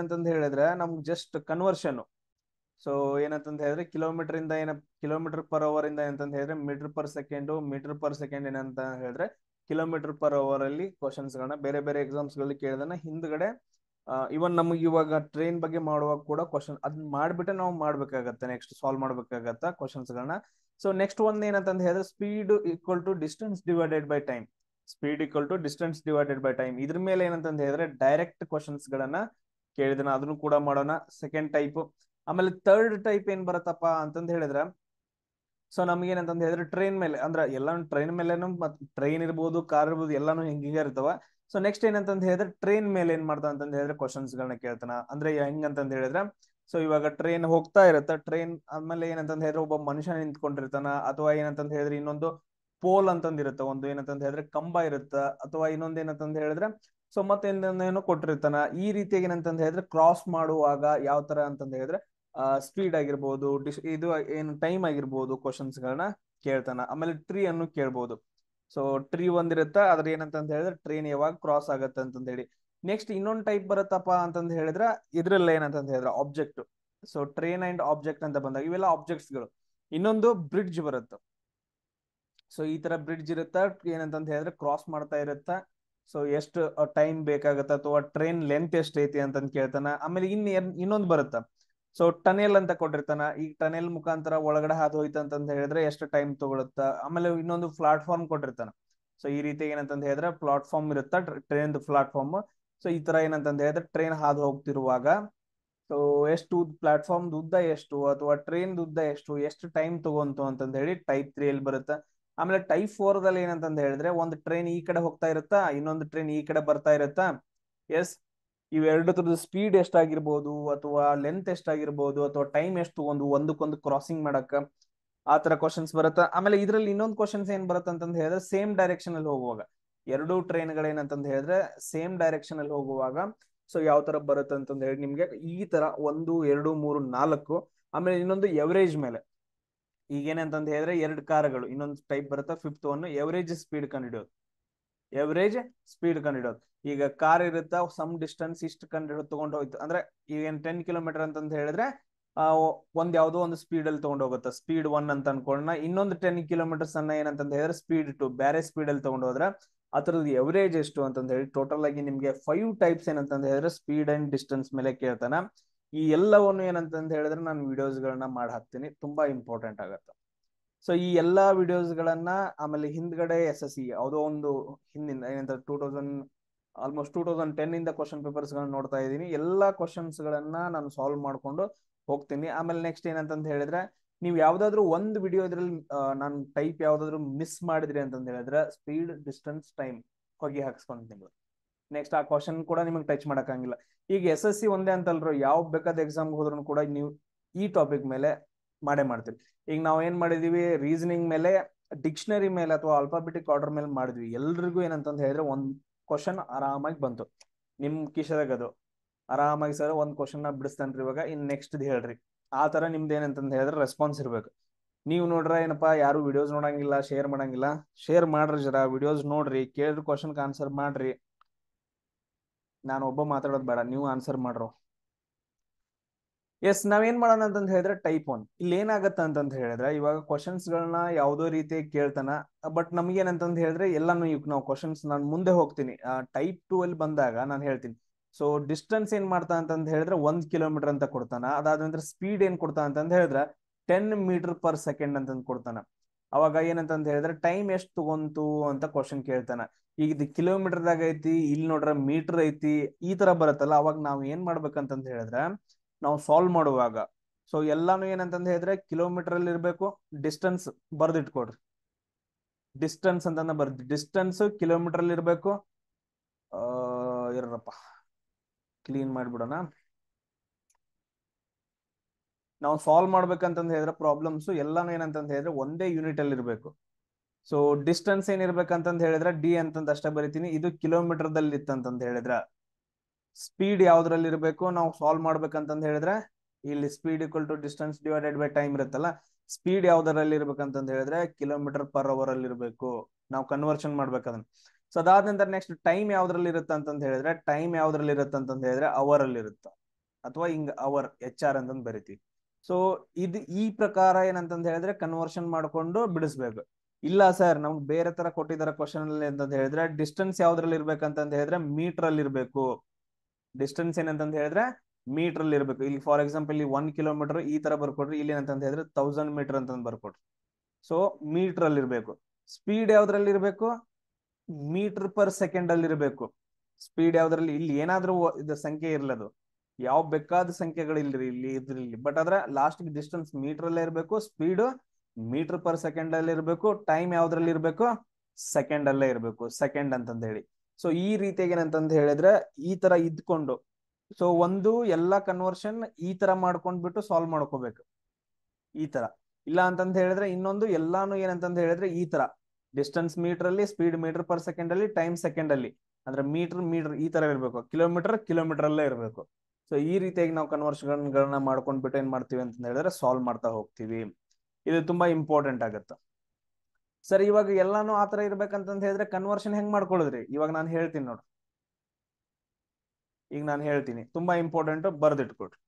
ಅಂತ ಅಂತಂದ್ ಹೇಳಿದ್ರೆ ನಮ್ಗೆ ಜಸ್ಟ್ ಕನ್ವರ್ಷನ್ ಸೊ ಏನಂತ ಹೇಳಿದ್ರೆ ಕಿಲೋಮೀಟರ್ ಇಂದ ಏನ ಕಿಲೋಮೀಟರ್ ಪರ್ ಅವರ್ ಇಂದ ಏನಂತ ಹೇಳಿದ್ರೆ metre per second metre per second ಏನಂತ ಹೇಳಿದ್ರೆ ಕಿಲೋಮೀಟರ್ ಪರ್ ಅವರ್ ಅಲ್ಲಿ ಕ್ವಶನ್ಸ್ ಗಳನ್ನ ಬೇರೆ ಬೇರೆ ಎಕ್ಸಾಮ್ಸ್ ಗಳಲ್ಲಿ ಕೇಳಿದನ್ನ ಹಿಂದ್ಗಡೆ ಇವನ್ ನಮಗೆ ಇವಾಗ ಟ್ರೈನ್ ಬಗ್ಗೆ ಮಾಡುವಾಗ ಕೂಡ ಕ್ವಶನ್ ಅದ್ ಮಾಡ್ಬಿಟ್ಟೆ ನಾವು ಮಾಡ್ಬೇಕಾಗತ್ತೆ ನೆಕ್ಸ್ಟ್ ಸಾಲ್ವ್ ಮಾಡ್ಬೇಕಾಗತ್ತ ಕ್ವಶನ್ಸ್ ಗಳನ್ನ ಸೊ ನೆಕ್ಸ್ಟ್ ಒಂದ್ ಏನಂತ ಹೇಳಿದ್ರೆ speed equal to distance divided by time speed equal to distance divided by time ಇದ್ರ ಮೇಲೆ ಏನಂತ ಹೇಳಿದ್ರೆ ಡೈರೆಕ್ಟ್ ಕ್ವಶನ್ಸ್ ಗಳನ್ನ ಕೇಳಿದನ ಅದನ್ನು ಕೂಡ ಮಾಡೋಣ ಸೆಕೆಂಡ್ ಟೈಪ್ ಆಮೇಲೆ ಥರ್ಡ್ ಟೈಪ್ ಏನ್ ಬರತ್ತಪ್ಪ ಅಂತಂದ್ ಹೇಳಿದ್ರ ಸೊ ನಮ್ಗೆ ಏನಂತಂದ್ ಹೇಳಿದ್ರೆ ಟ್ರೈನ್ ಮೇಲೆ ಅಂದ್ರೆ ಎಲ್ಲಾನು ಟ್ರೈನ್ ಮೇಲೆನು ಟ್ರೈನ್ ಇರ್ಬೋದು ಕಾರ್ ಇರ್ಬೋದು ಎಲ್ಲಾನು ಹಿಂಗ ಇರ್ತಾವ ಸೊ ನೆಕ್ಸ್ಟ್ ಏನಂತಂದ್ ಹೇಳಿದ್ರೆ ಟ್ರೈನ್ ಮೇಲೆ ಏನ್ ಮಾಡ್ತಾ ಅಂತಂದ್ ಹೇಳಿದ್ರೆ ಕ್ವಶನ್ಸ್ ಗಳನ್ನ ಕೇಳ್ತಾನ ಅಂದ್ರೆ ಹೆಂಗಂತಂದ್ ಹೇಳಿದ್ರೆ ಸೊ ಇವಾಗ ಟ್ರೈನ್ ಹೋಗ್ತಾ ಇರತ್ತ ಟ್ರೈನ್ ಆಮೇಲೆ ಏನಂತಂದ್ ಹೇಳಿದ್ರೆ ಒಬ್ಬ ಮನುಷ್ಯ ನಿಂತ್ಕೊಂಡಿರ್ತಾನ ಅಥವಾ ಏನಂತಂದ್ ಹೇಳಿದ್ರೆ ಇನ್ನೊಂದು ಪೋಲ್ ಅಂತಂದ್ ಇರುತ್ತ ಒಂದು ಏನಂತಂದ್ ಹೇಳಿದ್ರೆ ಕಂಬ ಇರುತ್ತ ಅಥವಾ ಇನ್ನೊಂದ್ ಏನಂತಂದ್ ಹೇಳಿದ್ರೆ ಸೊ ಮತ್ತೆ ಏನೋ ಕೊಟ್ಟಿರ್ತಾನ ಈ ರೀತಿಯಾಗಿ ಏನಂತಂದ ಹೇಳಿದ್ರೆ ಕ್ರಾಸ್ ಮಾಡುವಾಗ ಯಾವ ತರ ಅಂತ ಹೇಳಿದ್ರೆ ಸ್ಪೀಡ್ ಆಗಿರ್ಬೋದು ಡಿಶ್ ಇದು ಏನು ಟೈಮ್ ಆಗಿರ್ಬೋದು ಕ್ವಶನ್ಸ್ ಗಳನ್ನ ಕೇಳ್ತಾನ ಆಮೇಲೆ ಟ್ರೀ ಅನ್ನು ಕೇಳ್ಬೋದು ಸೊ ಟ್ರೀ ಒಂದಿರುತ್ತ ಅದ್ರ ಏನಂತ ಹೇಳಿದ್ರೆ ಟ್ರೈನ್ ಯಾವಾಗ ಕ್ರಾಸ್ ಆಗತ್ತೆ ಅಂತಂದ ಹೇಳಿ ನೆಕ್ಸ್ಟ್ ಇನ್ನೊಂದ್ ಟೈಪ್ ಬರುತ್ತಪ್ಪ ಅಂತಂದ ಹೇಳಿದ್ರೆ ಇದ್ರಲ್ಲಿ ಏನಂತ ಹೇಳಿದ್ರೆ object so train and object ಅಂತ ಬಂದಾಗ ಇವೆಲ್ಲ ಆಬ್ಜೆಕ್ಟ್ಸ್ ಗಳು ಇನ್ನೊಂದು ಬ್ರಿಡ್ಜ್ ಬರುತ್ತೆ ಸೊ ಈ ತರ ಬ್ರಿಡ್ಜ್ ಇರುತ್ತ ಏನಂತ ಹೇಳಿದ್ರೆ ಕ್ರಾಸ್ ಮಾಡ್ತಾ ಇರುತ್ತಾ ಸೊ ಎಷ್ಟು ಟೈಮ್ ಬೇಕಾಗತ್ತ ಅಥವಾ ಟ್ರೈನ್ ಲೆಂತ್ ಐತಿ ಅಂತಂದ್ ಕೇಳ್ತಾನ ಆಮೇಲೆ ಇನ್ ಇನ್ನೊಂದ್ ಬರುತ್ತ ಸೊ ಟನೆಲ್ ಅಂತ ಕೊಟ್ಟಿರ್ತಾನ ಈ ಟನೆಲ್ ಮುಖಾಂತರ ಒಳಗಡೆ ಹಾದು ಹೋಯ್ತು ಅಂತಂದ್ ಹೇಳಿದ್ರೆ ಎಷ್ಟು ಟೈಮ್ ತಗೊಳುತ್ತ ಆಮೇಲೆ ಇನ್ನೊಂದು ಪ್ಲಾಟ್ಫಾರ್ಮ್ ಕೊಟ್ಟಿರ್ತಾನ ಸೊ ಈ ರೀತಿ ಏನಂತಂದ್ ಹೇಳಿದ್ರೆ ಪ್ಲಾಟ್ಫಾರ್ಮ್ ಇರುತ್ತ ಟ್ರೈನ್ ಪ್ಲಾಟ್ಫಾರ್ಮ್ ಸೊ ಈ ತರ ಏನಂತಂದ್ ಹೇಳಿದ್ರೆ ಟ್ರೈನ್ ಹಾದು ಹೋಗ್ತಿರುವಾಗ ಸೊ ಎಷ್ಟು ಪ್ಲಾಟ್ಫಾರ್ಮ್ ಉದ್ದ ಎಷ್ಟು ಅಥವಾ ಟ್ರೈನ್ ಉದ್ದ ಎಷ್ಟು ಎಷ್ಟು ಟೈಮ್ ತಗೊಂತು ಅಂತಂದ ಹೇಳಿ ಟೈಪ್ ತ್ರೀ ಅಲ್ಲಿ ಬರುತ್ತೆ ಆಮೇಲೆ ಟೈಪ್ ಫೋರ್ ದಲ್ಲಿ ಏನಂತಂದ ಹೇಳಿದ್ರೆ ಒಂದು ಟ್ರೈನ್ ಈ ಕಡೆ ಹೋಗ್ತಾ ಇರುತ್ತಾ ಇನ್ನೊಂದು ಟ್ರೈನ್ ಈ ಕಡೆ ಬರ್ತಾ ಇರುತ್ತಾ ಎಸ್ ತರದ ಸ್ಪೀಡ್ ಎಷ್ಟಾಗಿರ್ಬೋದು ಅಥವಾ ಲೆಂತ್ ಎಷ್ಟಾಗಿರ್ಬೋದು ಅಥವಾ ಟೈಮ್ ಎಷ್ಟು ಒಂದು ಒಂದಕ್ಕೊಂದು ಕ್ರಾಸಿಂಗ್ ಮಾಡಕ್ಕ ಆ ತರ ಕ್ವಶನ್ಸ್ ಬರುತ್ತಾ ಆಮೇಲೆ ಇದ್ರಲ್ಲಿ ಇನ್ನೊಂದು ಕ್ವಶನ್ಸ್ ಏನ್ ಬರುತ್ತೆ ಹೇಳಿದ್ರೆ ಸೇಮ್ ಡೈರೆಕ್ಷನ್ ಅಲ್ಲಿ ಹೋಗುವಾಗ ಎರಡು ಟ್ರೈನ್ ಗಳೇನಂತ ಹೇಳಿದ್ರೆ ಸೇಮ್ ಡೈರೆಕ್ಷನ್ ಅಲ್ಲಿ ಹೋಗುವಾಗ ಸೊ ಯಾವ ತರ ಬರುತ್ತೆ ಅಂತ ಹೇಳಿ ನಿಮ್ಗೆ ಈ ತರ ಒಂದು ಎರಡು ಮೂರು ನಾಲ್ಕು ಆಮೇಲೆ ಇನ್ನೊಂದು ಎವರೇಜ್ ಮೇಲೆ ಈಗ ಈಗೇನಂತಂದ್ ಹೇಳಿದ್ರೆ ಎರಡು ಕಾರ್ಗಳು ಇನ್ನೊಂದು ಟೈಪ್ ಬರುತ್ತೆ ಫಿಫ್ತ್ ಒನ್ ಎವರೇಜ್ ಸ್ಪೀಡ್ ಕಂಡಿಡಿಯೋದು ಎವರೇಜ್ ಸ್ಪೀಡ್ ಕಂಡಿಡೋದು ಈಗ ಕಾರ್ ಇರುತ್ತೆ ಸಮ್ ಡಿಸ್ಟೆನ್ಸ್ ಇಷ್ಟು ಕಂಡು ತಗೊಂಡು ಹೋಯ್ತು ಅಂದ್ರೆ ಈಗ ಏನ್ ಟೆನ್ ಕಿಲೋಮೀಟರ್ ಅಂತಂದ್ ಹೇಳಿದ್ರೆ ಒಂದ್ ಯಾವ್ದೋ ಒಂದು ಸ್ಪೀಡ್ ಅಲ್ಲಿ ತಗೊಂಡು ಹೋಗುತ್ತೆ ಸ್ಪೀಡ್ ಒನ್ ಅಂತ ಅನ್ಕೊಂಡ ಇನ್ನೊಂದು ಟೆನ್ ಕಿಲೋಮೀಟರ್ಸ್ ಅನ್ನ ಏನಂತ ಹೇಳಿದ್ರೆ ಸ್ಪೀಡ್ ಟು ಬೇರೆ ಸ್ಪೀಡ್ ಅಲ್ಲಿ ತಗೊಂಡು ಹೋದ್ರೆ ಅದ್ರದ್ದು ಎವರೇಜ್ ಎಷ್ಟು ಅಂತ ಹೇಳಿ ಟೋಟಲ್ ಆಗಿ ನಿಮ್ಗೆ ಫೈವ್ ಟೈಪ್ಸ್ ಏನಂತಂದ ಹೇಳಿದ್ರೆ ಸ್ಪೀಡ್ ಅಂಡ್ ಡಿಸ್ಟೆನ್ಸ್ ಮೇಲೆ ಕೇಳ್ತಾನ ಈ ಎಲ್ಲವನ್ನು ಏನಂತಂದು ಹೇಳಿದ್ರೆ ನಾನು ವಿಡಿಯೋಸ್ಗಳನ್ನ ಮಾಡಿ ಹಾಕ್ತೀನಿ ತುಂಬಾ ಇಂಪಾರ್ಟೆಂಟ್ ಆಗುತ್ತೆ ಸೊ ಈ ಎಲ್ಲಾ ವಿಡಿಯೋಸ್ಗಳನ್ನ ಆಮೇಲೆ ಹಿಂದ್ಗಡೆ ಎಸ್ ಎಸ್ ಸಿ ಯಾವುದೋ ಒಂದು ಹಿಂದಿನ ಏನಂತ two thousand almost two thousand ten ಇಂದ ಕ್ವಶನ್ ಪೇಪರ್ಸ್ ಗಳನ್ನ ನೋಡ್ತಾ ಇದ್ದೀನಿ ಎಲ್ಲಾ ಕ್ವಶನ್ಸ್ ಗಳನ್ನ ನಾನು ಸಾಲ್ವ್ ಮಾಡ್ಕೊಂಡು ಹೋಗ್ತೀನಿ ಆಮೇಲೆ ನೆಕ್ಸ್ಟ್ ಏನಂತಂದು ಹೇಳಿದ್ರೆ ನೀವು ಯಾವ್ದಾದ್ರು ಒಂದು ವಿಡಿಯೋ ಇದ್ರಲ್ಲಿ ನಾನು ಟೈಪ್ ಯಾವ್ದಾದ್ರು ಮಿಸ್ ಮಾಡಿದ್ರಿ ಅಂತಂದು ಹೇಳಿದ್ರೆ ಸ್ಪೀಡ್ ಡಿಸ್ಟೆನ್ಸ್ ಟೈಮ್ ಹೋಗಿ ಹಾಕ್ಸ್ಕೊಂತೀನಿ ನೆಕ್ಸ್ಟ್ ಆ ಕ್ವಶನ್ ಕೂಡ ನಿಮಗೆ ಟಚ್ ಮಾಡೋಕ್ಕಾಗಿಲ್ಲ ಈಗ ಎಸ್ ಎಸ್ ಸಿ ಒಂದೇ ಅಂತಲ್ರು ಯಾವ ಬೇಕಾದ ಎಕ್ಸಾಮ್ ಹೋದ್ರು ಕೂಡ ನೀವು ಈ ಟಾಪಿಕ್ ಮೇಲೆ ಮಾಡೇ ಮಾಡ್ತೀವಿ ಈಗ ನಾವ್ ಏನ್ ಮಾಡಿದೀವಿ ರೀಸನಿಂಗ್ ಮೇಲೆ ಡಿಕ್ಷನರಿ ಮೇಲೆ ಅಥವಾ ಆಲ್ಫಾಬೆಟಿಕ್ ಆರ್ಡರ್ ಮೇಲೆ ಮಾಡಿದ್ವಿ ಎಲ್ರಿಗೂ ಏನಂತ ಹೇಳಿದ್ರೆ ಒಂದ್ ಕ್ವಶನ್ ಆರಾಮಾಗಿ ಬಂತು ನಿಮ್ ಕಿಶದಾಗ ಅದು ಆರಾಮಾಗಿ ಸರ್ ಒಂದ್ ಕ್ವಶನ್ ನ ಬಿಡಿಸ್ತಾನ್ರಿ ಇವಾಗ ಇನ್ ನೆಕ್ಸ್ಟ್ ಹೇಳ್ರಿ ಆ ತರ ನಿಮ್ದು ಏನಂತ ಹೇಳಿದ್ರೆ ರೆಸ್ಪಾನ್ಸ್ ಇರ್ಬೇಕು ನೀವು ನೋಡ್ರ ಏನಪ್ಪಾ ಯಾರು ವಿಡಿಯೋಸ್ ನೋಡಂಗಿಲ್ಲ ಶೇರ್ ಮಾಡಂಗಿಲ್ಲ ಶೇರ್ ಮಾಡ್ರಿ ಜರ ವಿಡಿಯೋಸ್ ನೋಡ್ರಿ ಕೇಳಿದ್ರೆ ಕ್ವಶನ್ಗೆ ಆನ್ಸರ್ ಮಾಡ್ರಿ ನಾನು ಒಬ್ಬ ಮಾತಾಡೋದು ಬೇಡ ನೀವು ಆನ್ಸರ್ ಮಾಡ್ರೋ ಎಸ್ ನಾವೇನ್ ಮಾಡೋಣ ಅಂತಂದ್ ಹೇಳಿದ್ರೆ ಟೈಪ್ ಒನ್ ಇಲ್ಲಿ ಏನಾಗತ್ತ ಅಂತ ಹೇಳಿದ್ರೆ ಇವಾಗ ಕ್ವಶನ್ಸ್ ಗಳನ್ನ ಯಾವ್ದೋ ರೀತಿ ಕೇಳ್ತಾನ ಬಟ್ ನಮ್ಗೆ ಏನಂತಂದ್ ಹೇಳಿದ್ರೆ ಎಲ್ಲಾನು ಇವ್ ನಾವು ಕ್ವಶನ್ಸ್ ನಾನು ಮುಂದೆ ಹೋಗ್ತೀನಿ ಟೈಪ್ ಟೂ ಅಲ್ಲಿ ಬಂದಾಗ ನಾನು ಹೇಳ್ತೀನಿ ಸೊ ಡಿಸ್ಟೆನ್ಸ್ ಏನ್ ಮಾಡ್ತಾ ಅಂತಂದ್ ಹೇಳಿದ್ರೆ ಒಂದ್ ಕಿಲೋಮೀಟರ್ ಅಂತ ಕೊಡ್ತಾನ ಅದಾದ ನಂತರ ಸ್ಪೀಡ್ ಏನ್ ಕೊಡ್ತಾ ಅಂತಂದ್ ಹೇಳಿದ್ರೆ ಟೆನ್ ಮೀಟರ್ ಪರ್ ಸೆಕೆಂಡ್ ಅಂತಂದ್ ಕೊಡ್ತಾನ ಅವಾಗ ಏನಂತ ಹೇಳಿದ್ರೆ ಟೈಮ್ ಎಷ್ಟ್ ತಗೊಂತು ಅಂತ ಕ್ವಶನ್ ಕೇಳ್ತಾನ ಈಗ ಇದು ಕಿಲೋಮೀಟರ್ ದಾಗ ಐತಿ ಇಲ್ಲಿ ನೋಡ್ರ ಮೀಟರ್ ಐತಿ ಈ ತರ ಬರುತ್ತಲ್ಲ ಅವಾಗ ನಾವ್ ಏನ್ ಮಾಡ್ಬೇಕಂತ ಹೇಳಿದ್ರೆ ನಾವು ಸಾಲ್ವ್ ಮಾಡುವಾಗ ಸೊ ಎಲ್ಲಾನು ಏನಂತಂದ ಹೇಳಿದ್ರೆ ಕಿಲೋಮೀಟರ್ ಅಲ್ಲಿ ಇರ್ಬೇಕು ಡಿಸ್ಟೆನ್ಸ್ ಬರ್ದಿಟ್ಕೊಡ್ರಿ ಡಿಸ್ಟೆನ್ಸ್ ಅಂತಂದ ಬರ್ದಿ ಡಿಸ್ಟೆನ್ಸ್ ಕಿಲೋಮೀಟರ್ ಅಲ್ಲಿ ಇರ್ಬೇಕು ಇರಪ್ಪ ಕ್ಲೀನ್ ಮಾಡಿಬಿಡೋಣ ನಾವು ಸಾಲ್ವ್ ಮಾಡ್ಬೇಕಂತಂದು ಹೇಳಿದ್ರೆ ಪ್ರಾಬ್ಲಮ್ಸ್ ಎಲ್ಲಾನು ಏನಂತ ಹೇಳಿದ್ರೆ ಒಂದೇ ಯೂನಿಟ್ ಅಲ್ಲಿ ಇರಬೇಕು ಸೊ ಡಿಸ್ಟೆನ್ಸ್ ಇರ್ಬೇಕಂತ ಹೇಳಿದ್ರೆ ಡಿ ಅಂತ ಅಷ್ಟೇ ಬರಿತೀನಿ ಇದು ಕಿಲೋಮೀಟರ್ ದಲ್ಲಿ ಇತ್ತಂತ ಹೇಳಿದ್ರ ಸ್ಪೀಡ್ ಯಾವ್ದ್ರಲ್ಲಿ ಇರಬೇಕು ನಾವು ಸಾಲ್ವ್ ಮಾಡ್ಬೇಕಂತ ಹೇಳಿದ್ರೆ ಇಲ್ಲಿ speed equal to distance divided by time ಇರುತ್ತಲ್ಲ ಸ್ಪೀಡ್ ಯಾವ್ದರಲ್ಲಿ ಇರ್ಬೇಕಂತ ಹೇಳಿದ್ರೆ ಕಿಲೋಮೀಟರ್ ಪರ್ ಅವರ್ ಅಲ್ಲಿ ಇರಬೇಕು ನಾವು ಕನ್ವರ್ಷನ್ ಮಾಡ್ಬೇಕು ಅದನ್ನ ಸೊ ಅದಾದ ನಂತರ ನೆಕ್ಸ್ಟ್ ಟೈಮ್ ಯಾವ್ದ್ರಲ್ಲಿ ಇರುತ್ತೆ ಅಂತಂದು ಹೇಳಿದ್ರೆ ಟೈಮ್ ಯಾವ್ದ್ರಲ್ಲಿ ಇರುತ್ತೆ ಅಂತ ಹೇಳಿದ್ರೆ ಅವರ್ ಅಲ್ಲಿ ಇರುತ್ತೆ ಅಥವಾ ಹಿಂಗ್ ಅವರ್ ಎಚ್ ಆರ್ ಅಂತಂದು ಬರಿತೀವಿ ಸೊ ಇದು ಈ ಪ್ರಕಾರ ಏನಂತ ಹೇಳಿದ್ರೆ ಕನ್ವರ್ಷನ್ ಮಾಡ್ಕೊಂಡು ಬಿಡಿಸ್ಬೇಕು ಇಲ್ಲ ಸರ್ ನಮ್ಗೆ ಬೇರೆ ತರ ಕೊಟ್ಟಿದ್ದಾರೆ ಕ್ವಶನ್ ಅಲ್ಲಿ ಅಂತ ಹೇಳಿದ್ರೆ ಡಿಸ್ಟೆನ್ಸ್ ಯಾವ್ದ್ರಲ್ಲಿ ಇರ್ಬೇಕಂತ ಹೇಳಿದ್ರೆ ಮೀಟರ್ ಅಲ್ಲಿ ಇರ್ಬೇಕು ಡಿಸ್ಟೆನ್ಸ್ ಏನಂತಂದ ಹೇಳಿದ್ರೆ ಮೀಟರ್ ಅಲ್ಲಿ ಇರ್ಬೇಕು ಇಲ್ಲಿ ಫಾರ್ ಎಕ್ಸಾಂಪಲ್ ಇಲ್ಲಿ ಒನ್ ಕಿಲೋಮೀಟರ್ ಈ ತರ ಬರ್ಕೊಡ್ರಿ ಇಲ್ಲಿ ಏನಂತ ಹೇಳಿದ್ರೆ ತೌಸಂಡ್ ಮೀಟರ್ ಅಂತಂದ್ ಬರ್ಕೊಡ್ರಿ ಸೊ ಮೀಟರ್ ಅಲ್ಲಿ ಇರ್ಬೇಕು ಸ್ಪೀಡ್ ಯಾವ್ದ್ರಲ್ಲಿ ಇರ್ಬೇಕು ಮೀಟರ್ ಪರ್ ಸೆಕೆಂಡ್ ಅಲ್ಲಿ ಇರ್ಬೇಕು ಸ್ಪೀಡ್ ಯಾವ್ದ್ರಲ್ಲಿ ಇಲ್ಲಿ ಏನಾದ್ರೂ ಸಂಖ್ಯೆ ಇರ್ಲದು ಯಾವ ಬೇಕಾದ ಸಂಖ್ಯೆಗಳಿಲ್ರಿ ಇಲ್ಲಿ ಇದ್ರಲ್ಲಿ ಬಟ್ ಆದ್ರೆ ಲಾಸ್ಟ್ ಡಿಸ್ಟೆನ್ಸ್ ಮೀಟರ್ ಅಲ್ಲೇ ಇರಬೇಕು ಸ್ಪೀಡ್ ಮೀಟರ್ ಪರ್ ಸೆಕೆಂಡ್ ಅಲ್ಲಿ ಇರಬೇಕು ಟೈಮ್ ಯಾವ್ದ್ರಲ್ಲಿ ಇರಬೇಕು ಸೆಕೆಂಡ್ ಅಲ್ಲೇ ಇರಬೇಕು ಸೆಕೆಂಡ್ ಅಂತಂದ ಹೇಳಿ ಸೊ ಈ ರೀತಿಯಾಗಿ ಏನಂತಂದ್ ಹೇಳಿದ್ರೆ ಈ ತರ ಇದ್ಕೊಂಡು ಸೊ ಒಂದು ಎಲ್ಲಾ ಕನ್ವರ್ಷನ್ ಈ ತರ ಮಾಡ್ಕೊಂಡ್ಬಿಟ್ಟು ಸಾಲ್ವ್ ಮಾಡ್ಕೋಬೇಕು ಈ ತರ ಇಲ್ಲ ಅಂತಂದ್ ಹೇಳಿದ್ರೆ ಇನ್ನೊಂದು ಎಲ್ಲಾನು ಏನಂತಂದ್ ಹೇಳಿದ್ರೆ ಈ ತರ ಡಿಸ್ಟೆನ್ಸ್ ಮೀಟರ್ ಅಲ್ಲಿ ಸ್ಪೀಡ್ ಮೀಟರ್ ಪರ್ ಸೆಕೆಂಡ್ ಅಲ್ಲಿ ಟೈಮ್ ಸೆಕೆಂಡ್ ಅಲ್ಲಿ ಅಂದ್ರೆ ಮೀಟರ್ ಮೀಟರ್ ಈ ತರ ಇರಬೇಕು ಕಿಲೋಮೀಟರ್ ಕಿಲೋಮೀಟರ್ ಅಲ್ಲೇ ಇರಬೇಕು ಸೊ ಈ ರೀತಿಯಾಗಿ ನಾವು ಕನ್ವರ್ಷನ್ಗಳನ್ನ ಮಾಡ್ಕೊಂಡ್ಬಿಟ್ಟು ಏನ್ ಮಾಡ್ತೀವಿ ಅಂತ ಹೇಳಿದ್ರೆ ಸಾಲ್ವ್ ಮಾಡ್ತಾ ಹೋಗ್ತೀವಿ ಇದು ತುಂಬಾ ಇಂಪಾರ್ಟೆಂಟ್ ಆಗುತ್ತೆ ಸರ್ ಇವಾಗ ಎಲ್ಲಾನು ಆತರ ಇರ್ಬೇಕಂತ ಹೇಳಿದ್ರೆ ಕನ್ವರ್ಷನ್ ಹೆಂಗ್ ಮಾಡ್ಕೊಳ್ಳೋದ್ರಿ ಇವಾಗ ನಾನು ಹೇಳ್ತೀನಿ ನೋಡ್ರಿ ಈಗ ನಾನು ಹೇಳ್ತೀನಿ ತುಂಬಾ ಇಂಪಾರ್ಟೆಂಟ್ ಬರ್ದಿಟ್ಕೊಡ್ರಿ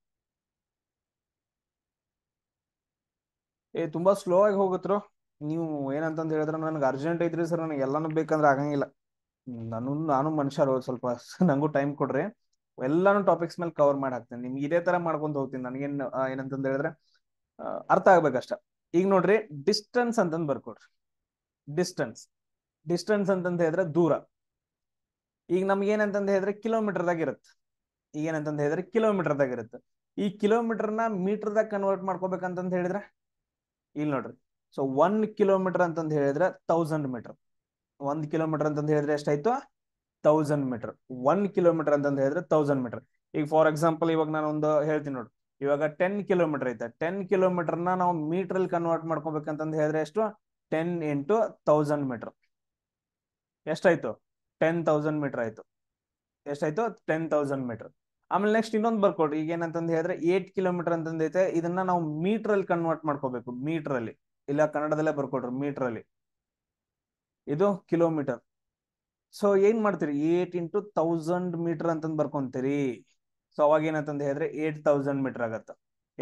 ಏ ತುಂಬಾ ಸ್ಲೋ ಆಗಿ ಹೋಗುತ್ತರು ನೀವು ಏನಂತ ಹೇಳಿದ್ರೆ ನನಗೆ ಅರ್ಜೆಂಟ್ ಐತ್ರಿ ಸರ್ ನನಗೆ ಎಲ್ಲಾನು ಬೇಕಂದ್ರೆ ಆಗಂಗಿಲ್ಲ ನಾನು ನಾನು ಮನುಷ್ಯರು ಸ್ವಲ್ಪ ನಂಗೂ ಟೈಮ್ ಕೊಡ್ರಿ ಎಲ್ಲಾನು ಟಾಪಿಕ್ಸ್ ಮೇಲೆ ಕವರ್ ಮಾಡಿ ಹಾಕ್ತೇನೆ ನಿಮ್ಗೆ ಇದೇ ತರ ಮಾಡ್ಕೊಂಡು ಹೋಗ್ತೀನಿ ನನಗೇನು ಏನಂತಂದ ಹೇಳಿದ್ರೆ ಅರ್ಥ ಆಗ್ಬೇಕಷ್ಟ ಈಗ ನೋಡ್ರಿ ಡಿಸ್ಟೆನ್ಸ್ ಅಂತಂದ್ ಬರ್ಕೊಡ್ರಿ ಡಿಸ್ಟೆನ್ಸ್ ಡಿಸ್ಟೆನ್ಸ್ ಅಂತಂದ ಹೇಳಿದ್ರೆ ದೂರ ಈಗ ನಮ್ಗೆ ಏನಂತಂದ ಹೇಳಿದ್ರೆ ಕಿಲೋಮೀಟರ್ದಾಗ ಇರುತ್ತೆ ಈಗ ಏನಂತಂದ ಹೇಳಿದ್ರೆ ದಾಗ ಇರುತ್ತೆ ಈ ಕಿಲೋಮೀಟರ್ ಮೀಟರ್ ಮೀಟರ್ದಾಗ ಕನ್ವರ್ಟ್ ಮಾಡ್ಕೋಬೇಕಂತ ಹೇಳಿದ್ರೆ ಇಲ್ಲಿ ನೋಡ್ರಿ ಸೊ ಒನ್ ಕಿಲೋಮೀಟರ್ ಅಂತಂದ ಹೇಳಿದ್ರೆ ತೌಸಂಡ್ ಮೀಟರ್ ಒಂದ್ ಕಿಲೋಮೀಟರ್ ಅಂತಂದು ಹೇಳಿದ್ರೆ ಎಷ್ಟಾಯ್ತು ತೌಸಂಡ್ ಮೀಟರ್ ಒನ್ ಕಿಲೋಮೀಟರ್ ಅಂತಂದು ಹೇಳಿದ್ರೆ ತೌಸಂಡ್ ಮೀಟರ್ ಈಗ ಫಾರ್ ಎಕ್ಸಾಂಪಲ್ ಇವಾಗ ನಾನು ಒಂದು ಹೇಳ್ತೀನಿ ನೋಡಿ ಇವಾಗ ಟೆನ್ ಕಿಲೋಮೀಟರ್ ಐತೆ ಟೆನ್ ಕಿಲೋಮೀಟರ್ನ ನಾವು ಮೀಟರ್ ಕನ್ವರ್ಟ್ ಮಾಡ್ಕೋಬೇಕಂತಂದು ಹೇಳಿದ್ರೆ ಎಷ್ಟು ಟೆನ್ ಇಂಟು ತೌಸಂಡ್ ಮೀಟರ್ ಎಷ್ಟಾಯ್ತು ಟೆನ್ ತೌಸಂಡ್ ಮೀಟರ್ ಆಯ್ತು ಎಷ್ಟಾಯ್ತು ಟೆನ್ ತೌಸಂಡ್ ಮೀಟರ್ ಆಮೇಲೆ ನೆಕ್ಸ್ಟ್ ಇನ್ನೊಂದು ಬರ್ಕೊಡ್ರಿ ಈಗ ಏನಂತಂದು ಹೇಳಿದ್ರೆ ಏಟ್ ಕಿಲೋಮೀಟರ್ ಅಂತಂದೈತೆ ಇದನ್ನ ನಾವು ಮೀಟರ್ ಅಲ್ಲಿ ಕನ್ವರ್ಟ್ ಮಾಡ್ಕೋಬೇಕು ಮೀಟರ್ ಅಲ್ಲಿ ಇಲ್ಲ ಕನ್ನಡದಲ್ಲೇ ಬರ್ಕೊಡ್ರಿ ಮೀಟರ್ ಅಲ್ಲಿ ಇದು ಕಿಲೋಮೀಟರ್ ಸೊ ಏನ್ ಮಾಡ್ತೀರಿ ಏಟ್ ಇಂಟು ತೌಸಂಡ್ ಮೀಟರ್ ಅಂತಂದ್ ಬರ್ಕೊಂತೀರಿ ಸೊ ಅವಾಗ ಏನಂತಂದ್ರೆ ಹೇಳಿದ್ರೆ ಏಟ್ ತೌಸಂಡ್ ಮೀಟರ್ ಆಗತ್ತ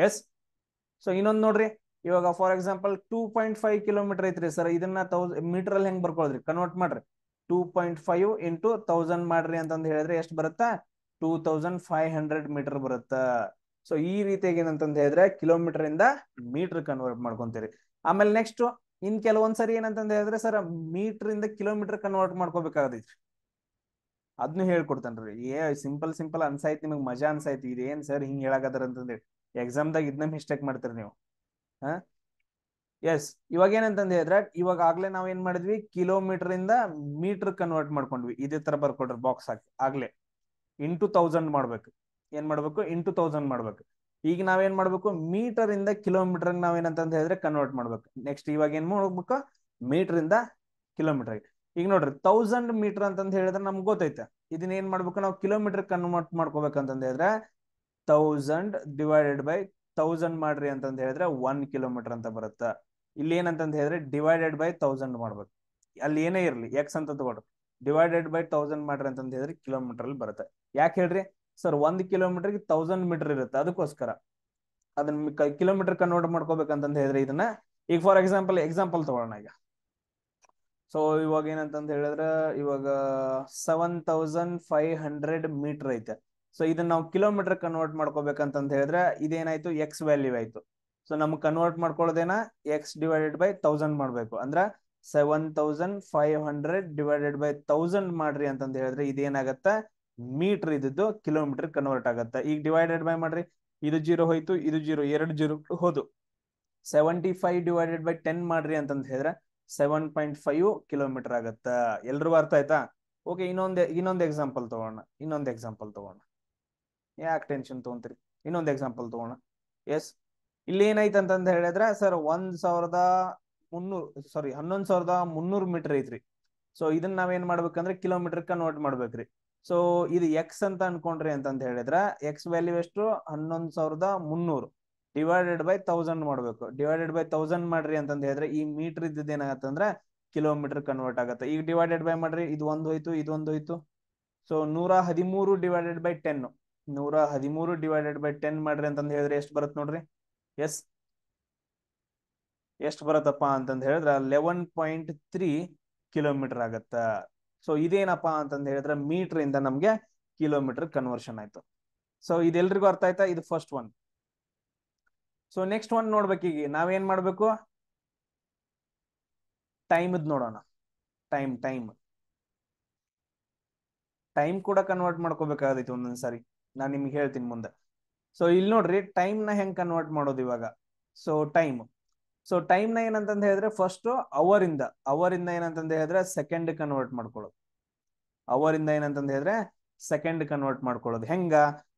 ಎಸ್ ಸೊ ಇನ್ನೊಂದು ನೋಡ್ರಿ ಇವಾಗ for example two point five kilometre ಐತ್ರಿ ಸರ್ ಇದನ್ನ ತೌಸ್ ಮೀಟರ್ ಅಲ್ಲಿ ಹೆಂಗ್ ಬರ್ಕೊಳ್ರಿ ಕನ್ವರ್ಟ್ ಮಾಡ್ರಿ two point five into thousand ಮಾಡ್ರಿ ಅಂತಂದ್ ಹೇಳಿದ್ರೆ ಎಷ್ಟ್ ಬರುತ್ತಾ two thousand five hundred metre ಬರುತ್ತಾ ಸೊ ಈ ರೀತಿಯಾಗಿ ಏನಂತಂದ್ರೆ ಹೇಳಿದ್ರೆ ಕಿಲೋಮೀಟರ್ ಇಂದ ಮೀಟರ್ ಕನ್ವರ್ಟ್ ಮಾಡ್ಕೊಂತೀರಿ ಆಮೇಲೆ ನೆಕ್ಸ್ಟ್ ಇನ್ ಕೆಲವೊಂದ್ಸರಿ ಏನಂತಂದ ಹೇಳಿದ್ರೆ ಸರ್ ಮೀಟರ್ ಇಂದ ಕಿಲೋಮೀಟರ್ ಕನ್ವರ್ಟ್ ಮಾಡ್ಕೋಬೇಕಾಗೈತ್ರಿ ಅದನ್ನು ಹೇಳ್ಕೊಡ್ತಾನ್ರಿ ಏ ಸಿಂಪಲ್ ಸಿಂಪಲ್ ಅನ್ಸಾಯ್ತು ನಿಮಗ್ ಮಜಾ ಅನ್ಸಾಯ್ತು ಇದೇನ್ ಸರ್ ಹಿಂಗ್ ಹೇಳಾಕತ್ತಾರ ಅಂತಂದೇಳಿ ಎಕ್ಸಾಮ್ದಾಗ ಇದನ್ನ ಮಿಸ್ಟೇಕ್ ಮಾಡ್ತೀರಿ ನೀವು ಹಾ ಎಸ್ ಇವಾಗ ಏನಂತಂದ ಹೇಳಿದ್ರೆ ಇವಾಗ ಆಗ್ಲೇ ನಾವ್ ಏನ್ ಮಾಡಿದ್ವಿ ಕಿಲೋಮೀಟರ್ ಇಂದ ಮೀಟರ್ ಕನ್ವರ್ಟ್ ಮಾಡ್ಕೊಂಡ್ವಿ ಇದೇ ತರ ಬರ್ಕೊಡ್ರಿ ಬಾಕ್ಸ್ ಹಾಕಿ ಆಗ್ಲೇ ಇಂಟು ತೌಸಂಡ್ ಮಾಡ್ಬೇಕು ಏನ್ ಮಾಡ್ಬೇಕು ಇಂಟು ತೌಸಂಡ್ ಮಾಡ್ಬೇಕು ಈಗ ನಾವೇನ್ ಮಾಡ್ಬೇಕು ಮೀಟರ್ ಇಂದ ಕಿಲೋಮೀಟರ್ ಏನಂತ ಹೇಳಿದ್ರೆ ಕನ್ವರ್ಟ್ ಮಾಡ್ಬೇಕು ನೆಕ್ಸ್ಟ್ ಇವಾಗ ಏನ್ ಮಾಡ್ಬೇಕು ಮೀಟರ್ ಇಂದ ಕಿಲೋಮೀಟರ್ ಈಗ ನೋಡ್ರಿ ತೌಸಂಡ್ ಮೀಟರ್ ಅಂತ ಹೇಳಿದ್ರೆ ನಮ್ಗೆ ಗೊತ್ತೈತೆ ಇದನ್ನ ಏನ್ ಮಾಡ್ಬೇಕು ನಾವು ಕಿಲೋಮೀಟರ್ ಕನ್ವರ್ಟ್ ಮಾಡ್ಕೋಬೇಕಂತ ಹೇಳಿದ್ರೆ ತೌಸಂಡ್ ಡಿವೈಡೆಡ್ ಬೈ ತೌಸಂಡ್ ಮಾಡ್ರಿ ಅಂತ ಹೇಳಿದ್ರೆ ಒನ್ ಕಿಲೋಮೀಟರ್ ಅಂತ ಬರುತ್ತೆ ಇಲ್ಲಿ ಏನಂತ ಹೇಳಿದ್ರೆ ಡಿವೈಡೆಡ್ ಬೈ ತೌಸಂಡ್ ಮಾಡ್ಬೇಕು ಅಲ್ಲಿ ಏನೇ ಇರಲಿ ಎಕ್ಸ್ ಅಂತ ತಗೊಳ್ರಿ ಡಿವೈಡೆಡ್ ಬೈ ತೌಸಂಡ್ ಮಾಡ್ರಿ ಅಂತ ಹೇಳಿದ್ರೆ ಕಿಲೋಮೀಟರ್ ಅಲ್ಲಿ ಬರುತ್ತೆ ಯಾಕೆ ಹೇಳ್ರಿ ಸರ್ ಒಂದ್ ಕಿಲೋಮೀಟರ್ಗೆ ತೌಸಂಡ್ ಮೀಟರ್ ಇರುತ್ತೆ ಅದಕ್ಕೋಸ್ಕರ ಅದನ್ನ ಕಿಲೋಮೀಟರ್ ಕನ್ವರ್ಟ್ ಮಾಡ್ಕೋಬೇಕಂತ ಹೇಳಿದ್ರೆ ಇದನ್ನ ಈಗ ಫಾರ್ ಎಕ್ಸಾಂಪಲ್ ಎಕ್ಸಾಂಪಲ್ ತಗೊಳ್ಳೋಣ ಈಗ ಸೊ ಇವಾಗ ಏನಂತಂದ ಹೇಳಿದ್ರೆ ಇವಾಗ seven thousand five hundred metre ಐತೆ ಸೊ ಇದನ್ನ ನಾವು ಕಿಲೋಮೀಟರ್ ಕನ್ವರ್ಟ್ ಮಾಡ್ಕೋಬೇಕಂತ ಹೇಳಿದ್ರೆ ಇದೇನಾಯ್ತು ಎಕ್ಸ್ ವ್ಯಾಲ್ಯೂ ಆಯ್ತು ಸೊ ನಮ್ಗೆ ಕನ್ವರ್ಟ್ ಮಾಡ್ಕೊಳ್ಳೋದೇನ ಎಕ್ಸ್ ಡಿವೈಡೆಡ್ ಬೈ ತೌಸಂಡ್ ಮಾಡ್ಬೇಕು ಅಂದ್ರೆ seven thousand five hundred divided by thousand ಮಾಡ್ರಿ ಅಂತ ಹೇಳಿದ್ರೆ ಇದೇನಾಗತ್ತೆ ಮೀಟರ್ ಇದ್ದು ಕಿಲೋಮೀಟರ್ ಕನ್ವರ್ಟ್ ಆಗುತ್ತೆ ಈಗ ಡಿವೈಡೆಡ್ ಬೈ ಮಾಡ್ರಿ ಇದು ಜೀರೋ ಹೋಯ್ತು ಇದು ಜೀರೋ ಎರಡು ಜೀರೋ ಹೋದು seventy five divided by ten ಮಾಡ್ರಿ ಅಂತಂದ್ರೆ ಹೇಳಿದ್ರೆ ಸೆವೆನ್ ಪಾಯಿಂಟ್ ಫೈವ್ ಕಿಲೋಮೀಟರ್ ಆಗತ್ತ ಎಲ್ರಿಗೂ ಅರ್ಥ ಆಯ್ತಾ ಓಕೆ ಇನ್ನೊಂದು ಇನ್ನೊಂದು ಎಕ್ಸಾಂಪಲ್ ತಗೋಣ ಇನ್ನೊಂದು ಎಕ್ಸಾಂಪಲ್ ತಗೋಣ ಯಾಕೆ ಟೆನ್ಷನ್ ತಗೊಂತೀರಿ ಇನ್ನೊಂದು ಎಕ್ಸಾಂಪಲ್ ತಗೋಣ ಎಸ್ ಇಲ್ಲಿ ಏನೈತೆ ಅಂತಂದ ಹೇಳಿದ್ರೆ ಸರ್ ಒಂದ್ ಸಾವಿರದ ಮುನ್ನೂರು ಸಾರಿ ಹನ್ನೊಂದ್ ಸಾವಿರದ ಮುನ್ನೂರು ಮೀಟರ್ ಐತ್ರಿ ಸೊ ಇದನ್ನ ನಾವೇನ್ ಮಾಡ್ಬೇಕಂದ್ರೆ ಕಿಲೋಮೀಟರ್ ಕನ್ವರ್ಟ್ ಮಾಡ್ಬೇಕ್ರಿ ಸೊ ಇದು ಎಕ್ಸ್ ಅಂತ ಅನ್ಕೊಂಡ್ರಿ ಅಂತಂದ ಹೇಳಿದ್ರೆ ಎಕ್ಸ್ ವ್ಯಾಲ್ಯೂ ಎಷ್ಟು ಹನ್ನೊಂದು ಸಾವಿರದ ಮುನ್ನೂರು ಡಿವೈಡೆಡ್ ಬೈ ತೌಸಂಡ್ ಮಾಡ್ಬೇಕು ಡಿವೈಡೆಡ್ ಬೈ ತೌಸಂಡ್ ಮಾಡ್ರಿ ಅಂತಂದ ಹೇಳಿದ್ರೆ ಈ ಮೀಟರ್ ಏನಾಗತ್ತೆ ಏನಾಗತ್ತಂದ್ರೆ ಕಿಲೋಮೀಟರ್ ಕನ್ವರ್ಟ್ ಆಗುತ್ತೆ ಈಗ ಡಿವೈಡೆಡ್ ಬೈ ಮಾಡ್ರಿ ಇದು ಒಂದು ಹೋಯ್ತು ಇದು ಒಂದು ಹೋಯ್ತು ಸೊ ನೂರ ಹದಿಮೂರು ಡಿವೈಡೆಡ್ ಬೈ ಟೆನ್ ನೂರ ಹದಿಮೂರು ಡಿವೈಡೆಡ್ ಬೈ ಟೆನ್ ಮಾಡ್ರಿ ಅಂತಂದು ಹೇಳಿದ್ರೆ ಎಷ್ಟು ಬರುತ್ತೆ ನೋಡ್ರಿ ಎಸ್ ಎಷ್ಟು ಬರತ್ತಪ್ಪ ಅಂತಂದು ಹೇಳಿದ್ರೆ ಲೆವೆನ್ ಪಾಯಿಂಟ್ ತ್ರೀ ಕಿಲೋಮೀಟರ್ ಆಗತ್ತ ಸೊ ಇದೇನಪ್ಪ ಅಂತಂದ ಹೇಳಿದ್ರೆ ಮೀಟರ್ ಇಂದ ನಮ್ಗೆ ಕಿಲೋಮೀಟರ್ ಕನ್ವರ್ಷನ್ ಆಯ್ತು ಸೊ ಇದೆಲ್ರಿಗೂ ಅರ್ಥ ಆಯ್ತಾ ಇದು first one so next one ನೋಡ್ಬೇಕೀಗ ನಾವೇನ್ ಮಾಡ್ಬೇಕು ಟೈಮ್ ನೋಡೋಣ ಟೈಮ್ ಟೈಮ್ ಟೈಮ್ ಕೂಡ ಕನ್ವರ್ಟ್ ಮಾಡ್ಕೋಬೇಕಾಗೈತಿ ಒಂದೊಂದ್ ಸಾರಿ ನಾನು ನಿಮ್ಗೆ ಹೇಳ್ತೀನಿ ಮುಂದೆ ಸೊ ಇಲ್ಲಿ ನೋಡ್ರಿ ಟೈಮ್ ನ ಹೆಂಗ್ ಕನ್ವರ್ಟ್ ಮಾಡೋದು ಇವಾಗ ಸೊ ಟೈಮ್ ಸೊ ಟೈಮ್ ನ ಏನಂತಂದ ಹೇಳಿದ್ರೆ ಫಸ್ಟ್ ಅವರ್ ಇಂದ ಅವರ್ ಇಂದ ಏನಂತಂದ ಹೇಳಿದ್ರೆ ಸೆಕೆಂಡ್ ಕನ್ವರ್ಟ್ ಮಾಡ್ಕೊಳ್ಳೋದು ಅವರ್ ಇಂದ ಏನಂತಂದ ಹೇಳಿದ್ರೆ ಸೆಕೆಂಡ್ ಕನ್ವರ್ಟ್ ಮಾಡ್ಕೊಳ್ಳೋದು ಹೆಂಗ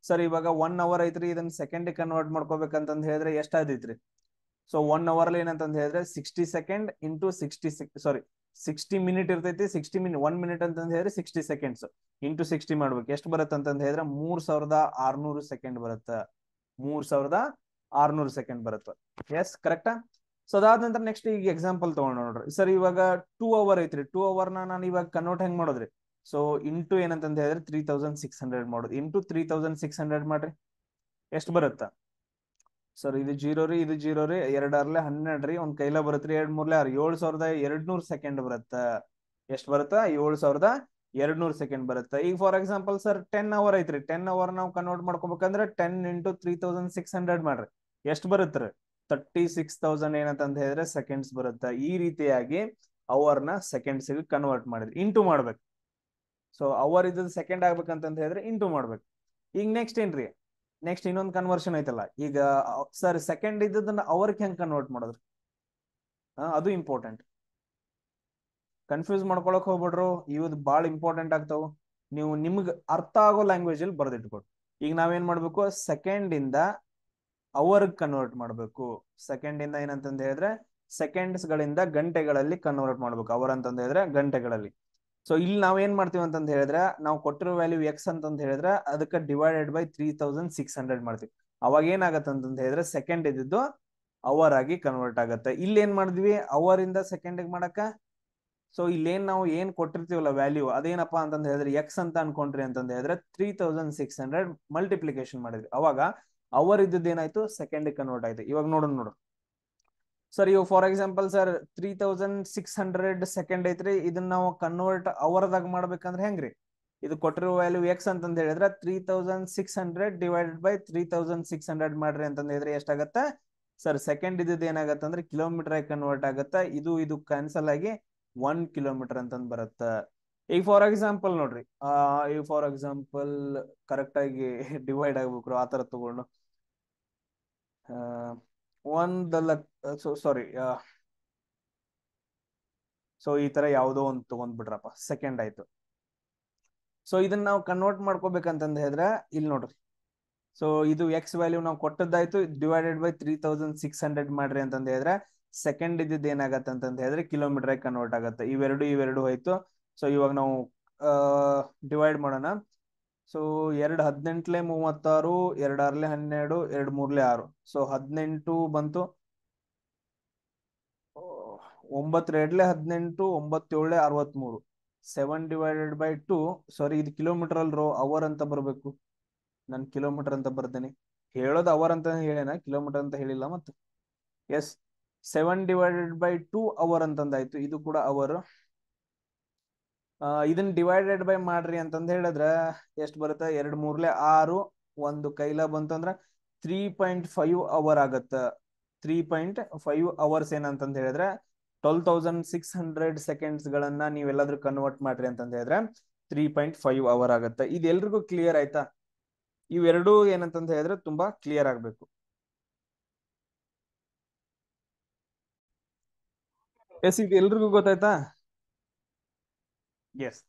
ಸರ್ ಇವಾಗ ಒನ್ ಅವರ್ ಐತ್ರಿ ಇದನ್ನ ಸೆಕೆಂಡ್ ಕನ್ವರ್ಟ್ ಮಾಡ್ಕೋಬೇಕಂತ ಹೇಳಿದ್ರೆ ಎಷ್ಟಾದೈತ್ರಿ ಸೊ ಒನ್ ಅವರ್ ಅಲ್ಲಿ ಹೇಳಿದ್ರೆ sixty second into sixty sorry sixty minute ಇರ್ತೈತಿ ಸಿಕ್ಸ್ಟಿ ಮಿನಿಟ್ ಒನ್ ಮಿನಿಟ್ ಅಂತಂದ್ರೆ ಹೇಳಿದ್ರೆ ಸಿಕ್ಸ್ಟಿ ಸೆಕೆಂಡ್ಸ್ ಇಂಟು ಸಿಕ್ಸ್ಟಿ ಮಾಡ್ಬೇಕು ಎಷ್ಟು ಬರುತ್ತೆ ಅಂತ ಹೇಳಿದ್ರೆ ಮೂರ್ ಸಾವಿರದ ಆರ್ನೂರು ಸೆಕೆಂಡ್ ಬರುತ್ತೆ ಮೂರ್ ಸಾವಿರದ ಆರ್ನೂರು ಸೆಕೆಂಡ್ ಬರುತ್ತೆ ಎಸ್ ಕರೆಕ್ಟಾ ಸೊ ಅದಾದ ನಂತರ ನೆಕ್ಸ್ಟ್ ಈಗ ಎಕ್ಸಾಂಪಲ್ ತಗೊಂಡ್ ನೋಡ್ರಿ ಸರ್ ಇವಾಗ ಟೂ ಅವರ್ ಐತ್ರಿ ಟೂ ಅವರ್ ನ ನಾನು ಇವಾಗ ಕನ್ವರ್ಟ್ ಹೆಂಗ್ ಮಾಡೋದ್ರಿ ಸೊ ಇಂಟು ಏನಂತ ಹೇಳಿದ್ರೆ ತ್ರೀ ತೌಸಂಡ್ ಸಿಕ್ಸ್ ಹಂಡ್ರೆಡ್ ಮಾಡೋದು into three thousand six hundred ಮಾಡ್ರಿ ಎಷ್ಟು ಬರುತ್ತಾ ಸರ್ ಇದು ಜೀರೋ ರೀ ಇದು ಜೀರೋ ರೀ ಎರಡು ಅರ್ಲೆ ಹನ್ನೆರಡು ರೀ ಒಂದ್ ಕೈಲ ಬರುತ್ತೆ ಎರಡ್ ಮೂರ್ಲೆ ಆರು ಏಳು ಸಾವಿರದ ಎರಡ್ ನೂರ್ ಸೆಕೆಂಡ್ ಬರುತ್ತ ಎಷ್ಟು ಬರುತ್ತ ಏಳು ಸಾವಿರದ ಎರಡ್ ನೂರ್ ಸೆಕೆಂಡ್ ಬರುತ್ತೆ ಈಗ for example sir ten hour ಐತ್ರಿ ಟೆನ್ ಅವರ್ ನಾವು ಕನ್ವರ್ಟ್ ಮಾಡ್ಕೋಬೇಕಂದ್ರೆ ten into three thousand six hundred ಮಾಡ್ರಿ ಎಷ್ಟ್ ಬರುತ್ತೆ ತರ್ಟಿ ಸಿಕ್ಸ್ ತೌಸಂಡ್ ಏನಂತ ಹೇಳಿದ್ರೆ ಸೆಕೆಂಡ್ಸ್ ಬರುತ್ತೆ ಈ ರೀತಿಯಾಗಿ ಅವರ್ನ ಸೆಕೆಂಡ್ಸ್ ಕನ್ವರ್ಟ್ ಮಾಡಿದ್ರು ಇಂಟು ಮಾಡ್ಬೇಕು ಸೊ ಅವರ್ ಇದ್ದದ್ದು ಸೆಕೆಂಡ್ ಆಗ್ಬೇಕಂತ ಹೇಳಿದ್ರೆ ಇಂಟು ಮಾಡ್ಬೇಕು ಈಗ ನೆಕ್ಸ್ಟ್ ಏನ್ರಿ ನೆಕ್ಸ್ಟ್ ಇನ್ನೊಂದು ಕನ್ವರ್ಷನ್ ಐತಲ್ಲ ಈಗ ಸರ್ ಸೆಕೆಂಡ್ ಇದ್ದದನ್ನ ಅವರ್ಗೆ ಹೆಂಗ್ ಕನ್ವರ್ಟ್ ಮಾಡಿದ್ರು ಅದು ಇಂಪಾರ್ಟೆಂಟ್ ಕನ್ಫ್ಯೂಸ್ ಮಾಡ್ಕೊಳಕ್ ಹೋಗ್ಬಿಡ್ರು ಇವ್ದು ಭಾಳ ಇಂಪಾರ್ಟೆಂಟ್ ಆಗ್ತಾವ ನೀವು ನಿಮ್ಗೆ ಅರ್ಥ ಆಗೋ ಲ್ಯಾಂಗ್ವೇಜ್ ಅಲ್ಲಿ ಬರ್ದಿಟ್ಕೊಡು ಈಗ ನಾವೇನ್ ಮಾಡ್ಬೇಕು ಸೆಕೆಂಡ್ ಇಂದ ಅವರ್ಗ್ ಕನ್ವರ್ಟ್ ಮಾಡಬೇಕು ಸೆಕೆಂಡ್ ಇಂದ ಏನಂತಂದ ಹೇಳಿದ್ರೆ ಸೆಕೆಂಡ್ಸ್ ಗಳಿಂದ ಗಂಟೆಗಳಲ್ಲಿ ಕನ್ವರ್ಟ್ ಮಾಡ್ಬೇಕು ಅವರ್ ಅಂತಂದ್ರೆ ಹೇಳಿದ್ರೆ ಗಂಟೆಗಳಲ್ಲಿ ಸೊ ಇಲ್ಲಿ ನಾವ್ ಏನ್ ಮಾಡ್ತೀವಿ ಅಂತಂದ ಹೇಳಿದ್ರೆ ನಾವು ಕೊಟ್ಟಿರೋ ವ್ಯಾಲ್ಯೂ ಎಕ್ಸ್ ಅಂತಂದ ಹೇಳಿದ್ರೆ ಅದಕ್ಕೆ divided by three thousand six hundred ಮಾಡ್ತೀವಿ ಅವಾಗ ಏನಾಗತ್ತೆ ಅಂತಂದ ಹೇಳಿದ್ರೆ ಸೆಕೆಂಡ್ ಇದ್ದಿದ್ದು ಅವರ್ ಆಗಿ ಕನ್ವರ್ಟ್ ಆಗತ್ತೆ ಇಲ್ಲಿ ಏನ್ ಮಾಡಿದ್ವಿ ಅವರ್ ಇಂದ ಸೆಕೆಂಡ್ ಮಾಡಕ ಸೊ ಇಲ್ಲೇನ್ ನಾವು ಏನ್ ಕೊಟ್ಟಿರ್ತೀವಲ್ಲ ವ್ಯಾಲ್ಯೂ ಅದೇನಪ್ಪಾ ಅಂತಂದ್ರೆ ಹೇಳಿದ್ರೆ ಎಕ್ಸ್ ಅಂತ ಅನ್ಕೊಂಡ್ರಿ ಅಂತಂದ್ರೆ ಹೇಳಿದ್ರೆ three thousand six hundred multiplication ಮಾಡಿದ್ವಿ ಅವಾಗ ಅವರ್ ಇದ್ದದ್ದು ಏನಾಯ್ತು ಸೆಕೆಂಡ್ ಕನ್ವರ್ಟ್ ಆಯ್ತು ಇವಾಗ ನೋಡೋಣ ನೋಡು ಸರ್ ಇವಾಗ for example sir three thousand six hundred second ಐತ್ರಿ ಇದನ್ನ ನಾವು ಕನ್ವರ್ಟ್ ಅವರ್ದಾಗ ಮಾಡ್ಬೇಕಂದ್ರೆ ಹೆಂಗ್ರಿ ಇದು ಕೊಟ್ಟಿರೋ ವ್ಯಾಲ್ಯೂ ಎಕ್ಸ್ ಅಂತ ಹೇಳಿದ್ರೆ three thousand six hundred divided by three thousand six hundred ಮಾಡ್ರಿ ಅಂತ ಹೇಳಿದ್ರೆ ಎಷ್ಟಾಗತ್ತೆ ಸರ್ ಸೆಕೆಂಡ್ ಇದ್ದದ್ದು ಏನಾಗತ್ತೆ ಅಂದ್ರೆ ಕಿಲೋಮೀಟರ್ ಕನ್ವರ್ಟ್ ಆಗುತ್ತೆ ಇದು ಇದು ಕ್ಯಾನ್ಸಲ್ ಆಗಿ ಒನ್ ಕಿಲೋಮೀಟರ್ ಅಂತಂದ್ ಬರುತ್ತೆ ಈಗ ಫಾರ್ ಎಕ್ಸಾಂಪಲ್ ನೋಡ್ರಿ ಈಗ ಫಾರ್ ಎಕ್ಸಾಂಪಲ್ ಕರೆಕ್ಟ್ ಆಗಿ ಡಿವೈಡ್ ಆ ತರ ತಗೊಂಡು ಒಂದ್ ಸೊ ಸಾರಿ ಸೊ ಈ ತರ ಯಾವುದೋ ಒಂದು ಬಿಡ್ರಪ್ಪ ಸೆಕೆಂಡ್ ಆಯ್ತು ಸೊ ಇದನ್ನ ನಾವು ಕನ್ವರ್ಟ್ ಮಾಡ್ಕೋಬೇಕಂತಂದ ಹೇಳಿದ್ರೆ ಇಲ್ಲಿ ನೋಡ್ರಿ ಸೊ ಇದು ಎಕ್ಸ್ ವ್ಯಾಲ್ಯೂ ನಾವು ಕೊಟ್ಟದ್ದಾಯ್ತು divided by three thousand six hundred ಮಾಡ್ರಿ ಅಂತಂದ ಹೇಳಿದ್ರೆ ಸೆಕೆಂಡ್ ಇದ್ದಿದ್ದು ಏನಾಗತ್ತೆ ಅಂತಂದ ಹೇಳಿದ್ರೆ ಕಿಲೋಮೀಟರ್ ಕನ್ವರ್ಟ್ ಆಗತ್ತೆ ಇವೆರಡು ಇವೆರಡು ಹೋಯ್ತು ಸೊ ಇವಾಗ ನಾವು ಡಿವೈಡ್ uh, ಮಾಡೋಣ ಸೊ ಎರಡು ಹದಿನೆಂಟ್ಲೆ ಮೂವತ್ತಾರು ಎರಡು ಹನ್ನೆರಡು ಎರಡು ಮೂರ್ಲೆ ಆರು ಸೊ ಹದಿನೆಂಟು ಬಂತು ಒಂಬತ್ತೆರಡ್ಲೆ ಹದಿನೆಂಟು ಒಂಬತ್ತೇಳಲೆ ಅರವತ್ಮೂರು seven divided by two sorry ಇದು ಕಿಲೋಮೀಟರ್ ಅಲ್ರೋ ಅವರ್ ಅಂತ ಬರಬೇಕು ನಾನು ಕಿಲೋಮೀಟರ್ ಅಂತ ಬರ್ತೇನೆ ಹೇಳೋದು ಅವರ್ ಅಂತ ಹೇಳೇನ ಕಿಲೋಮೀಟರ್ ಅಂತ ಹೇಳಿಲ್ಲ ಮತ್ತೆ yes seven divided by two hour ಅಂತಂದಾಯ್ತು ಇದು ಕೂಡ ಅವರ್ ಇದನ್ನ ಡಿವೈಡೆಡ್ ಬೈ ಮಾಡ್ರಿ ಅಂತಂದ ಹೇಳಿದ್ರ ಎಷ್ಟ್ ಬರುತ್ತೆ ಎರಡ್ ಮೂರ್ಲೆ ಆರು ಒಂದು ಕೈಲ ಬಂತಂದ್ರ ತ್ರೀ ಪಾಯಿಂಟ್ ಫೈವ್ ಅವರ್ ಆಗತ್ತ ತ್ರೀ ಪಾಯಿಂಟ್ ಫೈವ್ ಅವರ್ಸ್ ಏನಂತಂದ್ ಹೇಳಿದ್ರೆ twelve thousand six hundred seconds ಗಳನ್ನ ನೀವೆಲ್ಲಾದ್ರೂ ಕನ್ವರ್ಟ್ ಮಾಡ್ರಿ ಅಂತಂದ ಹೇಳಿದ್ರೆ ತ್ರೀ ಪಾಯಿಂಟ್ ಫೈವ್ ಅವರ್ ಆಗತ್ತೆ ಇದೆಲ್ರಿಗೂ ಕ್ಲಿಯರ್ ಆಯ್ತಾ ಇವೆರಡೂ ಏನಂತಂದ ಹೇಳಿದ್ರೆ ತುಂಬಾ ಕ್ಲಿಯರ್ ಆಗ್ಬೇಕು ಎಸ್ ಇದು ಎಲ್ರಿಗೂ ಗೊತ್ತಾಯ್ತಾ ಎಸ್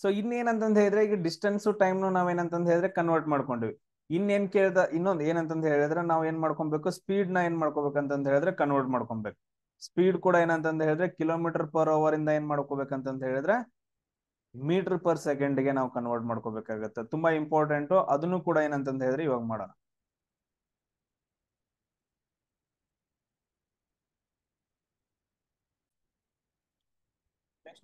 ಸೊ ಇನ್ನೇನಂತಂದ್ ಹೇಳಿದ್ರೆ ಈಗ ಡಿಸ್ಟೆನ್ಸ್ ಟೈಮ್ನು ನಾವೇನಂತಂದ್ ಹೇಳಿದ್ರೆ ಕನ್ವರ್ಟ್ ಮಾಡ್ಕೊಂಡ್ವಿ ಇನ್ನೇನ್ ಕೇಳ್ದ ಇನ್ನೊಂದ್ ಏನಂತ ಹೇಳಿದ್ರೆ ನಾವ್ ಏನ್ ಮಾಡ್ಕೊಬೇಕು ಸ್ಪೀಡ್ ನ ಏನ್ ಮಾಡ್ಕೋಬೇಕಂತಂದ್ ಹೇಳಿದ್ರೆ ಕನ್ವರ್ಟ್ ಮಾಡ್ಕೊಬೇಕು ಸ್ಪೀಡ್ ಕೂಡ ಏನಂತ ಹೇಳಿದ್ರೆ ಕಿಲೋಮೀಟರ್ ಪರ್ ಅವರ್ ಇಂದ ಏನ್ ಮಾಡ್ಕೋಬೇಕಂತಂದ್ ಹೇಳಿದ್ರೆ ಮೀಟರ್ ಪರ್ ಸೆಕೆಂಡ್ ಗೆ ನಾವು ಕನ್ವರ್ಟ್ ಮಾಡ್ಕೋಬೇಕಾಗತ್ತೆ ತುಂಬಾ ಇಂಪಾರ್ಟೆಂಟ್ ಅದನ್ನು ಕೂಡ ಏನಂತ ಹೇಳಿದ್ರೆ ಇವಾಗ ಮಾಡೋಣ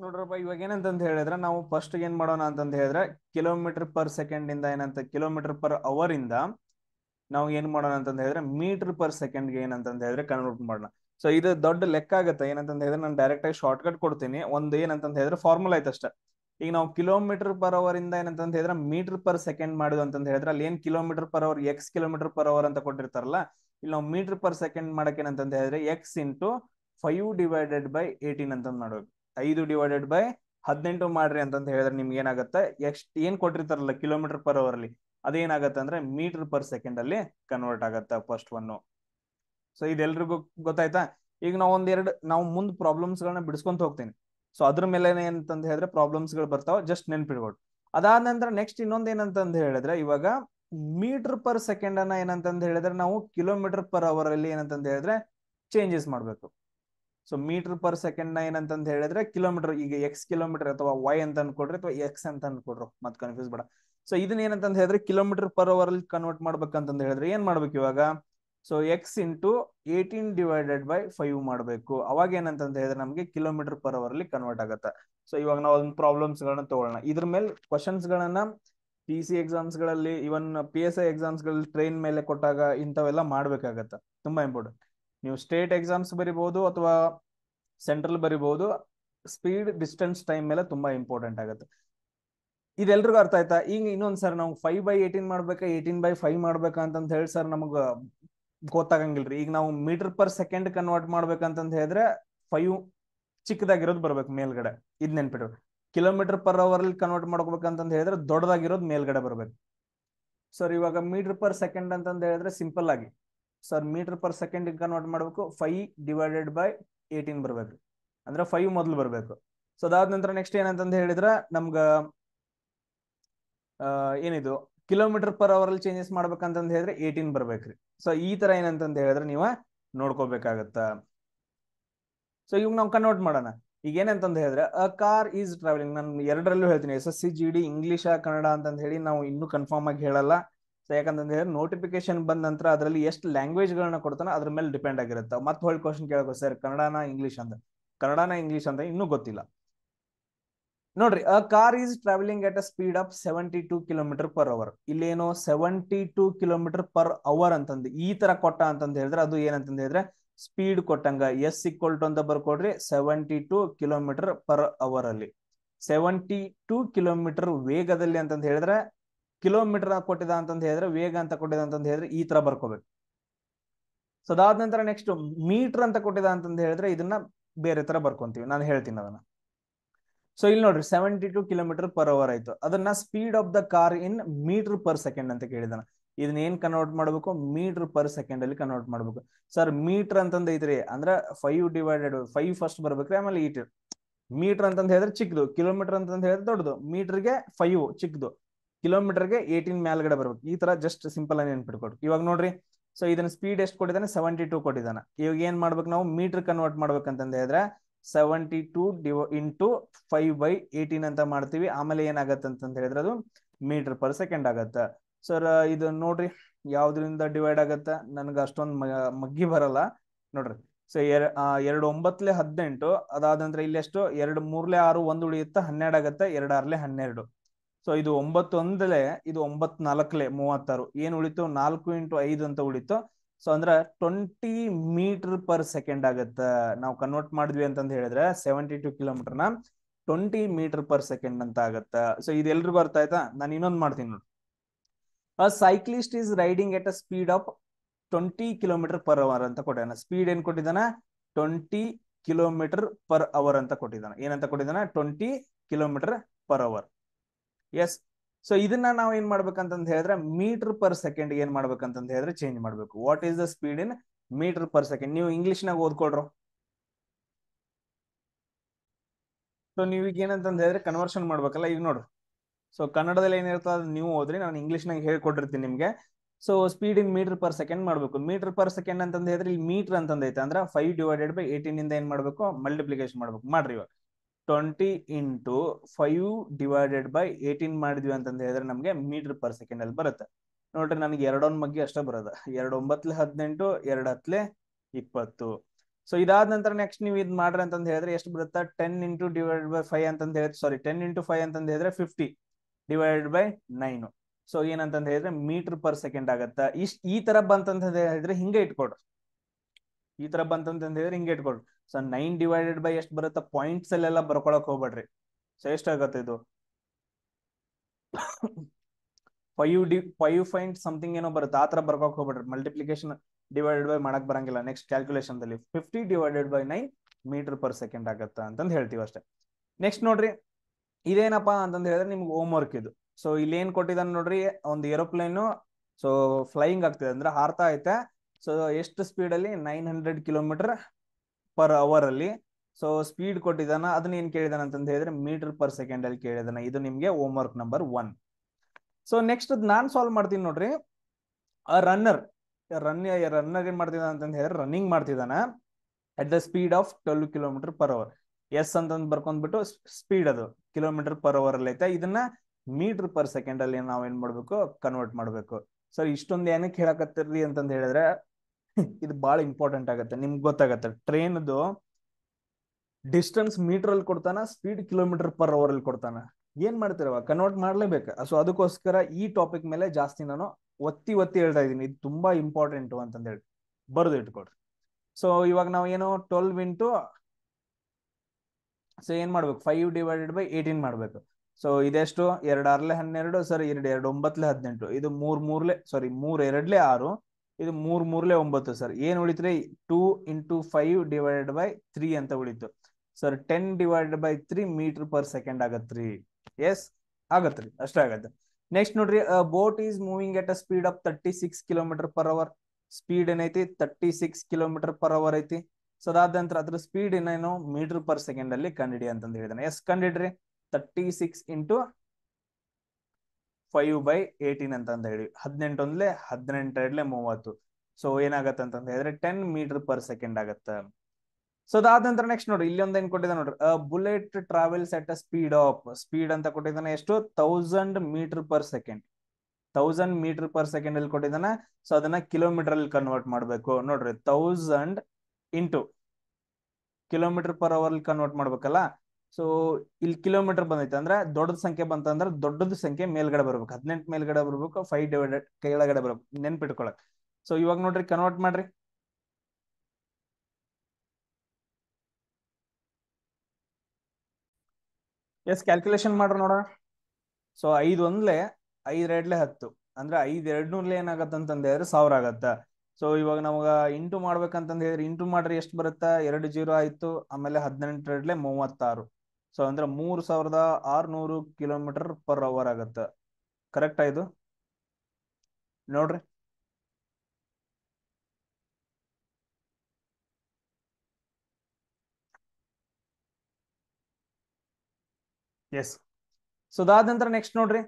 ನೋಡ್ರಪ್ಪ ಇವಾಗ ಏನಂತ ಹೇಳಿದ್ರೆ ನಾವು ಫಸ್ಟ್ ಏನ್ ಮಾಡೋಣ ಅಂತ ಹೇಳಿದ್ರೆ ಕಿಲೋಮೀಟರ್ ಪರ್ ಸೆಕೆಂಡ್ ಇಂದ ಏನಂತ ಕಿಲೋಮೀಟರ್ ಪರ್ ಅವರ್ ಇಂದ ನಾವು ಏನ್ ಮಾಡೋಣ ಅಂತ ಹೇಳಿದ್ರೆ ಮೀಟರ್ ಪರ್ ಸೆಕೆಂಡ್ ಗೆ ಅಂತ ಹೇಳಿದ್ರೆ ಕನ್ವರ್ಟ್ ಮಾಡೋಣ ಸೊ ಇದು ದೊಡ್ಡ ಲೆಕ್ಕ ಆಗುತ್ತೆ ಏನಂತ ಹೇಳಿದ್ರೆ ನಾನು ಡೈರೆಕ್ಟ್ ಆಗಿ ಶಾರ್ಟ್ ಕಟ್ ಕೊಡ್ತೀನಿ ಒಂದ್ ಏನಂತ ಹೇಳಿದ್ರೆ ಫಾರ್ಮುಲಾ ಆಯ್ತು ಅಷ್ಟೇ ಈಗ ನಾವು ಕಿಲೋಮೀಟರ್ ಪರ್ ಅವರ್ ಇಂದ ಏನಂತ ಹೇಳಿದ್ರೆ ಮೀಟರ್ ಪರ್ ಸೆಕೆಂಡ್ ಮಾಡುದು ಅಂತ ಹೇಳಿದ್ರೆ ಅಲ್ಲಿ ಏನ್ kilometre per hour x kilometre per hour ಅಂತ ಕೊಟ್ಟಿರ್ತಾರಲ್ಲ ಇಲ್ಲಿ ನಾವು ಮೀಟರ್ ಪರ್ ಸೆಕೆಂಡ್ ಮಾಡಕ್ಕೆ ಏನಂತ ಹೇಳಿದ್ರೆ x into five divided by eighteen ಅಂತ ಮಾಡೋದು ಐದು ಡಿವೈಡೆಡ್ ಬೈ ಹದಿನೆಂಟು ಮಾಡ್ರಿ ಅಂತಂತ ಹೇಳಿದ್ರೆ ನಿಮ್ಗೆ ಏನಾಗುತ್ತೆ ಎಕ್ಸ್ಟ್ ಏನ್ ಕೊಟ್ಟಿರ್ತಾರಲ್ಲ ಕಿಲೋಮೀಟರ್ ಪರ್ ಅವರ್ ಅಲ್ಲಿ ಅದೇನಾಗತ್ತೆ ಅಂದ್ರೆ ಮೀಟರ್ ಪರ್ ಸೆಕೆಂಡ್ ಅಲ್ಲಿ ಕನ್ವರ್ಟ್ ಆಗತ್ತೆ ಫಸ್ಟ್ ಒನ್ ಸೊ ಇದೆಲ್ರಿಗೂ ಗೊತ್ತಾಯ್ತಾ ಈಗ ನಾವು ಒಂದೆರಡು ನಾವು ಮುಂದ್ ಪ್ರಾಬ್ಲಮ್ಸ್ ಗಳನ್ನ ಬಿಡಿಸ್ಕೊಂತ ಹೋಗ್ತೀನಿ ಸೊ ಅದ್ರ ಮೇಲೆ ಏನಂತ ಹೇಳಿದ್ರೆ ಪ್ರಾಬ್ಲಮ್ಸ್ ಗಳು ಬರ್ತಾವ ಜಸ್ಟ್ ನೆನ್ಪಿಡ್ಬೋದು ಅದಾದ ನಂತರ ನೆಕ್ಸ್ಟ್ ಇನ್ನೊಂದ್ ಏನಂತಂದ್ ಹೇಳಿದ್ರೆ ಇವಾಗ ಮೀಟರ್ ಪರ್ ಸೆಕೆಂಡ್ ಅನ್ನ ಏನಂತಂದ್ ಹೇಳಿದ್ರೆ ನಾವು ಕಿಲೋಮೀಟರ್ ಪರ್ ಅವರ್ ಅಲ್ಲಿ ಏನಂತಂದ್ ಹೇಳಿದ್ರೆ ಚೇಂಜಸ್ ಮಾಡ್ಬೇಕು ಸೊ ಮೀಟರ್ ಪರ್ ಸೆಕೆಂಡ್ ನ ಏನಂತ ಹೇಳಿದ್ರೆ ಕಿಲೋಮೀಟರ್ ಈಗ ಎಕ್ಸ್ ಕಿಲೋಮೀಟರ್ ಅಥವಾ ವೈ ಅಂತ ಅನ್ಕೊಡ್ರಿ ಅಥವಾ ಎಕ್ಸ್ ಅಂತ ಅನ್ಕೊಡ್ರು ಮತ್ ಕನ್ಫ್ಯೂಸ್ ಬೇಡ ಸೊ ಇದನ್ನ ಏನಂತ ಹೇಳಿದ್ರೆ ಕಿಲೋಮೀಟರ್ ಪರ್ ಅವರ್ ಅಲ್ಲಿ ಕನ್ವರ್ಟ್ ಮಾಡ್ಬೇಕಂತ ಹೇಳಿದ್ರೆ ಏನ್ ಮಾಡ್ಬೇಕು ಇವಾಗ so x into eighteen divided by five ಮಾಡಬೇಕು ಅವಾಗ ಏನಂತ ಹೇಳಿದ್ರೆ ನಮಗೆ ಕಿಲೋಮೀಟರ್ ಪರ್ ಅವರ್ ಅಲ್ಲಿ ಕನ್ವರ್ಟ್ ಆಗುತ್ತೆ ಸೊ ಇವಾಗ ನಾವು ಒಂದು ಪ್ರಾಬ್ಲಮ್ಸ್ ಗಳನ್ನ ತಗೊಳ್ಳೋಣ ಇದ್ರ ಮೇಲೆ ಕ್ವಶನ್ಸ್ ಗಳನ್ನ ಪಿ ಸಿ ಎಕ್ಸಾಮ್ಸ್ ಗಳಲ್ಲಿ even P S I exams ಗಳಲ್ಲಿ ಟ್ರೈನ್ ಮೇಲೆ ಕೊಟ್ಟಾಗ ಇಂಥವೆಲ್ಲ ಮಾಡ್ಬೇಕಾಗತ್ತೆ ತುಂಬಾ ಇಂಪಾರ್ಟೆಂಟ್ ನೀವು ಸ್ಟೇಟ್ ಎಕ್ಸಾಮ್ಸ್ ಬರಿಬಹುದು ಅಥವಾ ಸೆಂಟ್ರಲ್ ಬರಿಬಹುದು ಸ್ಪೀಡ್ ಡಿಸ್ಟೆನ್ಸ್ ಟೈಮ್ ಮೇಲೆ ತುಂಬಾ ಇಂಪಾರ್ಟೆಂಟ್ ಆಗುತ್ತೆ ಇದೆಲ್ರಿಗೂ ಅರ್ಥ ಆಯ್ತಾ ಈಗ ಇನ್ನೊಂದ್ ಸರ್ ನಾವು ಫೈವ್ ಬೈ ಏಯ್ಟೀನ್ ಮಾಡ್ಬೇಕಾ ಏಯ್ಟೀನ್ ಬೈ ಫೈವ್ ಮಾಡ್ಬೇಕಾ ಹೇಳಿ ಸರ್ ನಮಗ ಗೊತ್ತಾಗಂಗಿಲ್ರಿ ಈಗ ನಾವು ಮೀಟರ್ ಪರ್ ಸೆಕೆಂಡ್ ಕನ್ವರ್ಟ್ ಮಾಡ್ಬೇಕಂತ ಹೇಳಿದ್ರೆ ಫೈವ್ ಚಿಕ್ಕದಾಗಿರೋದು ಬರ್ಬೇಕು ಮೇಲ್ಗಡೆ ಇದ್ ನೆನ್ಪಿಟ್ಟು ಕಿಲೋಮೀಟರ್ ಪರ್ ಅವರ್ ಅಲ್ಲಿ ಕನ್ವರ್ಟ್ ಮಾಡ್ಕೋಬೇಕಂತಂತ ಹೇಳಿದ್ರೆ ದೊಡ್ಡದಾಗಿರೋದು ಮೇಲ್ಗಡೆ ಬರ್ಬೇಕು ಸರ್ ಇವಾಗ ಮೀಟರ್ ಪರ್ ಸೆಕೆಂಡ್ ಅಂತಂದ್ರೆ ಸಿಂಪಲ್ ಆಗಿ sir metre per second convert ಮಾಡಬೇಕು ಫೈವ್ ಡಿವೈಡೆಡ್ ಬೈ ಏಯ್ಟೀನ್ ಬರ್ಬೇಕು ಅಂದ್ರೆ ಫೈವ್ ಮೊದಲು ಬರಬೇಕು ಸೊ ಅದಾದ ನಂತರ ನೆಕ್ಸ್ಟ್ ಏನಂತಂದು ಹೇಳಿದ್ರೆ ನಮ್ಗ ಏನಿದು ಕಿಲೋಮೀಟರ್ ಪರ್ ಅವರ್ ಅಲ್ಲಿ ಚೇಂಜಸ್ ಮಾಡ್ಬೇಕಂತ ಹೇಳಿದ್ರೆ ಏಯ್ಟೀನ್ ಬರ್ಬೇಕ್ರಿ ಸೊ ಈ ತರ ಏನಂತಂದು ಹೇಳಿದ್ರೆ ನೀವ ನೋಡ್ಕೋಬೇಕಾಗತ್ತ ಸೊ ಇವಾಗ ನಾವು ಕನ್ವರ್ಟ್ ಮಾಡೋಣ ಈಗ ಏನಂತಂದು ಹೇಳಿದ್ರೆ ಅ ಕಾರ್ ಈಸ್ ಟ್ರಾವೆಲಿಂಗ್ ನಾನು ಎರಡರಲ್ಲೂ ಹೇಳ್ತೀನಿ S S C G D English Kannada ಅಂತ ಹೇಳಿ ನಾವು ಇನ್ನೂ ಕನ್ಫರ್ಮ್ ಆಗಿ ಹೇಳಲ್ಲ ಸೊ ಯಾಕಂತಂದ್ರೆ ನೋಟಿಫಿಕೇಶನ್ ಬಂದ ನಂತರ ಅದರಲ್ಲಿ ಎಷ್ಟು ಲ್ಯಾಂಗ್ವೇಜ್ಗಳನ್ನ ಕೊಡ್ತಾನೆ ಅದ್ರ ಮೇಲೆ ಡಿಪೆಂಡ್ ಆಗಿರುತ್ತೆ ಮತ್ತೆ ಹೊಳ್ಳಿ ಕ್ವಶನ್ ಕೇಳಬೇಕು ಸರ್ ಕನ್ನಡನ ಇಂಗ್ಲೀಷ್ ಅಂತ ಕನ್ನಡನ ಇಂಗ್ಲೀಷ್ ಅಂತ ಇನ್ನೂ ಗೊತ್ತಿಲ್ಲ ನೋಡ್ರಿ a car is travelling at a speed of seventy two kilometre per hour ಇಲ್ಲೇನೋ seventy two kilometre per hour ಅಂತಂದು ಈ ತರ ಕೊಟ್ಟ ಅಂತ ಹೇಳಿದ್ರೆ ಅದು ಏನಂತಂದು ಹೇಳಿದ್ರೆ ಸ್ಪೀಡ್ ಕೊಟ್ಟಂಗ ಎಸ್ ಇಕ್ವಲ್ ಟು ಅಂತ ಬರ್ಕೊಡ್ರಿ seventy two kilometre per hour ಅಲ್ಲಿ ಸೆವೆಂಟಿ ಟೂ ಕಿಲೋಮೀಟರ್ ವೇಗದಲ್ಲಿ ಅಂತಂದು ಹೇಳಿದ್ರೆ ಕಿಲೋಮೀಟರ್ ಕೊಟ್ಟಿದ ಅಂತಂದು ಹೇಳಿದ್ರೆ ವೇಗ ಅಂತ ಕೊಟ್ಟಿದ ಅಂತ ಹೇಳಿದ್ರೆ ಈ ತರ ಬರ್ಕೋಬೇಕು ಸೊ ಅದಾದ ನಂತರ ನೆಕ್ಸ್ಟ್ ಮೀಟರ್ ಅಂತ ಕೊಟ್ಟಿದ ಅಂತಂದು ಹೇಳಿದ್ರೆ ಇದನ್ನ ಬೇರೆ ತರ ಬರ್ಕೊಂತೀವಿ ನಾನು ಹೇಳ್ತೀನಿ ಅದನ್ನ ಸೊ ಇಲ್ಲಿ ನೋಡ್ರಿ seventy two kilometre per hour ಆಯ್ತು ಅದನ್ನ speed of the car in metre per second ಅಂತ ಕೇಳಿದಾನ ಇದನ್ನ ಏನ್ ಕನ್ವರ್ಟ್ ಮಾಡಬೇಕು ಮೀಟರ್ ಪರ್ ಸೆಕೆಂಡ್ ಅಲ್ಲಿ ಕನ್ವರ್ಟ್ ಮಾಡ್ಬೇಕು ಸರ್ ಮೀಟರ್ ಅಂತಂದ ಐತ್ರಿ ಅಂದ್ರ ಫೈವ್ ಡಿವೈಡೆಡ್ ಫೈವ್ ಫಸ್ಟ್ ಬರ್ಬೇಕ್ರಿ ಆಮೇಲೆ ಈಟರ್ ಮೀಟರ್ ಅಂತ ಹೇಳಿದ್ರೆ ಚಿಕ್ಕದು ಕಿಲೋಮೀಟರ್ ಅಂತಂದ ಹೇಳಿದ್ರೆ ದೊಡ್ಡದು ಮೀಟರ್ಗೆ ಫೈವ್ ಚಿಕ್ಕದು ಕಿಲೋಮೀಟರ್ಗೆ ಏಟೀನ್ ಮೇಲ್ಗಡೆ ಬರ್ಬೇಕು ಈ ತರ ಜಸ್ಟ್ ಸಿಂಪಲ್ ಆಗಿ ನೆನ್ಪಿಟ್ಕೊಡ್ ಇವಾಗ ನೋಡ್ರಿ ಸೊ ಇದನ್ನ ಸ್ಪೀಡ್ ಎಷ್ಟು ಕೊಟ್ಟಿದ್ದಾನೆ ಸೆವೆಂಟಿ ಟೂ ಕೊಟ್ಟಿದ್ದಾನೆ ಇವಾಗ ಏನ್ ಮಾಡ್ಬೇಕು ನಾವು ಮೀಟರ್ ಕನ್ವರ್ಟ್ ಮಾಡ್ಬೇಕಂತಂದ ಹೇಳಿದ್ರೆ ಸೆವೆಂಟಿ ಟೂ ಡಿವ ಇಂಟು ಫೈವ್ ಬೈ ಏಯ್ಟೀನ್ ಅಂತ ಮಾಡ್ತೀವಿ ಆಮೇಲೆ ಏನಾಗತ್ತೆ ಅಂತ ಹೇಳಿದ್ರೆ ಅದು ಮೀಟರ್ ಪರ್ ಸೆಕೆಂಡ್ ಆಗತ್ತೆ ಸರ್ ಇದು ನೋಡ್ರಿ ಯಾವ್ದ್ರಿಂದ ಡಿವೈಡ್ ಆಗತ್ತೆ ನನ್ಗೆ ಅಷ್ಟೊಂದು ಮಗ್ಗಿ ಬರಲ್ಲ ನೋಡ್ರಿ ಸೊ ಎರ ಎರಡು ಒಂಬತ್ತಲೆ ಹದಿನೆಂಟು ಅದಾದ ನಂತರ ಇಲ್ಲಿ ಎಷ್ಟು ಎರಡು ಮೂರ್ಲೆ ಆರು ಒಂದು ಉಳಿಯುತ್ತೆ ಹನ್ನೆರಡು ಆಗತ್ತೆ ಎರಡು ಆರ್ಲೆ ಹನ್ನೆರಡು ಸೊ ಇದು ಒಂಬತ್ತೊಂದಲೆ ಇದು ಒಂಬತ್ ಮೂವತ್ತಾರು ಏನ್ ಉಳಿತು ನಾಲ್ಕು ಇಂಟು ಐದು ಅಂತ ಉಳಿತು ಸೊ ಅಂದ್ರ ಟ್ವೆಂಟಿ ಮೀಟರ್ ಪರ್ ಸೆಕೆಂಡ್ ಆಗತ್ತ ನಾವು ಕನ್ವರ್ಟ್ ಮಾಡಿದ್ವಿ ಅಂತಂದ್ ಹೇಳಿದ್ರೆ ಸೆವೆಂಟಿ ಟು ನ ಟ್ವೆಂಟಿ ಮೀಟರ್ ಪರ್ ಸೆಕೆಂಡ್ ಅಂತ ಆಗತ್ತ ಸೊ ಇದೆಲ್ರು ಬರ್ತಾ ಆಯ್ತಾ ನಾನು ಇನ್ನೊಂದ್ ಮಾಡ್ತೀನಿ ನೋಡಿ a cyclist is riding at a speed of twenty kilometre per hour ಅಂತ ಕೊಟ್ಟಿದ್ದಾನೆ ಸ್ಪೀಡ್ ಏನ್ ಕೊಟ್ಟಿದ್ದಾನ ಟ್ವೆಂಟಿ ಕಿಲೋಮೀಟರ್ ಪರ್ ಅವರ್ ಅಂತ ಕೊಟ್ಟಿದ್ದಾನೆ ಏನಂತ ಕೊಟ್ಟಿದ್ದಾನೆ twenty kilometre per hour yes so ಇದನ್ನ ನಾವು ಏನ್ ಮಾಡ್ಬೇಕಂತಂದ್ ಹೇಳಿದ್ರೆ ಮೀಟರ್ ಪರ್ ಸೆಕೆಂಡ್ ಏನ್ ಮಾಡ್ಬೇಕಂತಂದ್ ಹೇಳಿದ್ರೆ ಚೇಂಜ್ ಮಾಡ್ಬೇಕು what is the speed in metre per second ನೀವು ಇಂಗ್ಲಿಷ್ ನಾಗ ಓದ್ಕೊಳ್ರು ಸೊ ನೀವು ಈಗ ಏನಂತಂದ್ ಹೇಳಿದ್ರೆ ಕನ್ವರ್ಷನ್ ಮಾಡ್ಬೇಕಲ್ಲ ಈಗ ನೋಡ್ರಿ ಸೊ ಕನ್ನಡದಲ್ಲಿ ಏನಿರ್ತದ ಅದು ನೀವು ಹೋದ್ರಿ ನಾನು ನಾಗ ಹೇಳ್ಕೊಟ್ಟಿರ್ತೀನಿ ನಿಮ್ಗೆ so speed in metre per second ಮಾಡ್ಬೇಕು ಮೀಟರ್ ಪರ್ ಸೆಕೆಂಡ್ ಅಂತಂದ್ ಹೇಳಿದ್ರೆ ಇಲ್ಲಿ ಮೀಟರ್ ಅಂತಂದೈತೆ ಅಂದ್ರೆ ಫೈವ್ ಡಿವೈಡೆಡ್ ಬೈ ಏಟೀನ್ ಇಂದ ಏನ್ ಮಾಡ್ಬೇಕು ಮಲ್ಟಿಪ್ಲಿಕೇಶನ್ ಮಾಡ್ಬೇಕು ಮಾಡ್ರಿ ಇವಾಗ twenty into five divided by eighteen ಮಾಡಿದ್ವಿ ಅಂತಂದು ಹೇಳಿದ್ರೆ ನಮಗೆ ಮೀಟರ್ ಪರ್ ಸೆಕೆಂಡ್ ಅಲ್ಲಿ ಬರುತ್ತೆ ನೋಡ್ರಿ ನನಗೆ ಎರಡೊನ್ ಬಗ್ಗೆ ಅಷ್ಟೇ ಬರೋದ ಎರಡು ಒಂಬತ್ತಲೆ ಹದಿನೆಂಟು ಎರಡು ಹತ್ಲೆ ಇಪ್ಪತ್ತು ಸೊ ಇದಾದ ನಂತರ ನೆಕ್ಸ್ಟ್ ನೀವು ಇದು ಮಾಡ್ರಿ ಅಂತಂದು ಹೇಳಿದ್ರೆ ಎಷ್ಟು ಬರುತ್ತೆ ten into divide by five ಅಂತಂದು ಹೇಳಿದ್ರೆ ಸಾರಿ ಟೆನ್ ಇಂಟು ಫೈವ್ ಅಂತಂದು ಹೇಳಿದ್ರೆ fifty divided by nine so ಏನಂತ ಹೇಳಿದ್ರೆ ಮೀಟರ್ ಪರ್ ಸೆಕೆಂಡ್ ಆಗತ್ತಾ ಇಷ್ಟ ಈ ತರ ಬಂತಂತ ಹೇಳಿದ್ರೆ ಹಿಂಗೆ ಇಟ್ಕೊಡ್ರಿ ಈ ತರ ಬಂತಂತ ಹೇಳಿದ್ರೆ ಹಿಂಗೆ ಇಟ್ಕೊಡ್ರಿ ಸೊ ನೈನ್ ಡಿವೈಡೆಡ್ ಬೈ ಎಷ್ಟು ಬರುತ್ತೆ ಪಾಯಿಂಟ್ಸ್ ಅಲ್ಲೆಲ್ಲ ಬರ್ಕೊಳಕ್ ಹೋಗ್ಬೇಡ್ರಿ ಸೊ ಎಷ್ಟಾಗತ್ತೆ ಇದು ಫೈವ್ ಡಿ ಫೈವ್ ಪಾಯಿಂಟ್ ಸಮಥಿಂಗ್ ಏನೋ ಬರುತ್ತೆ ಆ ತರ ಬರ್ಕೊಕ್ ಹೋಗ್ಬೇಡ್ರಿ ಮಲ್ಟಿಪ್ಲಿಕೇಶನ್ ಡಿವೈಡೆಡ್ ಬೈ ಮಾಡಕ್ ಬರಂಗಿಲ್ಲ ನೆಕ್ಸ್ಟ್ ಕ್ಯಾಲ್ಕುಲೇಷನ್ ದಲ್ಲಿ fifty divided by nine metre per second ಆಗತ್ತ ಅಂತ ಹೇಳ್ತೀವಿ ಅಷ್ಟೇ ನೆಕ್ಸ್ಟ್ ನೋಡ್ರಿ ಇದೇನಪ್ಪಾ ಅಂತಂದ್ ಹೇಳಿದ್ರೆ ನಿಮ್ಗೆ ಹೋಮ್ ವರ್ಕ್ ಇದು ಸೊ ಇಲ್ಲಿ ಏನ್ ಕೊಟ್ಟಿದ್ದಾನೆ ನೋಡ್ರಿ ಒಂದು ಏರೋಪ್ಲೇನು ಸೊ ಫ್ಲೈಯಿಂಗ್ ಆಗ್ತಿದೆ ಅಂದ್ರೆ ಹಾರ್ತಾ ಐತೆ ಸೊ ಎಷ್ಟು ಸ್ಪೀಡ್ ಅಲ್ಲಿ nine hundred kilometre per hour ಅಲ್ಲಿ ಸೊ ಸ್ಪೀಡ್ ಕೊಟ್ಟಿದ್ದಾನ ಅದನ್ನ ಏನ್ ಕೇಳಿದಾನ ಅಂತಂದ ಹೇಳಿದ್ರೆ ಮೀಟರ್ ಪರ್ ಸೆಕೆಂಡ್ ಅಲ್ಲಿ ಕೇಳಿದಾನ ಇದು ನಿಮ್ಗೆ home homework number one so next ನಾನ್ ಸಾಲ್ವ್ ಮಾಡ್ತೀನಿ ನೋಡ್ರಿ ಆ ರನ್ನರ್ ರನ್ ರನ್ನರ್ ಏನ್ ಮಾಡ್ತಿದ್ದಾನ ಅಂತ ಹೇಳಿದ್ರೆ ರನ್ನಿಂಗ್ ಮಾಡ್ತಿದ್ದಾನ at the speed of twelve kilometre per hour yes ಅಂತಂದು ಬರ್ಕೊಂಡ್ಬಿಟ್ಟು ಸ್ಪೀಡ್ ಅದು ಕಿಲೋಮೀಟರ್ ಪರ್ ಅವರ್ ಅಲ್ಲಿ ಐತೆ ಇದನ್ನ ಮೀಟರ್ ಪರ್ ಸೆಕೆಂಡ್ ಅಲ್ಲಿ ಏನ್ ಮಾಡ್ಬೇಕು ಕನ್ವರ್ಟ್ ಮಾಡ್ಬೇಕು ಸರ್ ಇಷ್ಟೊಂದು ಏನಕ್ಕೆ ಹೇಳಕತ್ತಿರ್ರಿ ಅಂತಂದು ಹೇಳಿದ್ರೆ ಇದು ಬಹಳ ಇಂಪಾರ್ಟೆಂಟ್ ಆಗತ್ತೆ ನಿಮ್ಗೆ ಗೊತ್ತಾಗತ್ತೆ ಟ್ರೈನ್ದು ಡಿಸ್ಟೆನ್ಸ್ ಮೀಟರ್ ಅಲ್ಲಿ ಕೊಡ್ತಾನ ಸ್ಪೀಡ್ ಕಿಲೋಮೀಟರ್ ಪರ್ ಅವರ್ ಅಲ್ಲಿ ಕೊಡ್ತಾನ ಏನ್ ಮಾಡ್ತಿರವ ಕನ್ವರ್ಟ್ ಮಾಡ್ಲೇಬೇಕು ಸೊ ಅದಕ್ಕೋಸ್ಕರ ಈ ಟಾಪಿಕ್ ಮೇಲೆ ಜಾಸ್ತಿ ನಾನು ಒತ್ತಿ ಒತ್ತಿ ಹೇಳ್ತಾ ಇದ್ದೀನಿ ಇದು ತುಂಬಾ ಇಂಪಾರ್ಟೆಂಟ್ ಅಂತಂದ ಹೇಳಿ ಬರೆದು ಇಟ್ಕೊಡ್ರಿ ಸೊ ಇವಾಗ ನಾವು ಏನು ಟ್ವೆಲ್ವ್ ಇಂಟು ಸೊ ಏನ್ ಮಾಡ್ಬೇಕು ಫೈವ್ ಡಿವೈಡೆಡ್ ಬೈ ಏಯ್ಟೀನ್ ಮಾಡ್ಬೇಕು ಸೊ ಇದೆಷ್ಟು ಎರಡು ಆರ್ಲೆ ಹನ್ನೆರಡು ಸರಿ ಎರಡು ಎರಡು ಒಂಬತ್ಲೆ ಹದಿನೆಂಟು ಇದು ಮೂರ್ ಮೂರ್ಲೆ ಸಾರಿ ಮೂರ್ ಎರಡ್ಲೆ ಆರು ಇದು ಮೂರ್ ಮೂರ್ಲೆ ಒಂಬತ್ತು ಸರ್ ಏನ್ ಉಳಿತ್ರಿ two into five divided by three ಅಂತ ಉಳಿತು sir ten divided by three metre per second ಆಗತ್ರಿ ಎಸ್ ಆಗತ್ರಿ ಅಷ್ಟೇ ಆಗತ್ತೆ ನೆಕ್ಸ್ಟ್ ನೋಡ್ರಿ boat is moving at a speed of thirty six kilometre per hour speed ಏನೈತಿ thirty six kilometre per hour ಐತಿ so ಅದಾದ ನಂತರ ಅದ್ರ ಸ್ಪೀಡ್ ಏನೇನು ಮೀಟರ್ ಪರ್ ಸೆಕೆಂಡ್ ಅಲ್ಲಿ ಕಂಡಿಡಿ ಅಂತಂದು ಹೇಳಿದಾನೆ ಎಸ್ ಕಂಡಿಡ್ರಿ thirty six into five by eighteen ಅಂತ ಹೇಳಿ ಹದಿನೆಂಟೊಂದ್ಲೆ ಹದಿನೆಂಟೆರಡ್ಲೆ ಮೂವತ್ತು ಸೊ ಏನಾಗತ್ತೆ ಅಂತಂದ ಹೇಳಿದ್ರೆ ಟೆನ್ ಮೀಟರ್ ಪರ್ ಸೆಕೆಂಡ್ ಆಗತ್ತೆ ಸೊ ಅದಾದ ನಂತರ ನೆಕ್ಸ್ಟ್ ನೋಡಿ ಇಲ್ಲಿ ಒಂದ್ ಏನ್ ಕೊಟ್ಟಿದ್ದ ನೋಡ್ರಿ bullet travels at a speed of speed ಅಂತ ಕೊಟ್ಟಿದ್ದಾನೆ ಎಷ್ಟು thousand metre per second thousand metre per second ಅಲ್ಲಿ ಕೊಟ್ಟಿದ್ದಾನೆ ಸೊ ಅದನ್ನ ಕಿಲೋಮೀಟರ್ ಅಲ್ಲಿ ಕನ್ವರ್ಟ್ ಮಾಡ್ಬೇಕು ನೋಡ್ರಿ thousand into kilometre per hour convert ಮಾಡ್ಬೇಕಲ್ಲ ಸೊ ಇಲ್ಲಿ ಕಿಲೋಮೀಟರ್ ಬಂದೈತೆ ಅಂದ್ರೆ ದೊಡ್ಡದ ಸಂಖ್ಯೆ ಅಂದ್ರೆ ದೊಡ್ಡದ ಸಂಖ್ಯೆ ಮೇಲ್ಗಡೆ ಬರ್ಬೇಕು ಹದಿನೆಂಟು ಮೇಲ್ಗಡೆ ಬರ್ಬೇಕು ಫೈವ್ ಡಿವೈಡೆಡ್ ಕೆಳಗಡೆ ಬರ್ಬೇಕು ನೆನ್ಪಿಟ್ಕೊಳಕ್ ಸೊ ಇವಾಗ ನೋಡ್ರಿ ಕನ್ವರ್ಟ್ ಮಾಡ್ರಿ ಎಸ್ ಕ್ಯಾಲ್ಕುಲೇಷನ್ ಮಾಡ್ರಿ ನೋಡೋಣ ಸೊ ಐದು ಒಂದ್ಲೆ ಐದ್ ಹತ್ತು ಅಂದ್ರೆ ಐದ್ ಎರಡ್ ನೂರ್ಲೆ ಏನಾಗತ್ತಂತಂದ ಹೇಳಿದ್ರೆ ಸಾವಿರ ಆಗತ್ತ ಸೊ ಇವಾಗ ನಮಗ ಇಂಟು ಮಾಡ್ಬೇಕಂತಂದ್ರೆ ಇಂಟು ಮಾಡ್ರಿ ಎಷ್ಟು ಬರುತ್ತಾ ಎರಡು ಜೀರೋ ಆಯ್ತು ಆಮೇಲೆ ಹದಿನೆಂಟರಡ್ಲೆ ಮೂವತ್ತಾರು ಸೊ ಅಂದ್ರೆ ಮೂರು ಸಾವಿರದ ಆರ್ನೂರು ಕಿಲೋಮೀಟರ್ ಪರ್ ಅವರ್ ಆಗತ್ತೆ ಕರೆಕ್ಟ್ ಇದು ನೋಡ್ರಿ ಎಸ್ ಸೊ ಅದಾದ ನಂತರ ನೆಕ್ಸ್ಟ್ ನೋಡ್ರಿ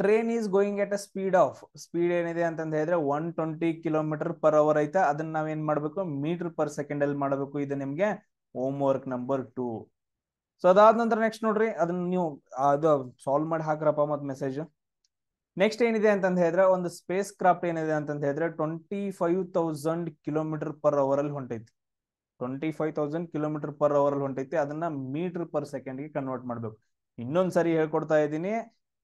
train is going at a speed of speed ಏನಿದೆ ಅಂತ ಹೇಳಿದ್ರೆ one twenty kilometre per hour ಐತೆ ಅದನ್ನ ನಾವೇನ್ ಮಾಡ್ಬೇಕು ಮೀಟರ್ ಪರ್ ಸೆಕೆಂಡ್ ಅಲ್ಲಿ ಮಾಡಬೇಕು ಇದು ನಿಮ್ಗೆ home homework number two so ಅದಾದ ನಂತರ ನೆಕ್ಸ್ಟ್ ನೋಡ್ರಿ ಅದನ್ನ ನೀವು ಅದು ಸಾಲ್ವ್ ಮಾಡಿ ಹಾಕ್ರಪ್ಪ ಮತ್ ಮೆಸೇಜ್ ನೆಕ್ಸ್ಟ್ ಏನಿದೆ ಅಂತ ಹೇಳಿದ್ರೆ ಒಂದು ಸ್ಪೇಸ್ ಕ್ರಾಫ್ಟ್ ಏನಿದೆ ಅಂತ ಹೇಳಿದ್ರೆ twenty five thousand kilometre per hour ಅಲ್ಲಿ ಹೊಂಟೈತಿ twenty five thousand kilometre per hour ಅಲ್ಲಿ ಹೊಂಟೈತಿ ಅದನ್ನ ಮೀಟರ್ ಪರ್ ಸೆಕೆಂಡ್ ಗೆ ಕನ್ವರ್ಟ್ ಮಾಡಬೇಕು ಇನ್ನೊಂದ್ಸರಿ ಹೇಳ್ಕೊಡ್ತಾ ಇದ್ದೀನಿ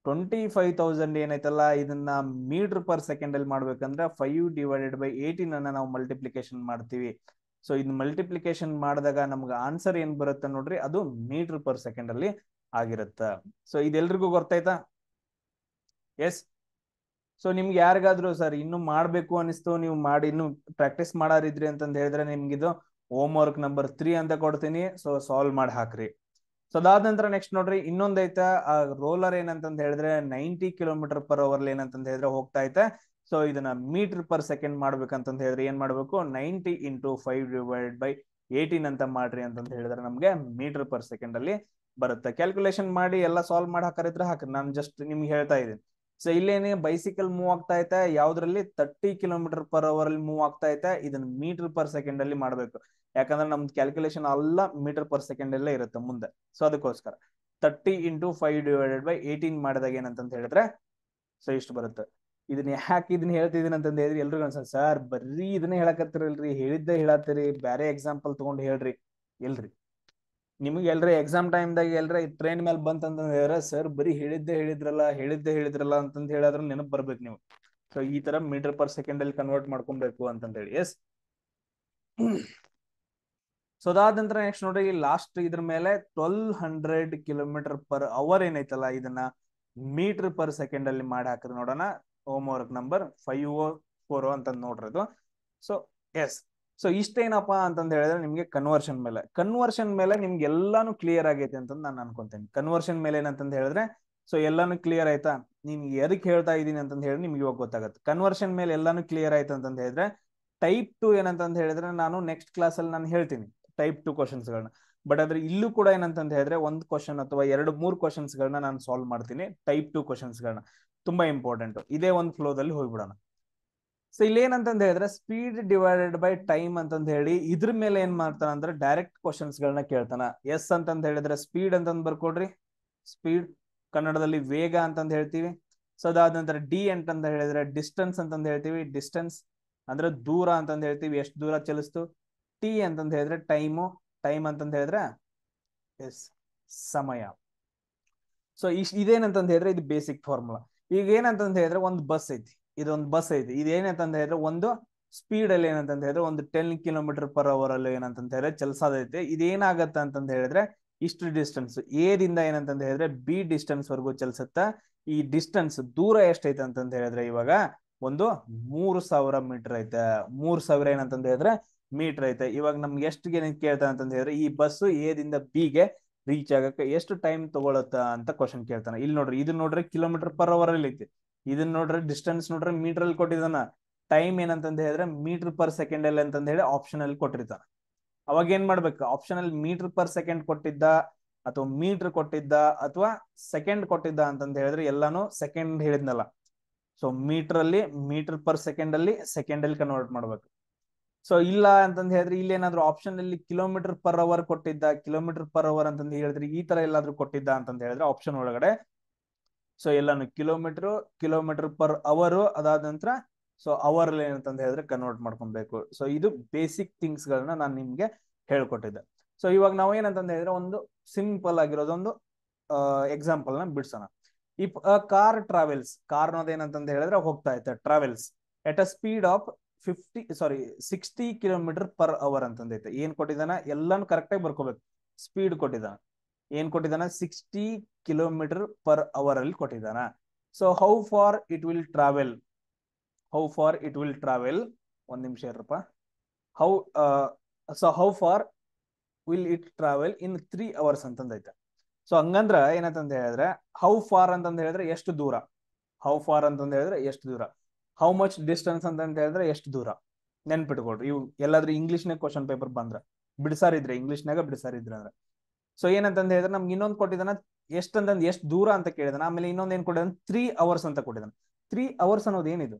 ಟ್ವೆಂಟಿ ಫೈವ್ ತೌಸಂಡ್ ಏನೈತಲ್ಲ ಇದನ್ನ ಮೀಟರ್ ಪರ್ ಸೆಕೆಂಡ್ ಅಲ್ಲಿ ಮಾಡ್ಬೇಕಂದ್ರೆ ಫೈವ್ ಡಿವೈಡೆಡ್ ಬೈ ಏಟೀನ್ ಅನ್ನ ನಾವು ಮಲ್ಟಿಪ್ಲಿಕೇಶನ್ ಮಾಡ್ತೀವಿ ಸೊ ಇದು ಮಲ್ಟಿಪ್ಲಿಕೇಶನ್ ಮಾಡಿದಾಗ ನಮ್ಗೆ ಆನ್ಸರ್ ಏನ್ ಬರುತ್ತೆ ನೋಡ್ರಿ ಅದು ಮೀಟರ್ ಪರ್ ಸೆಕೆಂಡ್ ಅಲ್ಲಿ ಆಗಿರುತ್ತ ಸೊ ಇದೆಲ್ರಿಗೂ ಗೊತ್ತಾಯ್ತಾ ಎಸ್ ಸೊ ನಿಮ್ಗೆ ಯಾರಿಗಾದ್ರೂ ಸರ್ ಇನ್ನು ಮಾಡ್ಬೇಕು ಅನಿಸ್ತು ನೀವು ಮಾಡಿ ಇನ್ನು ಪ್ರಾಕ್ಟೀಸ್ ಮಾಡಾರಿದ್ರಿ ಅಂತಂದ ಹೇಳಿದ್ರೆ ಇದು ಹೋಮ್ ವರ್ಕ್ ನಂಬರ್ ತ್ರೀ ಅಂತ ಕೊಡ್ತೀನಿ ಸೊ ಸಾಲ್ವ್ ಮಾಡಿ ಹಾಕ್ರಿ ಸೊ ಅದಾದ ನಂತರ ನೆಕ್ಸ್ಟ್ ನೋಡ್ರಿ ಇನ್ನೊಂದೈತ ಆ ರೋಲರ್ ಏನಂತ ಹೇಳಿದ್ರೆ ನೈಂಟಿ ಕಿಲೋಮೀಟರ್ ಪರ್ ಅವರ್ ಅಂತ ಹೇಳಿದ್ರೆ ಹೋಗ್ತಾ ಐತೆ ಸೊ ಇದನ್ನ ಮೀಟರ್ ಪರ್ ಸೆಕೆಂಡ್ ಮಾಡ್ಬೇಕಂತ ಹೇಳಿದ್ರೆ ಏನ್ ಮಾಡ್ಬೇಕು ninety into five divide by eighteen ಅಂತ ಮಾಡ್ರಿ ಅಂತ ಹೇಳಿದ್ರೆ ನಮ್ಗೆ ಮೀಟರ್ ಪರ್ ಸೆಕೆಂಡ್ ಅಲ್ಲಿ ಬರುತ್ತೆ ಕ್ಯಾಲ್ಕುಲೇಷನ್ ಮಾಡಿ ಎಲ್ಲ ಸಾಲ್ವ್ ಮಾಡಿ ಹಾಕಿದ್ರೆ ಹಾಕಿ ನಾನು ಜಸ್ಟ್ ನಿಮ್ಗೆ ಹೇಳ್ತಾ ಇದ್ದೀನಿ ಸೊ ಇಲ್ಲೇನೆ ಬೈಸಿಕಲ್ ಮೂವ್ ಆಗ್ತಾ ಐತೆ ಯಾವ್ದ್ರಲ್ಲಿ ತರ್ಟಿ ಕಿಲೋಮೀಟರ್ ಪರ್ ಅವರ್ ಅಲ್ಲಿ ಮೂವ್ ಆಗ್ತಾ ಐತೆ ಇದನ್ನ ಮೀಟರ್ ಪರ್ ಸೆಕೆಂಡ್ ಅಲ್ಲಿ ಮಾಡ್ಬೇಕು ಯಾಕಂದ್ರೆ ನಮ್ದು ಕ್ಯಾಲ್ಕುಲೇಷನ್ ಎಲ್ಲ ಮೀಟರ್ ಪರ್ ಸೆಕೆಂಡ್ ಅಲ್ಲೇ ಇರುತ್ತೆ ಮುಂದೆ ಸೊ ಅದಕ್ಕೋಸ್ಕರ thirty into five divided by eighteen ಮಾಡಿದಾಗ ಏನಂತ ಹೇಳಿದ್ರೆ ಸೊ ಇಷ್ಟು ಬರುತ್ತೆ ಇದನ್ನ ಯಾಕೆ ಇದನ್ನ ಹೇಳ್ತಿದ್ದೀನಿ ಅಂತಂದ ಹೇಳಿದ್ರಿ ಎಲ್ರಿಗೂ ಅನ್ಸ ಸರ್ ಬರ್ರಿ ಇದನ್ನ ಹೇಳಕತ್ತಿರಲ್ರಿ ಹೇಳಿದ್ದ ಹೇಳತ್ತೀರಿ ಬ್ಯಾರೆ ಎಕ್ಸಾಂಪಲ್ ತಗೊಂಡ್ ಹೇಳ್ರಿ ಎಲ್ರಿ ನಿಮ್ಗೆ ಎಲ್ರಿ ಎಕ್ಸಾಮ್ ಟೈಮ್ದಾಗ ಎಲ್ರ ಟ್ರೈನ್ ಮೇಲೆ ಬಂತಂದ್ರೆ ಸರ್ ಬರೀ ಹೇಳಿದ್ದೆ ಹೇಳಿದ್ರಲ್ಲ ಹೇಳಿದ್ದೆ ಹೇಳಿದ್ರಲ್ಲ ಅಂತಂದ್ ಹೇಳಾದ್ರೂ ನೆನಪು ಬರ್ಬೇಕು ನೀವು ಸೊ ಈ ತರ ಮೀಟರ್ ಪರ್ ಸೆಕೆಂಡ್ ಅಲ್ಲಿ ಕನ್ವರ್ಟ್ ಮಾಡ್ಕೊಬೇಕು ಅಂತಂದ ಹೇಳಿ ಎಸ್ ಸೊ ಅದಾದ ನಂತರ ನೆಕ್ಸ್ಟ್ ನೋಡ್ರಿ ಲಾಸ್ಟ್ ಇದ್ರ ಮೇಲೆ twelve hundred kilometre per hour ಏನೈತಲ್ಲ ಇದನ್ನ ಮೀಟರ್ ಪರ್ ಸೆಕೆಂಡ್ ಅಲ್ಲಿ ಮಾಡಿ ಹಾಕಿದ್ರೆ ನೋಡೋಣ homework number five O four O ಅಂತ ನೋಡ್ರಿ ಅದು ಸೊ ಎಸ್ ಸೊ ಇಷ್ಟೇನಪ್ಪ ಅಂತಂದು ಹೇಳಿದ್ರೆ ನಿಮಗೆ ಕನ್ವರ್ಷನ್ ಮೇಲೆ ಕನ್ವರ್ಷನ್ ಮೇಲೆ ನಿಮ್ಗೆ ಎಲ್ಲಾನು ಕ್ಲಿಯರ್ ಆಗೈತೆ ಅಂತ ನಾನು ಅನ್ಕೊಂತೇನೆ ಕನ್ವರ್ಷನ್ ಮೇಲೆ ಏನಂತಂದು ಹೇಳಿದ್ರೆ ಸೊ ಎಲ್ಲಾನು ಕ್ಲಿಯರ್ ಆಯ್ತಾ ನಿಮ್ಗೆ ಎದಕ್ಕೆ ಹೇಳ್ತಾ ಇದೀನಿ ಅಂತಂದು ಹೇಳಿ ನಿಮ್ಗೆ ಇವಾಗ ಗೊತ್ತಾಗುತ್ತೆ ಕನ್ವರ್ಷನ್ ಮೇಲೆ ಎಲ್ಲಾನು ಕ್ಲಿಯರ್ ಆಯ್ತು ಅಂತಂದು ಹೇಳಿದ್ರೆ ಟೈಪ್ ಟು ಏನಂತಂದು ಹೇಳಿದ್ರೆ ನಾನು ನೆಕ್ಸ್ಟ್ ಕ್ಲಾಸಲ್ಲಿ ನಾನು ಹೇಳ್ತೀನಿ ಟೈಪ್ ಟು ಕ್ವಶನ್ಸ್ಗಳನ್ನ ಬಟ್ ಆದ್ರೆ ಇಲ್ಲೂ ಕೂಡ ಏನಂತ ಹೇಳಿದ್ರೆ ಒಂದು ಕ್ವಶನ್ ಅಥವಾ ಎರಡು ಮೂರು ಕ್ವಶನ್ಸ್ಗಳನ್ನ ನಾನು ಸಾಲ್ವ್ ಮಾಡ್ತೀನಿ ಟೈಪ್ ಟು ಕ್ವಶನ್ಸ್ಗಳನ್ನ ತುಂಬಾ ಇಂಪಾರ್ಟೆಂಟ್ ಇದೇ ಒಂದು ಫ್ಲೋದಲ್ಲಿ ಹೋಗ್ಬಿಡೋಣ ಸೊ ಇಲ್ಲಿ ಏನಂತ ಹೇಳಿದ್ರೆ ಸ್ಪೀಡ್ ಡಿವೈಡೆಡ್ ಬೈ ಟೈಮ್ ಅಂತಂದ ಹೇಳಿ ಇದ್ರ ಮೇಲೆ ಏನ್ ಮಾಡ್ತಾನ ಅಂದ್ರೆ ಡೈರೆಕ್ಟ್ ಕ್ವಶನ್ಸ್ ಗಳನ್ನ ಕೇಳ್ತಾನ ಎಸ್ ಅಂತಂದ ಹೇಳಿದ್ರೆ ಸ್ಪೀಡ್ ಅಂತಂದ್ ಬರ್ಕೊಡ್ರಿ ಸ್ಪೀಡ್ ಕನ್ನಡದಲ್ಲಿ ವೇಗ ಅಂತಂದ ಹೇಳ್ತೀವಿ ಸೊ ಅದಾದ ನಂತರ ಡಿ ಅಂತ ಹೇಳಿದ್ರೆ ಡಿಸ್ಟೆನ್ಸ್ ಅಂತಂದು ಹೇಳ್ತೀವಿ ಡಿಸ್ಟೆನ್ಸ್ ಅಂದ್ರೆ ದೂರ ಅಂತಂದು ಹೇಳ್ತೀವಿ ಎಷ್ಟು ದೂರ ಚಲಿಸ್ತು ಟಿ ಅಂತಂದ ಹೇಳಿದ್ರೆ ಟೈಮು ಟೈಮ್ ಅಂತಂದ ಹೇಳಿದ್ರೆ ಎಸ್ ಸಮಯ ಸೊ ಇಶ್ ಇದೇನಂತಂದ್ ಹೇಳಿದ್ರೆ ಇದು ಬೇಸಿಕ್ ಫಾರ್ಮುಲಾ ಈಗ ಏನಂತ ಹೇಳಿದ್ರೆ ಒಂದು ಬಸ್ ಐತಿ ಇದೊಂದು ಬಸ್ ಐತಿ ಇದು ಏನಂತಂತ ಹೇಳಿದ್ರೆ ಒಂದು ಸ್ಪೀಡ್ ಅಲ್ಲಿ ಏನಂತಂತ ಹೇಳಿದ್ರೆ ಒಂದು ಟೆನ್ ಕಿಲೋಮೀಟರ್ ಪರ್ ಅವರ್ ಅಲ್ಲಿ ಏನಂತಂತ ಹೇಳಿದ್ರೆ ಚಲಿಸೋದೈತೆ ಇದೇನಾಗತ್ತ ಅಂತಂದ ಹೇಳಿದ್ರೆ ಇಷ್ಟು ಡಿಸ್ಟೆನ್ಸ್ ಎದಿಂದ ಏನಂತಂತ ಹೇಳಿದ್ರೆ ಬಿ ಡಿಸ್ಟೆನ್ಸ್ ವರ್ಗೂ ಚಲಿಸುತ್ತಾ ಈ ಡಿಸ್ಟೆನ್ಸ್ ದೂರ ಎಷ್ಟೈತೆ ಅಂತಂದ ಹೇಳಿದ್ರೆ ಇವಾಗ ಒಂದು ಮೂರು ಸಾವಿರ ಮೀಟರ್ ಐತೆ ಮೂರ್ ಸಾವಿರ ಏನಂತಂತ ಹೇಳಿದ್ರೆ ಮೀಟರ್ ಐತೆ ಇವಾಗ ನಮ್ಗೆ ಎಷ್ಟು ಕೇಳ್ತಾರೆ ಅಂತಂತ ಹೇಳಿದ್ರೆ ಈ ಬಸ್ಸು ಎದಿಂದ ಬಿ ಗೆ ರೀಚ್ ಆಗಕ್ಕೆ ಎಷ್ಟು ಟೈಮ್ ತಗೊಳತ್ತ ಅಂತ ಕ್ವಶನ್ ಕೇಳ್ತಾನೆ ಇಲ್ಲಿ ನೋಡ್ರಿ ಇದನ್ನ ನೋಡ್ರಿ ಕಿಲೋಮೀಟರ್ ಪರ್ ಅವರ್ ಅಲ್ಲಿ ಐತಿ ಇದನ್ನ ನೋಡ್ರಿ ಡಿಸ್ಟೆನ್ಸ್ ನೋಡ್ರಿ ಮೀಟರ್ ಅಲ್ಲಿ ಕೊಟ್ಟಿದಾನ ಟೈಮ್ ಏನಂತಂದ ಹೇಳಿದ್ರೆ ಮೀಟರ್ ಪರ್ ಸೆಕೆಂಡ್ ಅಲ್ಲಿ ಅಂತಂದ ಹೇಳಿ ಆಪ್ಷನ್ ಅಲ್ಲಿ ಕೊಟ್ಟಿರ್ತಾನೆ ಅವಾಗ ಏನ್ ಮಾಡ್ಬೇಕು ಆಪ್ಷನ್ ಅಲ್ಲಿ ಮೀಟರ್ ಪರ್ ಸೆಕೆಂಡ್ ಕೊಟ್ಟಿದ್ದ ಅಥವಾ ಮೀಟರ್ ಕೊಟ್ಟಿದ್ದ ಅಥವಾ ಸೆಕೆಂಡ್ ಕೊಟ್ಟಿದ್ದ ಅಂತಂದ ಹೇಳಿದ್ರೆ ಎಲ್ಲಾನು ಸೆಕೆಂಡ್ ಹೇಳಿದ್ನಲ್ಲ ಸೊ ಮೀಟರ್ ಅಲ್ಲಿ ಮೀಟರ್ ಪರ್ ಸೆಕೆಂಡ್ ಅಲ್ಲಿ ಸೆಕೆಂಡ್ ಅಲ್ಲಿ ಕನ್ವರ್ಟ್ ಮಾಡ್ಬೇಕು ಸೊ ಇಲ್ಲ ಅಂತಂದ್ ಹೇಳಿದ್ರೆ ಇಲ್ಲಿ ಏನಾದ್ರು ಆಪ್ಷನ್ ಅಲ್ಲಿ ಕಿಲೋಮೀಟರ್ ಪರ್ ಅವರ್ ಕೊಟ್ಟಿದ್ದ ಕಿಲೋಮೀಟರ್ ಪರ್ ಅವರ್ ಅಂತಂದ್ ಹೇಳಿದ್ರೆ ಈ ತರ ಎಲ್ಲಾದ್ರೂ ಕೊಟ್ಟಿದ್ದ ಅಂತ ಹೇಳಿದ್ರೆ ಆಪ್ಷನ್ ಒಳಗಡೆ ಸೊ ಎಲ್ಲಾನು ಕಿಲೋಮೀಟರ್ ಕಿಲೋಮೀಟರ್ ಪರ್ ಅವರ್ ಅದಾದ ನಂತರ ಸೊ ಅವರ್ ಏನಂತ ಹೇಳಿದ್ರೆ ಕನ್ವರ್ಟ್ ಮಾಡ್ಕೊಬೇಕು ಸೊ ಇದು ಬೇಸಿಕ್ ಥಿಂಗ್ಸ್ ಗಳನ್ನ ನಾನು ನಿಮ್ಗೆ ಹೇಳ್ಕೊಟ್ಟಿದ್ದೆ ಸೊ ಇವಾಗ ನಾವು ಏನಂತ ಹೇಳಿದ್ರೆ ಒಂದು ಸಿಂಪಲ್ ಆಗಿರೋದೊಂದು ಎಕ್ಸಾಂಪಲ್ ನ ಬಿಡ್ಸೋಣ ಈ ಕಾರ್ ಟ್ರಾವೆಲ್ಸ್ ಕಾರ್ ಅನ್ನೋದು ಹೇಳಿದ್ರೆ ಹೋಗ್ತಾ ಇತ್ತೆ travels at a speed of fifty sorry sixty kilometre per hour ಅಂತಂದೈತೆ ಏನ್ ಕೊಟ್ಟಿದ್ದಾನ ಎಲ್ಲಾನು ಕರೆಕ್ಟ್ ಆಗಿ ಬರ್ಕೋಬೇಕು ಸ್ಪೀಡ್ ಕೊಟ್ಟಿದ್ದಾನ ಏನ್ ಕೊಟ್ಟಿದ್ದಾನ ಸಿಕ್ಸ್ಟಿ ಕಿಲೋಮೀಟರ್ ಪರ್ ಅವರ್ ಅಲ್ಲಿ ಕೊಟ್ಟಿದ್ದಾನ so how far it will travel how far it will travel ಒಂದ್ ನಿಮಿಷ ಇರಪ್ಪ how so how far will it travel in three hours ಅಂತಂದೈತೆ ಸೊ ಹಂಗಂದ್ರ ಏನಂತ ಹೇಳಿದ್ರೆ ಹೌ ಫಾರ್ ಅಂತಂದ್ರೆ ಎಷ್ಟು ದೂರ ಹೌ ಫಾರ್ ಅಂತಂದ್ರೆ ಎಷ್ಟು ದೂರ ಹೌ ಮಚ್ ಡಿಸ್ಟೆನ್ಸ್ ಅಂತ ಹೇಳಿದ್ರೆ ಎಷ್ಟು ದೂರ ನೆನ್ಪಿಟ್ಕೊಳ್ರಿ ಇವು ಎಲ್ಲಾದ್ರೂ ಇಂಗ್ಲಿಷ್ನಾಗ ಕ್ವಶನ್ ಪೇಪರ್ ಬಂದ್ರ ಬಿಡಿಸಾರಿದ್ರೆ ಇಂಗ್ಲಿಷ್ನಾಗ ಬಿಡಿಸಾರಿದ್ರೆ ಅಂದ್ರೆ ಸೊ ಏನಂತ ಹೇಳಿದ್ರೆ ನಮ್ಗೆ ಇನ್ನೊಂದು ಕೊಟ್ಟಿದ್ದಾನ ಎಷ್ಟಂತಂದ್ ಎಷ್ಟು ದೂರ ಅಂತ ಕೇಳಿದಾನ ಆಮೇಲೆ ಇನ್ನೊಂದು ಏನ್ ಕೊಟ್ಟಿದ್ದಾನೆ ತ್ರೀ ಅವರ್ಸ್ ಅಂತ ಕೊಟ್ಟಿದ್ದಾನೆ ತ್ರೀ ಅವರ್ಸ್ ಅನ್ನೋದು ಏನಿದು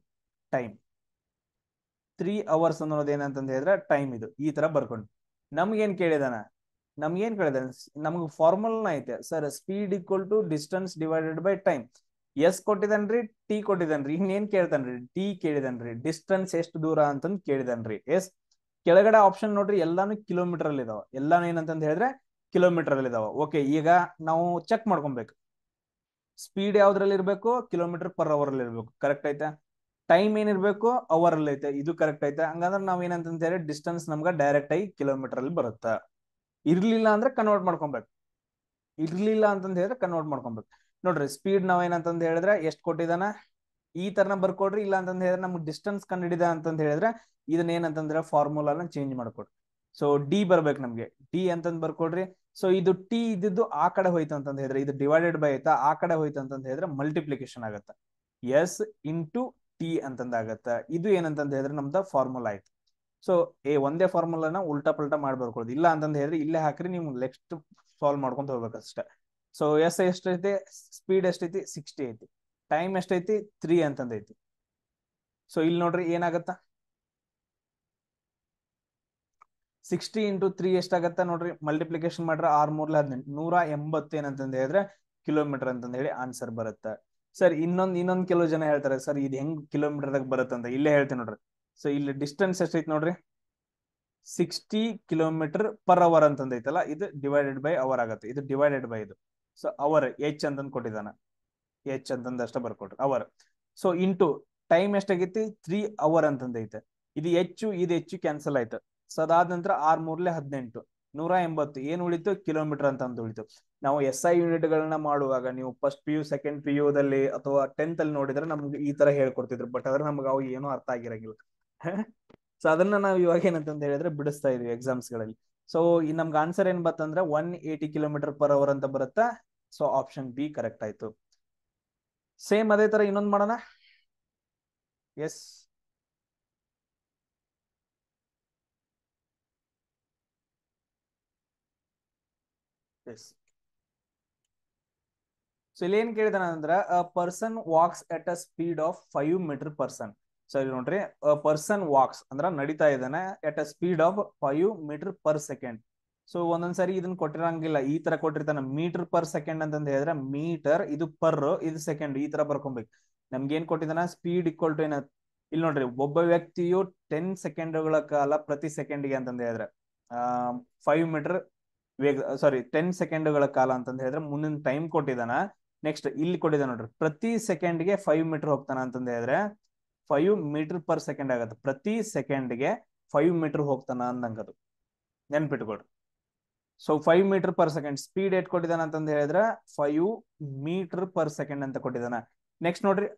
ಟೈಮ್ ತ್ರೀ ಅವರ್ಸ್ ಅನ್ನೋದು ಏನಂತಂದ ಹೇಳಿದ್ರೆ ಟೈಮ್ ಇದು ಈ ತರ ಬರ್ಕೊಂಡು ನಮ್ಗೇನ್ ಕೇಳಿದಾನ ನಮ್ಗೇನ್ ಕೇಳಿದಾನೆ ನಮ್ಗೆ ಫಾರ್ಮುಲ್ನ ಐತೆ sir speed equal to distance divided by time S ಕೊಟ್ಟಿದನ್ರಿ ಟಿ ಕೊಟ್ಟಿದನ್ರಿ ಇನ್ನೇನ್ ಕೇಳ್ತಾನ್ರಿ ಟಿ ಕೇಳಿದನ್ರಿ ಡಿಸ್ಟೆನ್ಸ್ ಎಷ್ಟು ದೂರ ಅಂತಂದ್ ಕೇಳಿದನ್ರಿ ಎಸ್ ಕೆಳಗಡೆ ಆಪ್ಷನ್ ನೋಡ್ರಿ ಎಲ್ಲಾನು ಕಿಲೋಮೀಟರ್ ಅಲ್ಲಿ ಇದಾವ ಎಲ್ಲಾನು ಏನಂತ ಹೇಳಿದ್ರೆ ಕಿಲೋಮೀಟರ್ ಅಲ್ಲಿ ಇದಾವ ಓಕೆ ಈಗ ನಾವು ಚೆಕ್ ಮಾಡ್ಕೊಬೇಕು ಸ್ಪೀಡ್ ಯಾವ್ದ್ರಲ್ಲಿ ಇರ್ಬೇಕು ಕಿಲೋಮೀಟರ್ ಪರ್ ಅವರ್ ಅಲ್ಲಿ ಇರ್ಬೇಕು ಕರೆಕ್ಟ್ ಐತೆ ಟೈಮ್ ಏನಿರ್ಬೇಕು ಅವರ್ ಅಲ್ಲಿ ಐತೆ ಇದು ಕರೆಕ್ಟ್ ಐತೆ ಹಂಗಂದ್ರೆ ನಾವ್ ಏನಂತ ಹೇಳಿ ಡಿಸ್ಟೆನ್ಸ್ ನಮ್ಗೆ ಡೈರೆಕ್ಟ್ ಆಗಿ ಕಿಲೋಮೀಟರ್ ಅಲ್ಲಿ ಬರುತ್ತೆ ಇರ್ಲಿಲ್ಲ ಅಂದ್ರೆ ಕನ್ವರ್ಟ್ ಮಾಡ್ಕೊಬೇಕು ಇರ್ಲಿಲ್ಲ ಅಂತಂದ್ರೆ ಕನ್ವರ್ಟ್ ಮಾಡ್ಕೊಬೇಕು ನೋಡ್ರಿ ಸ್ಪೀಡ್ ನಾವ್ ಏನಂತಂದ್ ಹೇಳಿದ್ರೆ ಎಷ್ಟ್ ಕೊಟ್ಟಿದಾನ ಈ ತರನ ಬರ್ಕೊಡ್ರಿ ಇಲ್ಲ ಅಂತಂದ ಹೇಳಿದ್ರೆ ನಮ್ಗೆ ಡಿಸ್ಟೆನ್ಸ್ ಕಂಡು ಹಿಡಿದ ಅಂತಂದ್ ಹೇಳಿದ್ರೆ ಇದನ್ನ ಏನಂತಂದ್ರೆ ಫಾರ್ಮುಲಾನ ಚೇಂಜ್ ಮಾಡ್ಕೊಡ್ರಿ ಸೊ ಡಿ ಬರ್ಬೇಕು ನಮ್ಗೆ ಡಿ ಅಂತಂದ್ ಬರ್ಕೊಡ್ರಿ ಸೊ ಇದು ಟಿ ಇದ್ದಿದ್ದು ಆ ಕಡೆ ಹೋಯ್ತು ಅಂತಂದ್ ಹೇಳಿದ್ರೆ ಇದು ಡಿವೈಡೆಡ್ ಬೈ ಆಯ್ತಾ ಆ ಕಡೆ ಹೋಯ್ತು ಅಂತಂದ್ ಹೇಳಿದ್ರೆ ಮಲ್ಟಿಪ್ಲಿಕೇಶನ್ ಆಗತ್ತ ಎಸ್ ಇಂಟು ಟಿ ಅಂತಂದ ಇದು ಏನಂತಂದ್ ಹೇಳಿದ್ರೆ ನಮ್ದು ಫಾರ್ಮುಲಾ ಆಯ್ತು ಸೊ ಏ ಒಂದೇ ಫಾರ್ಮುಲಾನ ಉಲ್ಟಾ ಪಲ್ಟಾ ಮಾಡ್ಬರ್ಕೊಳ್ದು ಇಲ್ಲ ಅಂತಂದ ಹೇಳಿದ್ರೆ ಇಲ್ಲೇ ಹಾಕ್ರಿ ನೀವು ನೆಕ್ಸ್ಟ್ ಸಾಲ್ವ್ ಮಾಡ್ಕೊಂತ ಹೋಗ್ಬೇಕಷ್ಟೇ ಸೊ ಎಸ್ ಎಷ್ಟೈತಿ ಸ್ಪೀಡ್ ಎಷ್ಟೈತಿ ಸಿಕ್ಸ್ಟಿ ಐತಿ ಟೈಮ್ ಎಷ್ಟೈತಿ ತ್ರೀ ಅಂತಂದೈತಿ ಸೊ ಇಲ್ಲಿ ನೋಡ್ರಿ ಏನಾಗತ್ತ ಸಿಕ್ಸ್ಟಿ ಇಂಟು ತ್ರೀ ಎಷ್ಟಾಗತ್ತ ನೋಡ್ರಿ ಮಲ್ಟಿಪ್ಲಿಕೇಶನ್ ಮಾಡ್ರೆ ಆರ್ ಮೂರ್ಲ ಹದಿನೆಂಟು ನೂರ ಏನಂತಂದ ಹೇಳಿದ್ರೆ ಕಿಲೋಮೀಟರ್ ಅಂತಂದೇಳಿ ಹೇಳಿ ಆನ್ಸರ್ ಬರುತ್ತೆ ಸರ್ ಇನ್ನೊಂದ್ ಇನ್ನೊಂದ್ ಕೆಲವು ಜನ ಹೇಳ್ತಾರೆ ಸರ್ ಇದು ಹೆಂಗ್ ಕಿಲೋಮೀಟರ್ ಕಿಲೋಮೀಟರ್ದಾಗ ಬರುತ್ತಂತ ಇಲ್ಲೇ ಹೇಳ್ತೀನಿ ನೋಡ್ರಿ ಸೊ ಇಲ್ಲಿ ಡಿಸ್ಟೆನ್ಸ್ ಎಷ್ಟೈತಿ ನೋಡ್ರಿ ಸಿಕ್ಸ್ಟಿ ಕಿಲೋಮೀಟರ್ ಪರ್ ಅವರ್ ಅಂತಂದೈತಲ್ಲ ಇದು ಡಿವೈಡೆಡ್ ಬೈ ಅವರ್ ಆಗುತ್ತೆ ಇದು ಡಿವೈಡೆಡ್ ಬೈ ಇದು ಸೊ ಅವರ್ ಎಚ್ ಅಂತಂದ್ ಕೊಟ್ಟಿದಾನ ಎಚ್ ಅಂತಂದ ಅಷ್ಟೇ ಬರ್ಕೊಟ್ರಿ ಅವರ್ ಸೊ ಇಂಟು ಟೈಮ್ ಎಷ್ಟಾಗೈತಿ ತ್ರೀ ಅವರ್ ಅಂತಂದೈತೆ ಇದು ಹೆಚ್ಚು ಇದು ಹೆಚ್ಚು ಕ್ಯಾನ್ಸಲ್ ಆಯ್ತು ಸೊ ಅದಾದ ನಂತರ ಆರ್ ಮೂರ್ಲೆ ಹದಿನೆಂಟು ನೂರ ಎಂಬತ್ತು ಏನ್ ಉಳಿತು ಕಿಲೋಮೀಟರ್ ಅಂತ ಉಳಿತು ನಾವು ಎಸ್ ಐ ಯೂನಿಟ್ ಗಳನ್ನ ಮಾಡುವಾಗ ನೀವು first P U second P U ದಲ್ಲಿ ಅಥವಾ ಟೆಂತ್ ಅಲ್ಲಿ ನೋಡಿದ್ರೆ ನಮ್ಗೆ ಈ ತರ ಹೇಳ್ಕೊಡ್ತಿದ್ರು ಬಟ್ ಅದ್ರ ನಮ್ಗೆ ಅವಾಗ ಏನೂ ಅರ್ಥ ಆಗಿರಂಗಿಲ್ಲ ಸೊ ಅದನ್ನ ನಾವು ಇವಾಗ ಏನಂತ ಹೇಳಿದ್ರೆ ಬಿಡಿಸ್ತಾ ಇದೀವಿ ಎಕ್ಸಾಮ್ಸ್ ಗಳಲ್ಲಿ ಸೊ ಈ ನಮ್ಗೆ ಆನ್ಸರ್ ಏನ್ ಬರ್ತಂದ್ರೆ one eighty kilometre per hour ಅಂತ ಬರುತ್ತೆ ಸೊ ಆಪ್ಷನ್ ಬಿ ಕರೆಕ್ಟ್ ಆಯ್ತು ಸೇಮ್ ಅದೇ ತರ ಇನ್ನೊಂದು ಮಾಡೋಣ ಎಸ್ ಎಸ್ ಸೊ ಇಲ್ಲಿ ಏನ್ ಕೇಳಿದಾನ a person walks at a speed of five metre person ಸರಿ ನೋಡ್ರಿ ಪರ್ಸನ್ ವಾಕ್ಸ್ ಅಂದ್ರ ನಡೀತಾ ಇದ್ದಾನೆ at a speed of five metre per second so ಒಂದೊಂದ್ಸರಿ ಇದನ್ನ ಕೊಟ್ಟಿರಂಗಿಲ್ಲ ಈ ತರ ಕೊಟ್ಟಿರ್ತಾನೆ ಮೀಟರ್ ಪರ್ ಸೆಕೆಂಡ್ ಅಂತಂದ ಹೇಳಿದ್ರೆ ಮೀಟರ್ ಇದು ಪರ್ ಇದು ಸೆಕೆಂಡ್ ಈ ತರ ಬರ್ಕೊಬೇಕು ನಮ್ಗೆ ಏನ್ ಕೊಟ್ಟಿದ್ದಾನೆ ಸ್ಪೀಡ್ ಇಕ್ವಲ್ ಟು ಏನ ಇಲ್ಲಿ ನೋಡ್ರಿ ಒಬ್ಬ ವ್ಯಕ್ತಿಯು ಟೆನ್ ಸೆಕೆಂಡ್ಗಳ ಕಾಲ ಪ್ರತಿ ಸೆಕೆಂಡ್ಗೆ ಅಂತಂದ ಹೇಳಿದ್ರೆ ಫೈವ್ ಮೀಟರ್ ವೇಗ ಸಾರಿ ಟೆನ್ ಗಳ ಕಾಲ ಅಂತಂದ ಹೇಳಿದ್ರೆ ಮುಂದಿನ ಟೈಮ್ ಕೊಟ್ಟಿದ್ದಾನ ನೆಕ್ಸ್ಟ್ ಇಲ್ಲಿ ಕೊಟ್ಟಿದ್ದಾನೆ ನೋಡ್ರಿ ಪ್ರತಿ ಗೆ ಫೈವ್ ಮೀಟರ್ ಹೋಗ್ತಾನ ಅಂತಂದ ಹೇಳಿದ್ರೆ ಫೈವ್ ಮೀಟರ್ ಪರ್ ಸೆಕೆಂಡ್ ಆಗತ್ತೆ ಪ್ರತಿ ಸೆಕೆಂಡ್ಗೆ ಫೈವ್ ಮೀಟರ್ ಹೋಗ್ತಾನ ಅಂದಂಗದು ನೆನ್ಪಿಟ್ಕೊಡ್ರಿ so five metre per second speed ಏಟ್ ಕೊಟ್ಟಿದ್ದಾನ ಅಂತಂದು ಹೇಳಿದ್ರೆ ಫೈವ್ ಮೀಟರ್ ಪರ್ ಸೆಕೆಂಡ್ ಅಂತ ಕೊಟ್ಟಿದ್ದಾನ ನೆಕ್ಸ್ಟ್ ನೋಡ್ರಿ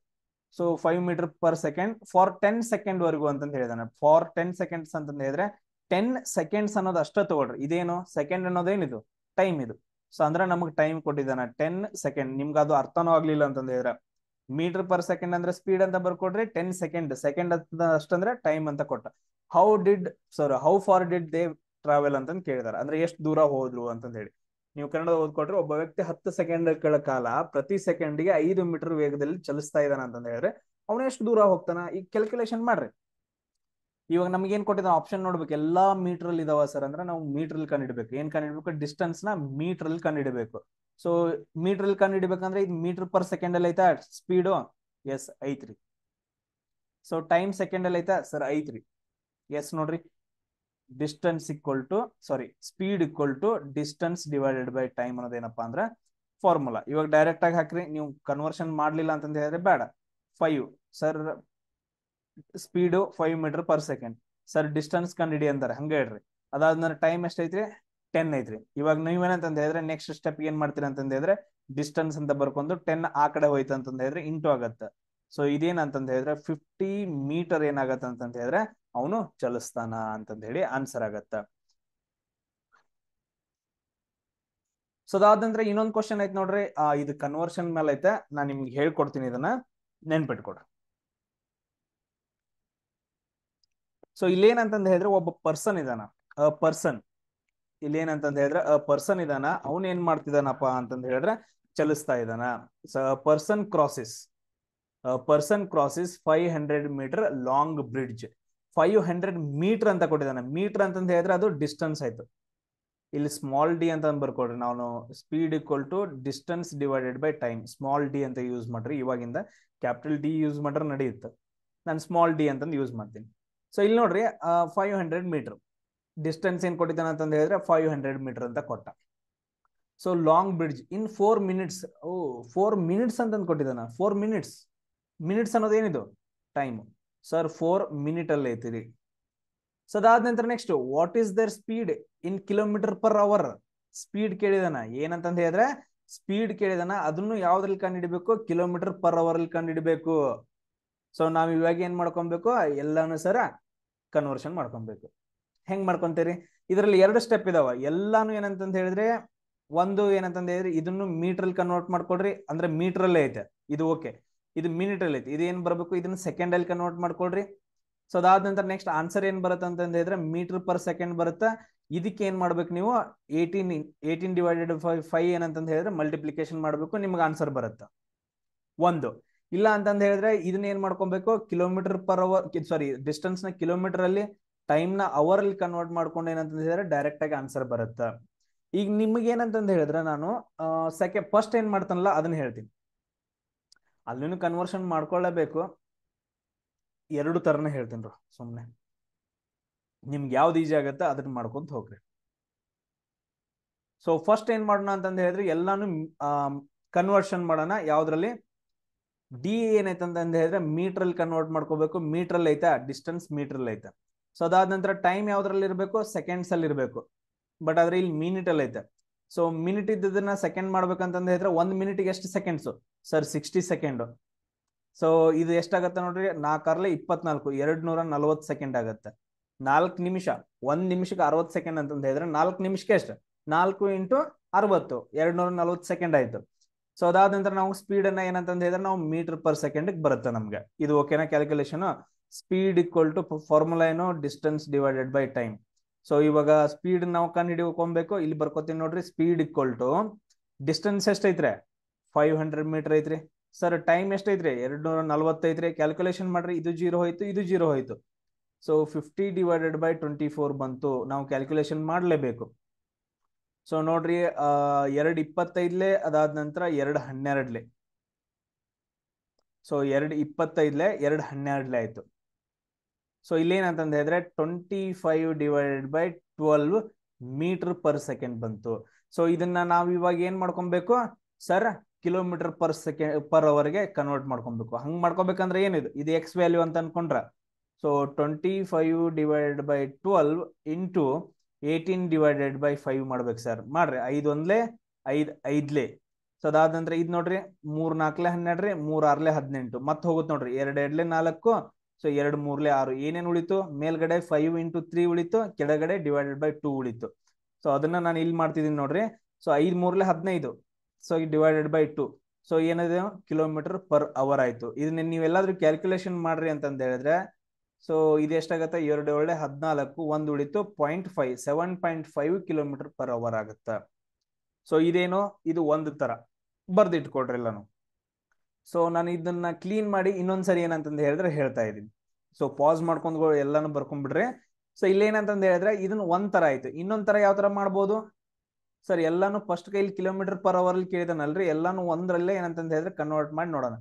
so five metre per second for ten second ವರೆಗೂ ಅಂತ ಹೇಳಿದಾನೆ ಫಾರ್ ಟೆನ್ ಸೆಕೆಂಡ್ಸ್ ಅಂತಂದು ಹೇಳಿದ್ರೆ ಟೆನ್ ಸೆಕೆಂಡ್ಸ್ ಅನ್ನೋದು ಅಷ್ಟೇ ತಗೊಳ್ರಿ ಇದೇನು ಸೆಕೆಂಡ್ ಅನ್ನೋದೇನಿದು ಟೈಮ್ ಇದು ಸೊ ಅಂದ್ರೆ ನಮಗೆ ಟೈಮ್ ಕೊಟ್ಟಿದ್ದಾನೆ ಟೆನ್ ಸೆಕೆಂಡ್ ನಿಮ್ಗೆ ಅದು ಅರ್ಥನೂ ಆಗ್ಲಿಲ್ಲ ಅಂತಂದು ಮೀಟರ್ ಪರ್ ಸೆಕೆಂಡ್ ಅಂದ್ರೆ ಸ್ಪೀಡ್ ಅಂತ ಬರ್ಕೊಡ್ರಿ ಟೆನ್ ಸೆಕೆಂಡ್ ಸೆಕೆಂಡ್ ಅಂತ ಅಷ್ಟಂದ್ರೆ ಟೈಮ್ ಅಂತ ಕೊಟ್ಟ how did sorry how far did they travel ಅಂತ ಕೇಳಿದಾರೆ ಅಂದ್ರೆ ಎಷ್ಟು ದೂರ ಹೋದ್ರು ಅಂತ ಹೇಳಿ ನೀವು ಕನ್ನಡ ಓದ್ಕೊಟ್ರೆ ಒಬ್ಬ ವ್ಯಕ್ತಿ ಹತ್ತು ಸೆಕೆಂಡ್ಗಳ ಕಾಲ ಪ್ರತಿ ಸೆಕೆಂಡ್ಗೆ ಐದು ಮೀಟರ್ ವೇಗದಲ್ಲಿ ಚಲಿಸ್ತಾ ಇದ್ದಾನ ಅಂತ ಹೇಳಿದ್ರೆ ಅವನ ಎಷ್ಟು ದೂರ ಹೋಗ್ತಾನ ಈಗ ಕ್ಯಾಲ್ಕುಲೇಷನ್ ಮಾಡ್ರಿ ಇವಾಗ ನಮ್ಗೆ ಏನ್ ಕೊಟ್ಟಿದ ಆಪ್ಷನ್ ನೋಡ್ಬೇಕು ಎಲ್ಲಾ ಮೀಟರ್ ಅಲ್ಲಿ ಇದಾವ ಸರ್ ಅಂದ್ರೆ ನಾವು ಮೀಟರ್ ಅಲ್ಲಿ ಕಂಡಿಡ್ಬೇಕು ಏನ್ ಕಂಡಿಡ್ಬೇಕು ಡಿಸ್ಟೆನ್ಸ್ ನ ಮೀಟರ್ ಅಲ್ಲಿ ಕಂಡಿಡ್ಬೇಕು ಸೊ ಮೀಟರ್ ಅಲ್ಲಿ ಕಂಡು ಹಿಡಿಬೇಕಂದ್ರೆ ಇದು ಮೀಟರ್ ಪರ್ ಸೆಕೆಂಡ್ ಅಲ್ಲಿ ಐತಾ ಸ್ಪೀಡು ಎಸ್ ಐತ್ರಿ ಸೊ ಟೈಮ್ ಸೆಕೆಂಡ್ ಅಲ್ಲಿ ಐತಾ ಸರ್ ಐತ್ರಿ ಎಸ್ ನೋಡ್ರಿ distance equal to sorry speed equal to distance divided by time ಅನ್ನೋದೇನಪ್ಪ ಅಂದ್ರೆ ಫಾರ್ಮುಲಾ ಇವಾಗ ಡೈರೆಕ್ಟ್ ಆಗಿ ಹಾಕ್ರಿ ನೀವು ಕನ್ವರ್ಷನ್ ಮಾಡ್ಲಿಲ್ಲ ಅಂತಂದು ಹೇಳಿದ್ರೆ ಬೇಡ five sir speed five metre per second sir distance ಕಂಡು ಹಿಡಿ ಅಂತಾರೆ ಹಂಗೆ ಹೇಳ್ರಿ ಅದಾದ್ಮೇಲೆ ಟೈಮ್ ಎಷ್ಟೈತ್ರಿ ಟೆನ್ ಐತ್ರಿ ಇವಾಗ ನೀವೇನಂತಂದ ಹೇಳಿದ್ರೆ ನೆಕ್ಸ್ಟ್ ಸ್ಟೆಪ್ ಏನ್ ಮಾಡ್ತೀರಾ ಅಂತ ಹೇಳಿದ್ರೆ ಡಿಸ್ಟೆನ್ಸ್ ಅಂತ ಬರ್ಕೊಂಡು ಟೆನ್ ಆ ಕಡೆ ಹೋಯ್ತು ಅಂತ ಹೇಳಿದ್ರೆ ಇಂಟು ಆಗತ್ತ ಸೊ ಇದೇನಂತಂದ ಹೇಳಿದ್ರೆ ಫಿಫ್ಟಿ ಮೀಟರ್ ಏನಾಗತ್ತ ಅಂತ ಹೇಳಿದ್ರೆ ಅವನು ಚಲಿಸ್ತಾನ ಅಂತ ಹೇಳಿ ಆನ್ಸರ್ ಆಗತ್ತ ಸೊ ಅದಾದಂದ್ರೆ ಇನ್ನೊಂದ್ ಕ್ವಶನ್ ಐತೆ ನೋಡ್ರಿ ಇದು ಕನ್ವರ್ಷನ್ ಮೇಲೆ ಐತೆ ನಾನು ನಿಮ್ಗೆ ಹೇಳ್ಕೊಡ್ತೀನಿ ಇದನ್ನ ನೆನ್ಪಿಟ್ಕೊಡ್ರಿ ಸೊ ಅಂತ ಹೇಳಿದ್ರೆ ಒಬ್ಬ ಪರ್ಸನ್ ಇದಾನ ಪರ್ಸನ್ ಇಲ್ಲಿ ಏನಂತಂದ ಹೇಳಿದ್ರೆ ಅ ಪರ್ಸನ್ ಇದಾನ ಅವನ್ ಏನ್ ಮಾಡ್ತಿದಾನಪ್ಪ ಅಂತಂದ ಹೇಳಿದ್ರೆ ಚಲಿಸ್ತಾ ಇದ್ದಾನ person crosses person crosses five hundred metre long bridge five hundred metre ಅಂತ ಕೊಟ್ಟಿದ್ದಾನೆ ಮೀಟರ್ ಅಂತಂದ ಹೇಳಿದ್ರೆ ಅದು ಡಿಸ್ಟೆನ್ಸ್ ಆಯ್ತು ಇಲ್ಲಿ ಸ್ಮಾಲ್ ಡಿ ಅಂತ ಬರ್ಕೊಡ್ರಿ ನಾವು speed equal to distance divided by time small D ಅಂತ ಯೂಸ್ ಮಾಡ್ರಿ ಇವಾಗಿಂದ ಕ್ಯಾಪಿಟಲ್ ಡಿ ಯೂಸ್ ಮಾಡ್ರೆ ನಡೆಯುತ್ತೆ ನಾನು ಸ್ಮಾಲ್ ಡಿ ಅಂತಂದು ಯೂಸ್ ಮಾಡ್ತೀನಿ ಸೊ ಇಲ್ಲಿ ನೋಡ್ರಿ ಫೈವ್ ಹಂಡ್ರೆಡ್ ಮೀಟರ್ ಡಿಸ್ಟೆನ್ಸ್ ಏನ್ ಕೊಟ್ಟಿದ್ದಾನೆ ಅಂತಂದು ಹೇಳಿದ್ರೆ ಫೈವ್ ಹಂಡ್ರೆಡ್ ಮೀಟರ್ ಅಂತ ಕೊಟ್ಟ so long bridge in four minutes oh four minutes ಅಂತಂದು ಕೊಟ್ಟಿದ್ದಾನ ಫೋರ್ ಮಿನಿಟ್ಸ್ ಮಿನಿಟ್ಸ್ ಅನ್ನೋದು ಏನಿದು ಟೈಮ್ ಸರ್ ಫೋರ್ ಮಿನಿಟ್ ಅಲ್ಲಿ ಐತಿರಿ ಸೊ ಅದಾದ ನಂತರ next what is the speed in kilometre per hour speed ಕೇಳಿದಾನ ಏನಂತಂದು ಹೇಳಿದ್ರೆ ಸ್ಪೀಡ್ ಕೇಳಿದಾನ ಅದನ್ನು ಯಾವ್ದ್ರಲ್ಲಿ ಕಂಡು ಹಿಡಬೇಕು ಕಿಲೋಮೀಟರ್ ಪರ್ ಅವರ್ ಅಲ್ಲಿ ಕಂಡು ಹಿಡಬೇಕು ಸೊ ನಾವ್ ಇವಾಗ ಏನ್ ಮಾಡ್ಕೊಬೇಕು ಎಲ್ಲಾನು ಸರ ಕನ್ವರ್ಷನ್ ಮಾಡ್ಕೊಬೇಕು ಹೆಂಗ್ ಮಾಡ್ಕೊಂತೀರಿ ಇದರಲ್ಲಿ ಎರಡು ಸ್ಟೆಪ್ ಇದಾವ ಎಲ್ಲಾನು ಏನಂತಂದ ಹೇಳಿದ್ರೆ ಒಂದು ಏನಂತಂದ ಹೇಳಿದ್ರೆ ಇದನ್ನು ಮೀಟರ್ ಕನ್ವರ್ಟ್ ಮಾಡ್ಕೊಳ್ರಿ ಅಂದ್ರೆ ಮೀಟರ್ ಅಲ್ಲೇ ಐತೆ ಇದು ಓಕೆ ಇದು ಮಿನಿಟ್ ಅಲ್ಲಿ ಐತೆ ಇದು ಏನ್ ಬರಬೇಕು ಇದನ್ನ ಸೆಕೆಂಡ್ ಅಲ್ಲಿ ಕನ್ವರ್ಟ್ ಮಾಡ್ಕೊಳ್ರಿ ಸೊ ಅದಾದ ನಂತರ ನೆಕ್ಸ್ಟ್ ಆನ್ಸರ್ ಏನ್ ಬರುತ್ತೆ ಅಂತ ಹೇಳಿದ್ರೆ ಮೀಟರ್ ಪರ್ ಸೆಕೆಂಡ್ ಬರುತ್ತೆ ಇದಕ್ಕೆ ಏನ್ ಮಾಡ್ಬೇಕು ನೀವು eighteen eighteen divided by five ಏನಂತ ಹೇಳಿದ್ರೆ ಮಲ್ಟಿಪ್ಲಿಕೇಶನ್ ಮಾಡಬೇಕು ನಿಮ್ಗೆ ಆನ್ಸರ್ ಬರುತ್ತೆ ಒಂದು ಇಲ್ಲ ಅಂತಂದ ಹೇಳಿದ್ರೆ ಇದನ್ನ ಏನ್ ಮಾಡ್ಕೊಬೇಕು kilometre per hour sorry distance ನ ಕಿಲೋಮೀಟರ್ ಅಲ್ಲಿ ಟೈಮ್ ನ ಅವರ್ ಅಲ್ಲಿ ಕನ್ವರ್ಟ್ ಮಾಡ್ಕೊಂಡು ಏನಂತ ಹೇಳಿದ್ರೆ ಡೈರೆಕ್ಟ್ ಆಗಿ ಆನ್ಸರ್ ಬರುತ್ತೆ ಈಗ ನಿಮ್ಗೆ ಏನಂತಂದು ಹೇಳಿದ್ರೆ ನಾನು ಸೆಕೆಂಡ್ ಫಸ್ಟ್ ಏನ್ ಮಾಡ್ತಾನಲ್ಲ ಅದನ್ನ ಹೇಳ್ತೀನಿ ಅಲ್ಲಿನೂ ಕನ್ವರ್ಷನ್ ಮಾಡ್ಕೊಳ್ಳೇಬೇಕು ಎರಡು ತರನೇ ಹೇಳ್ತೀನಿ ಸುಮ್ಮನೆ ನಿಮ್ಗೆ ಯಾವ್ದು ಈಜಿ ಆಗತ್ತೆ ಅದನ್ನ ಮಾಡ್ಕೊಂತ ಹೋಗ್ರಿ ಸೊ ಫಸ್ಟ್ ಏನ್ ಮಾಡೋಣ ಅಂತಂದು ಹೇಳಿದ್ರೆ ಎಲ್ಲಾನು ಕನ್ವರ್ಷನ್ ಮಾಡೋಣ ಯಾವ್ದ್ರಲ್ಲಿ ಡಿ ಏನೈತೆ ಅಂತಂದು ಹೇಳಿದ್ರೆ ಮೀಟ್ರಲ್ಲಿ ಕನ್ವರ್ಟ್ ಮಾಡ್ಕೋಬೇಕು ಮೀಟ್ರಲ್ಲಿ ಐತೆ ಡಿಸ್ಟೆನ್ಸ್ ಮೀಟ್ರಲ್ಲಿ ಐತೆ ಸೊ ಅದಾದ ನಂತರ ಟೈಮ್ ಯಾವ್ದ್ರಲ್ಲಿ ಇರಬೇಕು ಸೆಕೆಂಡ್ಸ್ ಅಲ್ಲಿ ಇರಬೇಕು ಬಟ್ ಆದ್ರೆ ಇಲ್ಲಿ ಮಿನಿಟ್ ಅಲ್ಲಿ ಐತೆ ಸೊ ಮಿನಿಟ್ ಇದ್ದದನ್ನ ಸೆಕೆಂಡ್ ಮಾಡ್ಬೇಕಂತ ಹೇಳಿದ್ರೆ ಒಂದ್ ಮಿನಿಟ್ಗೆ ಎಷ್ಟು seconds sir sixty second so ಇದು ಎಷ್ಟಾಗತ್ತೆ ನೋಡ್ರಿ ನಾಲ್ಕರ್ಲೆ ಇಪ್ಪತ್ನಾಲ್ಕು ಎರಡ್ ನೂರ ನಲ್ವತ್ತು ಸೆಕೆಂಡ್ ಆಗತ್ತೆ ನಾಲ್ಕು ನಿಮಿಷ ಒಂದ್ ನಿಮಿಷಕ್ಕೆ ಅರವತ್ತು ಸೆಕೆಂಡ್ ಅಂತಂದು ಹೇಳಿದ್ರೆ ನಾಲ್ಕು ನಿಮಿಷಕ್ಕೆ ಎಷ್ಟು ನಾಲ್ಕು ಇಂಟು ಅರವತ್ತು ಎರಡ್ ನೂರ ನಲ್ವತ್ತು ಸೆಕೆಂಡ್ ಆಯ್ತು ಸೊ ಅದಾದ ನಂತರ ನಾವು ಸ್ಪೀಡ್ ಅನ್ನ ಏನಂತ ಹೇಳಿದ್ರೆ ನಾವು ಮೀಟರ್ ಪರ್ ಸೆಕೆಂಡ್ ಬರುತ್ತೆ ನಮ್ಗೆ ಇದು ಓಕೆನಾ calculation speed equal to formula ಏನು distance divided by time so ಇವಾಗ ಸ್ಪೀಡ್ ನಾವು ಕಣ್ಣು ಹಿಡಿಕೊಂಬೇಕು ಇಲ್ಲಿ ಬರ್ಕೋತೀನಿ ನೋಡ್ರಿ ಸ್ಪೀಡ್ ಈಕ್ವಲ್ ಟು ಡಿಸ್ಟೆನ್ಸ್ ಎಷ್ಟೈತ್ರಿ ಫೈವ್ ಹಂಡ್ರೆಡ್ ಮೀಟರ್ ಐತ್ರಿ ಸರ್ ಟೈಮ್ ಎಷ್ಟೈತ್ರಿ ಎರಡು ನೂರ ನಲ್ವತ್ತೈತ್ರಿ ಕ್ಯಾಲ್ಕುಲೇಷನ್ ಮಾಡ್ರಿ ಇದು ಜೀರೋ ಹೋಯ್ತು ಇದು ಜೀರೋ ಹೋಯ್ತು so fifty divided by twenty four ಬಂತು ನಾವು ಕ್ಯಾಲ್ಕುಲೇಷನ್ ಮಾಡಲೇಬೇಕು ಸೊ ನೋಡ್ರಿ ಎರಡು ಇಪ್ಪತ್ತೈದ್ಲೆ ಅದಾದ ನಂತರ ಎರಡು ಹನ್ನೆರಡ್ಲೆ ಸೊ ಎರಡು ಇಪ್ಪತ್ತೈದ್ಲೆ ಎರಡು ಹನ್ನೆರಡ್ಲೆ ಆಯ್ತು ಸೊ ಇಲ್ಲೇನಂತಂದು ಹೇಳಿದ್ರೆ twenty five divided by twelve metre per second ಬಂತು ಸೊ ಇದನ್ನ ನಾವು ಇವಾಗ ಏನ್ ಮಾಡ್ಕೊಬೇಕು sir kilometre per second per ಅವರ್ಗೆ ಕನ್ವರ್ಟ್ ಮಾಡ್ಕೊಬೇಕು ಹಂಗ್ ಮಾಡ್ಕೊಬೇಕಂದ್ರೆ ಏನಿದು ಇದು ಎಕ್ಸ್ ವ್ಯಾಲ್ಯೂ ಅಂತ ಅನ್ಕೊಂಡ್ರ so twenty five divided by twelve into eighteen divided by five ಮಾಡ್ಬೇಕು ಸರ್ ಮಾಡ್ರಿ ಐದು ಒಂದ್ಲೆ ಐದ್ ಐದ್ಲೆ ಸೊ ಅದಾದಂದ್ರೆ ಇದು ನೋಡ್ರಿ ಮೂರ್ ನಾಲ್ಕಲೆ ಹನ್ನೆರಡ್ರಿ ಮೂರ್ ಆರ್ಲೆ ಹದಿನೆಂಟು ಮತ್ತೆ ಹೋಗುತ್ತೆ ನೋಡ್ರಿ ಎರಡ್ ಎರಡ್ಲೆ ನಾಲ್ಕು ಸೊ ಎರಡು ಮೂರ್ಲೆ ಆರು ಏನೇನು ಉಳಿತು ಮೇಲ್ಗಡೆ ಫೈವ್ ಇಂಟು ತ್ರೀ ಉಳಿತು ಕೆಳಗಡೆ ಡಿವೈಡೆಡ್ ಬೈ ಟೂ ಉಳಿತು ಸೊ ಅದನ್ನ ನಾನು ಇಲ್ಲಿ ಮಾಡ್ತಿದ್ದೀನಿ ನೋಡ್ರಿ ಸೊ ಐದು ಮೂರ್ಲೆ ಹದಿನೈದು ಸೊ ಈ ಡಿವೈಡೆಡ್ ಬೈ ಟು ಸೊ ಏನಿದೆ ಕಿಲೋಮೀಟರ್ ಪರ್ ಅವರ್ ಆಯ್ತು ಇದನ್ನ ನೀವೆಲ್ಲಾದ್ರೂ ಕ್ಯಾಲ್ಕುಲೇಷನ್ ಮಾಡ್ರಿ ಅಂತಂದು ಹೇಳಿದ್ರೆ ಸೊ ಇದು ಎಷ್ಟಾಗತ್ತೆ ಎರಡು ಒಳ್ಳೆ ಹದಿನಾಲ್ಕು ಒಂದು ಉಳಿತು point five seven point five kilometre per hour ಆಗುತ್ತೆ ಸೊ ಇದೇನು ಇದು ಒಂದು ತರ ಬರ್ದಿಟ್ಕೊಡ್ರಿ ಎಲ್ಲಾನು ಸೊ ನಾನು ಇದನ್ನ ಕ್ಲೀನ್ ಮಾಡಿ ಇನ್ನೊಂದ್ಸರಿ ಏನಂತಂದು ಹೇಳಿದ್ರೆ ಹೇಳ್ತಾ ಇದ್ದೀನಿ ಸೊ ಪಾಸ್ ಮಾಡ್ಕೊಂಡು ಎಲ್ಲಾನು ಬರ್ಕೊಂಡ್ಬಿಡ್ರಿ ಸೊ ಇಲ್ಲೇನಂತಂದು ಹೇಳಿದ್ರೆ ಇದನ್ನ ಒಂದ್ ತರ ಆಯ್ತು ಇನ್ನೊಂದ್ ತರ ಯಾವ ತರ ಮಾಡ್ಬೋದು ಸರ್ ಎಲ್ಲಾನು ಫಸ್ಟ್ ಕೈಲಿ ಕಿಲೋಮೀಟರ್ ಪರ್ ಅವರ್ ಅಲ್ಲಿ ಕೇಳಿದನಲ್ರಿ ಎಲ್ಲಾನು ಒಂದ್ರಲ್ಲೇ ಏನಂತಂದು ಹೇಳಿದ್ರೆ ಕನ್ವರ್ಟ್ ಮಾಡಿ ನೋಡೋಣ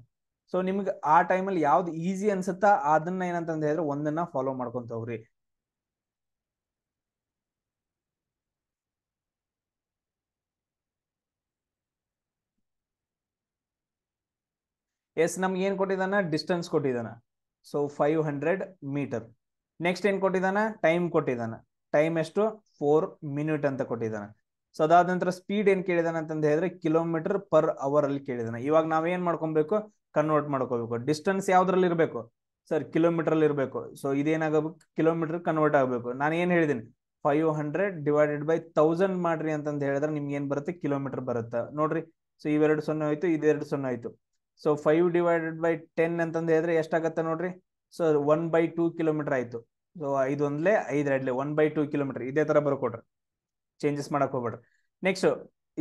ಸೊ ನಿಮ್ಗೆ ಆ ಟೈಮಲ್ಲಿ ಯಾವ್ದು ಈಸಿ ಅನ್ಸುತ್ತಾ ಅದನ್ನ ಏನಂತಂದು ಹೇಳಿದ್ರೆ ಒಂದನ್ನ ಫಾಲೋ ಮಾಡ್ಕೊಂತ ಹೋಗ್ರಿ ಎಸ್ ನಮ್ಗೆ ಏನ್ ಕೊಟ್ಟಿದ್ದಾನ ಡಿಸ್ಟೆನ್ಸ್ ಕೊಟ್ಟಿದ್ದಾನ so five hundred metre next ಏನ್ ಕೊಟ್ಟಿದ್ದಾನ ಟೈಮ್ ಕೊಟ್ಟಿದ್ದಾನ ಟೈಮ್ ಎಷ್ಟು ಫೋರ್ ಮಿನಿಟ್ ಅಂತ ಕೊಟ್ಟಿದ್ದಾನೆ ಸೊ ಅದಾದ ನಂತರ ಸ್ಪೀಡ್ ಏನ್ ಕೇಳಿದಾನ ಅಂತ ಹೇಳಿದ್ರೆ ಕಿಲೋಮೀಟರ್ ಪರ್ ಅವರ್ ಅಲ್ಲಿ ಕೇಳಿದಾನೆ ಇವಾಗ ನಾವೇನು ಮಾಡ್ಕೊಬೇಕು ಕನ್ವರ್ಟ್ ಮಾಡ್ಕೋಬೇಕು ಡಿಸ್ಟೆನ್ಸ್ ಯಾವ್ದ್ರಲ್ಲಿ ಇರಬೇಕು ಸರ್ ಕಿಲೋಮೀಟರ್ ಅಲ್ಲಿ ಇರಬೇಕು ಸೊ ಇದೇನಾಗಬೇಕು ಕಿಲೋಮೀಟರ್ ಕನ್ವರ್ಟ್ ಆಗಬೇಕು ನಾನು ಏನು ಹೇಳಿದೀನಿ five hundred divided by thousand ಮಾಡ್ರಿ ಅಂತಂದು ಹೇಳಿದ್ರೆ ನಿಮ್ಗೆ ಏನ್ ಬರುತ್ತೆ ಕಿಲೋಮೀಟರ್ ಬರುತ್ತೆ ನೋಡ್ರಿ ಸೊ ಇವೆರಡು ಸೊನ್ನೆ ಆಯ್ತು ಇದೆರಡು ಸೊನ್ನೆ ಆಯ್ತು so five divided by ten ಅಂತಂದು ಹೇಳಿದ್ರೆ ಎಷ್ಟಾಗತ್ತೆ ನೋಡ್ರಿ so one by two kilometre ಆಯ್ತು ಸೊ ಐದೊಂದ್ಲೆ ಐದರಡ್ಲೆ ಒನ್ ಬೈ ಟೂ ಕಿಲೋಮೀಟರ್ ಇದೇ ತರ ಬರ್ಕೊಡ್ರಿ ಚೇಂಜಸ್ ಮಾಡಕ್ ಹೋಗ್ಬೇಡ್ರಿ ನೆಕ್ಸ್ಟ್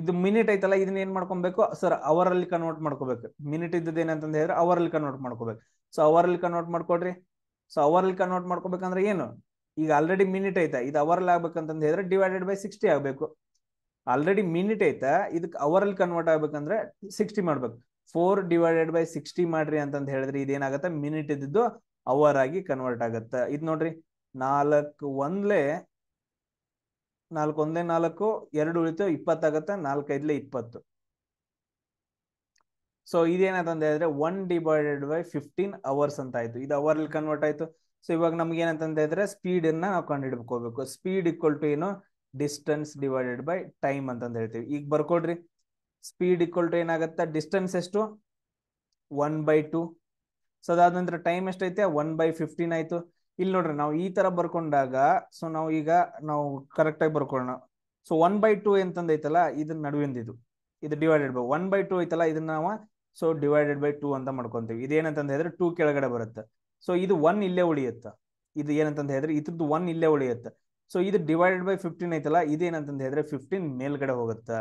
ಇದು ಮಿನಿಟ್ ಐತಲ್ಲ ಇದನ್ನ ಏನ್ ಮಾಡ್ಕೊಬೇಕು ಸರ್ ಅವರಲ್ಲಿ ಕನ್ವರ್ಟ್ ಮಾಡ್ಕೋಬೇಕು ಮಿನಿಟ್ ಇದ್ದದ್ದು ಏನಂತಂದು ಹೇಳಿದ್ರೆ ಅವರಲ್ಲಿ ಕನ್ವರ್ಟ್ ಮಾಡ್ಕೋಬೇಕು ಸೊ ಅವರಲ್ಲಿ ಕನ್ವರ್ಟ್ ಮಾಡ್ಕೊಡ್ರಿ ಸೊ ಅವರಲ್ಲಿ ಕನ್ವರ್ಟ್ ಮಾಡ್ಕೋಬೇಕಂದ್ರೆ ಏನು ಈಗ ಆಲ್ರೆಡಿ ಮಿನಿಟ್ ಐತಾ ಇದು ಅವರಲ್ಲಿ ಆಗ್ಬೇಕಂತಂದು ಹೇಳಿದ್ರೆ ಡಿವೈಡೆಡ್ ಬೈ ಸಿಕ್ಸ್ಟಿ ಆಗ್ಬೇಕು ಆಲ್ರೆಡಿ ಮಿನಿಟ್ ಐತಾ ಇದಕ್ಕೆ ಅವರಲ್ಲಿ ಕನ್ವರ್ಟ್ ಆಗ್ಬೇಕಂದ್ರೆ ಸಿಕ್ಸ್ಟಿ ಮಾಡ್ಬೇಕು ಫೋರ್ ಡಿವೈಡೆಡ್ ಬೈ ಸಿಕ್ಸ್ಟಿ ಮಾಡ್ರಿ ಅಂತಂದ್ ಹೇಳಿದ್ರೆ ಇದೇನಾಗತ್ತೆ ಮಿನಿಟ್ ಇದ್ದಿದ್ದು ಅವರ್ ಆಗಿ ಕನ್ವರ್ಟ್ ಆಗತ್ತೆ ಇದು ನೋಡ್ರಿ ನಾಲ್ಕು ಒಂದ್ಲೆ ನಾಲ್ಕು ಒಂದೇ ನಾಲ್ಕು ಎರಡು ಉಳಿತು ಇಪ್ಪತ್ತಾಗತ್ತೆ ನಾಲ್ಕೈದ್ಲೆ ಇಪ್ಪತ್ತು ಸೊ ಇದೇನಂತಂದ ಹೇಳಿದ್ರೆ one divided by fifteen hours ಅಂತ ಆಯ್ತು ಇದು ಅವರ್ಲಿ ಕನ್ವರ್ಟ್ ಆಯ್ತು ಸೊ ಇವಾಗ ನಮ್ಗೆ ಏನಂತ ಹೇಳಿದ್ರೆ ಸ್ಪೀಡ್ ಅನ್ನ ನಾವು ಕಂಡು ಹಿಡ್ಕೋಬೇಕು ಸ್ಪೀಡ್ ಈಕ್ವಲ್ ಟು ಏನು ಡಿಸ್ಟೆನ್ಸ್ ಡಿವೈಡೆಡ್ ಬೈ ಟೈಮ್ ಅಂತಂದು ಹೇಳ್ತೀವಿ ಈಗ ಬರ್ಕೊಡ್ರಿ ಸ್ಪೀಡ್ ಇಕ್ವಲ್ ಟು ಏನಾಗುತ್ತೆ ಡಿಸ್ಟೆನ್ಸ್ ಎಷ್ಟು ಒನ್ ಬೈ ಟು ಸೊ ಅದಾದ ನಂತರ ಟೈಮ್ ಎಷ್ಟೈತೆ ಒನ್ ಬೈ ಫಿಫ್ಟೀನ್ ಆಯ್ತು ಇಲ್ಲಿ ನೋಡ್ರಿ ನಾವು ಈ ತರ ಬರ್ಕೊಂಡಾಗ ಸೊ ನಾವು ಈಗ ನಾವು ಕರೆಕ್ಟ್ ಆಗಿ ಬರ್ಕೊಳ್ಳೋಣ ಸೊ ಒನ್ ಬೈ ಟು ಎಂತಂದೈತಲ್ಲ ಇದನ್ನ ನಡುವಿಂದ ಇದು ಇದು divided by one by two ಐತಲ್ಲ ಇದನ್ನ ನಾವು ಸೊ ಡಿವೈಡೆಡ್ ಬೈ ಟೂ ಅಂತ ಮಾಡ್ಕೊಂತೀವಿ ಇದೇನಂತ ಹೇಳಿದ್ರೆ ಟೂ ಕೆಳಗಡೆ ಬರುತ್ತೆ ಸೊ ಇದು ಒನ್ ಇಲ್ಲೇ ಉಳಿಯುತ್ತೆ ಇದು ಏನಂತ ಹೇಳಿದ್ರೆ ಇದ್ರದ್ದು ಒನ್ ಇಲ್ಲೇ ಉಳಿಯುತ್ತೆ ಸೊ ಇದು ಡಿವೈಡೆಡ್ ಬೈ ಫಿಫ್ಟೀನ್ ಐತಲ್ಲ ಇದೇನಂತ ಹೇಳಿದ್ರೆ ಫಿಫ್ಟೀನ್ ಮೇಲ್ಗಡೆ ಹೋಗುತ್ತೆ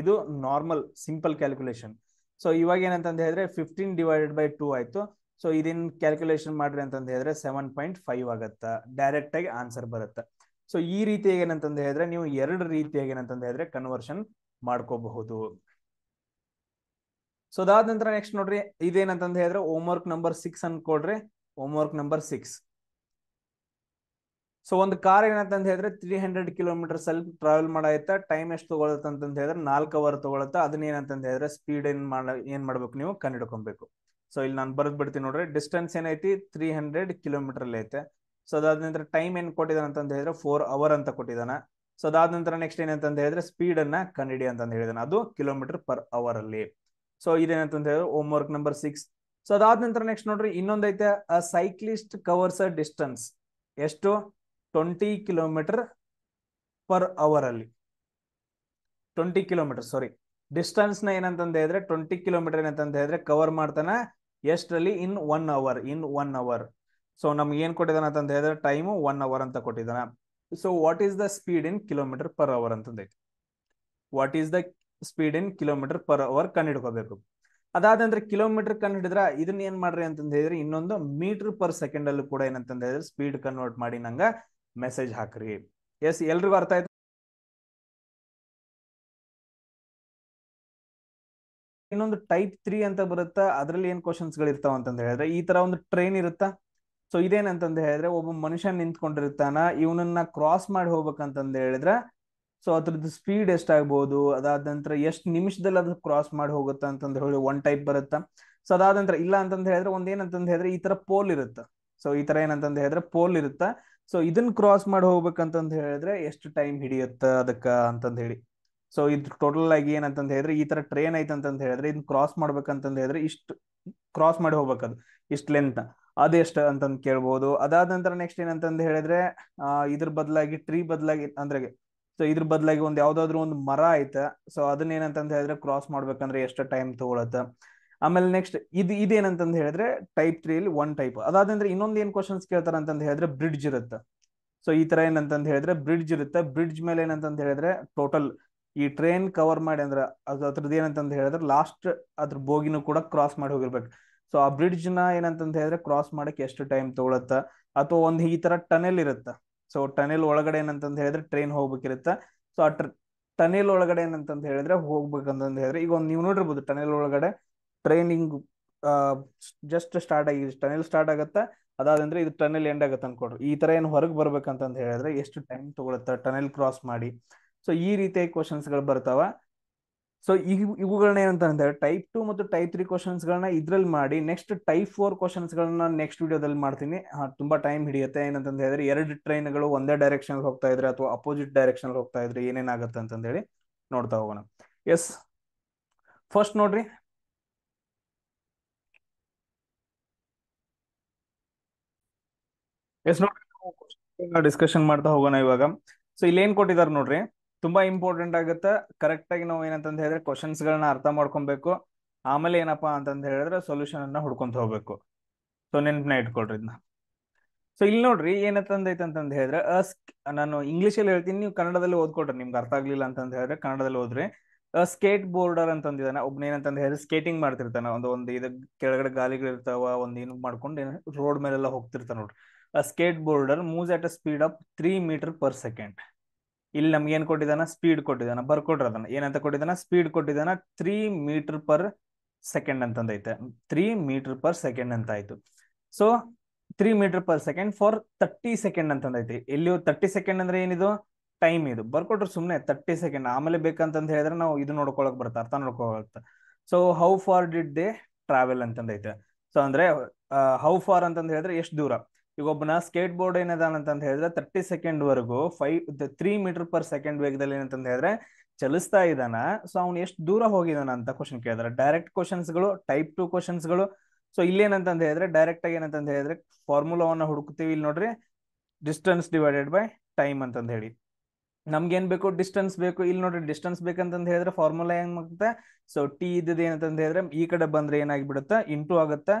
ಇದು ನಾರ್ಮಲ್ ಸಿಂಪಲ್ ಕ್ಯಾಲ್ಕುಲೇಷನ್ ಸೊ ಇವಾಗ ಏನಂತಂದು ಹೇಳಿದ್ರೆ ಫಿಫ್ಟೀನ್ ಡಿವೈಡೆಡ್ ಬೈ ಟೂ ಆಯ್ತು ಸೊ ಇದನ್ನ ಕ್ಯಾಲ್ಕುಲೇಷನ್ ಮಾಡ್ರಿ ಅಂತ ಹೇಳಿದ್ರೆ ಸೆವೆನ್ ಪಾಯಿಂಟ್ ಫೈವ್ ಆಗುತ್ತೆ ಡೈರೆಕ್ಟ್ ಆಗಿ ಆನ್ಸರ್ ಬರುತ್ತೆ ಸೊ ಈ ರೀತಿಯಾಗಿ ಏನಂತಂದು ಹೇಳಿದ್ರೆ ನೀವು ಎರಡು ರೀತಿಯಾಗಿ ಏನಂತಂದು ಹೇಳಿದ್ರೆ ಕನ್ವರ್ಷನ್ ಮಾಡ್ಕೋಬಹುದು ಸೊ ಅದಾದ ನಂತರ ನೆಕ್ಸ್ಟ್ ನೋಡ್ರಿ ಇದೇನಂತ ಹೇಳಿದ್ರೆ ಹೋಮ್ ವರ್ಕ್ ನಂಬರ್ ಸಿಕ್ಸ್ ಅನ್ಕೊಡ್ರಿ homework number six so ಒಂದು ಕಾರ್ ಏನಂತ ಹೇಳಿದ್ರೆ ತ್ರೀ ಹಂಡ್ರೆಡ್ ಕಿಲೋಮೀಟರ್ ಅಲ್ಲಿ ಟ್ರಾವೆಲ್ ಮಾಡಾಯ್ತಾ ಟೈಮ್ ಎಷ್ಟು ತಗೊಳತ್ತ ಅಂತ ಹೇಳಿದ್ರೆ ನಾಲ್ಕು ಅವರ್ ತಗೊಳತ್ತಾ ಅದನ್ನ ಏನಂತ ಹೇಳಿದ್ರೆ ಸ್ಪೀಡ್ ಏನ್ ಮಾಡ ಏನ್ ಮಾಡ್ಬೇಕು ನೀವು ಕಂಡಿಡ್ಕೊಬೇಕು ಸೊ ಇಲ್ಲಿ ನಾನು ಬರೆದ್ ಬಿಡ್ತೀನಿ ನೋಡ್ರಿ ಡಿಸ್ಟೆನ್ಸ್ ಏನೈತಿ ತ್ರೀ ಹಂಡ್ರೆಡ್ ಕಿಲೋಮೀಟರ್ ಅಲ್ಲಿ ಐತೆ ಸೊ ಅದಾದ ನಂತರ ಟೈಮ್ ಏನ್ ಕೊಟ್ಟಿದ್ದಾನೆ ಅಂತ ಹೇಳಿದ್ರೆ ಫೋರ್ ಅವರ್ ಅಂತ ಕೊಟ್ಟಿದ್ದಾನೆ ಸೊ ಅದಾದ ನಂತರ ನೆಕ್ಸ್ಟ್ ಏನಂತ ಹೇಳಿದ್ರೆ ಸ್ಪೀಡ್ ಅನ್ನ ಕಂಡಿಡಿ ಅಂತ ಹೇಳಿದಾನೆ ಅದು ಕಿಲೋಮೀಟರ್ ಪರ್ ಅವರ್ ಅಲ್ಲಿ ಸೊ ಇದೇನಂತ ಹೇಳಿದ್ರೆ homework number six so ಅದಾದ ನಂತರ ನೆಕ್ಸ್ಟ್ ನೋಡ್ರಿ ಇನ್ನೊಂದೈತೆ a cyclist covers a distance ಎಷ್ಟು ಟ್ವೆಂಟಿ ಕಿಲೋಮೀಟರ್ ಪರ್ ಅವರ್ ಅಲ್ಲಿ ಟ್ವೆಂಟಿ ಕಿಲೋಮೀಟರ್ ಸಾರಿ ಡಿಸ್ಟೆನ್ಸ್ ನ ಏನಂತ ಹೇಳಿದ್ರೆ ಟ್ವೆಂಟಿ ಕಿಲೋಮೀಟರ್ ಏನಂತ ಹೇಳಿದ್ರೆ ಕವರ್ ಮಾಡ್ತಾನೆ ಎಷ್ಟರಲ್ಲಿ in one hour in one hour so ನಮ್ಗೆ ಏನ್ ಕೊಟ್ಟಿದ್ದಾನೆ ಅಂತ ಹೇಳಿದ್ರೆ ಟೈಮು ಒನ್ ಅವರ್ ಅಂತ ಕೊಟ್ಟಿದ್ದಾನೆ so what is the speed in kilometre per hour ಅಂತಂದೈತಿ what is the speed in kilometre per hour ಕಂಡು ಹಿಡ್ಕೋಬೇಕು ಅದಾದಂದ್ರೆ ಕಿಲೋಮೀಟರ್ ಕಂಡು ಹಿಡಿದ್ರ ಇದನ್ನ ಏನ್ ಮಾಡ್ರಿ ಅಂತಂದ ಹೇಳಿದ್ರೆ ಇನ್ನೊಂದು ಮೀಟರ್ ಪರ್ ಸೆಕೆಂಡ್ ಅಲ್ಲೂ ಕೂಡ ಏನಂತಂದ ಹೇಳಿದ್ರೆ ಸ್ಪೀಡ್ ಕನ್ವರ್ಟ್ ಮಾಡಿ ನಂಗ ಮೆಸೇಜ್ ಹಾಕ್ರಿ ಎಸ್ ಎಲ್ರಿಗೂ ಅರ್ಥ ಆಯ್ತು ಇನ್ನೊಂದು ಟೈಪ್ ತ್ರೀ ಅಂತ ಬರುತ್ತಾ ಅದರಲ್ಲಿ ಏನ್ ಕ್ವಶನ್ಸ್ ಗಳು ಇರ್ತಾವ ಅಂತಂದ ಹೇಳಿದ್ರೆ ಈ ತರ ಒಂದು ಟ್ರೈನ್ ಇರುತ್ತಾ ಸೊ ಇದೇನಂತ ಹೇಳಿದ್ರೆ ಒಬ್ಬ ಮನುಷ್ಯ ನಿಂತ್ಕೊಂಡಿರ್ತಾನ ಇವನನ್ನ ಕ್ರಾಸ್ ಮಾಡಿ ಹೋಗ್ಬೇಕಂತಂದ ಹೇಳಿದ್ರೆ ಸೊ ಅದ್ರದ್ದು ಸ್ಪೀಡ್ ಎಷ್ಟಾಗ್ಬೋದು ಅದಾದ ನಂತರ ಎಷ್ಟು ನಿಮಿಷದಲ್ಲಿ ಅದು ಕ್ರಾಸ್ ಮಾಡಿ ಹೋಗುತ್ತಾ ಅಂತಂದ ಹೇಳಿ ಒನ್ ಟೈಪ್ ಬರುತ್ತಾ ಸೊ ಅದಾದ ನಂತರ ಇಲ್ಲ ಅಂತಂದ ಹೇಳಿದ್ರೆ ಏನಂತ ಹೇಳಿದ್ರೆ ಈ ತರ ಪೋಲ್ ಇರುತ್ತ ಸೊ ಈ ತರ ಏನಂತಂದ ಹೇಳಿದ್ರೆ ಪೋಲ್ ಇರುತ್ತಾ ಸೊ ಇದನ್ನ ಕ್ರಾಸ್ ಮಾಡಿ ಹೋಗ್ಬೇಕಂತ ಹೇಳಿದ್ರೆ ಎಷ್ಟು ಟೈಮ್ ಹಿಡಿಯುತ್ತ ಅದಕ್ಕ ಅಂತಂದ ಹೇಳಿ ಸೊ ಇದ್ ಟೋಟಲ್ ಆಗಿ ಏನಂತ ಹೇಳಿದ್ರೆ ಈ ತರ ಟ್ರೈನ್ ಅಂತ ಹೇಳಿದ್ರೆ ಇದನ್ನ ಕ್ರಾಸ್ ಮಾಡ್ಬೇಕಂತ ಹೇಳಿದ್ರೆ ಇಷ್ಟು ಕ್ರಾಸ್ ಮಾಡಿ ಹೋಗ್ಬೇಕದು ಇಷ್ಟು ಲೆಂತ್ ಅದೆಷ್ಟು ಅಂತಂದ್ ಕೇಳ್ಬಹುದು ಅದಾದ ನಂತರ ನೆಕ್ಸ್ಟ್ ಏನಂತಂದ್ ಹೇಳಿದ್ರೆ ಆ ಇದ್ರ ಬದಲಾಗಿ ಟ್ರೀ ಬದಲಾಗಿ ಅಂದ್ರೆ ಸೊ ಇದ್ರ ಬದಲಾಗಿ ಒಂದ್ ಯಾವ್ದಾದ್ರು ಒಂದು ಮರ ಐತ ಸೊ ಅದನ್ನ ಏನಂತ ಹೇಳಿದ್ರೆ ಕ್ರಾಸ್ ಮಾಡ್ಬೇಕಂದ್ರೆ ಎಷ್ಟು ಟೈಮ್ ತಗೊಳತ್ತ ಆಮೇಲೆ ನೆಕ್ಸ್ಟ್ ಇದು ಇದೇನಂತಂದ್ ಹೇಳಿದ್ರೆ ಟೈಪ್ ತ್ರೀ ಅಲ್ಲಿ ಒನ್ ಟೈಪ್ ಅದಾದ್ರೆ ಇನ್ನೊಂದು ಏನ್ ಕ್ವಶನ್ಸ್ ಕೇಳ್ತಾರ ಅಂತಂದು ಹೇಳಿದ್ರೆ ಬ್ರಿಡ್ಜ್ ಇರುತ್ತೆ ಸೊ ಈ ತರ ಏನಂತಂದ್ ಹೇಳಿದ್ರೆ ಬ್ರಿಡ್ಜ್ ಇರುತ್ತೆ ಬ್ರಿಡ್ಜ್ ಮೇಲೆ ಏನಂತಂದ್ ಹೇಳಿದ್ರೆ ಟೋಟಲ್ ಈ ಟ್ರೈನ್ ಕವರ್ ಮಾಡಿ ಅಂದ್ರೆ ಅದು ಅದ್ರದ್ದು ಏನಂತಂದು ಹೇಳಿದ್ರೆ ಲಾಸ್ಟ್ ಅದ್ರ ಬೋಗಿನೂ ಕೂಡ ಕ್ರಾಸ್ ಮಾಡಿ ಹೋಗಿರ್ಬೇಕು ಸೊ ಆ ಬ್ರಿಡ್ಜ್ ನ ಏನಂತ ಹೇಳಿದ್ರೆ ಕ್ರಾಸ್ ಮಾಡಕ್ಕೆ ಎಷ್ಟು ಟೈಮ್ ತಗೊಳತ್ತ ಅಥವಾ ಒಂದು ಈ ತರ ಟನೆಲ್ ಇರುತ್ತೆ ಸೊ ಟನೆಲ್ ಒಳಗಡೆ ಏನಂತಂದ್ ಹೇಳಿದ್ರೆ ಟ್ರೈನ್ ಹೋಗ್ಬೇಕಿರುತ್ತೆ ಸೊ ಆ ಟನೆಲ್ ಒಳಗಡೆ ಏನಂತಂದ್ ಹೇಳಿದ್ರೆ ಹೋಗ್ಬೇಕಂತಂದ್ ಹೇಳಿದ್ರೆ ಈಗ ಒಂದು ನೀವು ನೋಡಿರ್ಬೋದು ಟನೆಲ್ ಒಳಗಡೆ ಟ್ರೈನಿಂಗ್ ಜಸ್ಟ್ ಸ್ಟಾರ್ಟ್ ಆಗಿ ಟನೆಲ್ ಸ್ಟಾರ್ಟ್ ಆಗುತ್ತೆ ಅದಾದ್ರೆ ಇದು ಟನೆಲ್ ಎಂಡ್ ಆಗುತ್ತೆ ಅನ್ಕೊಡ್ರಿ ಈ ತರ ಏನು ಹೊರಗೆ ಬರ್ಬೇಕಂತ ಹೇಳಿದ್ರೆ ಎಷ್ಟು ಟೈಮ್ ತಗೊಳುತ್ತೆ ಟನೆಲ್ ಕ್ರಾಸ್ ಮಾಡಿ ಸೊ ಈ ರೀತಿಯ ಗಳು ಬರ್ತಾವ ಸೊ ಈಗ ಇವುಗಳನ್ನ ಏನಂತ ಅಂದ್ರೆ ಟೈಪ್ ಟು ಮತ್ತು ಟೈಪ್ ತ್ರೀ ಗಳನ್ನ ಇದ್ರಲ್ಲಿ ಮಾಡಿ ನೆಕ್ಸ್ಟ್ ಟೈಪ್ ಫೋರ್ ಗಳನ್ನ ನೆಕ್ಸ್ಟ್ ವಿಡಿಯೋದಲ್ಲಿ ಮಾಡ್ತೀನಿ ತುಂಬಾ ಟೈಮ್ ಹಿಡಿಯುತ್ತೆ ಏನಂತ ಹೇಳಿದ್ರೆ ಎರಡು ಟ್ರೈನ್ಗಳು ಒಂದೇ ಡೈರೆಕ್ಷನ್ ಹೋಗ್ತಾ ಇದ್ರೆ ಅಥವಾ ಅಪೋಸಿಟ್ ಡೈರೆಕ್ಷನ್ ಹೋಗ್ತಾ ಇದ್ರೆ ಏನೇನಾಗುತ್ತೆ ಹೇಳಿ ನೋಡ್ತಾ ಹೋಗೋಣ ಎಸ್ ಫಸ್ಟ್ ನೋಡ್ರಿ ಎಸ್ ನೋಡ್ರಿ ಡಿಸ್ಕಷನ್ ಮಾಡ್ತಾ ಹೋಗೋಣ ಇವಾಗ ಸೊ ಇಲ್ಲಿ ಏನ್ ಕೊಟ್ಟಿದಾರೆ ನೋಡ್ರಿ ತುಂಬಾ ಇಂಪಾರ್ಟೆಂಟ್ ಆಗುತ್ತೆ ಕರೆಕ್ಟ್ ಆಗಿ ನಾವು ಏನಂತ ಹೇಳಿದ್ರೆ ಕ್ವಶನ್ಸ್ ಗಳನ್ನ ಅರ್ಥ ಮಾಡ್ಕೊಬೇಕು ಆಮೇಲೆ ಏನಪ್ಪಾ ಅಂತ ಹೇಳಿದ್ರೆ ಸೊಲ್ಯೂಷನ್ ಅನ್ನ ಹುಡ್ಕೊಂತ ಹೋಗ್ಬೇಕು ಸೊ ನೆನ್ಪನ್ನ ಇಟ್ಕೊಳ್ರಿ ಇದನ್ನ ಸೊ ಇಲ್ಲಿ ನೋಡ್ರಿ ಏನಂತಂದೈತೆ ಅಂತಂದ ಹೇಳಿದ್ರೆ ಅಸ್ಕ್ ನಾನು ಅಲ್ಲಿ ಹೇಳ್ತೀನಿ ನೀವು ಕನ್ನಡದಲ್ಲಿ ಓದ್ಕೊಡ್ರಿ ನಿಮ್ಗೆ ಅರ್ಥ ಆಗ್ಲಿಲ್ಲ ಅಂತ ಹೇಳಿದ್ರೆ ಕನ್ನಡದಲ್ಲಿ ಓದ್ರಿ ಸ್ಕೇಟ್ ಬೋರ್ಡರ್ ಅಂತಂದಿದಾನೆ ಒಬ್ನ ಹೇಳಿದ್ರೆ ಸ್ಕೇಟಿಂಗ್ ಮಾಡ್ತಿರ್ತಾನೆ ಒಂದು ಒಂದು ಇದ ಕೆಳಗಡೆ ಗಾಲಿಗಳಿರ್ತಾವ ಒಂದ್ ಏನು ಮಾಡ್ಕೊಂಡು ರೋಡ್ ಮೇಲೆಲ್ಲ ಹೋಗ್ತಿರ್ತಾನೆ ನೋಡ್ರಿ a skateboarder moves at a speed of three metre per second ಇಲ್ಲಿ ನಮ್ಗೆ ಏನ್ ಕೊಟ್ಟಿದ್ದಾನ ಸ್ಪೀಡ್ ಕೊಟ್ಟಿದ್ದಾನ ಬರ್ಕೊಟ್ರ ಅದನ್ನ ಏನಂತ ಕೊಟ್ಟಿದ್ದಾನ ಸ್ಪೀಡ್ ಕೊಟ್ಟಿದ್ದಾನ ತ್ರೀ ಮೀಟರ್ ಪರ್ ಸೆಕೆಂಡ್ ಅಂತಂದೈತೆ ತ್ರೀ ಮೀಟರ್ ಪರ್ ಸೆಕೆಂಡ್ ಅಂತ ಆಯ್ತು so three metre per second for thirty second ಅಂತಂದೈತೆ ಇಲ್ಲಿ ತರ್ಟಿ ಸೆಕೆಂಡ್ ಅಂದ್ರೆ ಏನಿದು ಟೈಮ್ ಇದು ಬರ್ಕೊಟ್ರೆ ಸುಮ್ನೆ ತರ್ಟಿ ಸೆಕೆಂಡ್ ಆಮೇಲೆ ಬೇಕಂತ ಹೇಳಿದ್ರೆ ನಾವು ಇದು ನೋಡ್ಕೊಳಕ್ ಬರ್ತಾ ಅರ್ಥ ನೋಡ್ಕೊಳತ್ತ so how far did they travel ಅಂತಂದೈತೆ ಸೊ ಅಂದ್ರೆ ಹೌ ಫಾರ್ ಅಂತಂದ ಹೇಳಿದ್ರೆ ಎಷ್ಟು ದೂರ ಈಗ ಒಬ್ಬನ ಸ್ಕೇಟ್ ಬೋರ್ಡ್ ಅಂತ ಹೇಳಿದ್ರೆ ತರ್ಟಿ ಸೆಕೆಂಡ್ ವರೆಗೂ five three metre per second ವೇಗದಲ್ಲಿ ಏನಂತ ಹೇಳಿದ್ರೆ ಚಲಿಸ್ತಾ ಇದ್ದಾನ ಸೊ ಅವ್ನು ಎಷ್ಟು ದೂರ ಹೋಗಿದಾನ ಅಂತ ಕ್ವಶನ್ ಕೇಳಿದ್ರೆ ಡೈರೆಕ್ಟ್ ಗಳು ಟೈಪ್ ಟು ಕ್ವಶನ್ಸ್ಗಳು ಸೊ ಏನಂತ ಹೇಳಿದ್ರೆ ಡೈರೆಕ್ಟ್ ಆಗಿ ಏನಂತ ಹೇಳಿದ್ರೆ ಫಾರ್ಮುಲಾವನ್ನ ಹುಡುಕ್ತೀವಿ ಇಲ್ಲಿ ನೋಡ್ರಿ ಡಿಸ್ಟೆನ್ಸ್ ಡಿವೈಡೆಡ್ ಬೈ ಟೈಮ್ ಅಂತ ಹೇಳಿ ನಮ್ಗೆ ಏನ್ ಬೇಕು ಡಿಸ್ಟೆನ್ಸ್ ಬೇಕು ಇಲ್ಲಿ ನೋಡ್ರಿ ಡಿಸ್ಟೆನ್ಸ್ ಬೇಕಂತ ಹೇಳಿದ್ರೆ ಫಾರ್ಮುಲಾ ಮಾಡುತ್ತೆ ಸೊ ಟಿ ಇದ್ದದ್ದು ಏನಂತ ಹೇಳಿದ್ರೆ ಈ ಕಡೆ ಬಂದ್ರೆ ಏನಾಗಿ ಬಿಡುತ್ತೆ ಇಂಟು ಆಗುತ್ತೆ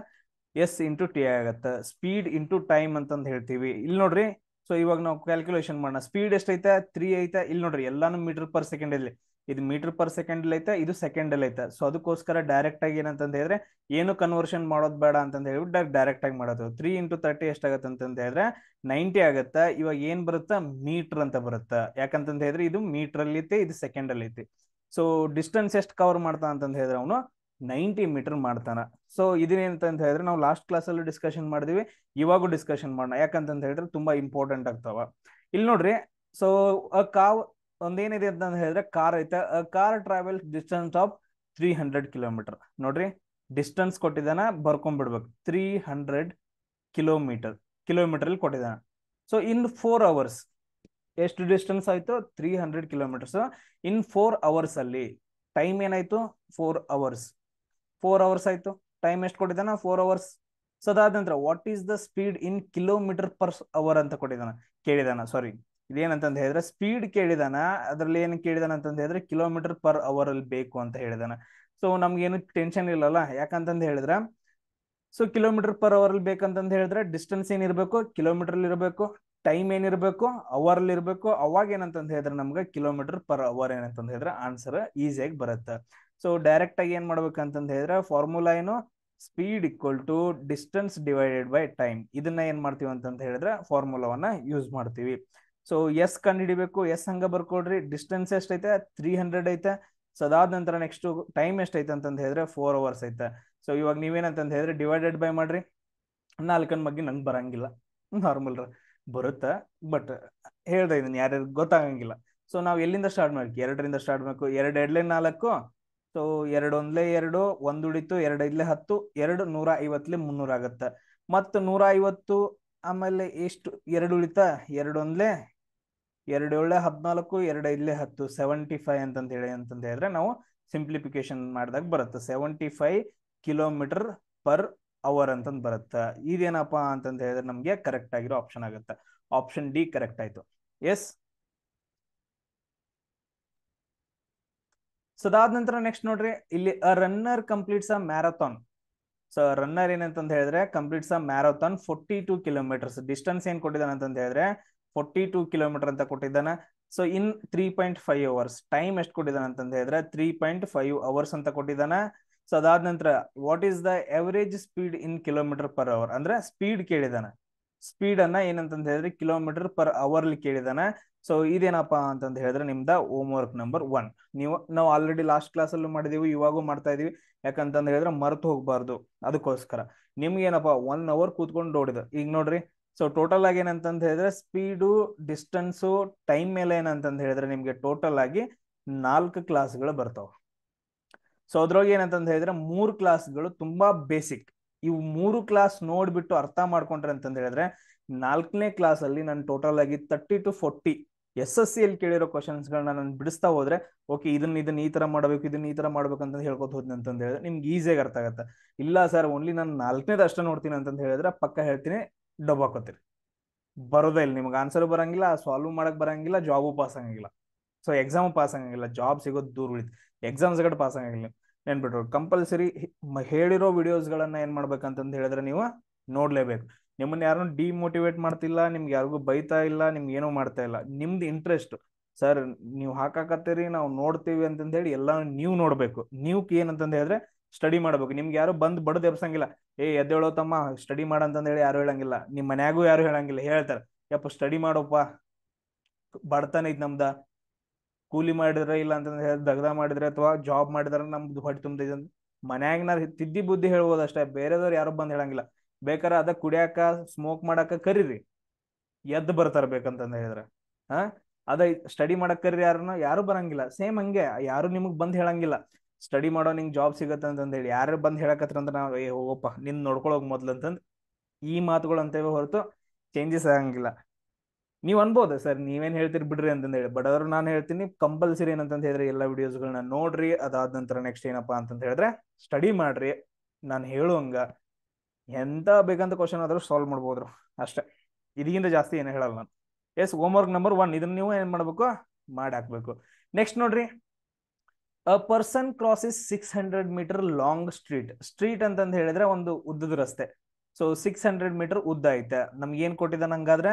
ಎಸ್ ಇಂಟು ಟಿ ಆಗತ್ತೆ ಸ್ಪೀಡ್ ಇಂಟು ಟೈಮ್ ಅಂತಂದು ಹೇಳ್ತೀವಿ ಇಲ್ಲಿ ನೋಡ್ರಿ ಸೊ ಇವಾಗ ನಾವು ಕ್ಯಾಲ್ಕುಲೇಷನ್ ಮಾಡೋಣ ಸ್ಪೀಡ್ ಎಷ್ಟೈತೆ ತ್ರೀ ಐತೆ ಇಲ್ಲಿ ನೋಡ್ರಿ ಎಲ್ಲಾನು ಮೀಟರ್ ಪರ್ ಸೆಕೆಂಡ್ ಇಲ್ಲಿ ಇದು ಮೀಟರ್ ಪರ್ ಸೆಕೆಂಡ್ ಐತೆ ಇದು ಸೆಕೆಂಡ್ ಅಲ್ಲಿ ಐತೆ ಸೊ ಅದಕ್ಕೋಸ್ಕರ ಡೈರೆಕ್ಟ್ ಆಗಿ ಏನಂತ ಹೇಳಿದ್ರೆ ಏನು ಕನ್ವರ್ಷನ್ ಮಾಡೋದು ಬೇಡ ಅಂತ ಹೇಳ್ಬಿಟ್ಟು ಡೈರೆಕ್ಟ್ ಆಗಿ ಮಾಡೋದು ತ್ರೀ ಇಂಟು ತರ್ಟಿ ಎಷ್ಟಾಗತ್ತೆ ಅಂತ ಹೇಳಿದ್ರೆ ನೈಂಟಿ ಆಗತ್ತೆ ಇವಾಗ ಏನ್ ಬರುತ್ತೆ ಮೀಟರ್ ಅಂತ ಬರುತ್ತೆ ಯಾಕಂತಂದು ಹೇಳಿದ್ರೆ ಇದು ಮೀಟರ್ ಅಲ್ಲಿ ಐತೆ ಇದು ಸೆಕೆಂಡ್ ಅಲ್ಲಿ ಐತಿ ಸೊ ಡಿಸ್ಟೆನ್ಸ್ ಎಷ್ಟು ಕವರ್ ಮಾಡ್ತಾ ಅಂತಂದು ಹೇಳಿದ್ರೆ ಅವನು ನೈಂಟಿ ಮೀಟರ್ ಮಾಡ್ತಾನ ಸೊ ಇದನ್ನೇನಂತ ಹೇಳಿದ್ರೆ ನಾವು ಲಾಸ್ಟ್ ಕ್ಲಾಸ್ ಡಿಸ್ಕಶನ್ ಡಿಸ್ಕಷನ್ ಮಾಡಿದೀವಿ ಇವಾಗೂ ಡಿಸ್ಕಷನ್ ಮಾಡೋಣ ಯಾಕಂತಂತ ಹೇಳಿದ್ರೆ ತುಂಬಾ ಇಂಪಾರ್ಟೆಂಟ್ ಆಗ್ತಾವ ಇಲ್ಲಿ ನೋಡ್ರಿ ಸೊ ಅ ಕಾವ್ ಒಂದೇನಿದೆ ಅಂತ ಹೇಳಿದ್ರೆ ಕಾರ್ ಐತೆ a car travel distance of three hundred kilometre ನೋಡ್ರಿ ಡಿಸ್ಟೆನ್ಸ್ ಕೊಟ್ಟಿದ್ದಾನ ಬರ್ಕೊಂಡ್ಬಿಡ್ಬೇಕು ತ್ರೀ ಹಂಡ್ರೆಡ್ ಕಿಲೋಮೀಟರ್ ಕಿಲೋಮೀಟರ್ ಅಲ್ಲಿ ಕೊಟ್ಟಿದ್ದಾನ ಸೊ ಇನ್ ಫೋರ್ ಅವರ್ಸ್ ಎಷ್ಟು ಡಿಸ್ಟೆನ್ಸ್ ಆಯ್ತು three hundred kilometres in four hours ಅಲ್ಲಿ ಟೈಮ್ ಏನಾಯ್ತು ಫೋರ್ ಅವರ್ಸ್ ಫೋರ್ ಅವರ್ಸ್ ಆಯ್ತು ಟೈಮ್ ಎಷ್ಟು ಕೊಟ್ಟಿದ್ದಾನ ಫೋರ್ ಅವರ್ಸ್ ಸೊ ಅದಾದ ನಂತರ what is the speed in kilometre per hour ಅಂತ ಕೊಟ್ಟಿದ್ದಾನ ಕೇಳಿದಾನ ಸಾರಿ ಏನಂತ ಹೇಳಿದ್ರೆ ಸ್ಪೀಡ್ ಕೇಳಿದಾನ ಅದ್ರಲ್ಲಿ ಏನ್ ಕೇಳಿದಾನ ಅಂತ ಹೇಳಿದ್ರೆ ಕಿಲೋಮೀಟರ್ ಪರ್ ಅವರ್ ಅಲ್ಲಿ ಬೇಕು ಅಂತ ಹೇಳಿದಾನ ಸೊ ನಮ್ಗೇನು ಟೆನ್ಷನ್ ಇಲ್ಲಲ್ಲ ಯಾಕಂತಂದ ಹೇಳಿದ್ರೆ ಸೊ ಕಿಲೋಮೀಟರ್ ಪರ್ ಅವರ್ ಅಲ್ಲಿ ಬೇಕಂತ ಹೇಳಿದ್ರೆ ಡಿಸ್ಟೆನ್ಸ್ ಏನಿರಬೇಕು ಕಿಲೋಮೀಟರ್ ಅಲ್ಲಿ ಇರಬೇಕು ಟೈಮ್ ಏನಿರಬೇಕು ಅವರ್ ಅಲ್ಲಿ ಇರಬೇಕು ಅವಾಗ ಏನಂತ ಹೇಳಿದ್ರೆ ನಮ್ಗೆ ಕಿಲೋಮೀಟರ್ ಪರ್ ಅವರ್ ಏನಂತ ಹೇಳಿದ್ರೆ ಆನ್ಸರ್ ಈಸಿಯಾಗಿ ಬರುತ್ತೆ ಸೊ ಡೈರೆಕ್ಟ್ ಆಗಿ ಏನ್ ಮಾಡ್ಬೇಕಂತಂದು ಹೇಳಿದ್ರೆ ಫಾರ್ಮುಲಾ ಏನು speed equal to distance divided by time ಇದನ್ನ ಏನ್ ಮಾಡ್ತೀವಿ ಅಂತಂತ ಹೇಳಿದ್ರೆ ಫಾರ್ಮುಲಾವನ್ನ ಯೂಸ್ ಮಾಡ್ತೀವಿ ಸೊ ಎಸ್ ಕಂಡು ಹಿಡಿಬೇಕು ಎಸ್ ಹಂಗ ಬರ್ಕೊಡ್ರಿ ಡಿಸ್ಟೆನ್ಸ್ ಎಷ್ಟೈತೆ ತ್ರೀ ಹಂಡ್ರೆಡ್ ಐತೆ ಸೊ ಅದಾದ ನಂತರ ನೆಕ್ಸ್ಟ್ ಟೈಮ್ ಎಷ್ಟೈತೆ ಅಂತಂದು ಹೇಳಿದ್ರೆ ಫೋರ್ ಅವರ್ಸ್ ಐತೆ ಸೊ ಇವಾಗ ನೀವೇನಂತ ಹೇಳಿದ್ರೆ ಡಿವೈಡೆಡ್ ಬೈ ಮಾಡ್ರಿ ನಾಲ್ಕನ ಬಗ್ಗೆ ನಂಗೆ ಬರಂಗಿಲ್ಲ ನಾರ್ಮಲ್ ಬರುತ್ತೆ ಬಟ್ ಹೇಳ್ದೆ ಇದನ್ನ ಯಾರ್ಯಾರು ಗೊತ್ತಾಗಂಗಿಲ್ಲ ಸೊ ನಾವು ಎಲ್ಲಿಂದ ಸ್ಟಾರ್ಟ್ ಮಾಡ್ಬೇಕು ಎರಡರಿಂದ ಸ್ಟಾರ್ಟ್ ಮಾಡಬೇಕು ಎರಡು ಎರಡ್ಲೆ ನಾಲ್ಕು ಸೊ ಎರಡೊಂದ್ಲೆ ಎರಡು ಒಂದು ಉಳಿತು ಎರಡು ಇಲ್ಲೇ ಹತ್ತು ಎರಡು ನೂರ ಐವತ್ಲೆ ಮುನ್ನೂರ ಆಗತ್ತ ಮತ್ತ ನೂರ ಐವತ್ತು ಆಮೇಲೆ ಎಷ್ಟು ಎರಡು ಉಳಿತ ಎರಡೊಂದ್ಲೆ ಏಳೆ ಹದಿನಾಲ್ಕು ಎರಡು ಇಲ್ಲೇ ಹತ್ತು ಸೆವೆಂಟಿ ಫೈವ್ ಅಂತಂತ ಹೇಳಿ ಅಂತಂತ ಹೇಳಿದ್ರೆ ನಾವು ಸಿಂಪ್ಲಿಫಿಕೇಶನ್ ಮಾಡಿದಾಗ ಬರುತ್ತೆ seventy five kilometre per hour ಅಂತಂದ್ ಬರುತ್ತೆ ಇದೇನಪ್ಪ ಅಂತಂತ ಹೇಳಿದ್ರೆ ನಮ್ಗೆ ಕರೆಕ್ಟ್ ಆಗಿರೋ ಆಪ್ಷನ್ ಆಗುತ್ತೆ ಆಪ್ಷನ್ ಡಿ ಕರೆಕ್ಟ್ ಆಯ್ತು ಎಸ್ ಸೊ ಅದಾದ ನಂತರ ನೆಕ್ಸ್ಟ್ ನೋಡ್ರಿ ಇಲ್ಲಿ a runner completes a marathon so runner ಏನಂತಂದ ಹೇಳಿದ್ರೆ completes a marathon forty two kilometres distance ಏನ್ ಕೊಟ್ಟಿದ್ದಾನೆ ಅಂತಂದ ಹೇಳಿದ್ರೆ ಫೋರ್ಟಿ ಟೂ ಕಿಲೋಮೀಟರ್ ಅಂತ ಕೊಟ್ಟಿದ್ದಾನೆ so in three point five hours time ಎಷ್ಟು ಕೊಟ್ಟಿದ್ದಾನೆ ಅಂತಂದ ಹೇಳಿದ್ರೆ ತ್ರೀ ಪಾಯಿಂಟ್ ಫೈವ್ ಅವರ್ಸ್ ಅಂತ ಕೊಟ್ಟಿದ್ದಾನೆ ಸೊ ಅದಾದ ನಂತರ what is the average speed in kilometre per hour ಅಂದ್ರೆ ಸ್ಪೀಡ್ ಕೇಳಿದಾನೆ ಸ್ಪೀಡ್ ಅನ್ನ ಹೇಳಿದ್ರೆ ಕಿಲೋಮೀಟರ್ ಪರ್ ಅವರ್ಲಿ ಕೇಳಿದಾನೆ ಸೊ ಇದೇನಪ್ಪಾ ಅಂತಂದ ಹೇಳಿದ್ರೆ ನಿಮ್ದ ಹೋಮ್ ವರ್ಕ್ ನಂಬರ್ ಒನ್ ನೀವು ನಾವು ಆಲ್ರೆಡಿ ಲಾಸ್ಟ್ ಕ್ಲಾಸ್ ಅಲ್ಲೂ ಮಾಡಿದೀವಿ ಇವಾಗೂ ಮಾಡ್ತಾ ಇದೀವಿ ಯಾಕಂತಂದ್ ಹೇಳಿದ್ರೆ ಮರ್ತು ಹೋಗ್ಬಾರ್ದು ಅದಕ್ಕೋಸ್ಕರ ನಿಮ್ಗೆ ಏನಪ್ಪಾ ಒನ್ ಅವರ್ ಕೂತ್ಕೊಂಡು ನೋಡಿದ ಈಗ ನೋಡ್ರಿ ಸೊ ಟೋಟಲ್ ಆಗಿ ಏನಂತ ಹೇಳಿದ್ರೆ ಸ್ಪೀಡು ಡಿಸ್ಟೆನ್ಸು ಟೈಮ್ ಮೇಲೆ ಏನಂತ ಹೇಳಿದ್ರೆ ನಿಮ್ಗೆ ಟೋಟಲ್ ಆಗಿ ನಾಲ್ಕು ಕ್ಲಾಸ್ಗಳು ಬರ್ತಾವ ಸೊ ಅದ್ರೊಳಗೆ ಏನಂತ ಹೇಳಿದ್ರೆ ಮೂರು ಕ್ಲಾಸ್ಗಳು ತುಂಬಾ ಬೇಸಿಕ್ ಇವು ಮೂರು ಕ್ಲಾಸ್ ನೋಡ್ಬಿಟ್ಟು ಅರ್ಥ ಮಾಡ್ಕೊಂಡ್ರೆ ಅಂತಂದ ಹೇಳಿದ್ರೆ ನಾಲ್ಕನೇ ಕ್ಲಾಸ್ ಅಲ್ಲಿ ನಾನು ಟೋಟಲ್ ಆಗಿ thirty two forty S S C ಅಲ್ಲಿ ಕೇಳಿರೋ ಕ್ವಶನ್ಸ್ ಗಳನ್ನ ನಾನು ಬಿಡಿಸ್ತಾ ಹೋದ್ರೆ ಓಕೆ ಇದನ್ನ ಇದನ್ನ ಈ ತರ ಮಾಡಬೇಕು ಇದನ್ನ ಈ ತರ ಮಾಡ್ಬೇಕಂತ ಅಂತ ಹೇಳ್ಕೊತ ಹೋದ್ನಿ ಅಂತ ಹೇಳಿದ್ರೆ ನಿಮ್ಗೆ ಈಸಿಯಾಗಿ ಅರ್ಥ ಆಗತ್ತೆ ಇಲ್ಲ ಸರ್ ಓನ್ಲಿ ನಾನು ನಾಲ್ಕನೇದ ಅಷ್ಟೇ ನೋಡ್ತೀನಿ ಅಂತ ಹೇಳಿದ್ರೆ ಪಕ್ಕ ಹೇಳ್ತೀನಿ ಡಬ್ ಹಾಕೋತೀರಿ ಬರೋದೇ ಇಲ್ಲ ನಿಮ್ಗೆ ಆನ್ಸರ್ ಬರಂಗಿಲ್ಲ ಸಾಲ್ವ್ ಮಾಡಕ್ ಬರಂಗಿಲ್ಲ ಜಾಬು ಪಾಸ್ ಆಗಂಗಿಲ್ಲ ಸೊ ಎಕ್ಸಾಮ್ ಪಾಸ್ ಆಗಂಗಿಲ್ಲ ಜಾಬ್ ಸಿಗೋದು ದೂರ ಉಳಿತು ಎಕ್ಸಾಮ್ಸ್ ಗಡ್ ಪಾಸ್ ಆಗಂಗಿಲ್ಲ ನೆನ್ಬಿಟ್ರು ಕಂಪಲ್ಸರಿ ಹೇಳಿರೋ ವಿಡಿಯೋಸ್ಗಳನ್ನ ಏನ್ ಮಾಡ್ಬೇಕಂತಂದು ಹೇಳಿದ್ರೆ ನೀವು ನೋಡ್ಲೇಬೇಕು ನಿಮ್ಮನ್ನ ಯಾರು ಡಿಮೋಟಿವೇಟ್ ಮಾಡ್ತಿಲ್ಲ ನಿಮ್ಗೆ ಯಾರಿಗೂ ಬೈತಾ ಇಲ್ಲ ನಿಮ್ಗೆ ಏನೂ ಮಾಡ್ತಾ ಇಲ್ಲ ನಿಮ್ದು ಇಂಟ್ರೆಸ್ಟ್ ಸರ್ ನೀವು ಹಾಕಾಕತ್ತೀರಿ ನಾವು ನೋಡ್ತೀವಿ ಅಂತಂದೇಳಿ ಹೇಳಿ ಎಲ್ಲ ನೀವು ನೋಡ್ಬೇಕು ನೀವು ಏನಂತಂದು ಹೇಳಿದ್ರೆ ಸ್ಟಡಿ ಮಾಡ್ಬೇಕು ನಿಮ್ಗೆ ಯಾರು ಬಂದು ಬಡದ್ ಎಬ್ಸಂಗಿಲ್ಲ ಏ ಎದ್ದೇಳೋ ತಮ್ಮ ಸ್ಟಡಿ ಮಾಡ ಹೇಳಿ ಯಾರು ಹೇಳಂಗಿಲ್ಲ ನಿಮ್ ಮನ್ಯಾಗೂ ಯಾರು ಹೇಳಂಗಿಲ್ಲ ಹೇಳ್ತಾರೆ ಯಪ್ಪ ಸ್ಟಡಿ ಮಾಡೋಪ್ಪ ಬಡತನ ಇದ್ ನಮ್ದ ಕೂಲಿ ಮಾಡಿದ್ರೆ ಇಲ್ಲ ಅಂತಂದ್ರೆ ಹೇಳಿ ದಗದ ಮಾಡಿದ್ರೆ ಅಥವಾ ಜಾಬ್ ಮಾಡಿದ್ರೆ ನಮ್ದು ಹೊಟ್ಟೆ ತುಂಬಿದ ಮನ್ಯಾಗ ನಾ ತಿದ್ದಿ ಬುದ್ಧಿ ಹೇಳ್ಬೋದಷ್ಟೇ ಬೇರೆದವ್ರು ಯಾರು ಬಂದ್ ಹೇಳಂಗಿಲ್ಲ ಬೇಕಾರ ಅದ ಕುಡಿಯಾಕ ಸ್ಮೋಕ್ ಮಾಡಾಕ ಕರೀರಿ ಎದ್ದು ಬರ್ತಾರ ಬೇಕಂತಂದ ಹೇಳಿದ್ರೆ ಹಾ ಅದ ಸ್ಟಡಿ ಮಾಡಕ್ ಕರೀರಿ ಯಾರನ್ನ ಯಾರು ಬರಂಗಿಲ್ಲ ಸೇಮ್ ಹಂಗೆ ಯಾರು ನಿಮಗ್ ಬಂದ್ ಹೇಳಂಗಿಲ್ಲ ಸ್ಟಡಿ ಮಾಡೋ ನಿಂಗೆ ಜಾಬ್ ಸಿಗತ್ತೆ ಅಂತಂದ ಹೇಳಿ ಯಾರು ಬಂದ್ ಹೇಳಕತ್ರ ಅಂದ್ರೆ ನಾವು ಏ ಹೋಗಪ್ಪ ನಿನ್ ನೋಡ್ಕೊಳೋಗ್ ಮೊದ್ಲು ಅಂತಂದ್ ಈ ಮಾತುಗಳು ಅಂತೇವೆ ಹೊರತು ಚೇಂಜಸ್ ಆಗಂಗಿಲ್ಲ ನೀವ್ ಅನ್ಬೋದ ಸರ್ ನೀವೇನ್ ಹೇಳ್ತೀರಿ ಬಿಡ್ರಿ ಅಂತಂದ ಹೇಳಿ ಬಟ್ ಆದ್ರೂ ನಾನು ಹೇಳ್ತೀನಿ ಕಂಪಲ್ಸರಿ ಏನಂತ ಹೇಳಿದ್ರೆ ಎಲ್ಲ ವಿಡಿಯೋಸ್ಗಳನ್ನ ನೋಡ್ರಿ ಅದಾದ ನಂತರ ನೆಕ್ಸ್ಟ್ ಏನಪ್ಪಾ ಅಂತ ಹೇಳಿದ್ರೆ ಸ್ಟಡಿ ಮಾಡ್ರಿ ನಾನು ಹೇಳುವಂಗ ಎಂತ ಬೇಕಂತ ಕ್ವಶನ್ ಆದ್ರೂ ಸಾಲ್ವ್ ಮಾಡ್ಬೋದ್ರು ಅಷ್ಟೇ ಇದಕ್ಕಿಂತ ಜಾಸ್ತಿ ಏನು ಹೇಳಲ್ಲ ನಾನು yes homework number one ಇದನ್ನ ನೀವು ಏನ್ ಮಾಡ್ಬೇಕು ಮಾಡಿ ಹಾಕ್ಬೇಕು ನೆಕ್ಸ್ಟ್ ನೋಡ್ರಿ a person crosses six hundred metre long street street ಅಂತಂದ ಹೇಳಿದ್ರೆ ಒಂದು ಉದ್ದದ ರಸ್ತೆ ಸೊ ಸಿಕ್ಸ್ ಹಂಡ್ರೆಡ್ ಮೀಟರ್ ಉದ್ದ ಐತೆ ನಮ್ಗೆ ಏನ್ ಕೊಟ್ಟಿದ್ದಾನೆ ನಂಗಾದ್ರೆ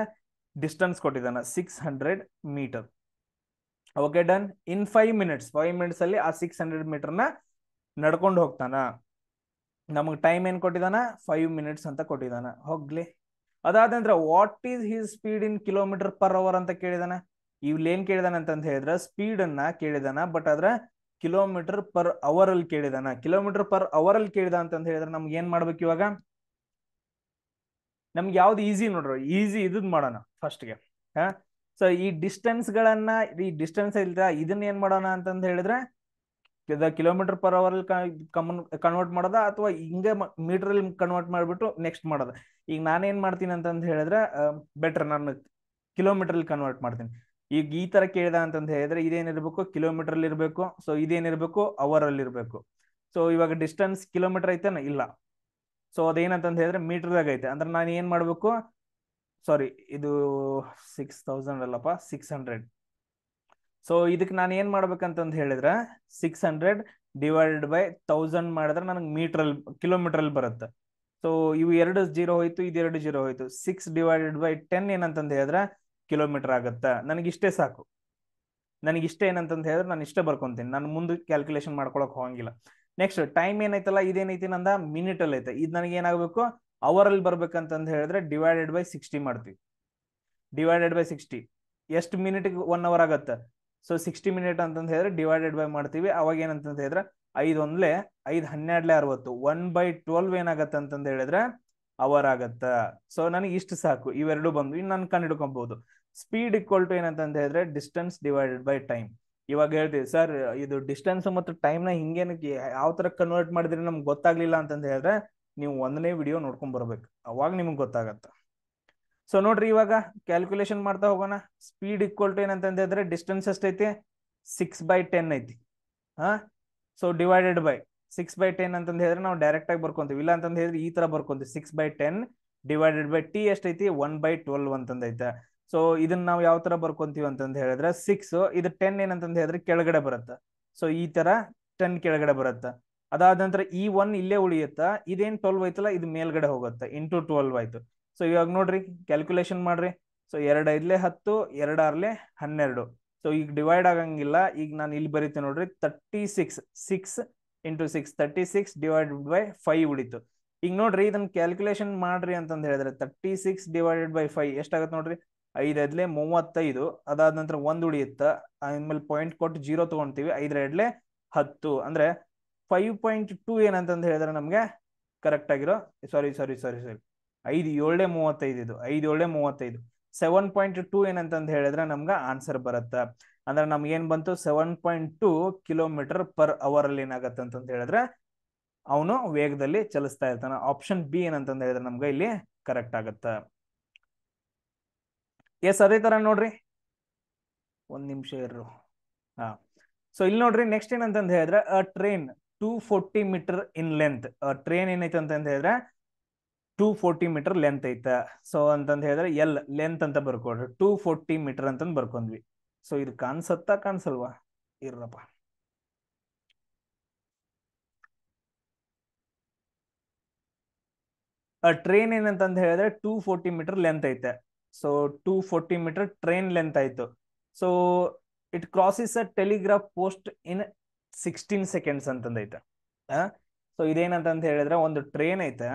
ಡಿಸ್ಟೆನ್ಸ್ ಕೊಟ್ಟಿದ್ದಾನೆ six hundred metre okay done in five minutes five minutes ಅಲ್ಲಿ ಆ ಸಿಕ್ಸ್ ಹಂಡ್ರೆಡ್ ಮೀಟರ್ನ ನಡ್ಕೊಂಡು ಹೋಗ್ತಾನ ನಮಗೆ ಟೈಮ್ ಏನ್ ಕೊಟ್ಟಿದಾನ ಫೈವ್ ಮಿನಿಟ್ಸ್ ಅಂತ ಕೊಟ್ಟಿದಾನ ಹೋಗ್ಲಿ ಅದಾದ what is his speed in kilometre per hour ಅಂತ ಕೇಳಿದಾನ ಇವ್ಲೇನ್ ಕೇಳಿದಾನ ಹೇಳಿದ್ರ ಹೇಳಿದ್ರೆ ಅನ್ನ ಕೇಳಿದಾನ ಬಟ್ ಆದ್ರೆ ಕಿಲೋಮೀಟರ್ ಪರ್ ಅವರ್ ಅಲ್ಲಿ ಕೇಳಿದಾನ ಕಿಲೋಮೀಟರ್ ಪರ್ ಅವರ್ ಅಲ್ಲಿ ಕೇಳಿದ ಅಂತ ಹೇಳಿದ್ರೆ ನಮ್ಗೆ ಏನ್ ಮಾಡ್ಬೇಕು ಇವಾಗ ನಮ್ಗೆ ಯಾವ್ದು ಈಸಿ ನೋಡ್ರಿ ಈಸಿ ಇದನ್ ಮಾಡೋಣ ಫಸ್ಟ್ಗೆ ಹಾ ಸೊ ಈ ಡಿಸ್ಟೆನ್ಸ್ ಗಳನ್ನ ಈ ಡಿಸ್ಟೆನ್ಸ್ ಇಲ್ದ ಇದನ್ನ ಏನ್ ಮಾಡೋಣ ಅಂತಂದ್ ಹೇಳಿದ್ರೆ kilometre per hour come on convert ಮಾಡೋದ ಅಥವಾ ಹಿಂಗೆ ಮೀಟರ್ ಅಲ್ಲಿ ಕನ್ವರ್ಟ್ ಮಾಡ್ಬಿಟ್ಟು ನೆಕ್ಸ್ಟ್ ಮಾಡೋದ ಈಗ ನಾನೇನ್ ಮಾಡ್ತೀನಿ ಅಂತಂದ್ ಹೇಳಿದ್ರೆ ಬೆಟರ್ ನಾನು ಕಿಲೋಮೀಟರ್ ಅಲ್ಲಿ ಕನ್ವರ್ಟ್ ಮಾಡ್ತೀನಿ ಈಗ ಈ ತರ ಕೇಳ್ದ ಅಂತಂದ್ ಹೇಳಿದ್ರೆ ಇದೇನಿರ್ಬೇಕು ಕಿಲೋಮೀಟರ್ ಅಲ್ಲಿ ಇರಬೇಕು ಸೊ ಇದೇನಿರ್ಬೇಕು ಅವರ್ ಅಲ್ಲಿ ಇರ್ಬೇಕು ಸೊ ಇವಾಗ ಡಿಸ್ಟೆನ್ಸ್ ಕಿಲೋಮೀಟರ್ ಐತೆನ ಇಲ್ಲ ಸೊ ಅದೇನಂತ ಹೇಳಿದ್ರೆ ಮೀಟರ್ದಾಗ ಐತೆ ಅಂದ್ರೆ ನಾನು ಏನು ಮಾಡಬೇಕು ಸಾರಿ ಇದು ಸಿಕ್ಸ್ ತೌಸಂಡ್ ಅಲ್ಲಪ್ಪ ಸಿಕ್ಸ್ ಹಂಡ್ರೆಡ್ ಸೊ ಇದಕ್ಕೆ ನಾನು ಏನು ಮಾಡ್ಬೇಕಂತಂದು ಹೇಳಿದ್ರೆ six hundred divided by thousand ಮಾಡಿದ್ರೆ ನನಗೆ ಮೀಟ್ರಲ್ಲಿ ಕಿಲೋಮೀಟ್ರಲ್ಲಿ ಬರುತ್ತೆ ಸೊ ಇವು ಎರಡು ಜೀರೋ ಹೋಯ್ತು ಎರಡು ಜೀರೋ ಹೋಯ್ತು ಸಿಕ್ಸ್ ಡಿವೈಡೆಡ್ ಬೈ ಟೆನ್ ಏನಂತಂದು ಹೇಳಿದ್ರೆ ಕಿಲೋಮೀಟರ್ ಆಗುತ್ತೆ ನನಗಿಷ್ಟೇ ಸಾಕು ನನಗಿಷ್ಟೇ ಏನಂತಂದು ಹೇಳಿದ್ರೆ ನಾನು ಇಷ್ಟೇ ಬರ್ಕೊಂತೀನಿ ನಾನು ಮುಂದೆ ಕ್ಯಾಲ್ಕುಲೇಷನ್ ಮಾಡ್ಕೊಳಕ್ ಹೋಗಂಗಿಲ್ಲ ನೆಕ್ಸ್ಟ್ ಟೈಮ್ ಏನೈತಲ್ಲ ಇದೇನೈತಿ ನಂದ ಮಿನಿಟ್ ಅಲ್ಲಿ ಐತೆ ಇದು ನನಗೆ ಏನಾಗಬೇಕು ಅವರ್ ಅಲ್ಲಿ ಬರ್ಬೇಕಂತಂದು ಹೇಳಿದ್ರೆ ಡಿವೈಡೆಡ್ ಬೈ ಸಿಕ್ಸ್ಟಿ ಮಾಡ್ತೀವಿ ಡಿವೈಡೆಡ್ ಬೈ ಸಿಕ್ಸ್ಟಿ ಎಷ್ಟು ಮಿನಿಟ್ ಒನ್ ಅವರ್ ಆಗತ್ತೆ ಸೊ ಸಿಕ್ಸ್ಟಿ ಮಿನಿಟ್ ಅಂತಂದು ಹೇಳಿದ್ರೆ ಡಿವೈಡೆಡ್ ಬೈ ಮಾಡ್ತೀವಿ ಅವಾಗ ಏನಂತಂದು ಹೇಳಿದ್ರೆ ಐದು ಒಂದ್ಲೆ ಐದು ಹನ್ನೆರಡ್ಲೆ ಅರವತ್ತು ಒನ್ ಬೈ ಟ್ವೆಲ್ವ್ ಏನಾಗತ್ತೆ ಅಂತಂದು ಹೇಳಿದ್ರೆ ಅವರ್ ಆಗತ್ತ ಸೊ ನನಗೆ ಇಷ್ಟು ಸಾಕು ಇವೆರಡು ಬಂದು ಇನ್ನು ನಾನು ಕಂಡು ಹಿಡ್ಕೊಬಹುದು ಸ್ಪೀಡ್ ಇಕ್ವಲ್ ಟು ಏನಂತಂದು ಹೇಳಿದ್ರೆ ಡಿಸ್ಟೆನ್ಸ್ ಡಿವೈಡೆಡ್ ಬೈ ಟೈಮ್ ಇವಾಗ ಹೇಳ್ತೀವಿ ಸರ್ ಇದು ಡಿಸ್ಟೆನ್ಸ್ ಮತ್ತು ನ ಹಿಂಗೇನು ಯಾವ ತರ ಕನ್ವರ್ಟ್ ಮಾಡಿದ್ರೆ ನಮ್ಗೆ ಗೊತ್ತಾಗ್ಲಿಲ್ಲ ಅಂತಂದು ಹೇಳಿದ್ರೆ ನೀವು ಒಂದನೇ ವಿಡಿಯೋ ನೋಡ್ಕೊಂಡ್ ಬರ್ಬೇಕು ಅವಾಗ ನಿಮ್ಗೆ ಗೊತ್ತಾಗತ್ತ ಸೊ ನೋಡ್ರಿ ಇವಾಗ ಕ್ಯಾಲ್ಕುಲೇಷನ್ ಮಾಡ್ತಾ ಹೋಗೋಣ ಸ್ಪೀಡ್ ಈಕ್ವಲ್ ಟು ಏನಂತಂದು ಹೇಳಿದ್ರೆ ಡಿಸ್ಟೆನ್ಸ್ ಎಷ್ಟೈತಿ ಸಿಕ್ಸ್ ಬೈ ಟೆನ್ ಐತಿ ಹಾ so divided by six by ten ಅಂತಂದು ಹೇಳಿದ್ರೆ ನಾವು ಡೈರೆಕ್ಟ್ ಆಗಿ ಬರ್ಕೊಂತೀವಿ ಇಲ್ಲ ಅಂತಂದು ಹೇಳಿದ್ರೆ ಈ ತರ ಬರ್ಕೊಂತೀವಿ six by ten divided by T ಎಷ್ಟೈತಿ ಒನ್ ಬೈ ಟ್ವೆಲ್ವ್ ಅಂತಂದೈತೆ ಸೊ ಇದನ್ನ ನಾವು ಯಾವ ತರ ಬರ್ಕೊಂತೀವಿ ಅಂತಂದ್ ಹೇಳಿದ್ರೆ ಸಿಕ್ಸ್ ಇದು ಟೆನ್ ಏನಂತಂದ್ ಹೇಳಿದ್ರೆ ಕೆಳಗಡೆ ಬರುತ್ತೆ ಸೊ ಈ ತರ ಟೆನ್ ಕೆಳಗಡೆ ಬರುತ್ತೆ ಅದಾದ ನಂತರ ಈ ಒನ್ ಇಲ್ಲೇ ಉಳಿಯುತ್ತಾ ಇದೇನ್ ಟ್ವೆಲ್ವ್ ಆಯ್ತಲ್ಲ ಇದು ಮೇಲ್ಗಡೆ ಹೋಗುತ್ತೆ ಇಂಟು ಟ್ವೆಲ್ವ್ ಆಯ್ತು ಸೊ ಇವಾಗ ನೋಡ್ರಿ ಕ್ಯಾಲ್ಕುಲೇಷನ್ ಮಾಡ್ರಿ ಸೊ ಎರಡು ಐದ್ಲೆ ಹತ್ತು ಎರಡರ್ಲೆ ಹನ್ನೆರಡು ಸೊ ಈಗ ಡಿವೈಡ್ ಆಗಂಗಿಲ್ಲ ಈಗ ನಾನು ಇಲ್ಲಿ ಬರೀತೀನಿ ನೋಡ್ರಿ thirty six six into six thirty six divide by five ಉಳಿತು ಈಗ ನೋಡ್ರಿ ಇದನ್ನ ಕ್ಯಾಲ್ಕುಲೇಷನ್ ಮಾಡ್ರಿ ಅಂತಂದ್ ಹೇಳಿದ್ರೆ thirty six divided by five ಎಷ್ಟಾಗತ್ತೆ ನೋಡ್ರಿ ಐದು ಎಡ್ಲೆ ಮೂವತ್ತೈದು ಅದಾದ ನಂತರ ಒಂದು ಉಳಿಯುತ್ತ ಆಮೇಲೆ ಪಾಯಿಂಟ್ ಕೊಟ್ಟು ಜೀರೋ ತಗೊಂತೀವಿ ಐದರ ಎಡ್ಲೆ ಹತ್ತು ಅಂದ್ರೆ ಫೈವ್ ಪಾಯಿಂಟ್ ಟೂ ಏನಂತ ಹೇಳಿದ್ರೆ ನಮ್ಗೆ ಕರೆಕ್ಟ್ ಆಗಿರೋ ಸಾರಿ ಸಾರಿ ಸಾರಿ ಸಾರಿ ಐದು ಏಳೆ ಮೂವತ್ತೈದು ಇದು ಐದು ಏಳೆ ಮೂವತ್ತೈದು ಸೆವೆನ್ ಪಾಯಿಂಟ್ ಟೂ ಏನಂತ ಹೇಳಿದ್ರೆ ನಮ್ಗೆ ಆನ್ಸರ್ ಬರುತ್ತೆ ಅಂದ್ರೆ ನಮ್ಗೆ ಏನ್ ಬಂತು seven point two kilometre per hour ಅಲ್ಲಿ ಏನಾಗತ್ತೆ ಅಂತಂದು ಹೇಳಿದ್ರೆ ಅವನು ವೇಗದಲ್ಲಿ ಚಲಿಸ್ತಾ ಇರ್ತಾನೆ ಆಪ್ಷನ್ ಬಿ ಏನಂತಂದು ಹೇಳಿದ್ರೆ ನಮ್ಗೆ ಇಲ್ಲಿ ಕರೆಕ್ಟ್ ಆಗತ್ತ ಎಸ್ ಅದೇ ತರ ನೋಡ್ರಿ ಒಂದ್ ನಿಮಿಷ ಇರ್ರು ಹಾ ಸೊ ಇಲ್ಲಿ ನೋಡ್ರಿ ನೆಕ್ಸ್ಟ್ ಏನಂತ ಹೇಳಿದ್ರೆ a train two forty metre in length train ಏನೈತೆ ಅಂತಂದ್ ಹೇಳಿದ್ರೆ ಟೂ ಫೋರ್ಟಿ ಮೀಟರ್ ಲೆಂತ್ ಐತ ಸೊ ಅಂತ ಹೇಳಿದ್ರೆ ಎಲ್ ಲೆಂತ್ ಅಂತ ಬರ್ಕೊಡ್ರಿ ಟೂ ಫೋರ್ಟಿ ಮೀಟರ್ ಅಂತ ಬರ್ಕೊಂಡ್ವಿ ಸೊ ಇದು ಕಾಣಿಸತ್ತಾ ಕಾಣಿಸಲ್ವಾ ಇರ್ರಪ್ಪ ಟ್ರೈನ್ ಏನಂತ ಹೇಳಿದ್ರೆ ಟೂ ಫೋರ್ಟಿ ಮೀಟರ್ ಲೆಂತ್ ಐತೆ so two forty metre train length ಆಯಿತು so it crosses a telegraph post in sixteen seconds ಅಂತಂದೈತೆ ಸೊ ಇದೇನಂತಂತ ಹೇಳಿದ್ರೆ ಒಂದು ಟ್ರೈನ್ ಐತೆ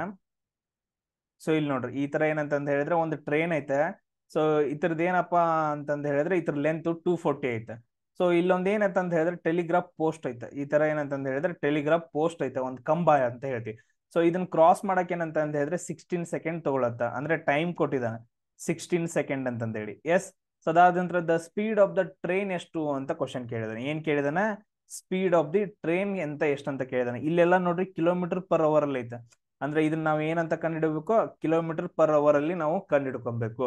ಸೊ ಇಲ್ಲಿ ನೋಡ್ರಿ ಈ ತರ ಏನಂತಂದ ಹೇಳಿದ್ರೆ ಒಂದು ಟ್ರೈನ್ ಐತೆ ಸೊ ಇತರದ ಏನಪ್ಪಾ ಅಂತಂದ ಹೇಳಿದ್ರೆ ಇತರ ಲೆಂತ್ ಟೂ ಫೋರ್ಟಿ ಐತೆ ಸೊ ಇಲ್ಲೊಂದು ಅಂತ ಹೇಳಿದ್ರೆ ಟೆಲಿಗ್ರಾಫ್ ಪೋಸ್ಟ್ ಐತೆ ಈ ತರ ಏನಂತ ಹೇಳಿದ್ರೆ ಟೆಲಿಗ್ರಾಫ್ ಪೋಸ್ಟ್ ಐತೆ ಒಂದು ಕಂಬ ಅಂತ ಹೇಳ್ತೀವಿ ಸೊ ಇದನ್ನ ಕ್ರಾಸ್ ಮಾಡಕ್ ಏನಂತ ಹೇಳಿದ್ರೆ ಸಿಕ್ಸ್ಟೀನ್ ಸೆಕೆಂಡ್ ತಗೊಳತ್ತ ಅಂದ್ರೆ ಟೈಮ್ ಕೊಟ್ಟಿದ್ದಾನೆ ಸಿಕ್ಸ್ಟೀನ್ ಸೆಕೆಂಡ್ ಅಂತಂದೇಳಿ ಎಸ್ ನಂತರ the speed of the train ಎಷ್ಟು ಅಂತ ಕ್ವಶನ್ ಕೇಳಿದಾನೆ ಏನ್ ಕೇಳಿದಾನೆ ಸ್ಪೀಡ್ ಆಫ್ ದಿ ಟ್ರೈನ್ ಎಂತ ಎಷ್ಟು ಅಂತ ಕೇಳಿದಾನೆ ಇಲ್ಲೆಲ್ಲ ನೋಡ್ರಿ ಕಿಲೋಮೀಟರ್ ಪರ್ ಅವರ್ ಅಲ್ಲಿ ಐತೆ ಅಂದ್ರೆ ಇದನ್ನ ನಾವು ಏನಂತ ಹಿಡಬೇಕು ಕಿಲೋಮೀಟರ್ ಪರ್ ಅವರ್ ಅಲ್ಲಿ ನಾವು ಕಂಡಿಡ್ಕೊಬೇಕು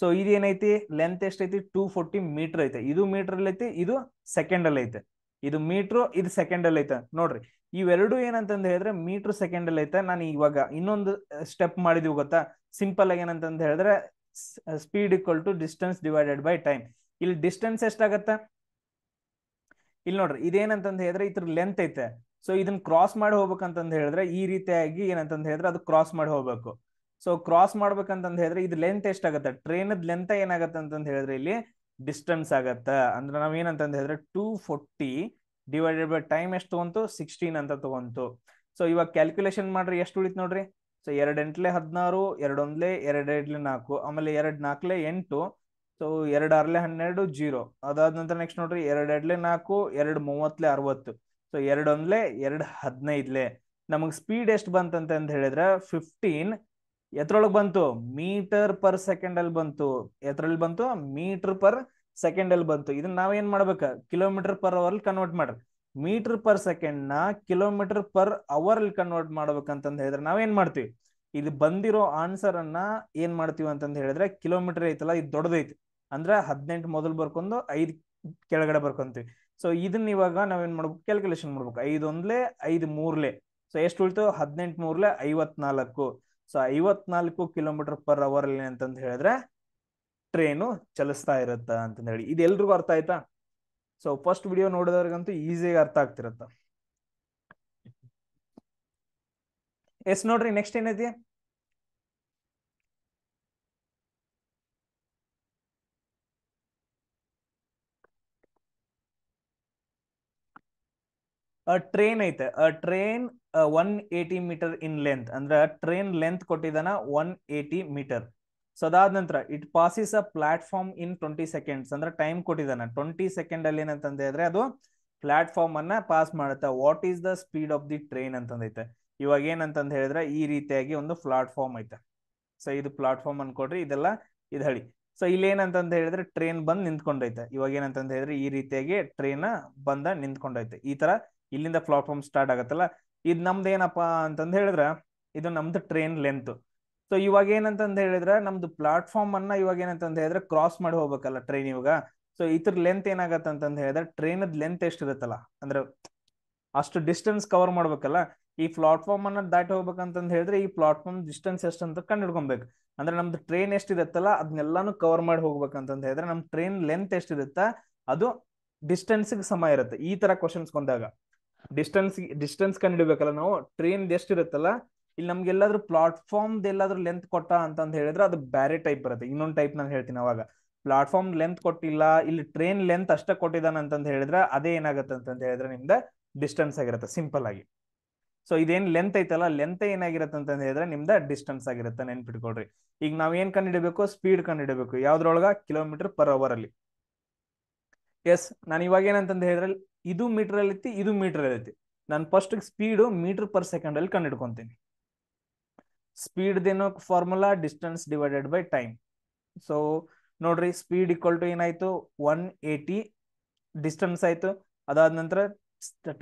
ಸೊ ಇದೇನೈತಿ ಲೆಂತ್ ಎಷ್ಟೈತಿ ಟೂ ಫೋರ್ಟಿ ಮೀಟರ್ ಐತೆ ಇದು ಮೀಟರ್ ಅಲ್ಲಿ ಐತಿ ಇದು ಸೆಕೆಂಡ್ ಅಲ್ಲಿ ಐತೆ ಇದು ಮೀಟ್ರು ಇದು ಸೆಕೆಂಡ್ ಅಲ್ಲಿ ಐತೆ ನೋಡ್ರಿ ಇವೆರಡು ಏನಂತಂದ ಹೇಳಿದ್ರೆ ಮೀಟರ್ ಸೆಕೆಂಡ್ ಅಲ್ಲಿ ಐತೆ ನಾನು ಇವಾಗ ಇನ್ನೊಂದು ಸ್ಟೆಪ್ ಮಾಡಿದೀವಿ ಗೊತ್ತಾ ಸಿಂಪಲ್ ಆಗಿ ಏನಂತಂದ ಹೇಳಿದ್ರೆ speed equal to distance divided by time ಇಲ್ಲಿ ಡಿಸ್ಟೆನ್ಸ್ ಎಷ್ಟಾಗತ್ತ ಇಲ್ಲಿ ನೋಡ್ರಿ ಇದೇನಂತಂದ್ ಹೇಳಿದ್ರೆ ಇದ್ರ ಲೆಂತ್ ಐತೆ ಸೊ ಇದನ್ನ ಕ್ರಾಸ್ ಮಾಡಿ ಹೋಗ್ಬೇಕಂತಂದ್ ಹೇಳಿದ್ರೆ ಈ ರೀತಿಯಾಗಿ ಏನಂತಂದ್ ಹೇಳಿದ್ರೆ ಅದು ಕ್ರಾಸ್ ಮಾಡಿ ಹೋಗ್ಬೇಕು ಸೊ ಕ್ರಾಸ್ ಮಾಡ್ಬೇಕಂತಂದ್ ಹೇಳಿದ್ರೆ ಇದು ಲೆಂತ್ ಎಷ್ಟಾಗತ್ತೆ ಟ್ರೈನ್ ಲೆಂತ್ ಏನಾಗತ್ತೆ ಅಂತಂದ್ ಹೇಳಿದ್ರೆ ಇಲ್ಲಿ ಡಿಸ್ಟೆನ್ಸ್ ಆಗತ್ತ ಅಂದ್ರೆ ನಾವ್ ಏನಂತ ಹೇಳಿದ್ರೆ two forty divided by time ಎಷ್ಟು ತಗೊಂತು ಸಿಕ್ಸ್ಟೀನ್ ಅಂತ ತಗೊಂತು ಸೊ ಇವಾಗ ಕ್ಯಾಲ್ಕುಲೇಷನ್ ಮಾಡ್ರಿ ಎಷ್ಟು ಉಳಿತು ನೋಡ್ರಿ ಸೊ ಎರಡೆಂಟ್ಲೆ ಹದಿನಾರು ಎರಡೊಂದ್ಲೆ ಎರಡೆಡ್ಲೆ ನಾಲ್ಕು ಆಮೇಲೆ ಎರಡು ನಾಲ್ಕಲೆ ಎಂಟು ಸೊ ಎರಡು ಆರ್ಲೆ ಹನ್ನೆರಡು ಜೀರೋ ಅದಾದ ನಂತರ ನೆಕ್ಸ್ಟ್ ನೋಡ್ರಿ ಎರಡೆರಡ್ಲೆ ನಾಲ್ಕು ಎರಡು ಮೂವತ್ಲೆ ಅರವತ್ತು ಸೊ ಎರಡೊಂದ್ಲೆ ಎರಡು ಹದಿನೈದ್ಲೆ ನಮಗೆ ಸ್ಪೀಡ್ ಎಷ್ಟು ಬಂತಂತೆ ಅಂತ ಹೇಳಿದ್ರೆ ಫಿಫ್ಟೀನ್ ಎತ್ರೊಳಗೆ ಬಂತು ಮೀಟರ್ ಪರ್ ಸೆಕೆಂಡ್ ಅಲ್ಲಿ ಬಂತು ಎತ್ರಲ್ಲಿ ಬಂತು ಮೀಟರ್ ಪರ್ ಸೆಕೆಂಡ್ ಅಲ್ಲಿ ಬಂತು ಇದನ್ನ ನಾವೇನ್ ಮಾಡ್ಬೇಕು ಕಿಲೋಮೀಟರ್ ಪರ್ ಅವರ್ ಕನ್ವರ್ಟ್ ಮಾಡ್ರಿ ಮೀಟರ್ ಪರ್ ಸೆಕೆಂಡ್ ನ ಕಿಲೋಮೀಟರ್ ಪರ್ ಅವರ್ ಅಲ್ಲಿ ಕನ್ವರ್ಟ್ ಮಾಡ್ಬೇಕಂತಂದು ಹೇಳಿದ್ರೆ ನಾವೇನ್ ಮಾಡ್ತೀವಿ ಇದು ಬಂದಿರೋ ಆನ್ಸರ್ ಅನ್ನ ಏನ್ ಮಾಡ್ತೀವಿ ಅಂತಂದು ಹೇಳಿದ್ರೆ ಕಿಲೋಮೀಟರ್ ಐತಲ್ಲ ಇದು ದೊಡ್ಡದೈತಿ ಅಂದ್ರೆ ಹದಿನೆಂಟು ಮೊದಲು ಬರ್ಕೊಂಡು ಐದು ಕೆಳಗಡೆ ಬರ್ಕೊಂತೀವಿ ಸೊ ಇದನ್ನ ಇವಾಗ ನಾವೇನ್ ಮಾಡ್ಬೇಕು ಕ್ಯಾಲ್ಕುಲೇಷನ್ ಮಾಡ್ಬೇಕು ಐದೊಂದ್ಲೆ ಐದು ಮೂರ್ಲೆ ಸೊ ಎಷ್ಟು ಉಳಿತು ಹದಿನೆಂಟು ಮೂರ್ಲೆ ಐವತ್ನಾಲ್ಕು ಸೊ ಐವತ್ನಾಲ್ಕು ಕಿಲೋಮೀಟರ್ ಪರ್ ಅವರ್ ಅಲ್ಲಿ ಅಂತಂದು ಹೇಳಿದ್ರೆ ಟ್ರೈನು ಚಲಿಸ್ತಾ ಇರುತ್ತ ಅಂತಂದು ಹೇಳಿ ಇದೆಲ್ರಿಗೂ ಅರ್ಥ ಆಯ್ತಾ ಸೊ ಫಸ್ಟ್ ವಿಡಿಯೋ ನೋಡಿದವ್ರಿಗಂತೂ ಈಸಿಯಾಗಿ ಅರ್ಥ ಆಗ್ತಿರತ್ತ ಎಸ್ ನೋಡ್ರಿ ನೆಕ್ಸ್ಟ್ ಏನೈತಿ ಟ್ರೈನ್ ಐತೆ train one eighty metre in length ಅಂದ್ರೆ ಟ್ರೈನ್ ಲೆಂತ್ ಕೊಟ್ಟಿದ್ದಾನ ಒನ್ ಏಟಿ ಮೀಟರ್ ಸೊ ಅದಾದ ನಂತರ it passes a platform in twenty seconds ಅಂದ್ರೆ ಟೈಮ್ ಕೊಟ್ಟಿದ್ದಾನೆ ಟ್ವೆಂಟಿ ಸೆಕೆಂಡ್ ಅಲ್ಲಿ ಏನಂತಂದ್ರೆ ಅಂದ್ರೆ ಅದು ಪ್ಲಾಟ್ಫಾರ್ಮ್ ಅನ್ನ ಪಾಸ್ ಮಾಡುತ್ತೆ what is the speed of the train ಅಂತಂದೈತೆ ಇವಾಗ ಏನಂತಂದು ಹೇಳಿದ್ರೆ ಈ ರೀತಿಯಾಗಿ ಒಂದು ಪ್ಲಾಟ್ಫಾರ್ಮ್ ಐತೆ ಸೊ ಇದು ಪ್ಲಾಟ್ಫಾರ್ಮ್ ಅನ್ಕೊಡ್ರಿ ಇದೆಲ್ಲ ಇದು ಹೇಳಿ ಸೊ ಇಲ್ಲಿ ಏನಂತಂದ ಹೇಳಿದ್ರೆ ಟ್ರೈನ್ ಬಂದು ನಿಂತ್ಕೊಂಡೈತೆ ಇವಾಗ ಏನಂತಂದು ಹೇಳಿದ್ರೆ ಈ ರೀತಿಯಾಗಿ ಟ್ರೈನ್ ಬಂದ ನಿಂತ್ಕೊಂಡೈತೆ ಈ ತರ ಇಲ್ಲಿಂದ ಪ್ಲಾಟ್ಫಾರ್ಮ್ ಸ್ಟಾರ್ಟ್ ಆಗತ್ತಲ್ಲ ಇದು ನಮ್ದು ಏನಪ್ಪಾ ಹೇಳಿದ್ರೆ ಇದು ನಮ್ದು ಟ್ರೈನ್ ಲೆಂತ್ ಸೊ ಇವಾಗ ಏನಂತ ಹೇಳಿದ್ರೆ ನಮ್ದು ಪ್ಲಾಟ್ಫಾರ್ಮ್ ಅನ್ನ ಇವಾಗ ಏನಂತಂದ ಹೇಳಿದ್ರೆ ಕ್ರಾಸ್ ಮಾಡಿ ಹೋಗ್ಬೇಕಲ್ಲ ಟ್ರೈನ್ ಇವಾಗ ಸೊ ಇದ್ರ ಲೆಂತ್ ಏನಾಗತ್ತೆ ಅಂತಂದ ಹೇಳಿದ್ರೆ ಟ್ರೈನದ್ ಲೆಂತ್ ಎಷ್ಟಿರುತ್ತಲ್ಲ ಅಂದ್ರೆ ಅಷ್ಟು ಡಿಸ್ಟೆನ್ಸ್ ಕವರ್ ಮಾಡ್ಬೇಕಲ್ಲ ಈ ಪ್ಲಾಟ್ಫಾರ್ಮ್ ಅನ್ನ ದಾಟಿ ಹೋಗ್ಬೇಕಂತ ಹೇಳಿದ್ರೆ ಈ ಪ್ಲಾಟ್ಫಾರ್ಮ್ ಡಿಸ್ಟೆನ್ಸ್ ಎಷ್ಟು ಅಂತ ಕಂಡು ಅಂದ್ರೆ ನಮ್ದು ಟ್ರೈನ್ ಎಷ್ಟಿರುತ್ತಲ್ಲ ಅದನ್ನೆಲ್ಲಾನು ಕವರ್ ಮಾಡಿ ಹೋಗ್ಬೇಕಂತ ಹೇಳಿದ್ರೆ ನಮ್ ಟ್ರೈನ್ ಲೆಂತ್ ಎಷ್ಟಿರುತ್ತ ಅದು ಡಿಸ್ಟೆನ್ಸ್ ಸಮ ಇರುತ್ತೆ ಈ ತರ ಕ್ವಶನ್ಸ್ ಬಂದಾಗ ಡಿಸ್ಟೆನ್ಸ್ ಡಿಸ್ಟೆನ್ಸ್ ಕಂಡು ನಾವು ಟ್ರೈನ್ ಎಷ್ಟಿರುತ್ತಲ್ಲ ಇಲ್ಲಿ ನಮ್ಗೆಲ್ಲಾದ್ರೂ ಎಲ್ಲಾದ್ರೂ ಪ್ಲಾಟ್ಫಾರ್ಮ್ ಎಲ್ಲಾದ್ರೂ ಲೆಂತ್ ಕೊಟ್ಟ ಅಂತ ಹೇಳಿದ್ರೆ ಅದು ಬ್ಯಾರೆ ಟೈಪ್ ಬರುತ್ತೆ ಇನ್ನೊಂದು ಟೈಪ್ ನಾನು ಹೇಳ್ತೀನಿ ಅವಾಗ ಪ್ಲಾಟ್ಫಾರ್ಮ್ ಲೆಂತ್ ಕೊಟ್ಟಿಲ್ಲ ಇಲ್ಲಿ ಟ್ರೈನ್ ಲೆಂತ್ ಅಷ್ಟೇ ಕೊಟ್ಟಿದ್ದಾನೆ ಅಂತಂದ್ ಹೇಳಿದ್ರೆ ಅದೇ ಏನಾಗುತ್ತೆ ಅಂತ ಹೇಳಿದ್ರೆ ನಿಮ್ದ ಡಿಸ್ಟೆನ್ಸ್ ಆಗಿರುತ್ತೆ ಸಿಂಪಲ್ ಆಗಿ ಸೊ ಇದೇನ್ ಲೆಂತ್ ಐತಲ್ಲ ಲೆಂತ್ ಏನಾಗಿರುತ್ತೆ ಅಂತ ಹೇಳಿದ್ರೆ ನಿಮ್ದ ಡಿಸ್ಟೆನ್ಸ್ ಆಗಿರುತ್ತೆ ನೆನ್ಪಿಟ್ಕೊಳ್ರಿ ಈಗ ನಾವ್ ಏನ್ ಕಂಡುಹಿಡಬೇಕು ಸ್ಪೀಡ್ ಕಂಡು ಯಾವ್ದ್ರೊಳಗ ಕಿಲೋಮೀಟರ್ ಪರ್ ಅವರ್ ಅಲ್ಲಿ ಎಸ್ ನಾನು ಇವಾಗ ಏನಂತಂದು ಹೇಳಿದ್ರೆ ಇದು ಮೀಟರ್ ಅಲ್ಲಿ ಇದು ಮೀಟರ್ ಅಲ್ಲಿ ನಾನು first speed metre per second ಅಲ್ಲಿ ಕಂಡು ಸ್ಪೀಡ್ ದೇನೋ formula distance divided by time so ನೋಡ್ರಿ ಸ್ಪೀಡ್ ಈಕ್ವಲ್ ಟು ಏನಾಯ್ತು ಒನ್ ಏಯ್ಟಿ ಡಿಸ್ಟೆನ್ಸ್ ಆಯ್ತು ಅದಾದ ನಂತರ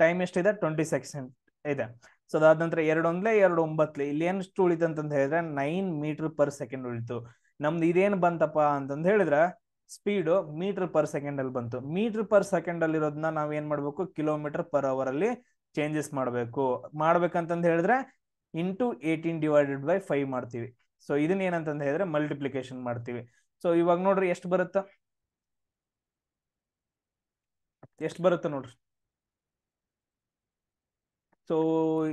ಟೈಮ್ ಎಷ್ಟಿದೆ ಟ್ವೆಂಟಿ ಸೆಕೆಂಡ್ ಇದೆ ಸೊ ಅದಾದ ನಂತರ ಎರಡು ಒಂದ್ಲೆ ಎರಡು ಒಂಬತ್ಲೆ ಇಲ್ಲಿ ಎಷ್ಟು ಉಳಿತು ಅಂತಂದು ಹೇಳಿದ್ರೆ ನೈನ್ ಮೀಟರ್ ಪರ್ ಸೆಕೆಂಡ್ ಉಳಿತು ನಮ್ದು ಇದೇನು ಬಂತಪ್ಪ ಅಂತಂದು ಹೇಳಿದ್ರೆ ಸ್ಪೀಡು ಮೀಟರ್ ಪರ್ ಸೆಕೆಂಡ್ ಅಲ್ಲಿ ಬಂತು ಮೀಟರ್ ಪರ್ ಸೆಕೆಂಡ್ ಅಲ್ಲಿ ಇರೋದನ್ನ ನಾವ್ ಏನ್ ಮಾಡ್ಬೇಕು ಕಿಲೋಮೀಟರ್ ಪರ್ ಅವರ್ ಅಲ್ಲಿ ಚೇಂಜಸ್ ಮಾಡಬೇಕು ಮಾಡ್ಬೇಕಂತಂದು ಹೇಳಿದ್ರೆ into eighteen divided by five ಮಾಡ್ತೀವಿ ಸೊ ಇದನ್ನ ಏನಂತ ಹೇಳಿದ್ರೆ ಮಲ್ಟಿಪ್ಲಿಕೇಶನ್ ಮಾಡ್ತೀವಿ ಸೊ ಇವಾಗ ನೋಡ್ರಿ ಎಷ್ಟು ಬರುತ್ತ ಎಷ್ಟು ಬರುತ್ತ ನೋಡ್ರಿ ಸೊ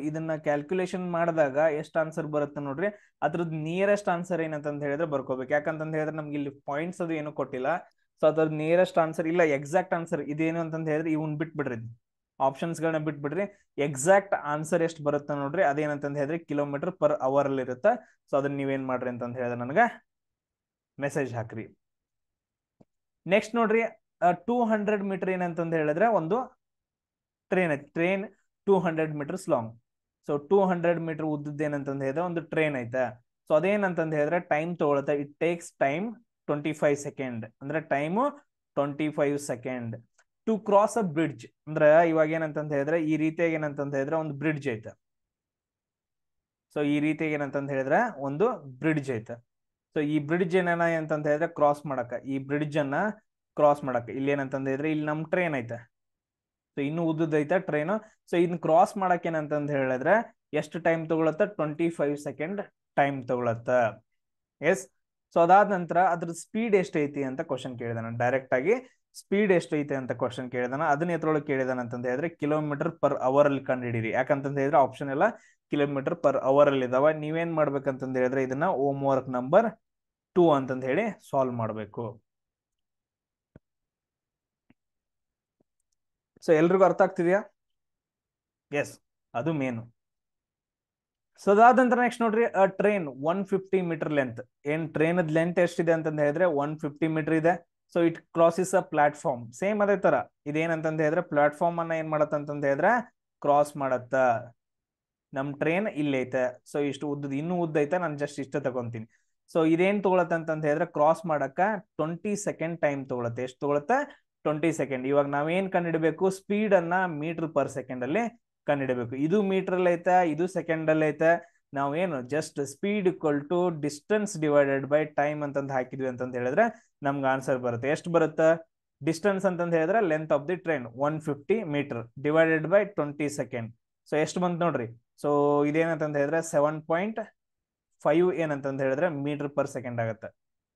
ಇದನ್ನ ಕ್ಯಾಲ್ಕುಲೇಷನ್ ಮಾಡಿದಾಗ ಎಷ್ಟು ಆನ್ಸರ್ ಬರುತ್ತೆ ನೋಡ್ರಿ ಅದ್ರದ್ ನಿಯರೆಸ್ಟ್ ಆನ್ಸರ್ ಏನಂತಂದ ಹೇಳಿದ್ರೆ ಬರ್ಕೋಬೇಕು ಯಾಕಂತ ಹೇಳಿದ್ರೆ ನಮ್ಗೆ ಇಲ್ಲಿ ಪಾಯಿಂಟ್ಸ್ ಅದು ಏನು ಕೊಟ್ಟಿಲ್ಲ ಸೊ ಅದ್ರ ನಿಯರೆಸ್ಟ್ ಆನ್ಸರ್ ಇಲ್ಲ ಎಕ್ಸಾಕ್ಟ್ ಆನ್ಸರ್ ಇದೇನು ಅಂತ ಹೇಳಿದ್ರೆ ಇವನ್ ಬಿಟ್ಬಿಡ್ರಿ ಆಪ್ಷನ್ಸ್ಗಳನ್ನ ಬಿಟ್ಬಿಡ್ರಿ ಎಕ್ಸಾಕ್ಟ್ ಆನ್ಸರ್ ಎಷ್ಟು ಬರುತ್ತೆ ನೋಡ್ರಿ ಅದೇನಂತ ಹೇಳಿದ್ರೆ ಕಿಲೋಮೀಟರ್ ಪರ್ ಅವರ್ ಅಲ್ಲಿ ಇರುತ್ತೆ ಸೊ ಅದನ್ನ ನೀವೇನ್ ಮಾಡ್ರಿ ಅಂತಂದು ಹೇಳಿದ್ರೆ ನನಗೆ ಮೆಸೇಜ್ ಹಾಕ್ರಿ ನೆಕ್ಸ್ಟ್ ನೋಡ್ರಿ ಟೂ ಹಂಡ್ರೆಡ್ ಮೀಟರ್ ಏನಂತಂದು ಹೇಳಿದ್ರೆ ಒಂದು ಟ್ರೈನ್ ಐತಿ train two hundred metres long so two hundred metre ಉದ್ದದ್ದು ಏನಂತಂದು ಹೇಳಿದ್ರೆ ಒಂದು ಟ್ರೈನ್ ಐತೆ ಸೊ ಅದೇನಂತಂದು ಹೇಳಿದ್ರೆ ಟೈಮ್ ತಗೊಳತ್ತೆ it takes time twenty five second ಅಂದ್ರೆ time twenty five second to cross a bridge ಅಂದ್ರೆ ಇವಾಗ ಏನಂತಂತ ಹೇಳಿದ್ರೆ ಈ ರೀತಿಯಾಗಿ ಏನಂತಂತ ಹೇಳಿದ್ರೆ ಒಂದು ಬ್ರಿಡ್ಜ್ ಐತೆ ಸೊ ಈ ರೀತಿಯಾಗಿ ಏನಂತಂತ ಹೇಳಿದ್ರೆ ಒಂದು ಬ್ರಿಡ್ಜ್ ಐತೆ ಸೊ ಈ ಬ್ರಿಡ್ಜ್ ಏನೇನ ಅಂತಂತ ಹೇಳಿದ್ರೆ ಕ್ರಾಸ್ ಮಾಡಕ ಈ ಬ್ರಿಡ್ಜ್ ಅನ್ನ ಕ್ರಾಸ್ ಮಾಡಕ ಇಲ್ಲಿ ಏನಂತಂದ ಹೇಳಿದ್ರೆ ಇಲ್ಲಿ ನಮ್ ಟ್ರೈನ್ ಐತೆ ಸೊ ಇನ್ನು ಉದ್ದದೈತೆ ಟ್ರೈನ್ ಸೊ ಇದನ್ನ ಕ್ರಾಸ್ ಮಾಡಕ್ ಏನಂತಂದ ಹೇಳಿದ್ರೆ ಎಷ್ಟು ಟೈಮ್ ತಗೊಳತ್ತ ಟ್ವೆಂಟಿ ಫೈವ್ ಸೆಕೆಂಡ್ ಟೈಮ್ ತಗೊಳತ್ತ ಎಸ್ ಸೊ ಅದಾದ ನಂತರ ಅದ್ರ ಸ್ಪೀಡ್ ಎಷ್ಟೈತಿ ಅಂತ ಕ್ವಶನ್ ನಾನು ಡೈರೆಕ್ಟ್ ಆಗಿ ಸ್ಪೀಡ್ ಎಷ್ಟು ಐತೆ ಅಂತ ಕ್ವಶನ್ ಕೇಳಿದಾನ ಅದನ್ನ ಎತ್ತರೊಳಗೆ ಕೇಳಿದಾನ ಅಂತ ಹೇಳಿದ್ರೆ ಕಿಲೋಮೀಟರ್ ಪರ್ ಅವರ್ ಅಲ್ಲಿ ಕಂಡು ಹಿಡೀರಿ ಯಾಕಂತಂದ ಹೇಳಿದ್ರೆ ಆಪ್ಷನ್ ಎಲ್ಲ ಕಿಲೋಮೀಟರ್ ಪರ್ ಅವರ್ ಅಲ್ಲಿ ಇದಾವ ನೀವೇನ್ ಮಾಡ್ಬೇಕಂತಂದ ಹೇಳಿದ್ರೆ ಇದನ್ನ ಹೋಮ್ ವರ್ಕ್ ನಂಬರ್ ಟೂ ಅಂತಂದ ಹೇಳಿ ಸಾಲ್ವ್ ಮಾಡ್ಬೇಕು ಸೊ ಎಲ್ರಿಗೂ ಅರ್ಥ ಆಗ್ತಿದ್ಯಾ ಎಸ್ ಅದು ಮೇನು ಸೊ ಅದಾದ ನಂತರ ನೆಕ್ಸ್ಟ್ ನೋಡ್ರಿ a train one fifty metre length ಏನ್ ಟ್ರೈನ್ ಲೆಂತ್ ಎಷ್ಟಿದೆ ಅಂತಂದ ಹೇಳಿದ್ರೆ ಒನ್ ಫಿಫ್ಟಿ ಮೀಟರ್ ಇದೆ so it crosses a platform same ಅದೇ ತರ ಇದೇನಂತಂದ ಹೇಳಿದ್ರೆ ಪ್ಲಾಟ್ಫಾರ್ಮ್ ಅನ್ನ ಏನ್ ಮಾಡತ್ತಂತಂದ ಹೇಳಿದ್ರೆ ಕ್ರಾಸ್ ಮಾಡತ್ತ ನಮ್ ಟ್ರೈನ್ ಇಲ್ಲೈತೆ ಸೊ ಇಷ್ಟು ಉದ್ದದ ಇನ್ನೂ ಉದ್ದ ಐತೆ ನಾನು ಜಸ್ಟ್ ಇಷ್ಟ ತಗೊಂತೀನಿ ಸೊ ಇದೇನ್ ತಗೊಳತ್ತಂತ ಹೇಳಿದ್ರೆ ಕ್ರಾಸ್ ಮಾಡಕ್ಕ ಟ್ವೆಂಟಿ ಸೆಕೆಂಡ್ ಟೈಮ್ ತಗೊಳತ್ತೆ ಎಷ್ಟು ತಗೊಳತ್ತೆ ಟ್ವೆಂಟಿ ಸೆಕೆಂಡ್ ಇವಾಗ ನಾವೇನ್ ಕಂಡಿಡಬೇಕು ಸ್ಪೀಡ್ ಅನ್ನ ಮೀಟರ್ ಪರ್ ಸೆಕೆಂಡ್ ಅಲ್ಲಿ ಕಂಡಿಡಬೇಕು ಇದು ಮೀಟರ್ ಅಲ್ಲಿ ಐತೆ ಇದು ಸೆಕೆಂಡ್ ಅಲ್ಲಿ ಐತೆ ನಾವು ಏನು just speed equal to distance divided by time ಅಂತಂದು ಹಾಕಿದ್ವಿ ಅಂತಂದು ಹೇಳಿದ್ರೆ ನಮ್ಗೆ ಆನ್ಸರ್ ಬರುತ್ತೆ ಎಷ್ಟು ಬರುತ್ತೆ ಡಿಸ್ಟೆನ್ಸ್ ಅಂತಂದು ಹೇಳಿದ್ರೆ length of the train one fifty metre divided by twenty second so ಎಷ್ಟು ಬಂತು ನೋಡ್ರಿ ಸೊ ಇದೇನಂತಂದು ಹೇಳಿದ್ರೆ ಸೆವೆನ್ ಪಾಯಿಂಟ್ ಫೈವ್ ಏನಂತಂದು ಹೇಳಿದ್ರೆ ಮೀಟರ್ ಪರ್ ಸೆಕೆಂಡ್ ಆಗುತ್ತೆ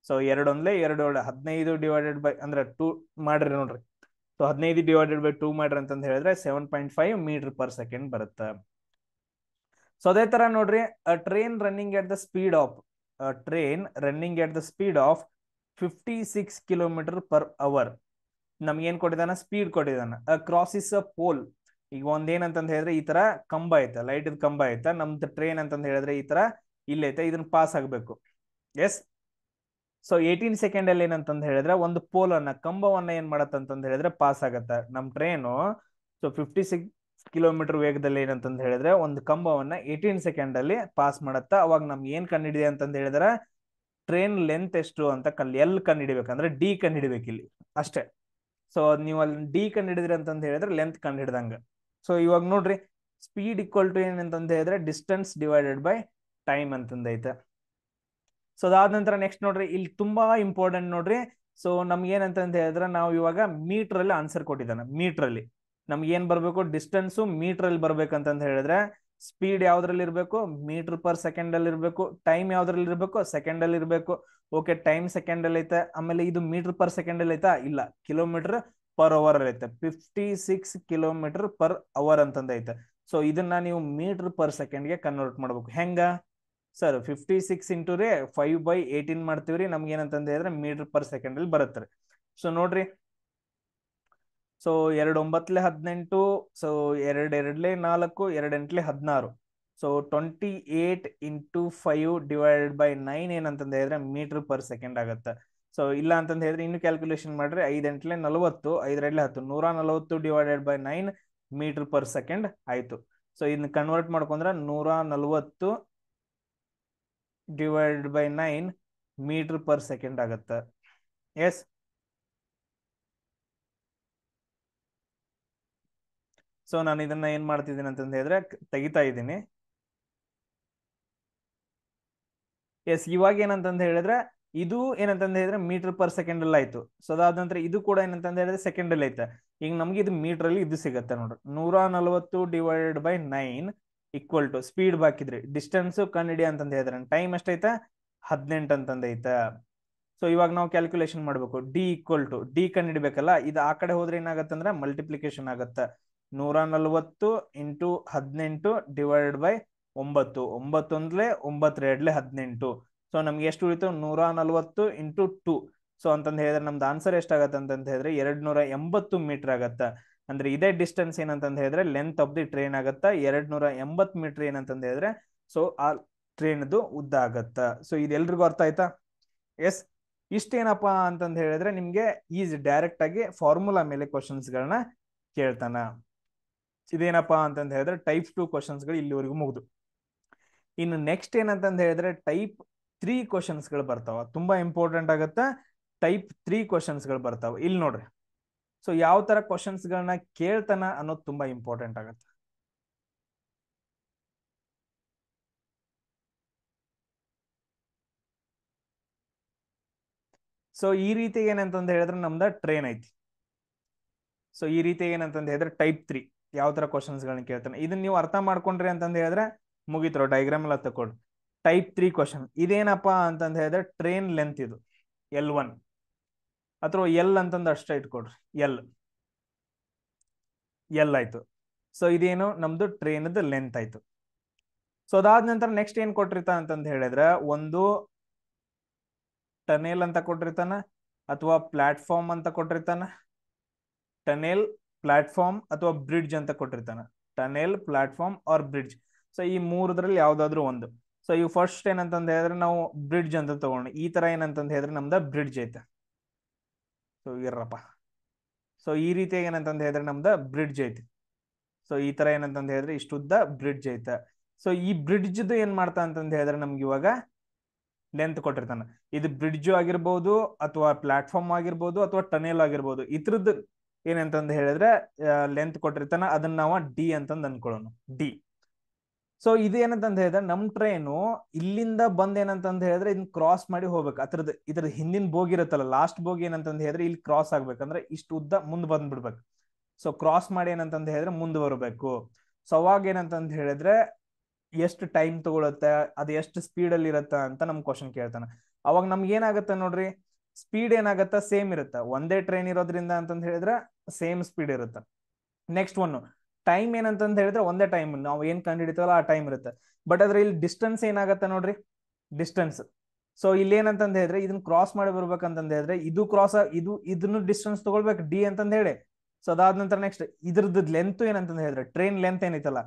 ಸೊ ಎರಡೊಂದ್ಲೇ ಎರಡು ಹದಿನೈದು ಡಿವೈಡೆಡ್ ಬೈ ಅಂದ್ರೆ ಟೂ ಮಾಡ್ರಿ ನೋಡ್ರಿ ಸೊ ಹದಿನೈದು ಡಿವೈಡೆಡ್ ಬೈ ಟೂ ಮಾಡ್ರಿ ಅಂತಂದು ಹೇಳಿದ್ರೆ seven point five metre per second ಬರುತ್ತೆ ಸೊ ಅದೇ ತರ ನೋಡ್ರಿ train running at the speed of train running at the speed of fifty six kilometre per hour ನಮ್ಗೆ ಏನ್ ಕೊಟ್ಟಿದಾನ ಸ್ಪೀಡ್ ಕೊಟ್ಟಿದಾನ ಕ್ರಾಸಿಸ್ ಅ ಪೋಲ್ ಈಗ ಏನಂತ ಹೇಳಿದ್ರೆ ಈ ತರ ಕಂಬ ಐತ ಲೈಟ್ ಕಂಬ ಐತ ನಮ್ದು ಟ್ರೈನ್ ಅಂತ ಹೇಳಿದ್ರೆ ಈ ತರ ಇಲ್ಲೈತೆ ಇದನ್ನ ಪಾಸ್ ಆಗ್ಬೇಕು ಎಸ್ ಸೊ ಏಯ್ಟೀನ್ ಸೆಕೆಂಡ್ ಅಲ್ಲಿ ಏನಂತ ಹೇಳಿದ್ರೆ ಒಂದು ಪೋಲ್ ಅನ್ನ ಕಂಬವನ್ನ ಏನ್ ಮಾಡತ್ತಂತಂದ್ ಹೇಳಿದ್ರೆ ಪಾಸ್ ಆಗತ್ತೆ ನಮ್ train so fifty six kilometre ವೇಗದಲ್ಲಿ ಏನಂತಂದು ಹೇಳಿದ್ರೆ ಒಂದು ಕಂಬವನ್ನ ಏಯ್ಟೀನ್ ಸೆಕೆಂಡ್ ಅಲ್ಲಿ ಪಾಸ್ ಮಾಡುತ್ತಾ ಅವಾಗ ನಮ್ಗೆ ಏನ್ ಕಂಡಿಡಿದೆ ಅಂತಂದು ಹೇಳಿದ್ರೆ ಟ್ರೈನ್ ಲೆಂತ್ ಎಷ್ಟು ಅಂತ ಕಲ್ ಎಲ್ ಕಂಡು ಹಿಡಿಬೇಕಂದ್ರೆ ಡಿ ಕಂಡು ಹಿಡಿಬೇಕು ಇಲ್ಲಿ ಅಷ್ಟೇ ಸೊ ನೀವು ಅಲ್ಲಿ ಡಿ ಕಂಡು ಹಿಡಿದ್ರಿ ಅಂತಂದು ಹೇಳಿದ್ರೆ ಲೆಂತ್ ಕಂಡು ಹಿಡ್ದಂಗ ಸೊ ಇವಾಗ ನೋಡ್ರಿ ಸ್ಪೀಡ್ ಈಕ್ವಲ್ ಟು ಏನಂತಂದು ಹೇಳಿದ್ರೆ ಡಿಸ್ಟೆನ್ಸ್ ಡಿವೈಡೆಡ್ ಬೈ ಟೈಮ್ ಅಂತಂದೈತೆ ಸೊ ಅದಾದ ನಂತರ ನೆಕ್ಸ್ಟ್ ನೋಡ್ರಿ ಇಲ್ಲಿ ತುಂಬಾ ಇಂಪಾರ್ಟೆಂಟ್ ನೋಡ್ರಿ ಸೊ ನಮ್ಗೆ ಏನಂತಂದು ಹೇಳಿದ್ರೆ ನಾವು ಇವಾಗ ಮೀಟ್ರಲ್ಲಿ ಆನ್ಸರ್ ಕೊಟ್ಟಿದ್ದಾನೆ ಮೀಟ್ರಲ್ಲಿ ನಮ್ಗೆ ಏನ್ ಬರ್ಬೇಕು ಡಿಸ್ಟೆನ್ಸು ಮೀಟರ್ ಅಲ್ಲಿ ಬರ್ಬೇಕಂತಂದು ಹೇಳಿದ್ರೆ ಸ್ಪೀಡ್ ಯಾವ್ದ್ರಲ್ಲಿ ಇರಬೇಕು ಮೀಟರ್ ಪರ್ ಸೆಕೆಂಡ್ ಅಲ್ಲಿ ಇರಬೇಕು ಟೈಮ್ ಯಾವ್ದ್ರಲ್ಲಿ ಇರಬೇಕು ಸೆಕೆಂಡ್ ಅಲ್ಲಿ ಇರಬೇಕು ಓಕೆ ಟೈಮ್ ಸೆಕೆಂಡ್ ಅಲ್ಲಿ ಐತೆ ಆಮೇಲೆ ಇದು ಮೀಟರ್ ಪರ್ ಸೆಕೆಂಡ್ ಅಲ್ಲಿ ಐತಾ ಇಲ್ಲ ಕಿಲೋಮೀಟರ್ ಪರ್ ಅವರ್ ಅಲ್ಲಿ ಐತೆ fifty six kilometre per hour ಅಂತಂದ ಐತೆ ಸೊ ಇದನ್ನ ನೀವು ಮೀಟರ್ ಪರ್ ಸೆಕೆಂಡ್ ಗೆ ಕನ್ವರ್ಟ್ ಮಾಡ್ಬೇಕು ಹೆಂಗ ಸರ್ ಫಿಫ್ಟಿ ಸಿಕ್ಸ್ ಇಂಟು ರೀ ಫೈವ್ ಬೈ ಏಯ್ಟೀನ್ ಮಾಡ್ತೀವಿ ರೀ ನಮ್ಗೆ ಏನಂತಂದ್ರೆ ಮೀಟರ್ ಪರ್ ಸೆಕೆಂಡ್ ಅಲ್ಲಿ ಬರುತ್ತೆ ಸೊ ನೋಡ್ರಿ ಸೊ ಎರಡು ಒಂಬತ್ತಲೆ ಹದಿನೆಂಟು ಸೊ ಎರಡು ಎರಡ್ಲೆ ನಾಲ್ಕು ಎರಡು ಎಂಟ್ಲೆ ಹದಿನಾರು so twenty eight into five divided by nine ಏನಂತಂದು ಹೇಳಿದ್ರೆ ಮೀಟರ್ ಪರ್ ಸೆಕೆಂಡ್ ಆಗುತ್ತೆ ಸೊ ಇಲ್ಲ ಅಂತಂದು ಹೇಳಿದ್ರೆ ಇನ್ನು ಕ್ಯಾಲ್ಕುಲೇಷನ್ ಮಾಡ್ರೆ ಐದು ಎಂಟ್ಲೆ ನಲವತ್ತು ಐದರಡ್ಲೆ ಹತ್ತು ನೂರ ನಲವತ್ತು divided by nine metre per second ಆಯಿತು ಸೊ ಇದನ್ನ ಕನ್ವರ್ಟ್ ಮಾಡ್ಕೊಂಡ್ರೆ ನೂರ ನಲವತ್ತು divided by nine metre per second ಆಗುತ್ತೆ ಎಸ್ ಸೊ ನಾನು ಇದನ್ನ ಏನ್ ಮಾಡ್ತಿದ್ದೀನಿ ಅಂತಂದ್ರೆ ಹೇಳಿದ್ರೆ ತೆಗಿತಾ ಇದ್ದೀನಿ ಎಸ್ ಇವಾಗ ಏನಂತಂದು ಹೇಳಿದ್ರೆ ಇದು ಏನಂತ ಹೇಳಿದ್ರೆ ಮೀಟರ್ ಪರ್ ಸೆಕೆಂಡ್ ಅಲ್ಲಿ ಆಯ್ತು ಸೊ ಅದಾದ ನಂತರ ಇದು ಕೂಡ ಏನಂತ ಹೇಳಿದ್ರೆ ಸೆಕೆಂಡ್ ಅಲ್ಲಿ ಐತೆ ಈಗ ನಮ್ಗೆ ಇದು ಮೀಟರ್ ಅಲ್ಲಿ ಇದು ಸಿಗತ್ತೆ ನೋಡ್ರಿ ನೂರ ನಲ್ವತ್ತು divided by nine equal to speed ಬಾಕಿದ್ರಿ ಡಿಸ್ಟೆನ್ಸ್ ಕನ್ನಡಿ ಅಂತ ಹೇಳಿದ್ರೆ ಟೈಮ್ ಎಷ್ಟೈತ ಹದಿನೆಂಟು ಅಂತಂದ ಐತೆ ಸೊ ಇವಾಗ ನಾವು ಕ್ಯಾಲ್ಕುಲೇಷನ್ ಮಾಡಬೇಕು ಡಿ ಈಕ್ವಲ್ ಟು ಡಿ ಕಂಡು ಹಿಡಬೇಕಲ್ಲ ಇದು ಆ ಕಡೆ ಹೋದ್ರೆ ಏನಾಗತ್ತಂದ್ರೆ ಮಲ್ಟಿಪ್ಲಿಕೇಶನ್ ಆಗುತ್ತೆ ನೂರ ನಲ್ವತ್ತು ಇಂಟು ಹದಿನೆಂಟು ಡಿವೈಡ್ ಬೈ ಒಂಬತ್ತು ಒಂಬತ್ತೊಂದ್ಲೆ ಒಂಬತ್ತು ಎರಡ್ಲೆ ಹದಿನೆಂಟು ಸೊ ನಮ್ಗೆ ಎಷ್ಟು ಉಳಿತು ನೂರ ನಲ್ವತ್ತು ಇಂಟು ಟೂ ಸೊ ಅಂತಂದು ಹೇಳಿದ್ರೆ ನಮ್ದು ಆನ್ಸರ್ ಎಷ್ಟಾಗತ್ತೆ ಅಂತ ಹೇಳಿದ್ರೆ ಎರಡ್ ನೂರ ಎಂಬತ್ತು ಮೀಟರ್ ಆಗತ್ತ ಅಂದ್ರೆ ಇದೇ ಡಿಸ್ಟೆನ್ಸ್ ಏನಂತ ಹೇಳಿದ್ರೆ ಲೆಂತ್ ಆಫ್ ದಿ ಟ್ರೈನ್ ಆಗತ್ತ ಎರಡ್ ನೂರ ಎಂಬತ್ ಮೀಟರ್ ಏನಂತಂದ ಹೇಳಿದ್ರೆ ಸೊ ಆ ಟ್ರೈನ್ದು ಉದ್ದ ಆಗತ್ತ ಸೊ ಇದೆಲ್ರಿಗೂ ಅರ್ಥ ಆಯ್ತಾ ಎಸ್ ಇಷ್ಟೇನಪ್ಪಾ ಅಂತಂದು ಹೇಳಿದ್ರೆ ನಿಮ್ಗೆ ಈಸ್ ಡೈರೆಕ್ಟ್ ಆಗಿ ಫಾರ್ಮುಲಾ ಮೇಲೆ ಕ್ವಶನ್ಸ್ಗಳನ್ನ ಕೇಳ್ತಾನ ಇದೇನಪ್ಪ ಅಂತಂದ್ರೆ ಹೇಳಿದ್ರೆ ಟೈಪ್ ಟು ಕ್ವಶನ್ಸ್ಗಳು ಇಲ್ಲಿವರೆಗೂ ಮುಗಿದು ಇನ್ನು ನೆಕ್ಸ್ಟ್ ಏನಂತಂದು ಹೇಳಿದ್ರೆ ಟೈಪ್ ತ್ರೀ ಗಳು ಬರ್ತಾವ ತುಂಬಾ ಇಂಪಾರ್ಟೆಂಟ್ ಆಗುತ್ತೆ ಟೈಪ್ ತ್ರೀ ಗಳು ಬರ್ತಾವ ಇಲ್ಲಿ ನೋಡ್ರಿ ಸೊ ಯಾವ ತರ ಕ್ವಶನ್ಸ್ಗಳನ್ನ ಕೇಳ್ತಾನ ಅನ್ನೋದು ತುಂಬಾ ಇಂಪಾರ್ಟೆಂಟ್ ಆಗತ್ತೆ ಸೊ ಈ ರೀತಿ ಏನಂತಂದು ಹೇಳಿದ್ರೆ ನಮ್ದು ಟ್ರೈನ್ ಐತಿ ಸೊ ಈ ರೀತಿ ಏನಂತಂದು ಹೇಳಿದ್ರೆ ಟೈಪ್ ತ್ರೀ ಯಾವ ತರ ಕ್ವಶನ್ಸ್ಗಳನ್ನ ಕೇಳ್ತಾನೆ ಇದನ್ನ ನೀವು ಅರ್ಥ ಮಾಡ್ಕೊಂಡ್ರಿ ಅಂತಂದು ಹೇಳಿದ್ರೆ ಮುಗಿತರೋ ಡೈಗ್ರಾಮ್ ಎಲ್ಲ ತಕೊಂಡು ಟೈಪ್ ತ್ರೀ ಕ್ವಶನ್ ಇದೇನಪ್ಪಾ ಅಂತಂದು ಹೇಳಿದ್ರೆ ಟ್ರೈನ್ ಲೆಂತ್ ಇದು ಎಲ್ ಒನ್ ಅಥವಾ ಎಲ್ ಅಂತಂದು ಅಷ್ಟೇ ಇಟ್ಕೊಡ್ರಿ ಎಲ್ ಎಲ್ ಆಯ್ತು ಸೊ ಇದೇನು ನಮ್ದು ಟ್ರೈನ್ದು ಲೆಂತ್ ಆಯ್ತು ಸೊ ಅದಾದ ನಂತರ ನೆಕ್ಸ್ಟ್ ಏನ್ ಕೊಟ್ಟಿರ್ತಾನ ಅಂತಂದು ಹೇಳಿದ್ರೆ ಒಂದು ಟನೆಲ್ ಅಂತ ಕೊಟ್ಟಿರ್ತಾನ ಅಥವಾ ಪ್ಲಾಟ್ಫಾರ್ಮ್ ಅಂತ ಕೊಟ್ಟಿರ್ತಾನ ಟನೆಲ್ ಪ್ಲಾಟ್ಫಾರ್ಮ್ ಅಥವಾ ಬ್ರಿಡ್ಜ್ ಅಂತ ಕೊಟ್ಟಿರ್ತಾನೆ tunnel platform or bridge so ಈ ಮೂರದ್ರಲ್ಲಿ ಯಾವ್ದಾದ್ರು ಒಂದು ಸೊ ಇವು ಫಸ್ಟ್ ಏನಂತಂದು ಹೇಳಿದ್ರೆ ನಾವು ಬ್ರಿಡ್ಜ್ ಅಂತ ತಗೊಂಡು ಈ ತರ ಏನಂತಂದು ಹೇಳಿದ್ರೆ ನಮ್ದು ಬ್ರಿಡ್ಜ್ ಐತೆ ಸೊ ಇರಪ್ಪ ಸೊ ಈ ರೀತಿಯಾಗಿ ಏನಂತಂದು ಹೇಳಿದ್ರೆ ನಮ್ದು ಬ್ರಿಡ್ಜ್ ಐತಿ ಸೊ ಈ ತರ ಏನಂತಂದು ಹೇಳಿದ್ರೆ ಉದ್ದ ಬ್ರಿಡ್ಜ್ ಐತೆ ಸೊ ಈ ಬ್ರಿಡ್ಜ್ದು ಏನ್ ಮಾಡ್ತಾ ಅಂತಂದು ಹೇಳಿದ್ರೆ ನಮ್ಗೆ ಇವಾಗ ಲೆಂತ್ ಕೊಟ್ಟಿರ್ತಾನೆ ಇದು ಬ್ರಿಡ್ಜು ಆಗಿರ್ಬೋದು ಅಥವಾ ಪ್ಲಾಟ್ಫಾರ್ಮ್ ಆಗಿರ್ಬೋದು ಅಥವಾ ಟನೆಲ್ ಆಗಿರ್ಬೋದು ಇದ್ರದ್ದು ಏನಂತಂದು ಹೇಳಿದ್ರೆ ಲೆಂತ್ ಕೊಟ್ಟಿರ್ತಾನ ಅದನ್ನ ನಾವು ಡಿ ಅಂತಂದು ಅನ್ಕೊಳ್ಳೋಣ ಡಿ ಸೊ ಇದು ಏನಂತಂದ ಹೇಳಿದ್ರೆ ನಮ್ ಟ್ರೈನು ಇಲ್ಲಿಂದ ಬಂದ್ ಏನಂತಂದ ಹೇಳಿದ್ರೆ ಇದನ್ನ ಕ್ರಾಸ್ ಮಾಡಿ ಹೋಗ್ಬೇಕು ಅದ್ರದ್ ಇದ್ರ ಹಿಂದಿನ ಬೋಗಿ ಇರುತ್ತಲ್ಲ ಲಾಸ್ಟ್ ಬೋಗಿ ಏನಂತಂದ ಹೇಳಿದ್ರೆ ಇಲ್ಲಿ ಕ್ರಾಸ್ ಆಗ್ಬೇಕಂದ್ರೆ ಇಷ್ಟು ಉದ್ದ ಮುಂದ್ ಬಂದ್ಬಿಡ್ಬೇಕು ಸೊ ಕ್ರಾಸ್ ಮಾಡಿ ಏನಂತಂದು ಹೇಳಿದ್ರೆ ಮುಂದ್ ಬರಬೇಕು ಸೊ ಅವಾಗ ಏನಂತಂದ ಹೇಳಿದ್ರೆ ಎಷ್ಟು ಟೈಮ್ ತಗೊಳುತ್ತೆ ಅದು ಎಷ್ಟು ಸ್ಪೀಡ್ ಅಲ್ಲಿ ಇರುತ್ತೆ ಅಂತ ನಮ್ ಕ್ವಶನ್ ಕೇಳ್ತಾನೆ ಅವಾಗ ನಮ್ಗೆ ಏನಾಗುತ್ತೆ ನೋಡ್ರಿ ಸ್ಪೀಡ್ ಏನಾಗತ್ತ ಸೇಮ್ ಇರುತ್ತ ಒಂದೇ ಟ್ರೈನ್ ಇರೋದ್ರಿಂದ ಅಂತಂದ್ ಹೇಳಿದ್ರೆ ಸೇಮ್ ಸ್ಪೀಡ್ ಇರುತ್ತೆ ನೆಕ್ಸ್ಟ್ ಒನ್ ಟೈಮ್ ಏನಂತಂದ್ ಹೇಳಿದ್ರೆ ಒಂದೇ ಟೈಮ್ ನಾವು ಏನ್ ಕಂಡು ಆ ಟೈಮ್ ಇರುತ್ತೆ ಬಟ್ ಅದ್ರ ಇಲ್ಲಿ ಡಿಸ್ಟೆನ್ಸ್ ಏನಾಗತ್ತ ನೋಡ್ರಿ ಡಿಸ್ಟೆನ್ಸ್ ಸೊ ಇಲ್ಲಿ ಏನಂತಂದ್ ಹೇಳಿದ್ರೆ ಇದನ್ನ ಕ್ರಾಸ್ ಮಾಡಿ ಬರ್ಬೇಕಂತಂದ್ ಹೇಳಿದ್ರೆ ಇದು ಕ್ರಾಸ್ ಇದು ಇದನ್ನು ಡಿಸ್ಟೆನ್ಸ್ ತಗೊಳ್ಬೇಕು ಡಿ ಅಂತಂದ್ ಹೇಳಿ ಸೊ ಅದಾದ ನಂತರ ನೆಕ್ಸ್ಟ್ ಇದ್ರದ್ದು ಲೆಂತ್ ಏನಂತಂದ್ ಹೇಳಿದ್ರೆ ಟ್ರೈನ್ ಲೆಂತ್ ಏನೈತಲ್ಲ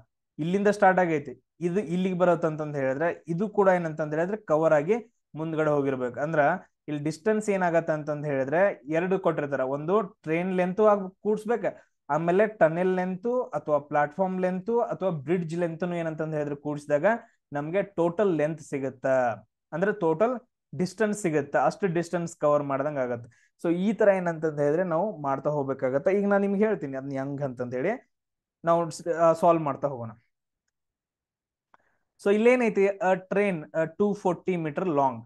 ಇಲ್ಲಿಂದ ಸ್ಟಾರ್ಟ್ ಆಗೈತಿ ಇದು ಇಲ್ಲಿಗೆ ಬರುತ್ತಂತಂದ್ ಹೇಳಿದ್ರೆ ಇದು ಕೂಡ ಏನಂತಂದ್ ಹೇಳಿದ್ರೆ ಕವರ್ ಆಗಿ ಮುಂದ್ಗಡೆ ಹೋಗಿರ್ಬೇಕು ಅಂದ್ರ ಇಲ್ಲಿ ಡಿಸ್ಟೆನ್ಸ್ ಏನಾಗತ್ತ ಅಂತಂದು ಹೇಳಿದ್ರೆ ಎರಡು ಕೊಟ್ಟಿರ್ತಾರ ಒಂದು ಟ್ರೈನ್ ಲೆಂತು ಆಗ ಕೂಡ್ಸ್ಬೇಕ ಆಮೇಲೆ ಟನೆಲ್ ಲೆಂತು ಅಥವಾ ಪ್ಲಾಟ್ಫಾರ್ಮ್ ಲೆಂತು ಅಥವಾ ಬ್ರಿಡ್ಜ್ ಲೆಂತ್ ಏನಂತಂದು ಹೇಳಿದ್ರೆ ಕೂಡಿಸಿದಾಗ ನಮ್ಗೆ ಟೋಟಲ್ ಲೆಂತ್ ಸಿಗುತ್ತ ಅಂದ್ರೆ ಟೋಟಲ್ ಡಿಸ್ಟೆನ್ಸ್ ಸಿಗುತ್ತೆ ಅಷ್ಟು ಡಿಸ್ಟೆನ್ಸ್ ಕವರ್ ಮಾಡ್ದಂಗ ಆಗತ್ತೆ ಸೊ ಈ ತರ ಏನಂತ ಹೇಳಿದ್ರೆ ನಾವು ಮಾಡ್ತಾ ಹೋಗ್ಬೇಕಾಗತ್ತೆ ಈಗ ನಾನು ನಿಮ್ಗೆ ಹೇಳ್ತೀನಿ ಅದ್ನ ಹೆಂಗ್ ಅಂತ ಹೇಳಿ ನಾವು ಸಾಲ್ವ್ ಮಾಡ್ತಾ ಹೋಗೋಣ ಸೊ ಇಲ್ಲೇನೈತಿ train two forty metre long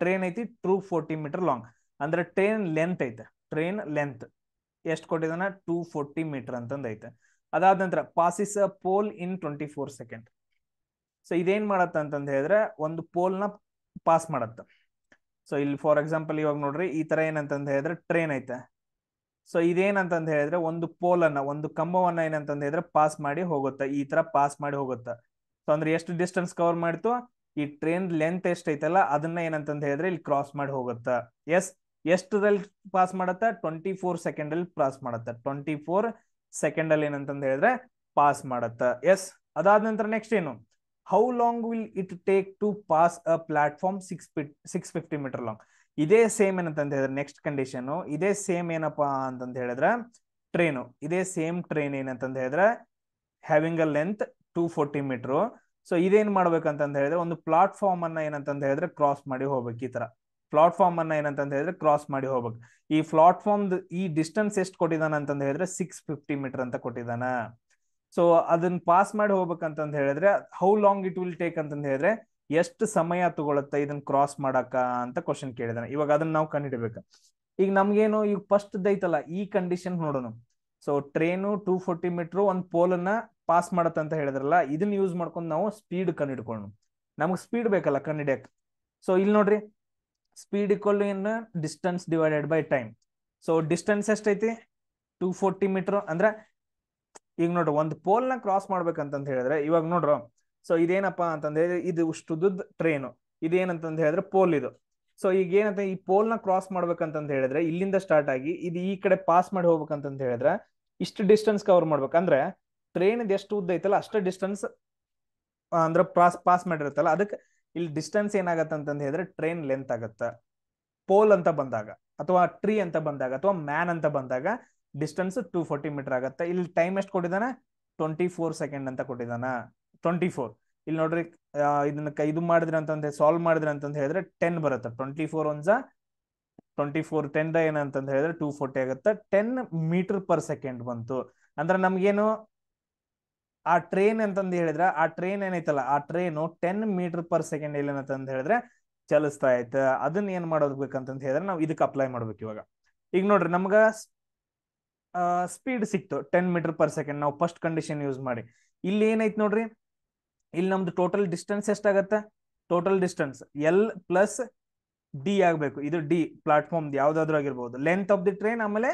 train ಐತಿ ಟೂ ಫೋರ್ಟಿ ಮೀಟರ್ ಲಾಂಗ್ ಅಂದ್ರೆ ಟ್ರೈನ್ ಲೆಂತ್ ಐತೆ ಟ್ರೈನ್ ಲೆಂತ್ ಎಷ್ಟು ಕೊಟ್ಟಿದಾನ ಟೂ ಫೋರ್ಟಿ ಮೀಟರ್ ಅಂತಂದ ಐತೆ ಅದಾದ ನಂತರ passes a pole in twenty four second so ಇದೇನ್ ಮಾಡತ್ತ ಅಂತಂದು ಹೇಳಿದ್ರೆ ಒಂದು ಪೋಲ್ನ ಪಾಸ್ ಮಾಡತ್ತ ಸೊ ಇಲ್ಲಿ ಫಾರ್ ಎಕ್ಸಾಂಪಲ್ ಇವಾಗ ನೋಡ್ರಿ ಈ ತರ ಏನಂತಂದು ಹೇಳಿದ್ರೆ ಟ್ರೈನ್ ಐತೆ ಸೊ ಇದೇನಂತಂದ ಹೇಳಿದ್ರೆ ಒಂದು ಅನ್ನ ಒಂದು ಕಂಬವನ್ನ ಏನಂತಂದು ಹೇಳಿದ್ರೆ ಪಾಸ್ ಮಾಡಿ ಹೋಗುತ್ತೆ ಈ ತರ ಪಾಸ್ ಮಾಡಿ ಹೋಗುತ್ತೆ ಸೊ ಅಂದ್ರೆ ಎಷ್ಟು ಡಿಸ್ಟೆನ್ಸ್ ಕವರ್ ಮಾಡಿತು ಈ ಟ್ರೈನ್ ಲೆಂತ್ ಐತಲ್ಲ ಅದನ್ನ ಏನಂತಂದ್ ಹೇಳಿದ್ರೆ ಇಲ್ಲಿ ಕ್ರಾಸ್ ಮಾಡಿ ಹೋಗುತ್ತ ಎಸ್ ಎಷ್ಟರಲ್ಲಿ ಪಾಸ್ ಮಾಡತ್ತ ಟ್ವೆಂಟಿ ಫೋರ್ ಸೆಕೆಂಡ್ ಅಲ್ಲಿ ಪಾಸ್ ಮಾಡತ್ತ ಟ್ವೆಂಟಿ ಫೋರ್ ಸೆಕೆಂಡ್ ಅಲ್ಲಿ ಏನಂತಂದ್ ಹೇಳಿದ್ರೆ ಪಾಸ್ ಮಾಡತ್ತ ಎಸ್ ಅದಾದ ನಂತರ ನೆಕ್ಸ್ಟ್ ಏನು how long will it take to pass a platform six six fifty metre long ಇದೇ ಸೇಮ್ ಏನಂತ ಹೇಳಿದ್ರೆ ನೆಕ್ಸ್ಟ್ ಕಂಡೀಷನ್ ಇದೇ ಸೇಮ್ ಏನಪ್ಪಾ ಅಂತಂದ ಹೇಳಿದ್ರೆ ಟ್ರೈನು ಇದೇ ಸೇಮ್ ಟ್ರೈನ್ ಏನಂತಂದ ಹೇಳಿದ್ರೆ having a length two forty metre so ಇದೇನ್ ಮಾಡ್ಬೇಕಂತಂದ ಹೇಳಿದ್ರೆ ಒಂದು ಪ್ಲಾಟ್ಫಾರ್ಮ್ ಅನ್ನ ಏನಂತ ಹೇಳಿದ್ರೆ ಕ್ರಾಸ್ ಮಾಡಿ ಹೋಗ್ಬೇಕು ಈ ತರ ಪ್ಲಾಟ್ಫಾರ್ಮ್ ಅನ್ನ ಏನಂತ ಹೇಳಿದ್ರೆ ಕ್ರಾಸ್ ಮಾಡಿ ಹೋಗ್ಬೇಕು ಈ ಪ್ಲಾಟ್ಫಾರ್ಮ್ ಈ ಡಿಸ್ಟೆನ್ಸ್ ಎಷ್ಟು ಕೊಟ್ಟಿದಾನ ಅಂತ ಹೇಳಿದ್ರೆ ಸಿಕ್ಸ್ ಫಿಫ್ಟಿ ಮೀಟರ್ ಅಂತ ಕೊಟ್ಟಿದಾನ ಸೊ ಅದನ್ನ ಪಾಸ್ ಮಾಡಿ ಹೋಗ್ಬೇಕಂತ ಹೇಳಿದ್ರೆ how long it will take ಅಂತ ಹೇಳಿದ್ರೆ ಎಷ್ಟು ಸಮಯ ತಗೊಳತ್ತೆ ಇದನ್ನ ಕ್ರಾಸ್ ಮಾಡಕ ಅಂತ ಕ್ವಶನ್ ಕೇಳಿದಾನೆ ಇವಾಗ ಅದನ್ನ ನಾವು ಕಂಡಿಡಬೇಕು ಈಗ ನಮ್ಗೇನು ಈಗ ಫಸ್ಟ್ ದೈತಲ್ಲ ಈ ಕಂಡೀಷನ್ ನೋಡೋಣ so train two forty meter ಒಂದು ಪೋಲನ್ನ ಪಾಸ್ ಮಾಡುತ್ತೆ ಅಂತ ಹೇಳಿದ್ರಲ್ಲ ಇದನ್ನ ಯೂಸ್ ಮಾಡ್ಕೊಂಡು ನಾವು ಸ್ಪೀಡ್ ಕಂಡು ಹಿಡ್ಕೊಳ್ಳೋಣ ನಮಗೆ ಸ್ಪೀಡ್ ಬೇಕಲ್ಲ ಕಂಡು ಹಿಡಿಯಕ್ ಸೊ ಇಲ್ಲಿ ನೋಡ್ರಿ speed equal in distance divided by time so distance ಎಷ್ಟೈತಿ ಟೂ ಫೋರ್ಟಿ ಮೀಟರ್ ಅಂದ್ರೆ ಈಗ ನೋಡ್ರಿ ಒಂದು ಪೋಲ್ನ ಕ್ರಾಸ್ ಮಾಡ್ಬೇಕಂತ ಹೇಳಿದ್ರೆ ಇವಾಗ ನೋಡ್ರಿ ಸೊ ಇದೇನಪ್ಪ ಅಂತಂದ್ರೆ ಇದು ಉಷ್ಟುದ್ದ ಟ್ರೈನು ಇದೇನಂತಂದು ಹೇಳಿದ್ರೆ ಪೋಲ್ ಇದು ಸೊ ಈಗ ಏನಂತ ಈ ಪೋಲ್ನ ಕ್ರಾಸ್ ಮಾಡ್ಬೇಕಂತ ಹೇಳಿದ್ರೆ ಇಲ್ಲಿಂದ ಸ್ಟಾರ್ಟ್ ಆಗಿ ಇದು ಈ ಕಡೆ ಪಾಸ್ ಮಾಡಿ ಹೋಗ್ಬೇಕಂತಂತ ಹೇಳಿದ್ರೆ ಇಷ್ಟು ಡಿಸ್ಟೆನ್ಸ್ ಕವರ್ ಮಾಡ್ಬೇಕಂದ್ರೆ ಟ್ರೈನ್ ಎಷ್ಟು ಉದ್ದ ಐತಲ್ಲ ಅಷ್ಟು ಡಿಸ್ಟೆನ್ಸ್ ಅಂದ್ರೆ ಪಾಸ್ ಪಾಸ್ ಮಾಡಿರುತ್ತಲ್ಲ ಅದಕ್ಕೆ ಇಲ್ಲಿ ಡಿಸ್ಟೆನ್ಸ್ ಏನಾಗತ್ತೆ ಅಂತಂದು ಹೇಳಿದ್ರೆ ಟ್ರೈನ್ ಲೆಂತ್ ಆಗತ್ತೆ ಪೋಲ್ ಅಂತ ಬಂದಾಗ ಅಥವಾ ಟ್ರೀ ಅಂತ ಬಂದಾಗ ಅಥವಾ ಮ್ಯಾನ್ ಅಂತ ಬಂದಾಗ ಡಿಸ್ಟೆನ್ಸ್ ಟೂ ಫೋರ್ಟಿ ಮೀಟರ್ ಆಗುತ್ತೆ ಇಲ್ಲಿ ಟೈಮ್ ಎಷ್ಟು ಕೊಟ್ಟಿದ್ದಾನೆ ಟ್ವೆಂಟಿ ಫೋರ್ ಸೆಕೆಂಡ್ ಅಂತ ಕೊಟ್ಟಿದ್ದಾನ ಟ್ವೆಂಟಿ ಫೋರ್ ಇಲ್ಲಿ ನೋಡ್ರಿ ಇದನ್ನ ಇದು ಮಾಡಿದ್ರೆ ಅಂತಂದ್ರೆ ಸಾಲ್ವ್ ಮಾಡಿದ್ರೆ ಅಂತಂದು ಹೇಳಿದ್ರೆ ಟೆನ್ ಬರುತ್ತೆ ಟ್ವೆಂಟಿ ಫೋರ್ ಒಂದ ಟ್ವೆಂಟಿ ಫೋರ್ ಟೆನ್ ಏನಂತಂದು ಹೇಳಿದ್ರೆ ಟೂ ಫೋರ್ಟಿ ಆಗುತ್ತೆ ಟೆನ್ ಮೀಟರ್ ಪರ್ ಸೆಕೆಂಡ್ ಬಂತು ಅಂದ್ರೆ ನಮ್ಗೇನು ಆ ಟ್ರೈನ್ ಅಂತಂದು ಹೇಳಿದ್ರೆ ಆ ಟ್ರೈನ್ ಏನೈತಲ್ಲ ಆ train ten metre per second ಇಲ್ಲ ಹೇಳಿದ್ರೆ ಚಲಿಸ್ತಾ ಐತೆ ಅದನ್ನ ಏನ್ ಮಾಡೋದ್ಬೇಕಂತಂತ ಹೇಳಿದ್ರೆ ನಾವು ಇದಕ್ಕೆ ಅಪ್ಲೈ ಮಾಡ್ಬೇಕು ಇವಾಗ ಈಗ ನೋಡ್ರಿ ನಮ್ಗ ಸ್ಪೀಡ್ ಸಿಕ್ತು ಟೆನ್ ಮೀಟರ್ ಪರ್ ಸೆಕೆಂಡ್ ನಾವು ಫಸ್ಟ್ ಕಂಡೀಷನ್ ಯೂಸ್ ಮಾಡಿ ಇಲ್ಲಿ ಏನಾಯ್ತು ನೋಡ್ರಿ ಇಲ್ಲಿ ನಮ್ದು ಟೋಟಲ್ ಡಿಸ್ಟೆನ್ಸ್ ಎಷ್ಟಾಗತ್ತೆ total distance L plus D ಆಗ್ಬೇಕು ಇದು ಡಿ ಪ್ಲಾಟ್ಫಾರ್ಮ್ ಯಾವ್ದಾದ್ರು ಆಗಿರ್ಬೋದು ಲೆಂತ್ ಆಫ್ ದಿ ಟ್ರೈನ್ ಆಮೇಲೆ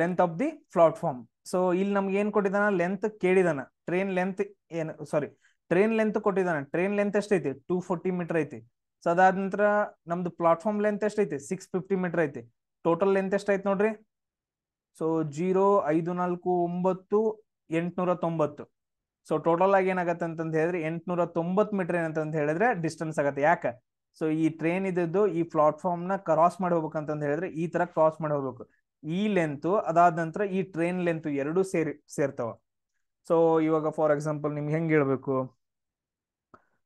length of the platform so ಇಲ್ಲಿ ನಮ್ಗೆ ಏನ್ ಕೊಟ್ಟಿದಾನ ಲೆಂತ್ ಕೇಳಿದಾನ ಟ್ರೈನ್ ಲೆಂತ್ ಏನು ಸಾರಿ ಟ್ರೈನ್ ಲೆಂತ್ ಕೊಟ್ಟಿದ್ದಾನೆ ಟ್ರೈನ್ ಲೆಂತ್ ಎಷ್ಟೈತಿ ಟೂ ಫೋರ್ಟಿ ಮೀಟರ್ ಐತಿ ಸೊ ಅದಾದ ನಂತರ ನಮ್ದು ಪ್ಲಾಟ್ಫಾರ್ಮ್ ಲೆಂತ್ ಎಷ್ಟೈತಿ ಸಿಕ್ಸ್ ಫಿಫ್ಟಿ ಮೀಟರ್ ಐತಿ ಟೋಟಲ್ ಲೆಂತ್ ಎಷ್ಟೈತಿ ನೋಡ್ರಿ ಸೊ ಜೀರೋ ಐದು ನಾಲ್ಕು ಒಂಬತ್ತು ಎಂಟುನೂರ ತೊಂಬತ್ತು ಸೊ ಟೋಟಲ್ ಆಗಿ ಏನಾಗತ್ತೆ ಅಂತಂದ್ ಹೇಳಿದ್ರೆ ಎಂಟುನೂರ ತೊಂಬತ್ತು ಮೀಟರ್ ಏನಂತಂದ್ ಹೇಳಿದ್ರೆ ಡಿಸ್ಟೆನ್ಸ್ ಆಗತ್ತೆ ಯಾಕೆ ಸೊ ಈ ಟ್ರೈನ್ ಇದ್ದದ್ದು ಈ ಪ್ಲಾಟ್ಫಾರ್ಮ್ ನ ಕ್ರಾಸ್ ಮಾಡಿ ಹೋಗ್ಬೇಕಂತಂದ್ ಹೇಳಿದ್ರೆ ಈ ತರ ಕ್ರಾಸ್ ಮಾಡಿ ಹೋಗ್ಬೇಕು ಈ ಲೆಂತ್ ಅದಾದ ನಂತರ ಈ ಟ್ರೈನ್ ಲೆಂತ್ ಎರಡೂ ಸೇರಿ ಸೇರ್ತಾವ ಸೊ ಇವಾಗ ಫಾರ್ ಎಕ್ಸಾಂಪಲ್ ನಿಮ್ಗೆ ಹೆಂಗೆ ಹೇಳ್ಬೇಕು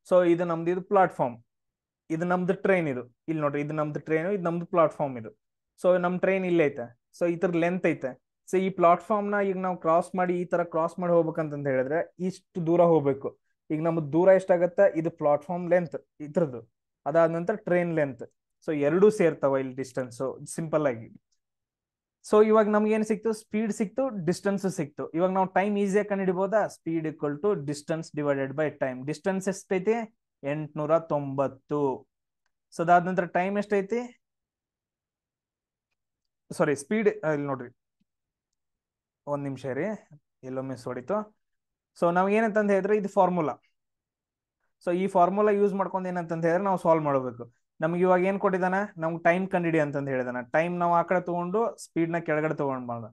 ಸೊ ಇದು ನಮ್ದು ಇದು ಪ್ಲಾಟ್ಫಾರ್ಮ್ ಇದು ನಮ್ದು ಟ್ರೈನ್ ಇದು ಇಲ್ಲಿ ನೋಡ್ರಿ ಇದು ನಮ್ದು ಟ್ರೈನ್ ಇದು ನಮ್ದು ಪ್ಲಾಟ್ಫಾರ್ಮ್ ಇದು ಸೊ ನಮ್ಮ ಟ್ರೈನ್ ಇಲ್ಲೇ ಐತೆ ಸೊ ಇತರ ಲೆಂತ್ ಐತೆ ಸೊ ಈ ಪ್ಲಾಟ್ಫಾರ್ಮ್ ನ ಈಗ ನಾವು ಕ್ರಾಸ್ ಮಾಡಿ ಈ ತರ ಕ್ರಾಸ್ ಮಾಡಿ ಹೋಗ್ಬೇಕಂತ ಹೇಳಿದ್ರೆ ಇಷ್ಟು ದೂರ ಹೋಗ್ಬೇಕು ಈಗ ನಮ್ದು ದೂರ ಎಷ್ಟಾಗತ್ತೆ ಇದು ಪ್ಲಾಟ್ಫಾರ್ಮ್ ಲೆಂತ್ ಇದ್ರದ್ದು ಅದಾದ ನಂತರ ಟ್ರೈನ್ ಲೆಂತ್ ಸೊ ಎರಡೂ ಸೇರ್ತಾವ ಇಲ್ಲಿ ಡಿಸ್ಟೆನ್ಸ್ ಸಿಂಪಲ್ ಆಗಿ ಸೊ ಇವಾಗ ನಮ್ಗೆ ಏನ್ ಸಿಕ್ತು ಸ್ಪೀಡ್ ಸಿಕ್ತು ಡಿಸ್ಟೆನ್ಸ್ ಸಿಕ್ತು ಇವಾಗ ನಾವು ಟೈಮ್ ಈಸಿಯಾಗಿ ಕಂಡುಹಿಡಿಬಹುದಾ speed equal to distance divided by time distance ಎಷ್ಟೈತಿ ಎಂಟ್ನೂರ ತೊಂಬತ್ತು ಸೊ ಅದಾದ ನಂತರ ಟೈಮ್ ಎಷ್ಟೈತಿ ಸಾರಿ ಸ್ಪೀಡ್ ಇಲ್ಲಿ ನೋಡ್ರಿ ಒಂದ್ ನಿಮಿಷ ರೀ ಎಲ್ಲೋ ಮಿಸ್ ಹೊಡಿತು ಸೊ ನಾವ್ ಏನಂತಂದ್ ಹೇಳಿದ್ರೆ ಇದು ಫಾರ್ಮುಲಾ ಸೊ ಈ ಫಾರ್ಮುಲಾ ಯೂಸ್ ಮಾಡ್ಕೊಂಡು ಏನಂತ ಹೇಳಿದ್ರೆ ನಾವು ಸಾಲ್ವ್ ಮಾಡಬೇಕು ನಮ್ಗೆ ಇವಾಗ ಏನ್ ಕೊಟ್ಟಿದ್ದಾನೆ ನಮ್ಗೆ ಟೈಮ್ ಕಂಡಿಡಿ ಅಂತಂದು ಹೇಳಿದಾನೆ ಟೈಮ್ ನಾವು ಆ ಕಡೆ ತಗೊಂಡು ನ ಕೆಳಗಡೆ ತಗೊಂಡ್ಬಾರ್ದು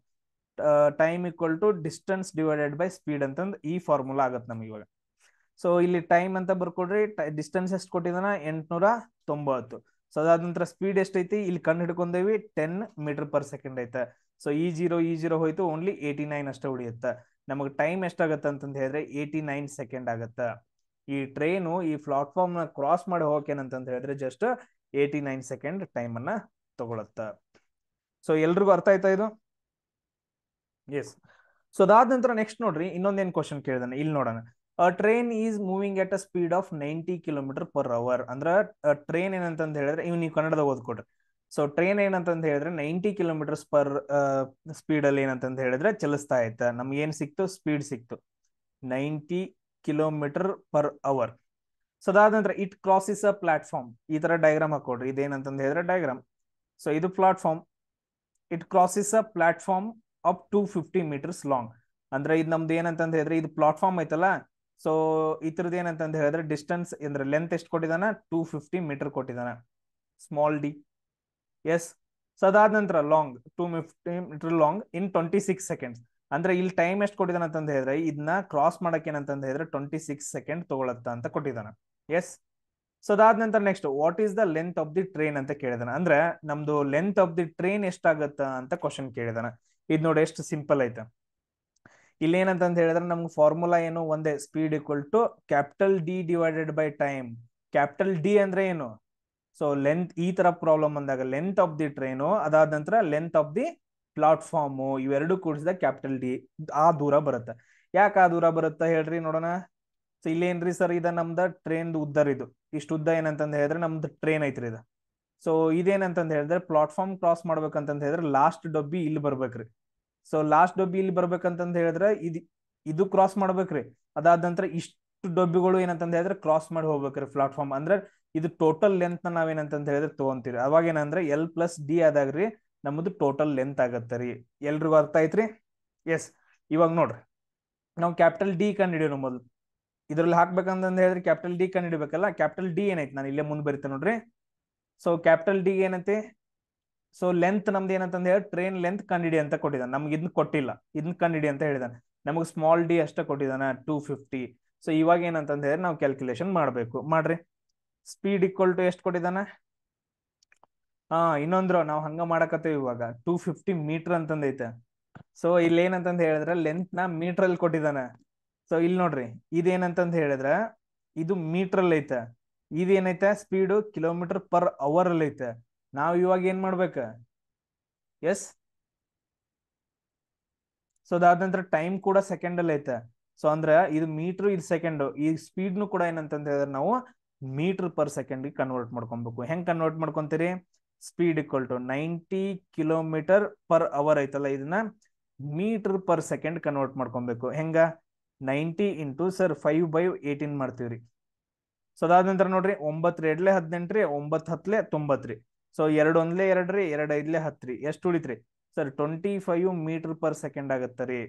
time equal to distance divided by speed ಅಂತಂದು ಈ ಫಾರ್ಮುಲಾ ಆಗುತ್ತೆ ನಮ್ಗೆ ಇವಾಗ ಸೊ ಇಲ್ಲಿ ಟೈಮ್ ಅಂತ ಬರ್ಕೊಡ್ರಿ ಡಿಸ್ಟೆನ್ಸ್ ಎಷ್ಟು ಕೊಟ್ಟಿದಾನ ಎಂಟ್ನೂರ ತೊಂಬತ್ತು ಸೊ ಅದಾದ ನಂತರ ಸ್ಪೀಡ್ ಎಷ್ಟೈತಿ ಇಲ್ಲಿ ಕಂಡು ಹಿಡ್ಕೊಂಡೇವಿ ಟೆನ್ ಮೀಟರ್ ಪರ್ ಸೆಕೆಂಡ್ ಐತೆ ಸೊ ಈ ಜೀರೋ ಈ ಜೀರೋ ಹೋಯ್ತು ಓನ್ಲಿ ಏಯ್ಟಿ ನೈನ್ ಅಷ್ಟೇ ಉಳಿಯುತ್ತೆ ನಮಗೆ ಟೈಮ್ ಎಷ್ಟಾಗತ್ತೆ ಅಂತಂದು ಹೇಳಿದ್ರೆ ಏಯ್ಟಿ ನೈನ್ ಸೆಕೆಂಡ್ ಆಗತ್ತೆ ಈ ಟ್ರೈನು ಈ ಪ್ಲಾಟ್ಫಾರ್ಮ್ ನ ಕ್ರಾಸ್ ಮಾಡಿ ಏನಂತ ಹೇಳಿದ್ರೆ just eighty nine second time ಅನ್ನ ತಗೊಳತ್ತ ಸೊ ಎಲ್ರಿಗೂ ಅರ್ಥ ಆಯ್ತಾ ಇದು ಎಸ್ ಸೊ ಅದಾದ ನಂತರ ನೆಕ್ಸ್ಟ್ ನೋಡ್ರಿ ಇನ್ನೊಂದೇನ್ ಕ್ವಶನ್ ಕೇಳಿದಾನೆ ಇಲ್ಲಿ ನೋಡೋಣ train is moving at a speed of ninety kilometer per hour ಅಂದ್ರ ಟ್ರೈನ್ ಏನಂತಂದು ಹೇಳಿದ್ರೆ ಇವ್ ನೀವು ಕನ್ನಡದಾಗ ಓದ್ಕೊಟ್ರಿ ಸೊ ಟ್ರೈನ್ ಏನಂತ ಹೇಳಿದ್ರೆ ನೈಂಟಿ ಕಿಲೋಮೀಟರ್ಸ್ ಪರ್ ಸ್ಪೀಡ್ ಅಲ್ಲಿ ಏನಂತಂದು ಹೇಳಿದ್ರೆ ಚಲಿಸ್ತಾ ಇತ್ತು ನಮ್ಗೆ ಏನ್ ಸಿಕ್ತು ಸ್ಪೀಡ್ ಸಿಕ್ತು ninety kilometer per hour so ಅದಾದ ನಂತರ ಇಟ್ ಕ್ರಾಸಿಸ್ ಅ ಪ್ಲಾಟ್ಫಾರ್ಮ್ ಈ ತರ ಡಯಾಗ್ರಾಮ್ ಹಾಕೊಡ್ರಿ ಇದೇನಂತಂದು ಹೇಳಿದ್ರೆ ಡಯಾಗ್ರಾಮ್ ಸೊ ಇದು platform it crosses a platform up to fifty meters long ಅಂದ್ರೆ ಇದು ನಮ್ದು ಏನಂತ ಹೇಳಿದ್ರೆ ಇದು ಪ್ಲಾಟ್ಫಾರ್ಮ್ ಐತಲ್ಲ ಸೊ ಇತರದ್ದು ಏನಂತ ಹೇಳಿದ್ರೆ ಡಿಸ್ಟೆನ್ಸ್ ಅಂದ್ರೆ ಲೆಂತ್ ಎಷ್ಟು ಕೊಟ್ಟಿದಾನ ಟೂ ಫಿಫ್ಟಿ ಮೀಟರ್ ಕೊಟ್ಟಿದಾನ ಸ್ಮಾಲ್ ಡಿ ಎಸ್ ಸೊ ಅದಾದ ನಂತರ long two fifty metre long in twenty six seconds ಅಂದ್ರೆ ಇಲ್ಲಿ ಟೈಮ್ ಎಷ್ಟು ಕೊಟ್ಟಿದ್ದಾನೆ ಅಂತಂದ ಹೇಳಿದ್ರೆ ಇದನ್ನ ಕ್ರಾಸ್ ಮಾಡಕ್ಕೆ ಏನಂತಂದ ಹೇಳಿದ್ರೆ ಟ್ವೆಂಟಿ ಸಿಕ್ಸ್ ಸೆಕೆಂಡ್ ತಗೊಳತ್ತ ಅಂತ ಕೊಟ್ಟಿದ್ದಾನೆ ಎಸ್ ಸೊ ಅದಾದ ನಂತರ next what is the length of the train ಅಂತ ಕೇಳಿದಾನ ಅಂದ್ರೆ ನಮ್ದು ಲೆಂತ್ ಆಫ್ ದಿ ಟ್ರೈನ್ ಎಷ್ಟಾಗತ್ತ ಅಂತ ಕ್ವಶನ್ ಕೇಳಿದಾನ ಇದ್ ನೋಡಿ ಎಷ್ಟು ಸಿಂಪಲ್ ಐತೆ ಇಲ್ಲಿ ಏನಂತಂದ ಹೇಳಿದ್ರೆ ನಮ್ಗೆ ಫಾರ್ಮುಲಾ ಏನು ಒಂದೇ speed equal to capital D divided by time capital D ಅಂದ್ರೆ ಏನು ಸೊ ಲೆಂತ್ ಈ ತರ ಪ್ರಾಬ್ಲಮ್ ಬಂದಾಗ ಲೆಂತ್ ಆಫ್ ದಿ ಟ್ರೈನು ಅದಾದ ನಂತರ ಲೆಂತ್ ಆಫ್ ದಿ ಪ್ಲಾಟ್ಫಾರ್ಮು ಇವೆರಡು ಕೂಡಿಸಿದಾಗ ಕ್ಯಾಪಿಟಲ್ ಡಿ ಆ ದೂರ ಬರುತ್ತೆ ಯಾಕೆ ಆ ದೂರ ಬರುತ್ತೆ ಹೇಳ್ರಿ ನೋಡೋಣ ಸೊ ಇಲ್ಲೇನ್ರಿ ಸರ್ ಇದ ನಮ್ದ ಟ್ರೈನ್ದು ಉದ್ದರ್ ಇದು ಇಷ್ಟು ಉದ್ದ ಏನಂತಂದು ಹೇಳಿದ್ರೆ ನಮ್ದು ಟ್ರೈನ್ ಐತ್ರಿ ಇದು ಸೊ ಇದೇನಂತಂದು ಹೇಳಿದ್ರೆ ಪ್ಲಾಟ್ಫಾರ್ಮ್ ಕ್ರಾಸ್ ಮಾಡ್ಬೇಕಂತಂದು ಹೇಳಿದ್ರೆ ಲಾಸ್ಟ್ ಡಬ್ಬಿ ಇಲ್ಲಿ ಬರ್ಬೇಕ್ರಿ ಸೊ ಲಾಸ್ಟ್ ಡಬ್ಬಿ ಇಲ್ಲಿ ಬರ್ಬೇಕಂತಂದು ಹೇಳಿದ್ರೆ ಇದು ಇದು ಕ್ರಾಸ್ ಮಾಡ್ಬೇಕ್ರಿ ಅದಾದ ನಂತರ ಇಷ್ಟು ಡಬ್ಬಿಗಳು ಏನಂತಂದು ಹೇಳಿದ್ರೆ ಕ್ರಾಸ್ ಮಾಡಿ ಹೋಗ್ಬೇಕ್ರಿ ಪ್ಲಾಟ್ಫಾರ್ಮ್ ಅಂದ್ರೆ ಇದು ಟೋಟಲ್ ಲೆಂತ್ ನ ನಾವೇನಂತಂದು ಹೇಳಿದ್ರೆ ತಗೊಂತೀರಿ ಅವಾಗ ಏನಂದ್ರೆ ಎಲ್ ಪ್ಲಸ್ ಡಿ ಆದಾಗ್ರಿ ನಮ್ಮದು ಟೋಟಲ್ ಲೆಂತ್ ಆಗತ್ತೆ ರೀ ಎಲ್ರಿಗೂ ಅರ್ಥ ಐತ್ರಿ ಎಸ್ ಇವಾಗ ನೋಡ್ರಿ ನಾವು ಕ್ಯಾಪಿಟಲ್ ಡಿ ಕಂಡು ಹಿಡಿಯೋಣ ಮೊದಲು ಇದ್ರಲ್ಲಿ ಹಾಕ್ಬೇಕಂತಂದು ಹೇಳಿದ್ರೆ ಕ್ಯಾಪಿಟಲ್ ಡಿ ಕಂಡು ಹಿಡಬೇಕಲ್ಲ ಕ್ಯಾಪಿಟಲ್ ಡಿ ಏನೈತಿ ನಾನು ಇಲ್ಲೇ ಮುಂದೆ ಬರೀತೇನೆ ನೋಡ್ರಿ ಸೊ ಕ್ಯಾಪಿಟಲ್ ಡಿ ಏನೈತಿ ಸೊ ಲೆಂತ್ ನಮ್ದು ಏನಂತಂದು ಹೇಳಿ ಟ್ರೈನ್ ಲೆಂತ್ ಕಂಡಿಡಿ ಅಂತ ಕೊಟ್ಟಿದ್ದಾನೆ ನಮ್ಗೆ ಇದನ್ನ ಕೊಟ್ಟಿಲ್ಲ ಇದನ್ನ ಕಂಡಿಡಿ ಅಂತ ಹೇಳಿದಾನೆ ನಮಗೆ ಸ್ಮಾಲ್ ಡಿ ಅಷ್ಟೇ ಕೊಟ್ಟಿದ್ದಾನೆ ಟೂ ಫಿಫ್ಟಿ ಸೊ ಇವಾಗ ಏನಂತಂದು ಹೇಳಿದ್ರೆ ನಾವು ಕ್ಯಾಲ್ಕುಲೇಷನ್ ಮಾಡಬೇಕು ಮಾಡ್ರಿ ಸ್ಪೀಡ್ ಈಕ್ವಲ್ ಟು ಎಷ್ಟು ಕೊಟ್ಟಿದ್ದಾನೆ ಹಾ ಇನ್ನೊಂದ್ರು ನಾವ್ ಹಂಗ ಮಾಡಕತ್ತೇವೆ ಇವಾಗ ಟೂ ಫಿಫ್ಟಿ ಮೀಟರ್ ಅಂತಂದೈತೆ ಸೊ ಇಲ್ಲಿ ಏನಂತಂದ್ ಹೇಳಿದ್ರೆ ಲೆಂತ್ ನ ಮೀಟರ್ ಅಲ್ಲಿ ಕೊಟ್ಟಿದ್ದಾನೆ ಸೊ ಇಲ್ಲಿ ನೋಡ್ರಿ ಇದೇನಂತಂದ್ ಹೇಳಿದ್ರ ಇದು ಮೀಟರ್ ಅಲ್ಲಿ ಐತೆ ಇದೇನೈತೆ ಸ್ಪೀಡ್ ಕಿಲೋಮೀಟರ್ ಪರ್ ಅವರ್ ಅಲ್ಲಿ ಐತೆ ನಾವ್ ಇವಾಗ ಏನ್ ಮಾಡ್ಬೇಕ ಎಸ್ ಸೊ ಅದಾದ ನಂತರ ಟೈಮ್ ಕೂಡ ಸೆಕೆಂಡ್ ಅಲ್ಲಿ ಐತೆ ಸೊ ಅಂದ್ರೆ ಇದು ಮೀಟರ್ ಇದು ಸೆಕೆಂಡ್ ಈ ಸ್ಪೀಡ್ನು ಕೂಡ ಏನಂತಂದ್ರೆ ಹೇಳಿದ್ರೆ ನಾವು ಮೀಟರ್ ಪರ್ ಸೆಕೆಂಡ್ ಕನ್ವರ್ಟ್ ಮಾಡ್ಕೊಬೇಕು ಹೆಂಗ್ ಕನ್ವರ್ಟ್ ಮಾಡ್ಕೊಂತೀರಿ speed equal to ninety kilometer per hour ಐತಲ್ಲ ಇದನ್ನ ಮೀಟರ್ ಪರ್ ಸೆಕೆಂಡ್ ಕನ್ವರ್ಟ್ ಮಾಡ್ಕೊಬೇಕು ಹೆಂಗ ninety into sir five by eighteen ಮಾಡ್ತೀವ್ರಿ ಸೊ ಅದಾದ ನಂತರ ನೋಡ್ರಿ ಒಂಬತ್ತು ಎರಡ್ಲೆ ಹದಿನೆಂಟ್ರಿ ಒಂಬತ್ ಹತ್ಲೆ ತೊಂಬತ್ರಿ ಸೊ ಎರಡು ಒಂದ್ಲೆ ಎರಡ್ರಿ ಎರಡು ಐದ್ಲೆ ಹತ್ರಿ ಎಷ್ಟು ಉಳಿತ್ರಿ sir twenty five metre per second ಆಗತ್ತೆ ರೀ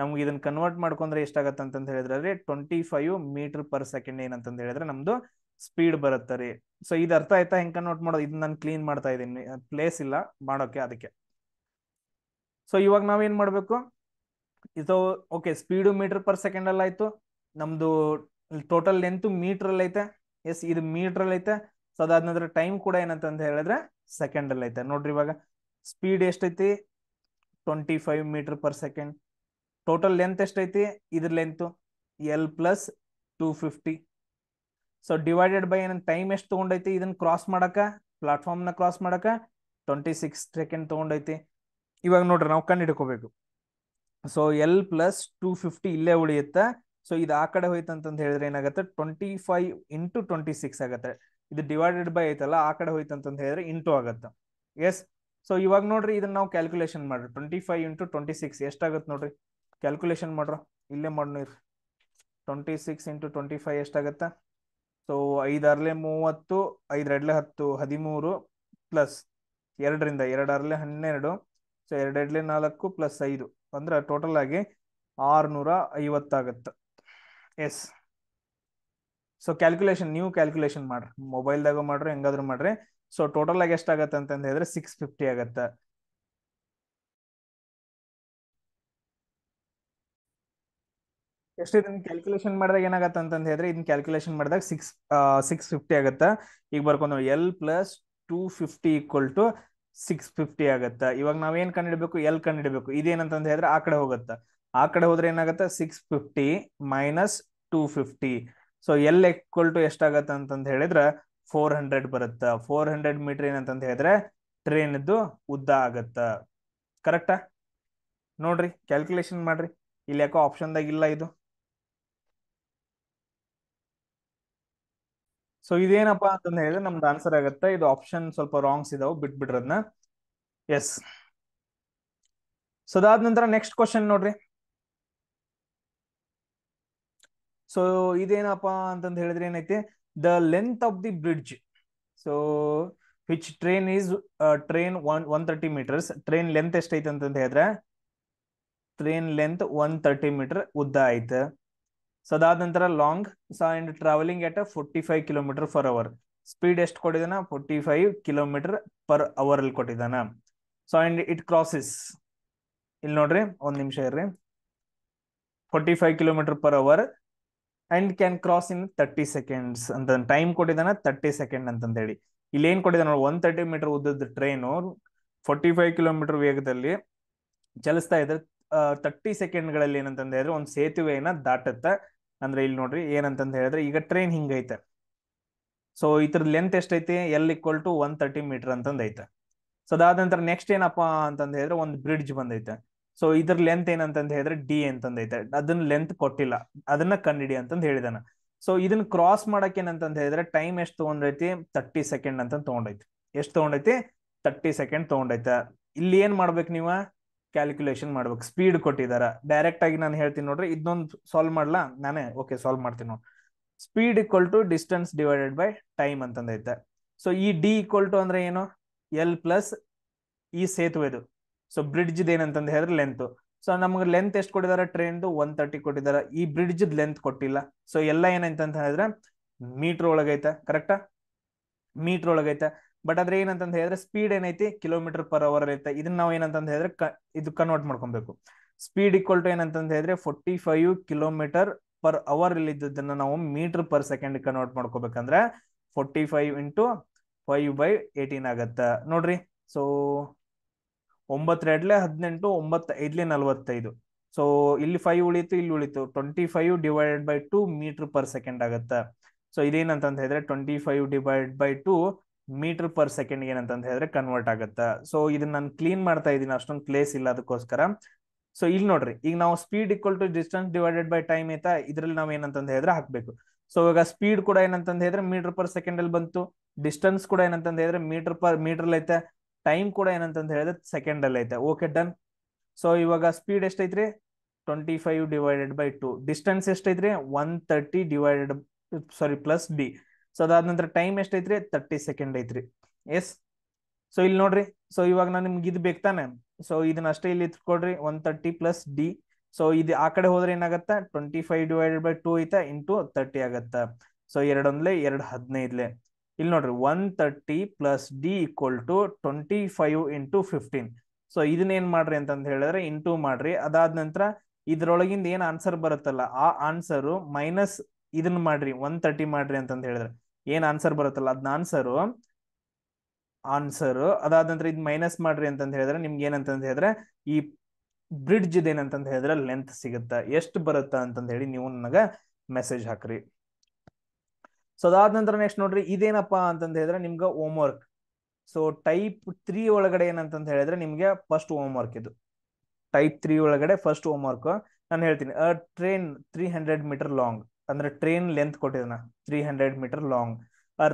ನಮ್ಗೆ ಇದನ್ನ ಕನ್ವರ್ಟ್ ಮಾಡ್ಕೊಂಡ್ರೆ ಎಷ್ಟಾಗತ್ತೆ ಹೇಳಿದ್ರೆ twenty five metre per second ಏನಂತಂದು ಹೇಳಿದ್ರೆ ನಮ್ದು ಸ್ಪೀಡ್ ಬರುತ್ತೆ ರೀ ಸೊ ಇದು ಅರ್ಥ ಆಯ್ತಾ ಹೆಂಗ್ ನೋಟ್ ಮಾಡೋದು ಇದನ್ನ ನಾನು ಕ್ಲೀನ್ ಮಾಡ್ತಾ ಇದ್ದೀನಿ ಪ್ಲೇಸ್ ಇಲ್ಲ ಮಾಡೋಕೆ ಅದಕ್ಕೆ ಸೊ ಇವಾಗ ನಾವೇನ್ ಮಾಡಬೇಕು ಇದು okay speed metre per second ಅಲ್ಲಿ ಆಯ್ತು ನಮ್ದು ಟೋಟಲ್ ಲೆಂತ್ ಮೀಟರ್ ಅಲ್ಲಿ ಐತೆ ಎಸ್ ಇದು ಮೀಟರ್ ಅಲ್ಲಿ ಐತೆ ಸೊ ಅದಾದ ನಂತರ ಟೈಮ್ ಕೂಡ ಏನಂತಂದು ಹೇಳಿದ್ರೆ ಸೆಕೆಂಡ್ ಅಲ್ಲಿ ಐತೆ ನೋಡ್ರಿ ಇವಾಗ ಸ್ಪೀಡ್ ಎಷ್ಟೈತಿ twenty five metre per second total length ಎಷ್ಟೈತಿ ಇದ್ರ length L plus two fifty so divided by ಏನ ಟೈಮ್ ಎಷ್ಟು ತಗೊಂಡೈತಿ ಇದನ್ನ ಕ್ರಾಸ್ ಮಾಡಕ ಪ್ಲಾಟ್ಫಾರ್ಮ್ ನ ಕ್ರಾಸ್ ಮಾಡಕ ಟ್ವೆಂಟಿ ಸಿಕ್ಸ್ ಸೆಕೆಂಡ್ ತಗೊಂಡೈತಿ ಇವಾಗ ನೋಡ್ರಿ ನಾವು ಕಂಡು ಹಿಡ್ಕೋಬೇಕು so L plus two fifty ಇಲ್ಲೇ ಉಳಿಯುತ್ತೆ ಸೊ ಇದು ಆ ಕಡೆ ಹೋಯ್ತು ಅಂತಂದು ಹೇಳಿದ್ರೆ ಏನಾಗುತ್ತೆ twenty five into twenty six ಆಗತ್ತೆ ಇದು ಡಿವೈಡೆಡ್ ಬೈ ಐತಲ್ಲ ಆ ಕಡೆ ಹೋಯ್ತು ಹೇಳಿದ್ರೆ ಇಂಟು ಆಗತ್ತೆ ಎಸ್ ಸೊ ಇವಾಗ ನೋಡ್ರಿ ಇದನ್ನ ನಾವು ಕ್ಯಾಲ್ಕುಲೇಷನ್ ಮಾಡ್ರಿ twenty five into twenty six ಎಷ್ಟಾಗತ್ತೆ ನೋಡ್ರಿ ಕ್ಯಾಲ್ಕುಲೇಷನ್ ಮಾಡ್ರ ಇಲ್ಲೇ ಮಾಡಿ twenty six into twenty five ಎಷ್ಟಾಗತ್ತೆ ಸೊ ಐದು ಮೂವತ್ತು ಐದು ಹತ್ತು ಹದಿಮೂರು ಪ್ಲಸ್ ಎರಡರಿಂದ ಎರಡು ಹನ್ನೆರಡು ಸೊ ಎರಡೆಡ್ಲೆ ನಾಲ್ಕು ಪ್ಲಸ್ ಐದು ಅಂದ್ರೆ ಟೋಟಲ್ ಆಗಿ ಆರುನೂರ ಐವತ್ತಾಗತ್ತೆ ಎಸ್ ಸೊ ಕ್ಯಾಲ್ಕುಲೇಷನ್ ನೀವು ಕ್ಯಾಲ್ಕುಲೇಷನ್ ಮಾಡ್ರಿ ಮೊಬೈಲ್ದಾಗ ಮಾಡ್ರಿ ಹೆಂಗಾದ್ರೂ ಮಾಡ್ರಿ ಸೊ ಟೋಟಲ್ ಆಗಿ ಎಷ್ಟಾಗತ್ತೆ ಅಂತ ಹೇಳಿದ್ರೆ ಸಿಕ್ಸ್ ಫಿಫ್ಟಿ ಆಗತ್ತೆ ಎಷ್ಟು ಇದನ್ನ ಕ್ಯಾಲ್ಕುಲೇಷನ್ ಮಾಡಿದಾಗ ಏನಾಗತ್ತೆ ಅಂತಂದು ಹೇಳಿದ್ರೆ ಇದನ್ನ ಕ್ಯಾಲ್ಕುಲೇಷನ್ ಮಾಡಿದಾಗ ಸಿಕ್ಸ್ ಸಿಕ್ಸ್ ಫಿಫ್ಟಿ ಆಗುತ್ತೆ ಈಗ ಬರ್ಕೊಂಡು L plus two fifty equal to six fifty ಆಗುತ್ತೆ ಇವಾಗ ನಾವ್ ಏನ್ ಕಂಡಿಡಬೇಕು ಎಲ್ ಕಂಡಿಡ್ಬೇಕು ಇದೇನಂತ ಹೇಳಿದ್ರೆ ಆ ಕಡೆ ಹೋಗುತ್ತೆ ಆ ಕಡೆ ಹೋದ್ರೆ ಏನಾಗುತ್ತೆ six fifty minus two fifty so L equal to ಎಷ್ಟಾಗತ್ತೆ ಹೇಳಿದ್ರ ಹೇಳಿದ್ರೆ ಫೋರ್ ಹಂಡ್ರೆಡ್ ಬರುತ್ತ ಫೋರ್ ಹಂಡ್ರೆಡ್ ಮೀಟರ್ ಏನಂತ ಹೇಳಿದ್ರೆ ಇದ್ದು ಉದ್ದ ಆಗತ್ತ ಕರೆಕ್ಟಾ ನೋಡ್ರಿ ಕ್ಯಾಲ್ಕುಲೇಷನ್ ಮಾಡ್ರಿ ಇಲ್ಲಿ ಯಾಕೋ ಆಪ್ಷನ್ದಾಗ ಇಲ್ಲ ಇದು ಸೊ ಇದೇನಪ್ಪ ಅಂತ ಹೇಳಿದ್ರೆ ನಮ್ದು ಆನ್ಸರ್ ಆಗುತ್ತೆ ಇದು ಆಪ್ಷನ್ ಸ್ವಲ್ಪ ರಾಂಗ್ಸ್ ಇದಾವೆ ಬಿಟ್ಬಿಟ್ರದ್ನ ಎಸ್ ಸೊ ಅದಾದ ನಂತರ ನೆಕ್ಸ್ಟ್ ಕ್ವಶನ್ ನೋಡ್ರಿ ಸೊ ಇದೇನಪ್ಪ ಅಂತ ಹೇಳಿದ್ರೆ ಏನೈತಿ the length of the bridge so which train is train one one thirty meters train length ಎಷ್ಟೈತೆ ಅಂತ ಹೇಳಿದ್ರೆ train length one thirty meter ಉದ್ದ ಆಯ್ತು ಸೊ ಅದಾದ ನಂತರ long so and travelling at a forty five kilometer per hour speed ಎಷ್ಟು ಕೊಟ್ಟಿದ್ದಾನ forty five kilometre per hour ಅಲ್ಲಿ ಕೊಟ್ಟಿದ್ದಾನ ಸೊ ಅಂಡ್ ಇಟ್ ಕ್ರಾಸಸ್ ಇಲ್ಲಿ ನೋಡ್ರಿ ಒಂದ್ ನಿಮಿಷ ಇರ್ರಿ forty five kilometre per hour and can cross in thirty seconds ಅಂತ ಟೈಮ್ ಕೊಟ್ಟಿದ್ದಾನ ತರ್ಟಿ ಸೆಕೆಂಡ್ ಅಂತಂದ ಹೇಳಿ ಇಲ್ಲಿ ಏನ್ ಕೊಟ್ಟಿದ್ದಾನ ಒನ್ ತರ್ಟಿ ಮೀಟರ್ ಉದ್ದದ ಟ್ರೈನ್ ಫೋರ್ಟಿ ಫೈವ್ ಕಿಲೋಮೀಟರ್ ವೇಗದಲ್ಲಿ ಚಲಿಸ್ತಾ ಇದ್ರೆ ತರ್ಟಿ ಸೆಕೆಂಡ್ಗಳಲ್ಲಿ ಏನಂತಂದ ಹೇಳಿದ್ರೆ ಒಂದು ಸೇತುವೆಯನ್ನ ದಾಟುತ್ತೆ ಅಂದ್ರೆ ಇಲ್ಲಿ ನೋಡ್ರಿ ಏನಂತಂದ ಹೇಳಿದ್ರೆ ಈಗ ಟ್ರೈನ್ ಹಿಂಗೈತೆ ಸೊ ಇದ್ರ ಲೆಂತ್ ಎಷ್ಟೈತಿ L equal to one thirty meter ಅಂತಂದ ಐತೆ ಸೊ ಅದಾದ ನಂತರ ನೆಕ್ಸ್ಟ್ ಏನಪ್ಪಾ ಅಂತಂದ ಹೇಳಿದ್ರೆ ಒಂದು ಬ್ರಿಡ್ಜ್ ಬಂದೈತೆ ಸೊ ಇದ್ರ ಲೆಂತ್ ಏನಂತಂದ ಹೇಳಿದ್ರೆ ಡಿ ಅಂತಂದೈತೆ ಅದನ್ನ ಲೆಂತ್ ಕೊಟ್ಟಿಲ್ಲ ಅದನ್ನ ಕಂಡಿಡಿ ಅಂತಂದ ಹೇಳಿದಾನ ಸೊ ಇದನ್ನ ಕ್ರಾಸ್ ಮಾಡಕ್ ಏನಂತಂದ ಹೇಳಿದ್ರೆ ಟೈಮ್ ಎಷ್ಟು ತಗೊಂಡೈತಿ ತರ್ಟಿ ಸೆಕೆಂಡ್ ಅಂತ ತಗೊಂಡೈತಿ ಎಷ್ಟು ತಗೊಂಡೈತಿ ತರ್ಟಿ ಸೆಕೆಂಡ್ ತಗೊಂಡೈತೆ ಇಲ್ಲಿ ಏನ್ ಮಾಡ್ಬೇಕು ನೀವ ಕ್ಯಾಲ್ಕುಲೇಷನ್ ಮಾಡ್ಬೇಕು ಸ್ಪೀಡ್ ಕೊಟ್ಟಿದಾರ ಡೈರೆಕ್ಟ್ ಆಗಿ ನಾನು ಹೇಳ್ತೀನಿ ನೋಡ್ರಿ ಇದನ್ನೊಂದು ಸಾಲ್ವ್ ಮಾಡ್ಲಾ ನಾನೇ ಓಕೆ ಸಾಲ್ವ್ ಮಾಡ್ತೀನಿ ನೋಡ್ರಿ speed equal to distance divided by time ಅಂತಂದೈತೆ ಸೊ ಈ ಡಿ ಈಕ್ವಲ್ ಟು ಅಂದ್ರೆ ಏನು ಎಲ್ ಪ್ಲಸ್ ಈ ಸೇತುವೆದು ಸೊ ಬ್ರಿಡ್ಜ್ ಏನಂತಂದು ಹೇಳಿದ್ರೆ ಲೆಂತ್ ಸೊ ನಮ್ಗೆ ಲೆಂತ್ ಎಷ್ಟು ಕೊಟ್ಟಿದ್ದಾರೆ ಟ್ರೈನ್ದು ಒನ್ ತರ್ಟಿ ಕೊಟ್ಟಿದ್ದಾರೆ ಈ ಬ್ರಿಡ್ಜ್ ಲೆಂತ್ ಕೊಟ್ಟಿಲ್ಲ ಸೊ ಎಲ್ಲ ಏನಂತ ಹೇಳಿದ್ರೆ ಮೀಟರ್ ಒಳಗೈತೆ ಕರೆಕ್ಟಾ ಮೀಟರ್ ಒಳಗೈತೆ ಬಟ್ ಆದ್ರೆ ಏನಂತ ಹೇಳಿದ್ರೆ ಸ್ಪೀಡ್ ಏನೈತಿ ಕಿಲೋಮೀಟರ್ ಪರ್ ಅವರ್ ಐತೆ ಇದನ್ನ ನಾವು ಏನಂತಂದ್ ಹೇಳಿದ್ರೆ ಇದು ಕನ್ವರ್ಟ್ ಮಾಡ್ಕೊಬೇಕು ಸ್ಪೀಡ್ ಈಕ್ವಲ್ ಟು ಏನಂತಂದ್ ಹೇಳಿದ್ರೆ forty five kilometre per hour ಇಲ್ಲಿ ಇದ್ದದನ್ನ ನಾವು ಮೀಟರ್ ಪರ್ ಸೆಕೆಂಡ್ ಕನ್ವರ್ಟ್ ಮಾಡ್ಕೋಬೇಕಂದ್ರೆ forty five into five by eighteen ಆಗತ್ತ ನೋಡ್ರಿ ಸೊ ಒಂಬತ್ತೆರಡ್ಲೆ ಹದಿನೆಂಟು ಒಂಬತ್ತು ಐದ್ಲೆ ನಲ್ವತ್ತೈದು ಸೊ ಇಲ್ಲಿ ಫೈವ್ ಉಳಿತು ಇಲ್ಲಿ ಉಳಿತು twenty five divided by two meter per second ಆಗತ್ತ ಸೊ ಇದೇನಂತ ಹೇಳಿದ್ರೆ twenty five divide by two meter per second ಏನಂತ ಹೇಳಿದ್ರೆ ಕನ್ವರ್ಟ್ ಆಗುತ್ತಾ ಸೊ ಇದನ್ನ ನಾನು ಕ್ಲೀನ್ ಮಾಡ್ತಾ ಇದ್ದೀನಿ ಅಷ್ಟೊಂದು ಪ್ಲೇಸ್ ಇಲ್ಲ ಅದಕ್ಕೋಸ್ಕರ ಸೊ ಇಲ್ಲಿ ನೋಡ್ರಿ ಈಗ ನಾವು speed equal to distance divided by time ಐತೆ ಇದ್ರಲ್ಲಿ ನಾವು ಏನಂತ ಹೇಳಿದ್ರೆ ಹಾಕ್ಬೇಕು ಸೊ ಇವಾಗ ಸ್ಪೀಡ್ ಕೂಡ ಏನಂತಂದ ಹೇಳಿದ್ರೆ ಮೀಟರ್ ಪರ್ ಸೆಕೆಂಡ್ ಅಲ್ಲಿ ಬಂತು ಡಿಸ್ಟೆನ್ಸ್ ಕೂಡ ಏನಂತ ಹೇಳಿದ್ರೆ ಮೀಟರ್ ಪರ್ ಮೀಟರ್ ಐತೆ ಟೈಮ್ ಕೂಡ ಏನಂತ ಹೇಳಿದ್ರೆ ಸೆಕೆಂಡ್ ಅಲ್ಲಿ ಐತೆ ಓಕೆ ಡನ್ ಸೊ ಇವಾಗ ಸ್ಪೀಡ್ ಎಷ್ಟೈತ್ರಿ twenty five divided by two distance ಎಷ್ಟೈತ್ರಿ one thirty divided sorry plus B so ಅದಾದ ನಂತರ ಟೈಮ್ ಎಷ್ಟೈತ್ರಿ ತರ್ಟಿ ಸೆಕೆಂಡ್ ಐತ್ರಿ ಎಸ್ ಸೊ ಇಲ್ಲಿ ನೋಡ್ರಿ ಸೊ ಇವಾಗ ನಾನು ನಿಮ್ಗೆ ಇದು ಬೇಕಾನೆ ಸೊ ಇದನ್ನ ಅಷ್ಟೇ ಇಲ್ಲಿ ಇತ್ಕೊಡ್ರಿ one thirty plus D so ಇದು ಆ ಕಡೆ ಹೋದ್ರೆ ಏನಾಗತ್ತಾ twenty five divided by two ಐತ ಇಂಟು ತರ್ಟಿ ಆಗತ್ತಾ ಸೊ ಎರಡೊಂದ್ಲೆ ಎರಡು ಹದಿನೈದ್ಲೆ ಇಲ್ಲಿ ನೋಡ್ರಿ one thirty plus D equal to twenty five into fifteen so ಏನ್ ಮಾಡ್ರಿ ಅಂತಂದ್ ಹೇಳಿದ್ರೆ ಇಂಟು ಮಾಡ್ರಿ ಅದಾದ ನಂತರ ಇದ್ರೊಳಗಿಂದ ಏನ್ ಆನ್ಸರ್ ಬರುತ್ತಲ್ಲ ಆ ಆನ್ಸರ್ ಮೈನಸ್ ಇದನ್ನ ಮಾಡ್ರಿ ಒನ್ ತರ್ಟಿ ಮಾಡ್ರಿ ಅಂತಂದ್ ಹೇಳಿದ್ರೆ ಏನ್ ಆನ್ಸರ್ ಬರುತ್ತಲ್ಲ ಅದನ್ನ ಆನ್ಸರು ಆನ್ಸರ್ ಅದಾದ ನಂತರ ಇದು ಮೈನಸ್ ಮಾಡ್ರಿ ಅಂತ ಹೇಳಿದ್ರೆ ನಿಮ್ಗೆ ಏನಂತ ಹೇಳಿದ್ರೆ ಈ ಬ್ರಿಡ್ಜ್ ಇದೇನಂತ ಹೇಳಿದ್ರೆ ಲೆಂತ್ ಸಿಗುತ್ತಾ ಎಷ್ಟು ಬರುತ್ತ ಅಂತಂದ ಹೇಳಿ ನೀವು ನನಗ ಮೆಸೇಜ್ ಹಾಕ್ರಿ ಸೊ ಅದಾದ ನಂತರ ನೆಕ್ಸ್ಟ್ ನೋಡ್ರಿ ಇದೇನಪ್ಪಾ ಅಂತಂದ ಹೇಳಿದ್ರೆ ನಿಮ್ಗೆ home work so type three ಒಳಗಡೆ ಏನಂತ ಹೇಳಿದ್ರೆ ನಿಮ್ಗೆ ಫಸ್ಟ್ ಹೋಮ್ ವರ್ಕ್ ಇದು ಟೈಪ್ ತ್ರೀ ಒಳಗಡೆ ಫಸ್ಟ್ ಹೋಮ್ ವರ್ಕ್ ನಾನು ಹೇಳ್ತೀನಿ a train three hundred metre long ಅಂದ್ರೆ ಟ್ರೈನ್ ಲೆಂತ್ ಕೊಟ್ಟಿದ್ದಾನೆ three hundred metre long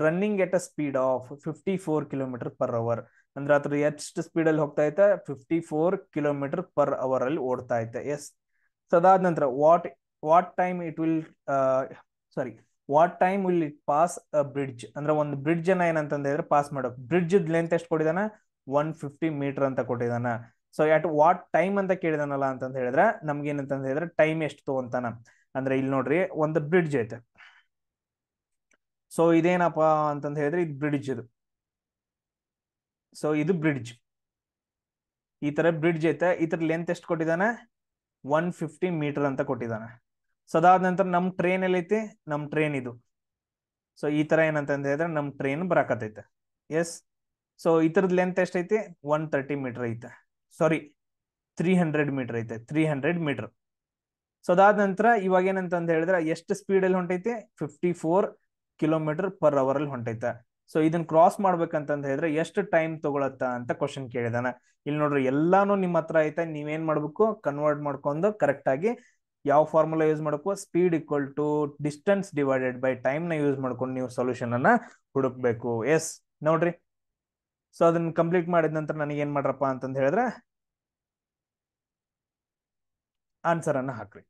running at a speed of fifty four kilometre per hour ಅಂದ್ರೆ ಅದ್ರ ಎಷ್ಟು ಸ್ಪೀಡ್ ಅಲ್ಲಿ ಹೋಗ್ತಾ ಐತೆ fifty four kilometre per hour ಅಲ್ಲಿ ಓಡ್ತಾ ಐತೆ ಎಸ್ ಸದಾದ ನಂತರ what what time it will sorry what time will it pass a bridge ಅಂದ್ರೆ ಒಂದು ಬ್ರಿಡ್ಜ್ ಅನ್ನ ಹೇಳಿದ್ರೆ ಪಾಸ್ ಮಾಡೋ ಬ್ರಿಡ್ಜ್ ಲೆಂತ್ ಎಷ್ಟು ಕೊಟ್ಟಿದಾನ ಒನ್ ಫಿಫ್ಟಿ ಮೀಟರ್ ಅಂತ ಕೊಟ್ಟಿದಾನ ಸೊ ಅಟ್ ವಾಟ್ ಟೈಮ್ ಅಂತ ಕೇಳಿದಾನಲ್ಲ ಅಂತಂದ ಹೇಳಿದ್ರೆ ನಮ್ಗೆ ಏನಂತ ಹೇಳಿದ್ರೆ ಟೈಮ್ ಎಷ್ಟು ತಗೊಂತಾನ ಅಂದ್ರೆ ಇಲ್ಲಿ ನೋಡ್ರಿ ಒಂದು ಬ್ರಿಡ್ಜ್ ಐತೆ ಸೊ ಇದೇನಪ್ಪಾ ಅಂತಂದ ಹೇಳಿದ್ರೆ ಇದು ಬ್ರಿಡ್ಜ್ ಇದು ಸೊ ಇದು ಬ್ರಿಡ್ಜ್ ಈ ತರ ಬ್ರಿಡ್ಜ್ ಐತೆ ಇದ್ರ ಲೆಂತ್ ಎಷ್ಟು ಕೊಟ್ಟಿದ್ದಾನೆ ಒನ್ ಫಿಫ್ಟಿ ಮೀಟರ್ ಅಂತ ಕೊಟ್ಟಿದ್ದಾನೆ ಸೊ ಅದಾದ ನಂತರ ನಮ್ ಟ್ರೈನ್ ಐತಿ ನಮ್ ಟ್ರೈನ್ ಇದು ಸೊ ಈ ತರ ಏನಂತ ಹೇಳಿದ್ರೆ ನಮ್ ಟ್ರೈನ್ ಬರಕತ್ತೈತೆ ಎಸ್ ಸೊ ಈ ಲೆಂತ್ ಎಷ್ಟೈತಿ ಒನ್ ತರ್ಟಿ ಮೀಟರ್ ಐತೆ ಸಾರಿ ತ್ರೀ ಹಂಡ್ರೆಡ್ ಮೀಟರ್ ಐತೆ ತ್ರೀ ಹಂಡ್ರೆಡ್ ಮೀಟರ್ ಸೊ ಅದಾದ ನಂತರ ಇವಾಗ ಏನಂತಂದ ಹೇಳಿದ್ರೆ ಎಷ್ಟು ಸ್ಪೀಡ್ ಅಲ್ಲಿ ಹೊಂಟೈತೆ fifty four kilometre per hour ಅಲ್ಲಿ ಹೊಂಟೈತೆ ಸೊ ಇದನ್ನ ಕ್ರಾಸ್ ಮಾಡ್ಬೇಕಂತಂದ ಹೇಳಿದ್ರೆ ಎಷ್ಟು ಟೈಮ್ ತಗೊಳತ್ತ ಅಂತ ಕ್ವಶನ್ ಕೇಳಿದಾನ ಇಲ್ಲಿ ನೋಡ್ರಿ ಎಲ್ಲಾನು ನಿಮ್ಮ ಹತ್ರ ಐತೆ ನೀವೇನ್ ಮಾಡ್ಬೇಕು ಕನ್ವರ್ಟ್ ಮಾಡ್ಕೊಂಡು ಕರೆಕ್ಟ್ ಆಗಿ ಯಾವ ಫಾರ್ಮುಲಾ ಯೂಸ್ ಮಾಡಬೇಕು speed equal to distance divided by time ನ ಯೂಸ್ ಮಾಡ್ಕೊಂಡು ನೀವು ಸೊಲ್ಯೂಷನ್ ಅನ್ನ ಹುಡುಕ್ಬೇಕು ಎಸ್ ನೋಡ್ರಿ ಸೊ ಅದನ್ನ ಕಂಪ್ಲೀಟ್ ಮಾಡಿದ ನಂತರ ನನಗೆ ಏನ್ ಮಾಡ್ರಪ್ಪ ಅಂತಂದ ಹೇಳಿದ್ರೆ ಆನ್ಸರ್ ಅನ್ನ ಹಾಕ್ರಿ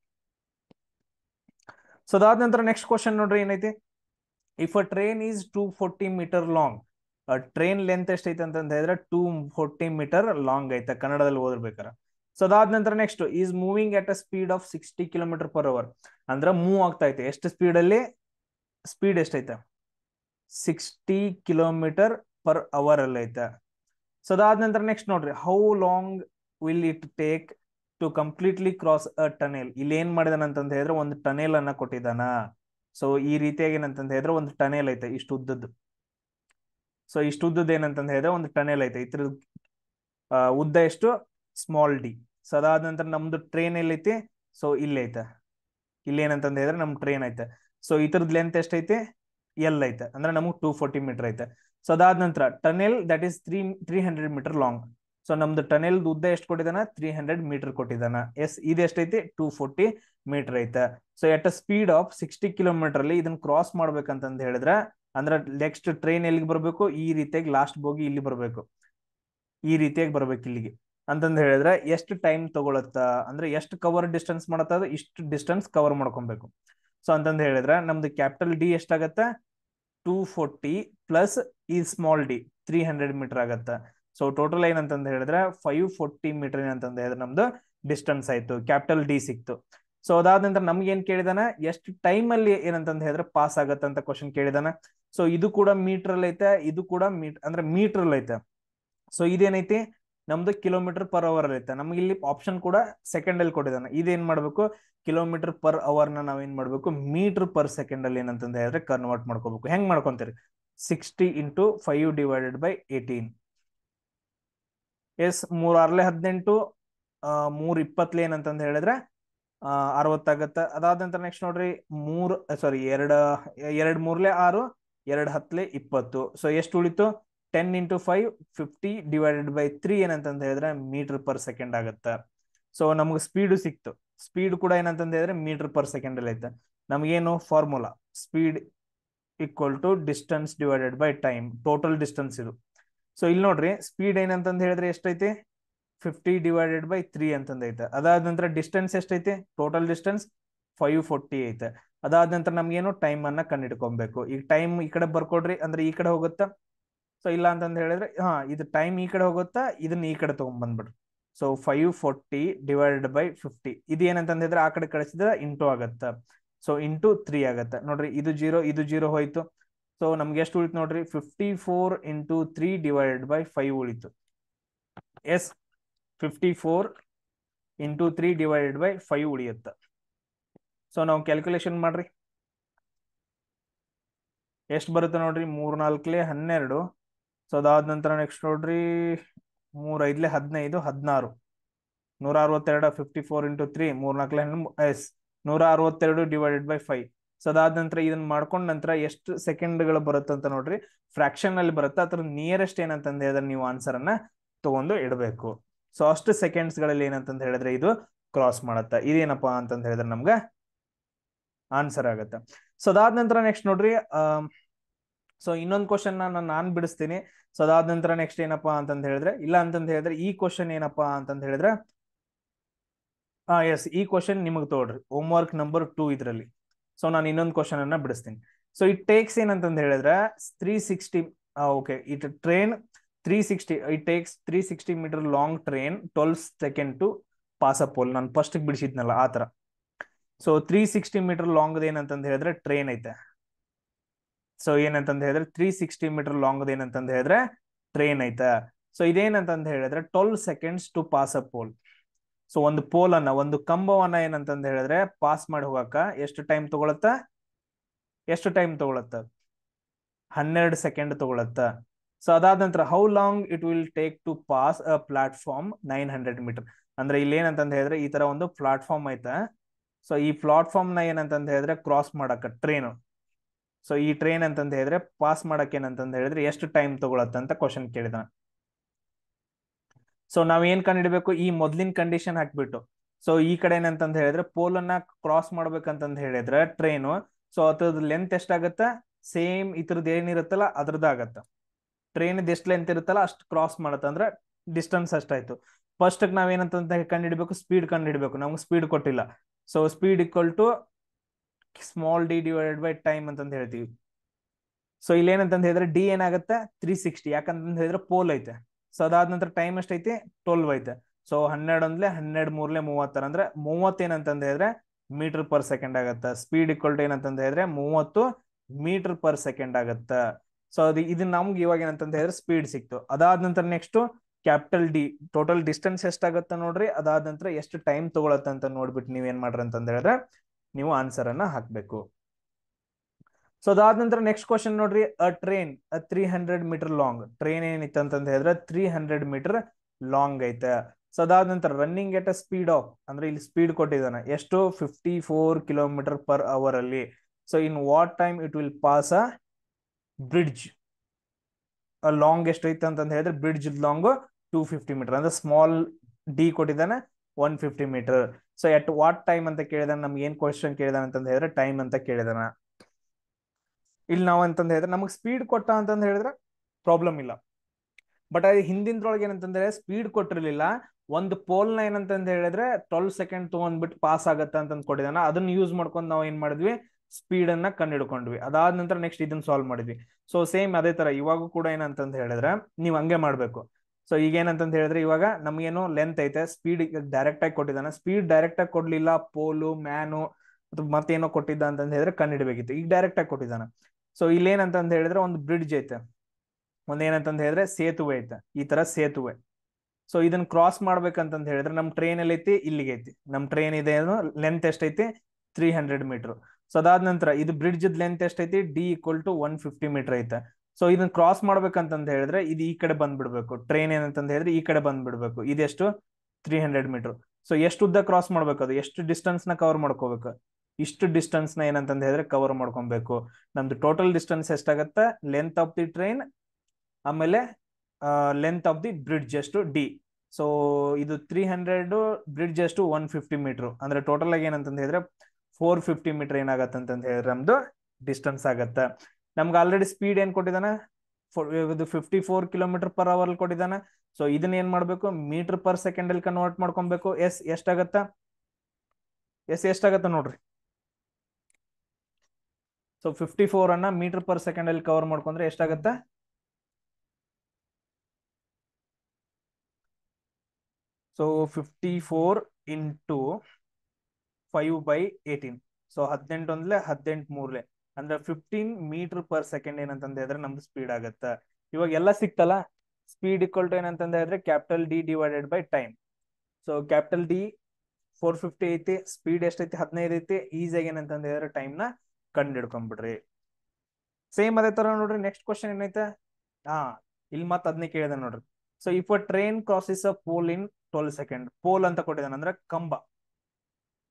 ಸೊ ಅದಾದ ನಂತರ ನೆಕ್ಸ್ಟ್ ಕ್ವಶನ್ ನೋಡ್ರಿ ಏನೈತಿ if a train is two forty metre long train length ಎಷ್ಟೈತೆ ಅಂತ ಹೇಳಿದ್ರೆ ಟೂ ಫೋರ್ಟಿ ಮೀಟರ್ ಲಾಂಗ್ ಐತೆ ಕನ್ನಡದಲ್ಲಿ ಓದಿರ್ಬೇಕಾರ ಸೊ ಅದಾದ ನಂತರ next is moving at a speed of sixty kilometre per hour ಅಂದ್ರೆ ಮೂವ್ ಆಗ್ತಾ ಐತೆ ಎಷ್ಟು ಸ್ಪೀಡ್ ಅಲ್ಲಿ ಸ್ಪೀಡ್ ಎಷ್ಟೈತೆ ಸಿಕ್ಸ್ಟಿ ಕಿಲೋಮೀಟರ್ ಪರ್ ಅವರ್ ಅಲ್ಲಿ ಐತೆ ಸೊ ಅದಾದ ನಂತರ ನೆಕ್ಸ್ಟ್ ನೋಡ್ರಿ how long will it take to completely cross a tunnel ಇಲ್ಲಿ ಏನ್ ಅಂತ ಹೇಳಿದ್ರೆ ಒಂದು ಟನೆಲ್ ಅನ್ನ ಕೊಟ್ಟಿದ್ದಾನ ಸೊ ಈ ರೀತಿಯಾಗಿ ಏನಂತ ಹೇಳಿದ್ರೆ ಒಂದು ಟನೆಲ್ ಐತೆ ಇಷ್ಟು ಉದ್ದದ್ದು ಸೊ ಇಷ್ಟು ಉದ್ದದ್ದು ಏನಂತ ಹೇಳಿದ್ರೆ ಒಂದು ಟನೆಲ್ ಐತೆ ಇತರ ಉದ್ದ ಎಷ್ಟು ಸ್ಮಾಲ್ ಡಿ ಸೊ ಅದಾದ ನಂತರ ನಮ್ದು ಟ್ರೈನ್ ಎಲ್ಲೈತಿ ಸೊ ಇಲ್ಲೈತೆ ಐತೆ ಇಲ್ಲಿ ಏನಂತ ಹೇಳಿದ್ರೆ ನಮ್ ಟ್ರೈನ್ ಐತೆ ಸೊ ಇತರದ್ ಲೆಂತ್ ಎಷ್ಟೈತೆ ಎಲ್ ಐತೆ ಅಂದ್ರೆ ನಮಗ್ ಟೂ ಫೋರ್ಟಿ ಮೀಟರ್ ಐತೆ ಸೊ ಅದಾದ ನಂತರ tunnel that is three three hundred metre long so ನಮ್ದು ಟನೆಲ್ ಉದ್ದ ಎಷ್ಟು ಕೊಟ್ಟಿದಾನ ತ್ರೀ ಹಂಡ್ರೆಡ್ ಮೀಟರ್ ಕೊಟ್ಟಿದ್ದಾನ ಎಸ್ ಇದು ಎಷ್ಟೈತಿ ಟೂ ಫೋರ್ಟಿ ಮೀಟರ್ ಐತೆ so at a speed of sixty kilometer ಅಲ್ಲಿ ಇದನ್ನ ಕ್ರಾಸ್ ಮಾಡ್ಬೇಕಂತಂದು ಹೇಳಿದ್ರೆ ಅಂದ್ರೆ ನೆಕ್ಸ್ಟ್ ಟ್ರೈನ್ ಎಲ್ಲಿಗೆ ಬರಬೇಕು ಈ ರೀತಿಯಾಗಿ ಲಾಸ್ಟ್ ಹೋಗಿ ಇಲ್ಲಿ ಬರಬೇಕು ಈ ರೀತಿಯಾಗಿ ಬರ್ಬೇಕು ಇಲ್ಲಿಗೆ ಅಂತಂದ್ ಹೇಳಿದ್ರೆ ಎಷ್ಟು ಟೈಮ್ ತಗೊಳತ್ತ ಅಂದ್ರೆ ಎಷ್ಟು ಕವರ್ ಡಿಸ್ಟೆನ್ಸ್ ಮಾಡತ್ತ ಇಷ್ಟು ಡಿಸ್ಟೆನ್ಸ್ ಕವರ್ ಮಾಡ್ಕೊಬೇಕು ಸೊ ಅಂತಂದ್ ಹೇಳಿದ್ರೆ ನಮ್ದು ಕ್ಯಾಪಿಟಲ್ ಡಿ ಎಷ್ಟಾಗತ್ತ ಟೂ ಫೋರ್ಟಿ ಪ್ಲಸ್ ಈ small D three hundred meter ಆಗತ್ತೆ ಸೊ ಟೋಟಲ್ ಏನಂತಂದು ಹೇಳಿದ್ರೆ ಫೈವ್ ಫೋರ್ಟಿ ಮೀಟರ್ ಏನಂತಂದ್ರೆ ಹೇಳಿದ್ರೆ ನಮ್ದು ಡಿಸ್ಟೆನ್ಸ್ ಆಯ್ತು ಕ್ಯಾಪಿಟಲ್ ಡಿ ಸಿಕ್ತು ಸೊ ಅದಾದ ನಂತರ ನಮ್ಗೆ ಏನ್ ಕೇಳಿದಾನ ಎಷ್ಟು ಟೈಮ್ ಅಲ್ಲಿ ಏನಂತಂದು ಹೇಳಿದ್ರೆ ಪಾಸ್ ಆಗತ್ತೆ ಅಂತ ಕ್ವಶನ್ ಕೇಳಿದಾನ ಸೊ ಇದು ಕೂಡ ಮೀಟರ್ ಅಲ್ಲಿ ಐತೆ ಇದು ಕೂಡ ಮೀಟ್ ಅಂದ್ರೆ ಮೀಟರ್ ಅಲ್ಲಿ ಐತೆ ಸೊ ಇದೇನೈತಿ ನಮ್ದು ಕಿಲೋಮೀಟರ್ ಪರ್ ಅವರ್ ಅಲ್ಲಿ ಐತೆ ನಮ್ಗೆ ಇಲ್ಲಿ ಆಪ್ಷನ್ ಕೂಡ ಸೆಕೆಂಡ್ ಅಲ್ಲಿ ಕೊಟ್ಟಿದ್ದಾನೆ ಇದೇನ್ ಮಾಡ್ಬೇಕು ಕಿಲೋಮೀಟರ್ ಪರ್ ಅವರ್ ನ ನಾವೇನ್ ಮಾಡ್ಬೇಕು ಮೀಟರ್ ಪರ್ ಸೆಕೆಂಡ್ ಅಲ್ಲಿ ಏನಂತಂದು ಹೇಳಿದ್ರೆ ಕನ್ವರ್ಟ್ ಮಾಡ್ಕೋಬೇಕು ಹೆಂಗ್ ಮಾಡ್ಕೊಂತೀರಿ sixty into five divided by eighteen yes ಅರ್ಲೆ ಹದಿನೆಂಟು ಮೂರ್ ಇಪ್ಪತ್ಲೆ ಏನಂತಂದು ಹೇಳಿದ್ರೆ ಅರವತ್ತಾಗತ್ತೆ ಅದಾದ ನಂತರ ನೆಕ್ಸ್ಟ್ ನೋಡ್ರಿ ಮೂರ್ ಸಾರಿ ಎರಡು ಎರಡು ಮೂರ್ಲೆ ಆರು ಎರಡ್ ಹತ್ತಲೆ ಇಪ್ಪತ್ತು ಸೊ ಎಷ್ಟು ಉಳಿತು ten into five fifty divided by three ಏನಂತಂದ ಹೇಳಿದ್ರೆ ಮೀಟರ್ ಪರ್ ಸೆಕೆಂಡ್ ಆಗುತ್ತೆ ಸೊ ನಮ್ಗೆ ಸ್ಪೀಡು ಸಿಕ್ತು ಸ್ಪೀಡ್ ಕೂಡ ಏನಂತ ಹೇಳಿದ್ರೆ ಮೀಟರ್ ಪರ್ ಸೆಕೆಂಡ್ ಅಲ್ಲಿ ಐತೆ ನಮಗೇನು formula speed equal to distance divided by time total distance ಇದು ಸೊ ಇಲ್ಲಿ ನೋಡ್ರಿ ಸ್ಪೀಡ್ ಏನಂತಂದು ಹೇಳಿದ್ರೆ ಎಷ್ಟೈತಿ ಫಿಫ್ಟಿ ಡಿವೈಡೆಡ್ ಬೈ ತ್ರೀ ಅಂತಂದ ಐತೆ ಅದಾದ ನಂತರ ಡಿಸ್ಟೆನ್ಸ್ ಎಷ್ಟೈತೆ ಟೋಟಲ್ ಡಿಸ್ಟೆನ್ಸ್ ಫೈವ್ ಫೋರ್ಟಿ ಐತೆ ಅದಾದ ನಂತರ ನಮ್ಗೇನು ಟೈಮ್ ಅನ್ನ ಕಂಡಿಡ್ಕೊಬೇಕು ಈಗ ಟೈಮ್ ಈ ಕಡೆ ಬರ್ಕೊಡ್ರಿ ಅಂದ್ರೆ ಈ ಕಡೆ ಹೋಗುತ್ತಾ ಸೊ ಇಲ್ಲ ಅಂತಂದು ಹೇಳಿದ್ರೆ ಹಾ ಇದು ಟೈಮ್ ಈ ಕಡೆ ಹೋಗುತ್ತಾ ಇದನ್ನ ಈ ಕಡೆ ತಗೊಂಡ್ಬಂದ್ಬಿಡ್ರಿ so five forty divided by fifty ಇದು ಏನಂತಂದ್ರೆ ಹೇಳಿದ್ರೆ ಆ ಕಡೆ ಕಳಿಸಿದ್ರೆ ಇಂಟು ಆಗತ್ತ ಸೊ ಇಂಟು ತ್ರೀ ಆಗತ್ತೆ ನೋಡ್ರಿ ಇದು ಜೀರೋ ಇದು ಜೀರೋ ಹೋಯ್ತು ಸೊ ನಮ್ಗೆ ಎಷ್ಟು ಉಳಿತು ನೋಡ್ರಿ fifty four into three divided by five ಉಳಿತು yes fifty four into three divided by five ಉಳಿಯುತ್ತೆ ಸೊ ನಾವು ಕ್ಯಾಲ್ಕುಲೇಷನ್ ಮಾಡ್ರಿ ಎಷ್ಟು ಬರುತ್ತೆ ನೋಡ್ರಿ ಮೂರ್ ಮೂರ್ನಾಲ್ಕಲೆ ಹನ್ನೆರಡು ಸೊ ಅದಾದ ನಂತರ ನೆಕ್ಸ್ಟ್ ನೋಡ್ರಿ ಮೂರೈದ್ಲೆ ಹದಿನೈದು ಹದಿನಾರು ನೂರ ಅರವತ್ತೆರಡು ಫಿಫ್ಟಿ ಫೋರ್ ಇಂಟು ತ್ರೀ ಮೂರ್ನಾಲ್ಕಲೆ ಎಸ್ ನೂರ ಅರವತ್ತೆರಡು ಡಿವೈಡೆಡ್ ಬೈ ಫೈವ್ ಸೊ ಅದಾದ ನಂತರ ಇದನ್ನ ಮಾಡ್ಕೊಂಡ ನಂತರ ಎಷ್ಟು ಸೆಕೆಂಡ್ಗಳು ಬರುತ್ತೆ ಅಂತ ನೋಡ್ರಿ ಫ್ರಾಕ್ಷನ್ ಅಲ್ಲಿ ಬರುತ್ತೆ ಅದ್ರ ನಿಯರೆಸ್ಟ್ ಏನಂತಂದ ಹೇಳಿದ್ರೆ ನೀವು ಆನ್ಸರ್ ಅನ್ನ ತಗೊಂಡು ಇಡಬೇಕು ಸೊ ಅಷ್ಟು ಸೆಕೆಂಡ್ಸ್ ಗಳಲ್ಲಿ ಏನಂತಂದ ಹೇಳಿದ್ರೆ ಇದು ಕ್ರಾಸ್ ಮಾಡತ್ತ ಇದೇನಪ್ಪಾ ಅಂತಂದ ಹೇಳಿದ್ರೆ ನಮ್ಗೆ ಆನ್ಸರ್ ಆಗತ್ತೆ ಸೊ ಅದಾದ ನಂತರ ನೆಕ್ಸ್ಟ್ ನೋಡ್ರಿ ಸೊ ಇನ್ನೊಂದು ಕ್ವಶನ್ ನಾನು ಬಿಡಿಸ್ತೀನಿ ಸೊ ಅದಾದ ನಂತರ ನೆಕ್ಸ್ಟ್ ಏನಪ್ಪಾ ಅಂತಂದ ಹೇಳಿದ್ರೆ ಇಲ್ಲ ಅಂತಂದ ಹೇಳಿದ್ರೆ ಈ ಕ್ವಶನ್ ಏನಪ್ಪಾ ಅಂತಂದ ಹೇಳಿದ್ರೆ ಎಸ್ ಈ ಕ್ವಶನ್ ನಿಮಗ್ ತೋಡ್ರಿ ಹೋಮ್ ವರ್ಕ್ ನಂಬರ್ ಟೂ ಇದ್ರಲ್ಲಿ ಸೊ ನಾನು ಇನ್ನೊಂದು ಕ್ವಶನ್ ಅನ್ನ ಬಿಡಿಸ್ತೀನಿ ಸೊ ಇಟ್ ಟೇಕ್ಸ್ ಏನಂತಂದು ಹೇಳಿದ್ರೆ three sixty okay it train three sixty it takes three sixty metre long train twelve second to pass a pole ನಾನು ಫಸ್ಟ್ ಬಿಡಿಸಿದ್ನಲ್ಲ ಆ ತರ so three sixty metre long ಏನಂತಂದು ಹೇಳಿದ್ರೆ ಟ್ರೈನ್ ಐತೆ ಸೊ ಏನಂತಂದು ಹೇಳಿದ್ರೆ ತ್ರೀ ಸಿಕ್ಸ್ಟಿ ಮೀಟರ್ ಲಾಂಗ್ ಏನಂತಂದು ಹೇಳಿದ್ರೆ ಟ್ರೈನ್ ಐತೆ ಸೊ ಇದೇನಂತಂದು ಹೇಳಿದ್ರೆ twelve seconds to pass up pole so ಒಂದು ಪೋಲನ್ನ ಒಂದು ಕಂಬವನ್ನ ಏನಂತಂದು ಹೇಳಿದ್ರೆ ಪಾಸ್ ಮಾಡಿ ಹೋಗಕ್ಕ ಎಷ್ಟು ಟೈಮ್ ತಗೊಳತ್ತ ಎಷ್ಟು ಟೈಮ್ ತಗೊಳತ್ತ ಹನ್ನೆರಡು ಸೆಕೆಂಡ್ ತಗೊಳತ್ತ ಸೊ ಅದಾದ ನಂತರ how long it will take to pass a platform nine hundred metre ಅಂದ್ರೆ ಇಲ್ಲಿ ಏನಂತಂದು ಹೇಳಿದ್ರೆ ಈ ತರ ಒಂದು ಪ್ಲಾಟ್ಫಾರ್ಮ್ ಐತೆ ಸೊ ಈ ಪ್ಲಾಟ್ಫಾರ್ಮ್ ನ ಏನಂತಂದು ಹೇಳಿದ್ರೆ ಕ್ರಾಸ್ ಮಾಡಕ ಟ್ರೈನ್ ಸೊ ಈ ಟ್ರೈನ್ ಅಂತಂದು ಹೇಳಿದ್ರೆ ಪಾಸ್ ಮಾಡಕ್ ಏನಂತಂದು ಹೇಳಿದ್ರೆ ಎಷ್ಟು ಟೈಮ್ ತಗೊಳತ್ತ ಅಂತ ಕ್ವಶನ್ ಕೇಳಿದ ಸೊ ನಾವ್ ಏನ್ ಕಂಡಿಡ್ಬೇಕು ಈ ಮೊದ್ಲಿನ ಕಂಡೀಷನ್ ಹಾಕ್ಬಿಟ್ಟು ಸೊ ಈ ಕಡೆ ಏನಂತಂದ್ ಹೇಳಿದ್ರೆ ಪೋಲನ್ನ ಕ್ರಾಸ್ ಮಾಡ್ಬೇಕಂತಂದ್ ಹೇಳಿದ್ರೆ ಟ್ರೈನ್ ಸೊ ಅದ್ರದ್ ಲೆಂತ್ ಎಷ್ಟಾಗತ್ತ ಸೇಮ್ ಇತರದ್ ಏನಿರುತ್ತಲ್ಲ ಅದ್ರದ್ದಾಗತ್ತ ಟ್ರೈನ್ ಎಷ್ಟು ಲೆಂತ್ ಇರುತ್ತಲ್ಲ ಅಷ್ಟು ಕ್ರಾಸ್ ಮಾಡತ್ತ ಅಂದ್ರೆ ಡಿಸ್ಟೆನ್ಸ್ ಅಷ್ಟಾಯ್ತು ಫಸ್ಟ್ ನಾವ್ ಏನಂತ ಕಂಡಿಡಬೇಕು ಸ್ಪೀಡ್ ಕಂಡು ಹಿಡಬೇಕು ನಮ್ಗೆ ಸ್ಪೀಡ್ ಕೊಟ್ಟಿಲ್ಲ so speed equal to small D divided by time ಅಂತಂದು ಹೇಳ್ತೀವಿ ಸೊ ಇಲ್ಲಿ ಹೇಳಿದ್ರೆ ಡಿ ಏನಾಗುತ್ತೆ ತ್ರೀ ಸಿಕ್ಸ್ಟಿ ಯಾಕಂತಂದು ಹೇಳಿದ್ರೆ ಪೋಲ್ ಐತೆ ಸೊ ಅದಾದ ನಂತರ ಟೈಮ್ ಎಷ್ಟೈತಿ ಟ್ವೆಲ್ವ್ ಐತೆ ಸೊ ಹನ್ನೆರಡು ಅಂದ್ಲೆ ಹನ್ನೆರಡು ಮೂರ್ಲೆ ಮೂವತ್ತರ ಅಂದ್ರೆ ಮೂವತ್ತೇನಂತಂದ ಹೇಳಿದ್ರೆ ಮೀಟರ್ ಪರ್ ಸೆಕೆಂಡ್ ಆಗತ್ತ ಸ್ಪೀಡ್ ಇಕ್ವಲ್ ಟು ಏನಂತಂದ ಹೇಳಿದ್ರೆ ಮೂವತ್ತು ಮೀಟರ್ ಪರ್ ಸೆಕೆಂಡ್ ಆಗತ್ತ ಸೊ ಅದು ಇದು ನಮ್ಗೆ ಇವಾಗ ಏನಂತ ಹೇಳಿದ್ರೆ ಸ್ಪೀಡ್ ಸಿಕ್ತು ಅದಾದ ನಂತರ next capital D total distance ಎಷ್ಟಾಗತ್ತ ನೋಡ್ರಿ ಅದಾದ ನಂತರ ಎಷ್ಟು ಟೈಮ್ ತಗೊಳತ್ತ ಅಂತ ನೋಡ್ಬಿಟ್ಟು ನೀವ್ ಏನ್ ಮಾಡ್ರಿ ಅಂತಂದ ಹೇಳಿದ್ರೆ ನೀವು ಆನ್ಸರ್ ಅನ್ನ ಹಾಕ್ಬೇಕು ಸೊ ಅದಾದ ನಂತರ ನೆಕ್ಸ್ಟ್ ಕ್ವಶನ್ ನೋಡ್ರಿ a train a three hundred metre long train ಏನಿತ್ತು ಅಂತಂದ್ರೆ ಹೇಳಿದ್ರೆ ತ್ರೀ ಹಂಡ್ರೆಡ್ ಮೀಟರ್ ಲಾಂಗ್ ಐತೆ ಸೊ ಅದಾದ ನಂತರ running at a speed of ಅಂದ್ರೆ ಇಲ್ಲಿ ಸ್ಪೀಡ್ ಕೊಟ್ಟಿದ್ದಾನೆ ಎಷ್ಟು fifty four kilometre per hour ಅಲ್ಲಿ so in what time it will pass a bridge long ಎಷ್ಟು ಐತೆ ಅಂತ ಹೇಳಿದ್ರೆ bridge long two fifty metre ಅಂದ್ರೆ ಸ್ಮಾಲ್ ಡಿ ಕೊಟ್ಟಿದ್ದಾನೆ one fifty metre so at what time ಅಂತ ಕೇಳಿದಾನೆ ನಮ್ಗೆ ಏನ್ ಕ್ವಶನ್ ಕೇಳಿದಾನೆ ಅಂತ ಹೇಳಿದ್ರೆ ಟೈಮ್ ಅಂತ ಕೇಳಿದಾನ ಇಲ್ಲಿ ನಾವು ಅಂತಂದು ಹೇಳಿದ್ರೆ ನಮಗೆ ಸ್ಪೀಡ್ ಕೊಟ್ಟ ಅಂತಂದು ಹೇಳಿದ್ರೆ ಪ್ರಾಬ್ಲಮ್ ಇಲ್ಲ ಬಟ್ ಅದೇ ಹಿಂದಿಂದ್ರೊಳಗೆ ಏನಂತಂದ್ರೆ ಸ್ಪೀಡ್ ಕೊಟ್ಟಿರಲಿಲ್ಲ ಒಂದು ಪೋಲ್ ನ ಏನಂತಂದು ಹೇಳಿದ್ರೆ ಟ್ವೆಲ್ ಸೆಕೆಂಡ್ ತೊಗೊಂಡ್ಬಿಟ್ಟು ಪಾಸ್ ಆಗತ್ತೆ ಅಂತಂದು ಕೊಟ್ಟಿದ್ದಾನ ಅದನ್ನ ಯೂಸ್ ಮಾಡ್ಕೊಂಡು ನಾವು ಏನ್ ಮಾಡಿದ್ವಿ ಸ್ಪೀಡ್ ಅನ್ನ ಕಂಡುಹಿಡ್ಕೊಂಡ್ವಿ ಅದಾದ ನಂತರ ನೆಕ್ಸ್ಟ್ ಇದನ್ನ ಸಾಲ್ವ್ ಮಾಡಿದ್ವಿ ಸೊ ಸೇಮ್ ಅದೇ ತರ ಇವಾಗೂ ಕೂಡ ಏನಂತಂದು ಹೇಳಿದ್ರೆ ನೀವು ಹಂಗೆ ಮಾಡ್ಬೇಕು ಸೊ ಈಗ ಏನಂತ ಹೇಳಿದ್ರೆ ಇವಾಗ ನಮ್ಗೇನು ಲೆಂತ್ ಐತೆ ಸ್ಪೀಡ್ ಡೈರೆಕ್ಟ್ ಆಗಿ ಕೊಟ್ಟಿದ್ದಾನೆ ಸ್ಪೀಡ್ ಡೈರೆಕ್ಟ್ ಆಗಿ ಕೊಡ್ಲಿಲ್ಲ ಪೋಲು ಮ್ಯಾನು ಅಥವಾ ಮತ್ತೇನೋ ಕೊಟ್ಟಿದ್ದ ಅಂತಂದ್ರೆ ಹೇಳಿದ್ರೆ ಕಂಡು ಈಗ ಡೈರೆಕ್ಟ್ ಆಗಿ ಕೊಟ್ಟಿದ್ದಾನೆ ಸೊ ಇಲ್ಲೇನಂತ ಹೇಳಿದ್ರೆ ಒಂದು ಬ್ರಿಡ್ಜ್ ಐತೆ ಒಂದೇನಂತಂದ್ ಹೇಳಿದ್ರೆ ಸೇತುವೆ ಐತೆ ಈ ತರ ಸೇತುವೆ ಸೊ ಇದನ್ನ ಕ್ರಾಸ್ ಮಾಡ್ಬೇಕಂತಂದು ಹೇಳಿದ್ರೆ ನಮ್ ಟ್ರೈನ್ ಅಲ್ಲಿ ಐತಿ ಇಲ್ಲಿಗೆ ಐತಿ ನಮ್ ಟ್ರೈನ್ ಇದೆ ಲೆಂತ್ ಎಷ್ಟೈತಿ ತ್ರೀ ಹಂಡ್ರೆಡ್ ಮೀಟರ್ ಸೊ ಅದಾದ ನಂತರ ಇದು ಬ್ರಿಡ್ಜ್ ಲೆಂತ್ ಎಷ್ಟೈತಿ D equal to one fifty metre ಐತೆ ಸೊ ಇದನ್ನ ಕ್ರಾಸ್ ಮಾಡ್ಬೇಕಂತಂದು ಹೇಳಿದ್ರೆ ಇದು ಈ ಕಡೆ ಬಂದ್ಬಿಡ್ಬೇಕು ಟ್ರೈನ್ ಏನಂತಂದು ಹೇಳಿದ್ರೆ ಈ ಕಡೆ ಬಂದ್ಬಿಡ್ಬೇಕು ಇದೆಷ್ಟು ತ್ರೀ ಹಂಡ್ರೆಡ್ ಮೀಟರ್ ಸೊ ಎಷ್ಟು ಉದ್ದ ಕ್ರಾಸ್ ಮಾಡ್ಬೇಕು ಅದು ಎಷ್ಟು ಡಿಸ್ಟೆನ್ಸ್ ನ ಕವರ್ ಮಾಡ್ಕೋಬೇಕು ಇಷ್ಟು ಡಿಸ್ಟೆನ್ಸ್ ನ ಏನಂತಂದು ಹೇಳಿದ್ರೆ ಕವರ್ ಮಾಡ್ಕೊಬೇಕು ನಮ್ದು ಟೋಟಲ್ ಡಿಸ್ಟೆನ್ಸ್ ಎಷ್ಟಾಗತ್ತೆ ಲೆಂತ್ ಆಫ್ ದಿ ಟ್ರೈನ್ ಆಮೇಲೆ ಲೆಂತ್ ಆಫ್ ದಿ ಬ್ರಿಡ್ಜ್ ಅಷ್ಟು ಡಿ ಸೊ ಇದು ತ್ರೀ ಹಂಡ್ರೆಡ್ ಬ್ರಿಡ್ಜ್ ಅಷ್ಟು ಒನ್ ಫಿಫ್ಟಿ ಮೀಟರ್ ಅಂದ್ರೆ ಟೋಟಲ್ ಆಗಿ ಏನಂತಂದು ಹೇಳಿದ್ರೆ ಫೋರ್ ಫಿಫ್ಟಿ ಮೀಟರ್ ಏನಾಗತ್ತೆ ಅಂತಂದು ಹೇಳಿದ್ರೆ ನಮ್ದು ಡಿಸ್ಟೆನ್ಸ್ ಆಗತ್ತೆ ನಮ್ಗೆ ಆಲ್ರೆಡಿ ಸ್ಪೀಡ್ ಏನ್ ಕೊಟ್ಟಿದಾನೆ ಇದು fifty four kilometre per hour ಅಲ್ಲಿ ಕೊಟ್ಟಿದ್ದಾನೆ ಸೊ ಇದನ್ನ ಏನ್ ಮಾಡ್ಬೇಕು ಮೀಟರ್ ಪರ್ ಸೆಕೆಂಡ್ ಅಲ್ಲಿ ಕನ್ವರ್ಟ್ ಮಾಡ್ಕೊಬೇಕು ಎಸ್ ಎಷ್ಟಾಗತ್ತ ಎಸ್ ಎಷ್ಟಾಗತ್ತ ನೋಡ್ರಿ ಸೊ ಫಿಫ್ಟಿ ಫೋರ್ ಅನ್ನ ಮೀಟರ್ ಪರ್ ಸೆಕೆಂಡ್ ಅಲ್ಲಿ ಕವರ್ ಮಾಡ್ಕೊಂಡ್ರೆ ಎಷ್ಟಾಗತ್ತೆ so fifty four into five by eighteen so ಹದಿನೆಂಟು ಹದಿನೆಂಟು ಮೂರ್ಲೆ ಅಂದ್ರೆ ಫಿಫ್ಟೀನ್ ಮೀಟರ್ ಪರ್ ಸೆಕೆಂಡ್ ಏನಂತಂದ ಹೇಳಿದ್ರೆ ನಮ್ದು ಸ್ಪೀಡ್ ಆಗತ್ತ ಇವಾಗ ಎಲ್ಲ ಸಿಕ್ತಲ್ಲ ಸ್ಪೀಡ್ ಈಕ್ವಲ್ ಟು ಏನಂತಂದ ಹೇಳಿದ್ರೆ capital D divided by time so capital D four fifty ಐತಿ ಸ್ಪೀಡ್ ಎಷ್ಟೈತಿ ಹದಿನೈದು ಐತಿ ಈಸಿಯಾಗಿ ಏನಂತಂದ ಹೇಳಿದ್ರೆ ಟೈಮ್ನ ಕಂಡು ಹಿಡ್ಕೊಂಡ್ಬಿಡ್ರಿ ಸೇಮ್ ಅದೇ ತರ ನೋಡ್ರಿ ನೆಕ್ಸ್ಟ್ ಕ್ವಶನ್ ಏನೈತೆ ಹಾ ಇಲ್ಲಿ ಮತ್ತೆ ಅದನ್ನೇ ಕೇಳಿದೆ ನೋಡ್ರಿ so if a train crosses a pole in twelve second pole ಅಂತ ಕೊಟ್ಟಿದ್ದಾನೆ ಅಂದ್ರೆ ಕಂಬ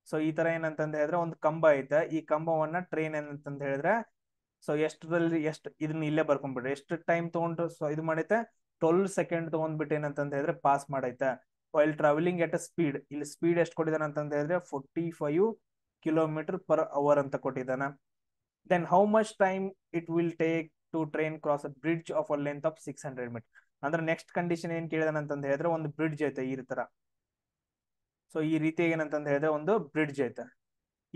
ಸೊ ಈ ತರ ಏನಂತಂದ ಹೇಳಿದ್ರೆ ಒಂದು ಕಂಬ ಐತೆ ಈ ಕಂಬವನ್ನ ಟ್ರೈನ್ ಏನಂತ ಹೇಳಿದ್ರೆ ಸೊ ಎಷ್ಟರಲ್ಲಿ ಎಷ್ಟು ಇದನ್ನ ಇಲ್ಲೇ ಬರ್ಕೊಂಡ್ಬಿಡ್ರಿ ಎಷ್ಟು ಟೈಮ್ ತಗೊಂಡು ಸೊ ಇದು ಮಾಡೈತೆ ಟ್ವೆಲ್ ಸೆಕೆಂಡ್ ತಗೊಂಡ್ಬಿಟ್ಟು ಏನಂತಂದ ಹೇಳಿದ್ರೆ ಪಾಸ್ ಮಾಡೈತೆ while travelling at a speed ಇಲ್ಲಿ ಸ್ಪೀಡ್ ಎಷ್ಟು ಕೊಟ್ಟಿದ್ದಾನೆ ಅಂತ ಹೇಳಿದ್ರೆ forty five kilometre per hour ಅಂತ ಕೊಟ್ಟಿದ್ದಾನೆ then how much time it will take to train cross bridge of a length of six hundred metre ಅಂದ್ರೆ ನೆಕ್ಸ್ಟ್ ಕಂಡೀಷನ್ ಏನ್ ಕೇಳಿದಾನಂತಂದ್ ಹೇಳಿದ್ರೆ ಒಂದು ಬ್ರಿಡ್ಜ್ ಐತೆ ಈ ತರ ಸೊ ಈ ರೀತಿ ಏನಂತ ಹೇಳಿದ್ರೆ ಒಂದು ಬ್ರಿಡ್ಜ್ ಐತೆ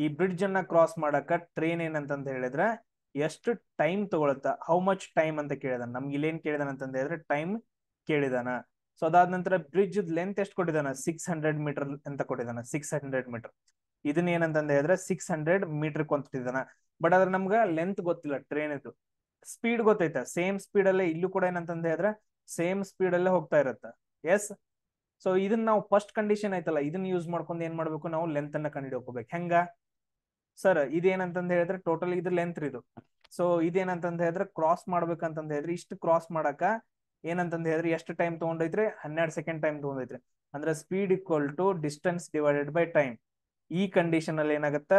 ಈ ಬ್ರಿಡ್ಜ್ ಅನ್ನ ಕ್ರಾಸ್ ಮಾಡಕ ಟ್ರೈನ್ ಏನಂತ ಹೇಳಿದ್ರೆ ಎಷ್ಟು ಟೈಮ್ ತಗೊಳತ್ತ ಹೌ ಮಚ್ ಟೈಮ್ ಅಂತ ಕೇಳಿದಾನ ನಮ್ಗೆ ಇಲ್ಲೇನ್ ಕೇಳಿದಾನ ಅಂತಂದ ಹೇಳಿದ್ರೆ ಟೈಮ್ ಕೇಳಿದಾನ ಸೊ ಅದಾದ ನಂತರ ಬ್ರಿಡ್ಜ್ ಲೆಂತ್ ಎಷ್ಟು ಕೊಟ್ಟಿದಾನ ಸಿಕ್ಸ್ ಹಂಡ್ರೆಡ್ ಮೀಟರ್ ಅಂತ ಕೊಟ್ಟಿದಾನ ಸಿಕ್ಸ್ ಹಂಡ್ರೆಡ್ ಮೀಟರ್ ಇದನ್ನ ಏನಂತಂದ ಹೇಳಿದ್ರೆ ಸಿಕ್ಸ್ ಹಂಡ್ರೆಡ್ ಮೀಟರ್ ಕೊಟ್ಟಿದ್ದಾನ ಬಟ್ ಆದ್ರೆ ನಮ್ಗ ಲೆಂತ್ ಗೊತ್ತಿಲ್ಲ ಟ್ರೈನ್ ಇದು ಸ್ಪೀಡ್ ಗೊತ್ತೈತ ಸೇಮ್ ಸ್ಪೀಡ್ ಅಲ್ಲೇ ಇಲ್ಲೂ ಕೂಡ ಏನಂತಂದ ಹೇಳಿದ್ರೆ ಸೇಮ್ ಸ್ಪೀಡ್ ಅಲ್ಲೇ ಹೋಗ್ತಾ ಇರತ್ತ ಎಸ್ ಸೊ ಇದನ್ನ ನಾವು ಫಸ್ಟ್ ಕಂಡೀಷನ್ ಐತಲ್ಲ ಇದನ್ನ ಯೂಸ್ ಮಾಡ್ಕೊಂಡು ಏನ್ ಮಾಡ್ಬೇಕು ನಾವು ಲೆಂತ್ ಅನ್ನ ಕಂಡುಹಿಡ್ಕೋಬೇಕು ಹೆಂಗ ಸರ್ ಇದೇನಂತಂದ ಹೇಳಿದ್ರೆ ಟೋಟಲ್ ಇದ್ರ ಲೆಂತ್ ಇದು ಸೊ ಇದೇನಂತಂದ ಹೇಳಿದ್ರೆ ಕ್ರಾಸ್ ಮಾಡ್ಬೇಕಂತಂದ ಹೇಳಿದ್ರೆ ಇಷ್ಟು ಕ್ರಾಸ್ ಮಾಡಕ ಏನಂತಂದ ಹೇಳಿದ್ರೆ ಎಷ್ಟು ಟೈಮ್ ತಗೊಂಡೈತ್ರಿ ಹನ್ನೆರಡು ಸೆಕೆಂಡ್ ಟೈಮ್ ತಗೊಂಡೈತ್ರಿ ಅಂದ್ರೆ speed equal to distance divided by time ಈ ಕಂಡೀಷನ್ ಅಲ್ಲಿ ಏನಾಗತ್ತ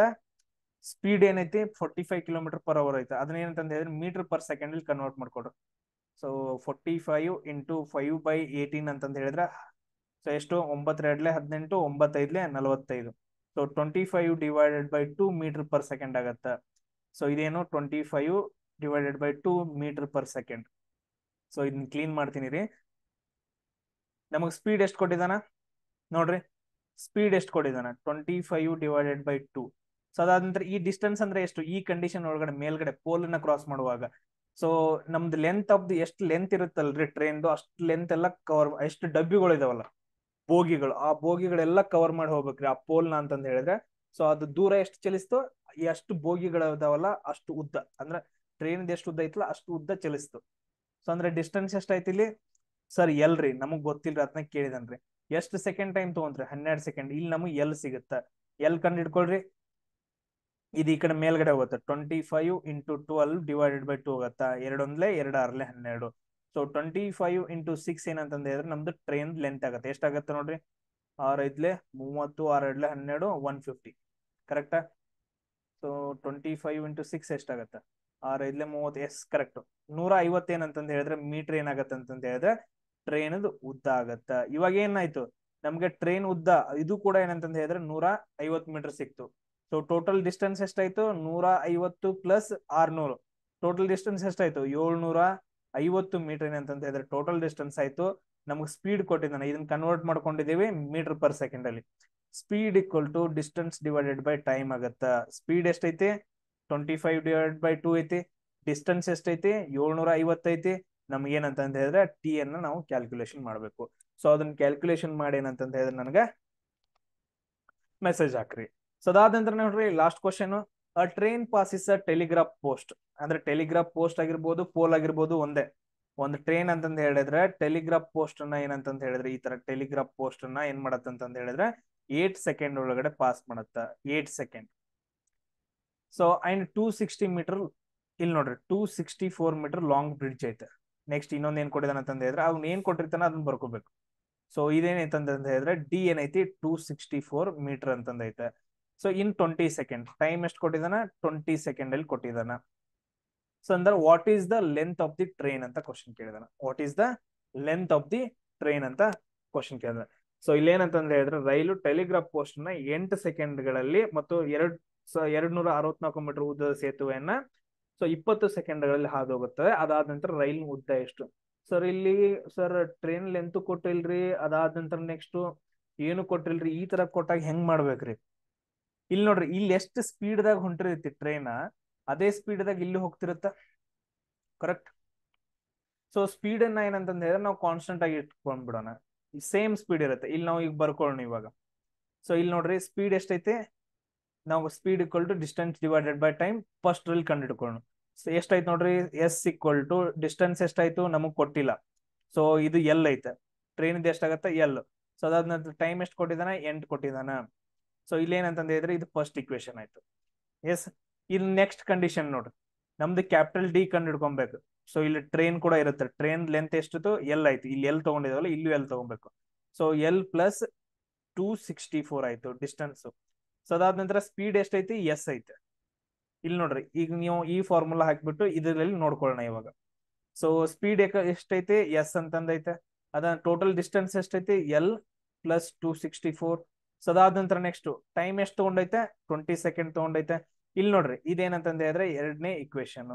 ಸ್ಪೀಡ್ ಏನೈತೆ forty five kilometre per hour ಐತೆ ಅದನ್ನ ಏನಂತಂದ್ರೆ ಹೇಳಿದ್ರೆ ಮೀಟರ್ ಪರ್ ಸೆಕೆಂಡ್ ಅಲ್ಲಿ ಕನ್ವರ್ಟ್ ಮಾಡ್ಕೊಡ್ರು so forty five into five by eighteen ಅಂತಂದು ಹೇಳಿದ್ರೆ ಸೊ ಎಷ್ಟು ಒಂಬತ್ತೆರಡ್ಲೆ ಹದಿನೆಂಟು ಒಂಬತ್ತೈದ್ಲೆ ನಲವತ್ತೈದು so twenty five divided by two metre per second ಆಗತ್ತೆ ಸೊ ಇದೇನು twenty five divided by two metre per second so ಇದನ್ನ ಕ್ಲೀನ್ ಮಾಡ್ತೀನಿ ರೀ ನಮಗೆ ಸ್ಪೀಡ್ ಎಷ್ಟು ಕೊಟ್ಟಿದ್ದಾನ ನೋಡ್ರಿ ಸ್ಪೀಡ್ ಎಷ್ಟು ಕೊಟ್ಟಿದ್ದಾನ twenty five divided by two so ನಂತರ ಈ ಡಿಸ್ಟೆನ್ಸ್ ಅಂದ್ರೆ ಎಷ್ಟು ಈ ಕಂಡೀಷನ್ ಒಳಗಡೆ ಮೇಲ್ಗಡೆ ಪೋಲ್ ನ ಕ್ರಾಸ್ ಮಾಡುವಾಗ ಸೊ ನಮ್ದು ಲೆಂತ್ ಆಫ್ ದಿ ಎಷ್ಟು ಲೆಂತ್ ಇರುತ್ತಲ್ರಿ ಟ್ರೈನ್ದು ಅಷ್ಟು ಲೆಂತ್ ಎಲ್ಲ ಕವರ್ ಎಷ್ಟು ಡಬ್ಬಿಗಳು ಇದಾವಲ್ಲ ಬೋಗಿಗಳು ಆ ಬೋಗಿಗಳೆಲ್ಲ ಕವರ್ ಮಾಡಿ ಹೋಗ್ಬೇಕ್ರಿ ಆ ಪೋಲ್ ನ ಅಂತಂದ ಹೇಳಿದ್ರೆ ಸೊ ಅದು ದೂರ ಎಷ್ಟು ಚಲಿಸ್ತು ಎಷ್ಟು ಬೋಗಿಗಳು ಇದಾವಲ್ಲ ಅಷ್ಟು ಉದ್ದ ಅಂದ್ರೆ ಟ್ರೈನ್ ಎಷ್ಟು ಉದ್ದ ಐತಲ್ಲ ಅಷ್ಟು ಉದ್ದ ಚಲಿಸ್ತು ಸೊ ಅಂದ್ರೆ ಡಿಸ್ಟೆನ್ಸ್ ಐತಿ ಇಲ್ಲಿ ಸರ್ ಎಲ್ರಿ ನಮಗ್ ಗೊತ್ತಿಲ್ರಿ ಅದನ್ನ ಕೇಳಿದನ್ರಿ ಎಷ್ಟು ಸೆಕೆಂಡ್ ಟೈಮ್ ತಗೊಂತ್ರಿ ಹನ್ನೆರಡು ಸೆಕೆಂಡ್ ಇಲ್ಲಿ ನಮಗೆ ಎಲ್ ಸಿಗುತ್ತ ಎಲ್ ಕಂಡು ಹಿಡ್ಕೊಳ್ರಿ ಇದು ಈ ಕಡೆ ಮೇಲ್ಗಡೆ ಹೋಗುತ್ತೆ twenty five into twelve divided by two ಎರಡು ಒಂದ್ಲೆ ಎರಡು ಆರ್ಲೆ ಹನ್ನೆರಡು so twenty five into six ಏನಂತಂದ ಹೇಳಿದ್ರೆ ನಮ್ದು ಟ್ರೈನ್ ಲೆಂತ್ ಆಗುತ್ತೆ ಎಷ್ಟಾಗತ್ತೆ ನೋಡ್ರಿ ಆರ್ ಐದ್ಲೆ ಮೂವತ್ತು ಆರ್ ಎರಡ್ಲೆ ಹನ್ನೆರಡು ಒನ್ ಫಿಫ್ಟಿ ಕರೆಕ್ಟಾ so twenty five into six ಎಷ್ಟಾಗತ್ತೆ ಆರ್ ಐದ್ಲೆ ಮೂವತ್ತು ಎಸ್ ಕರೆಕ್ಟ್ ನೂರ ಐವತ್ತೇನಂತಂದು ಹೇಳಿದ್ರೆ ಮೀಟರ್ ಏನಾಗತ್ತೆ ಅಂತಂದ ಹೇಳಿದ್ರೆ ಟ್ರೈನ್ ಉದ್ದ ಆಗತ್ತ ಇವಾಗ ಏನಾಯ್ತು ನಮ್ಗೆ ಟ್ರೈನ್ ಉದ್ದ ಇದು ಕೂಡ ಏನಂತ ಹೇಳಿದ್ರೆ ನೂರ ಐವತ್ತು ಮೀಟರ್ ಸಿಕ್ತು ಸೊ ಟೋಟಲ್ ಡಿಸ್ಟೆನ್ಸ್ ಎಷ್ಟಾಯ್ತು ನೂರ ಐವತ್ತು ಪ್ಲಸ್ ಆರ್ನೂರು ಟೋಟಲ್ ಡಿಸ್ಟೆನ್ಸ್ ಎಷ್ಟಾಯ್ತು ಏಳ್ನೂರ ಐವತ್ತು ಮೀಟರ್ ಏನಂತ ಹೇಳಿದ್ರೆ ಟೋಟಲ್ ಡಿಸ್ಟೆನ್ಸ್ ಆಯ್ತು ನಮಗೆ ಸ್ಪೀಡ್ ನಾನು ಇದನ್ನ ಕನ್ವರ್ಟ್ ಮಾಡ್ಕೊಂಡಿದ್ದೀವಿ ಮೀಟರ್ ಪರ್ ಸೆಕೆಂಡ್ ಅಲ್ಲಿ speed equal to distance divided by time ಆಗತ್ತ ಸ್ಪೀಡ್ ಎಷ್ಟೈತಿ twenty five divided by two ಐತಿ ಡಿಸ್ಟೆನ್ಸ್ ಎಷ್ಟೈತಿ ಏಳ್ನೂರ ಐವತ್ತೈತಿ ನಮ್ಗೆ ಏನಂತ ಹೇಳಿದ್ರೆ ಟಿ ಅನ್ನ ನಾವು ಕ್ಯಾಲ್ಕುಲೇಷನ್ ಮಾಡಬೇಕು ಸೊ ಅದನ್ನ ಕ್ಯಾಲ್ಕುಲೇಷನ್ ಮಾಡಿ ಏನಂತ ಹೇಳಿದ್ರೆ ನನಗೆ ಮೆಸೇಜ್ ಹಾಕ್ರಿ ಸೊ ನೋಡ್ರಿ last question a train passes a telegraph post ಅಂದ್ರೆ ಟೆಲಿಗ್ರಾಫ್ ಪೋಸ್ಟ್ ಆಗಿರ್ಬೋದು ಪೋಲ್ ಆಗಿರ್ಬೋದು ಒಂದೇ ಒಂದು ಟ್ರೈನ್ ಅಂತಂದ ಹೇಳಿದ್ರೆ ಟೆಲಿಗ್ರಾಫ್ ಪೋಸ್ಟ್ ಅನ್ನ ಏನಂತ ಹೇಳಿದ್ರೆ ಈ ತರ ಟೆಲಿಗ್ರಾಫ್ ಪೋಸ್ಟ್ ಅನ್ನ ಏನ್ ಮಾಡತ್ತಂತ ಹೇಳಿದ್ರೆ ಏಟ್ ಸೆಕೆಂಡ್ ಒಳಗಡೆ ಪಾಸ್ ಮಾಡತ್ತ eight second so and two sixty metre ಇಲ್ಲಿ ನೋಡ್ರಿ two sixty four metre long bridge ಐತೆ ನೆಕ್ಸ್ಟ್ ಇನ್ನೊಂದು ಏನ್ ಕೊಟ್ಟಿದಾನ ಅಂತಂದ ಹೇಳಿದ್ರೆ ಅವ್ನ ಏನ್ ಕೊಟ್ಟಿರ್ತಾನ ಅದನ್ನ ಬರ್ಕೋಬೇಕು ಸೊ ಇದೇನೈತೆ ಅಂತ ಹೇಳಿದ್ರೆ ಡಿ ಏನೈತಿ ಟೂ ಸಿಕ್ಸ್ಟಿ ಫೋರ್ ಮೀಟರ್ ಅಂತಂದೈತೆ so in twenty second time ಎಷ್ಟು ಕೊಟ್ಟಿದ್ದಾನ ಟ್ವೆಂಟಿ ಸೆಕೆಂಡ್ ಅಲ್ಲಿ ಕೊಟ್ಟಿದ್ದಾನ ಸೊ ಅಂದ್ರೆ what is the length of the train ಅಂತ ಕ್ವಶನ್ ಕೇಳಿದಾನ what is the length of the train ಅಂತ ಕ್ವಶನ್ ಕೇಳಿದ ಸೊ ಏನಂತಂದ್ರೆ ಹೇಳಿದ್ರೆ ರೈಲು ಟೆಲಿಗ್ರಾಫ್ ಪೋಸ್ಟ್ ನ ಎಂಟು ಸೆಕೆಂಡ್ ಗಳಲ್ಲಿ ಮತ್ತು ಎರಡ್ ಎರಡ್ ನೂರ ಅರವತ್ನಾಲ್ಕು ಮೀಟರ್ ಉದ್ದದ ಸೇತುವೆಯನ್ನ ಸೊ ಇಪ್ಪತ್ತು ಸೆಕೆಂಡ್ ಗಳಲ್ಲಿ ಹಾದು ಹೋಗುತ್ತದೆ ಅದಾದ ನಂತರ ರೈಲ್ ಉದ್ದ ಎಷ್ಟು ಸರ್ ಇಲ್ಲಿ ಸರ್ ಟ್ರೈನ್ ಲೆಂತ್ ಕೊಟ್ಟಿಲ್ರಿ ಅದಾದ ನಂತರ ನೆಕ್ಸ್ಟ್ ಏನು ಕೊಟ್ಟಿಲ್ರಿ ಈ ತರ ಕೊಟ್ಟಾಗ ಹೆಂಗ್ ಮಾಡ್ಬೇಕ್ರಿ ಇಲ್ಲಿ ನೋಡ್ರಿ ಇಲ್ಲಿ ಎಷ್ಟು ಸ್ಪೀಡ್ದಾಗ ಹೊಂಟಿರೈತಿ ಟ್ರೈನ್ ಅದೇ ಸ್ಪೀಡ್ದಾಗ ಇಲ್ಲಿ ಹೋಗ್ತಿರತ್ತ ಕರೆಕ್ಟ್ ಸೊ ಸ್ಪೀಡ್ ಅನ್ನ ಏನಂತಂದ ಹೇಳಿದ್ರೆ ನಾವು ಕಾನ್ಸ್ಟೆಂಟ್ ಆಗಿ ಇಟ್ಕೊಂಡ್ ಬಿಡೋಣ ಸೇಮ್ ಸ್ಪೀಡ್ ಇರುತ್ತೆ ಇಲ್ಲಿ ನಾವು ಈಗ ಬರ್ಕೊಳ್ಳೋಣ ಇವಾಗ ಸೊ ಇಲ್ಲಿ ನೋಡ್ರಿ ಸ್ಪೀಡ್ ಎಷ್ಟೈತೆ ನಾವು speed equal to distance divided by time first rule ಕಂಡು ಸೊ ಎಷ್ಟಾಯ್ತು ನೋಡ್ರಿ ಎಸ್ ಇಕ್ವಲ್ ಟು ಡಿಸ್ಟೆನ್ಸ್ ಎಷ್ಟಾಯ್ತು ನಮಗ್ ಕೊಟ್ಟಿಲ್ಲ ಸೊ ಇದು ಎಲ್ ಐತೆ ಟ್ರೈನ್ ಎಷ್ಟಾಗತ್ತೆ ಎಲ್ ಸೊ ಅದಾದ ನಂತರ ಟೈಮ್ ಎಷ್ಟು ಕೊಟ್ಟಿದ್ದಾನೆ ಎಂಟು ಕೊಟ್ಟಿದ್ದಾನೆ ಸೊ ಇಲ್ಲಿ ಏನಂತಂದ್ರೆ ಇದ್ರೆ ಇದು ಫಸ್ಟ್ ಇಕ್ವೇಶನ್ ಆಯ್ತು ಎಸ್ ಇಲ್ಲಿ ನೆಕ್ಸ್ಟ್ ಕಂಡೀಷನ್ ನೋಡ್ರಿ ನಮ್ದು ಕ್ಯಾಪಿಟಲ್ ಡಿ ಕಂಡು ಹಿಡ್ಕೊಬೇಕು ಸೊ ಇಲ್ಲಿ ಟ್ರೈನ್ ಕೂಡ ಇರುತ್ತೆ ಟ್ರೈನ್ ಲೆಂತ್ ಎಷ್ಟು ಎಲ್ ಆಯ್ತು ಇಲ್ಲಿ ಎಲ್ ತಗೊಂಡಿದಾವಲ್ಲ ಇಲ್ಲೂ ಎಲ್ ತಗೊಬೇಕು so L plus two sixty four ಆಯ್ತು ಡಿಸ್ಟೆನ್ಸ್ ಸೊ ಅದಾದ ನಂತರ ಸ್ಪೀಡ್ ಎಷ್ಟೈತಿ ಎಸ್ ಐತೆ ಇಲ್ಲಿ ನೋಡ್ರಿ ಈಗ ನೀವು ಈ ಫಾರ್ಮುಲಾ ಹಾಕ್ಬಿಟ್ಟು ಇದರಲ್ಲಿ ನೋಡ್ಕೊಳ್ಳೋಣ ಇವಾಗ ಸೊ ಸ್ಪೀಡ್ ಎಷ್ಟೈತಿ ಎಸ್ ಅಂತಂದೈತೆ ಅದ ಟೋಟಲ್ ಡಿಸ್ಟೆನ್ಸ್ ಎಷ್ಟೈತಿ L plus two sixty four so ಅದಾದ ನಂತರ ನೆಕ್ಸ್ಟ್ ಟೈಮ್ ಎಷ್ಟು ತಗೊಂಡೈತೆ ಟ್ವೆಂಟಿ ಸೆಕೆಂಡ್ ತಗೊಂಡೈತೆ ಇಲ್ಲಿ ನೋಡ್ರಿ ಇದೇನಂತಂದ್ರೆ ಹೇಳಿದ್ರೆ ಎರಡನೇ ಇಕ್ವೇಶನ್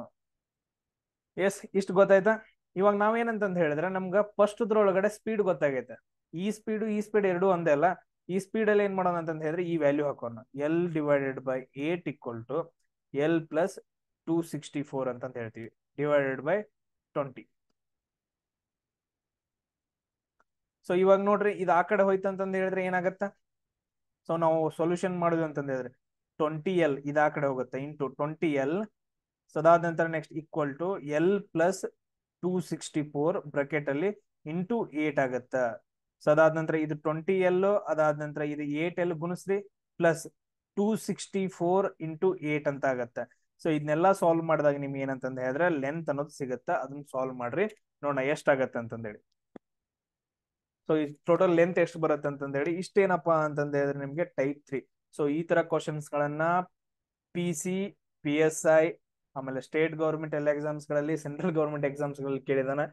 ಎಸ್ ಇಷ್ಟು ಗೊತ್ತಾಯ್ತಾ ಇವಾಗ ನಾವೇನಂತಂದ್ ಹೇಳಿದ್ರೆ ನಮ್ಗ ಫಸ್ಟ್ ಇದ್ರೊಳಗಡೆ ಸ್ಪೀಡ್ ಗೊತ್ತಾಗೈತೆ ಈ ಸ್ಪೀಡ್ ಈ ಸ್ಪೀಡ್ ಎರಡು ಒಂದೇ ಅಲ್ಲ ಈ ಸ್ಪೀಡ್ ಅಲ್ಲಿ ಏನ್ ಮಾಡೋಣ ಅಂತ ಹೇಳಿದ್ರೆ ಈ ವ್ಯಾಲ್ಯೂ ಹಾಕೋಣ L divided by eight equal to L plus two sixty four ಅಂತ ಹೇಳ್ತೀವಿ ಡಿವೈಡೆಡ್ ಬೈ ಟ್ವೆಂಟಿ ಸೊ ಇವಾಗ ನೋಡ್ರಿ ಇದು ಆ ಕಡೆ ಹೋಯ್ತು ಹೇಳಿದ್ರೆ ಏನಾಗತ್ತ ಸೊ ನಾವು ಸೊಲ್ಯೂಷನ್ ಮಾಡುದು ಅಂತಂದ್ರೆ ಟ್ವೆಂಟಿ ಎಲ್ ಇದಾ ಕಡೆ ಹೋಗುತ್ತೆ ಇಂಟು ಟ್ವೆಂಟಿ ಎಲ್ ಸೊ ಅದಾದ ನಂತರ next equal to L plus two sixty four bracket ಅಲ್ಲಿ ಇಂಟು ಏಟ್ ಆಗತ್ತ ಸೊ ಅದಾದ ನಂತರ ಇದು ಟ್ವೆಂಟಿ ಎಲ್ ಅದಾದ ನಂತರ ಇದು ಏಟ್ ಎಲ್ ಗುಣಿಸ್ರಿ plus two sixty four into eight ಅಂತ ಆಗತ್ತೆ ಸೊ ಇದನ್ನೆಲ್ಲ ಸಾಲ್ವ್ ಮಾಡಿದಾಗ ನಿಮ್ಗೆ ಏನಂತಂದ ಹೇಳಿದ್ರೆ ಲೆಂತ್ ಅನ್ನೋದು ಸಿಗುತ್ತೆ ಅದನ್ನ ಸಾಲ್ವ್ ಮಾಡ್ರಿ ನೋಡೋಣ ಎಷ್ಟಾಗತ್ತೆ ಅಂತಂದೇಳಿ ಸೊ ಈ ಟೋಟಲ್ ಲೆಂತ್ ಎಷ್ಟು ಬರುತ್ತೆ ಅಂತಂದ ಹೇಳಿ ಇಷ್ಟೇನಪ್ಪಾ ಅಂತಂದ ಹೇಳಿದ್ರೆ ನಿಮ್ಗೆ ಟೈಪ್ ತ್ರೀ ಸೊ ಈ ತರ ಕ್ವಶನ್ಸ್ ಗಳನ್ನ P C P S I ಆಮೇಲೆ ಸ್ಟೇಟ್ ಗೌರ್ಮೆಂಟ್ ಎಲ್ಲ ಎಕ್ಸಾಮ್ಸ್ ಗಳಲ್ಲಿ ಸೆಂಟ್ರಲ್ ಗೌರ್ಮೆಂಟ್ ಎಕ್ಸಾಮ್ಸ್ ಗಳಲ್ಲಿ ಕೇಳಿದಾನೆ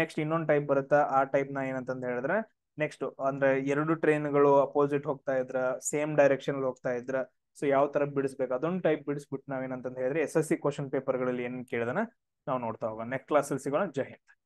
ನೆಕ್ಸ್ಟ್ ಇನ್ನೊಂದು ಟೈಪ್ ಬರುತ್ತಾ ಆ ಟೈಪ್ ನ ಏನಂತಂದ ಹೇಳಿದ್ರೆ ನೆಕ್ಸ್ಟ್ ಅಂದ್ರೆ ಎರಡು ಟ್ರೈನ್ಗಳು ಅಪೋಸಿಟ್ ಹೋಗ್ತಾ ಇದ್ರ ಸೇಮ್ ಡೈರೆಕ್ಷನ್ ಹೋಗ್ತಾ ಇದ್ರ ಸೊ ಯಾವ ತರ ಬಿಡಿಸ್ಬೇಕು ಅದೊಂದು ಟೈಪ್ ಬಿಡಿಸ್ಬಿಟ್ಟು ನಾವೇನಂತ ಹೇಳಿದ್ರೆ S S C question paper ಗಳಲ್ಲಿ ಏನ್ ಕೇಳಿದಾನ ನಾವು ನೋಡ್ತಾ ಹೋಗೋಣ ನೆಕ್ಸ್ಟ್ ಕ್ಲಾಸಲ್ಲಿ ಸಿಗೋಣ ಜೈ ಹಿಂದ್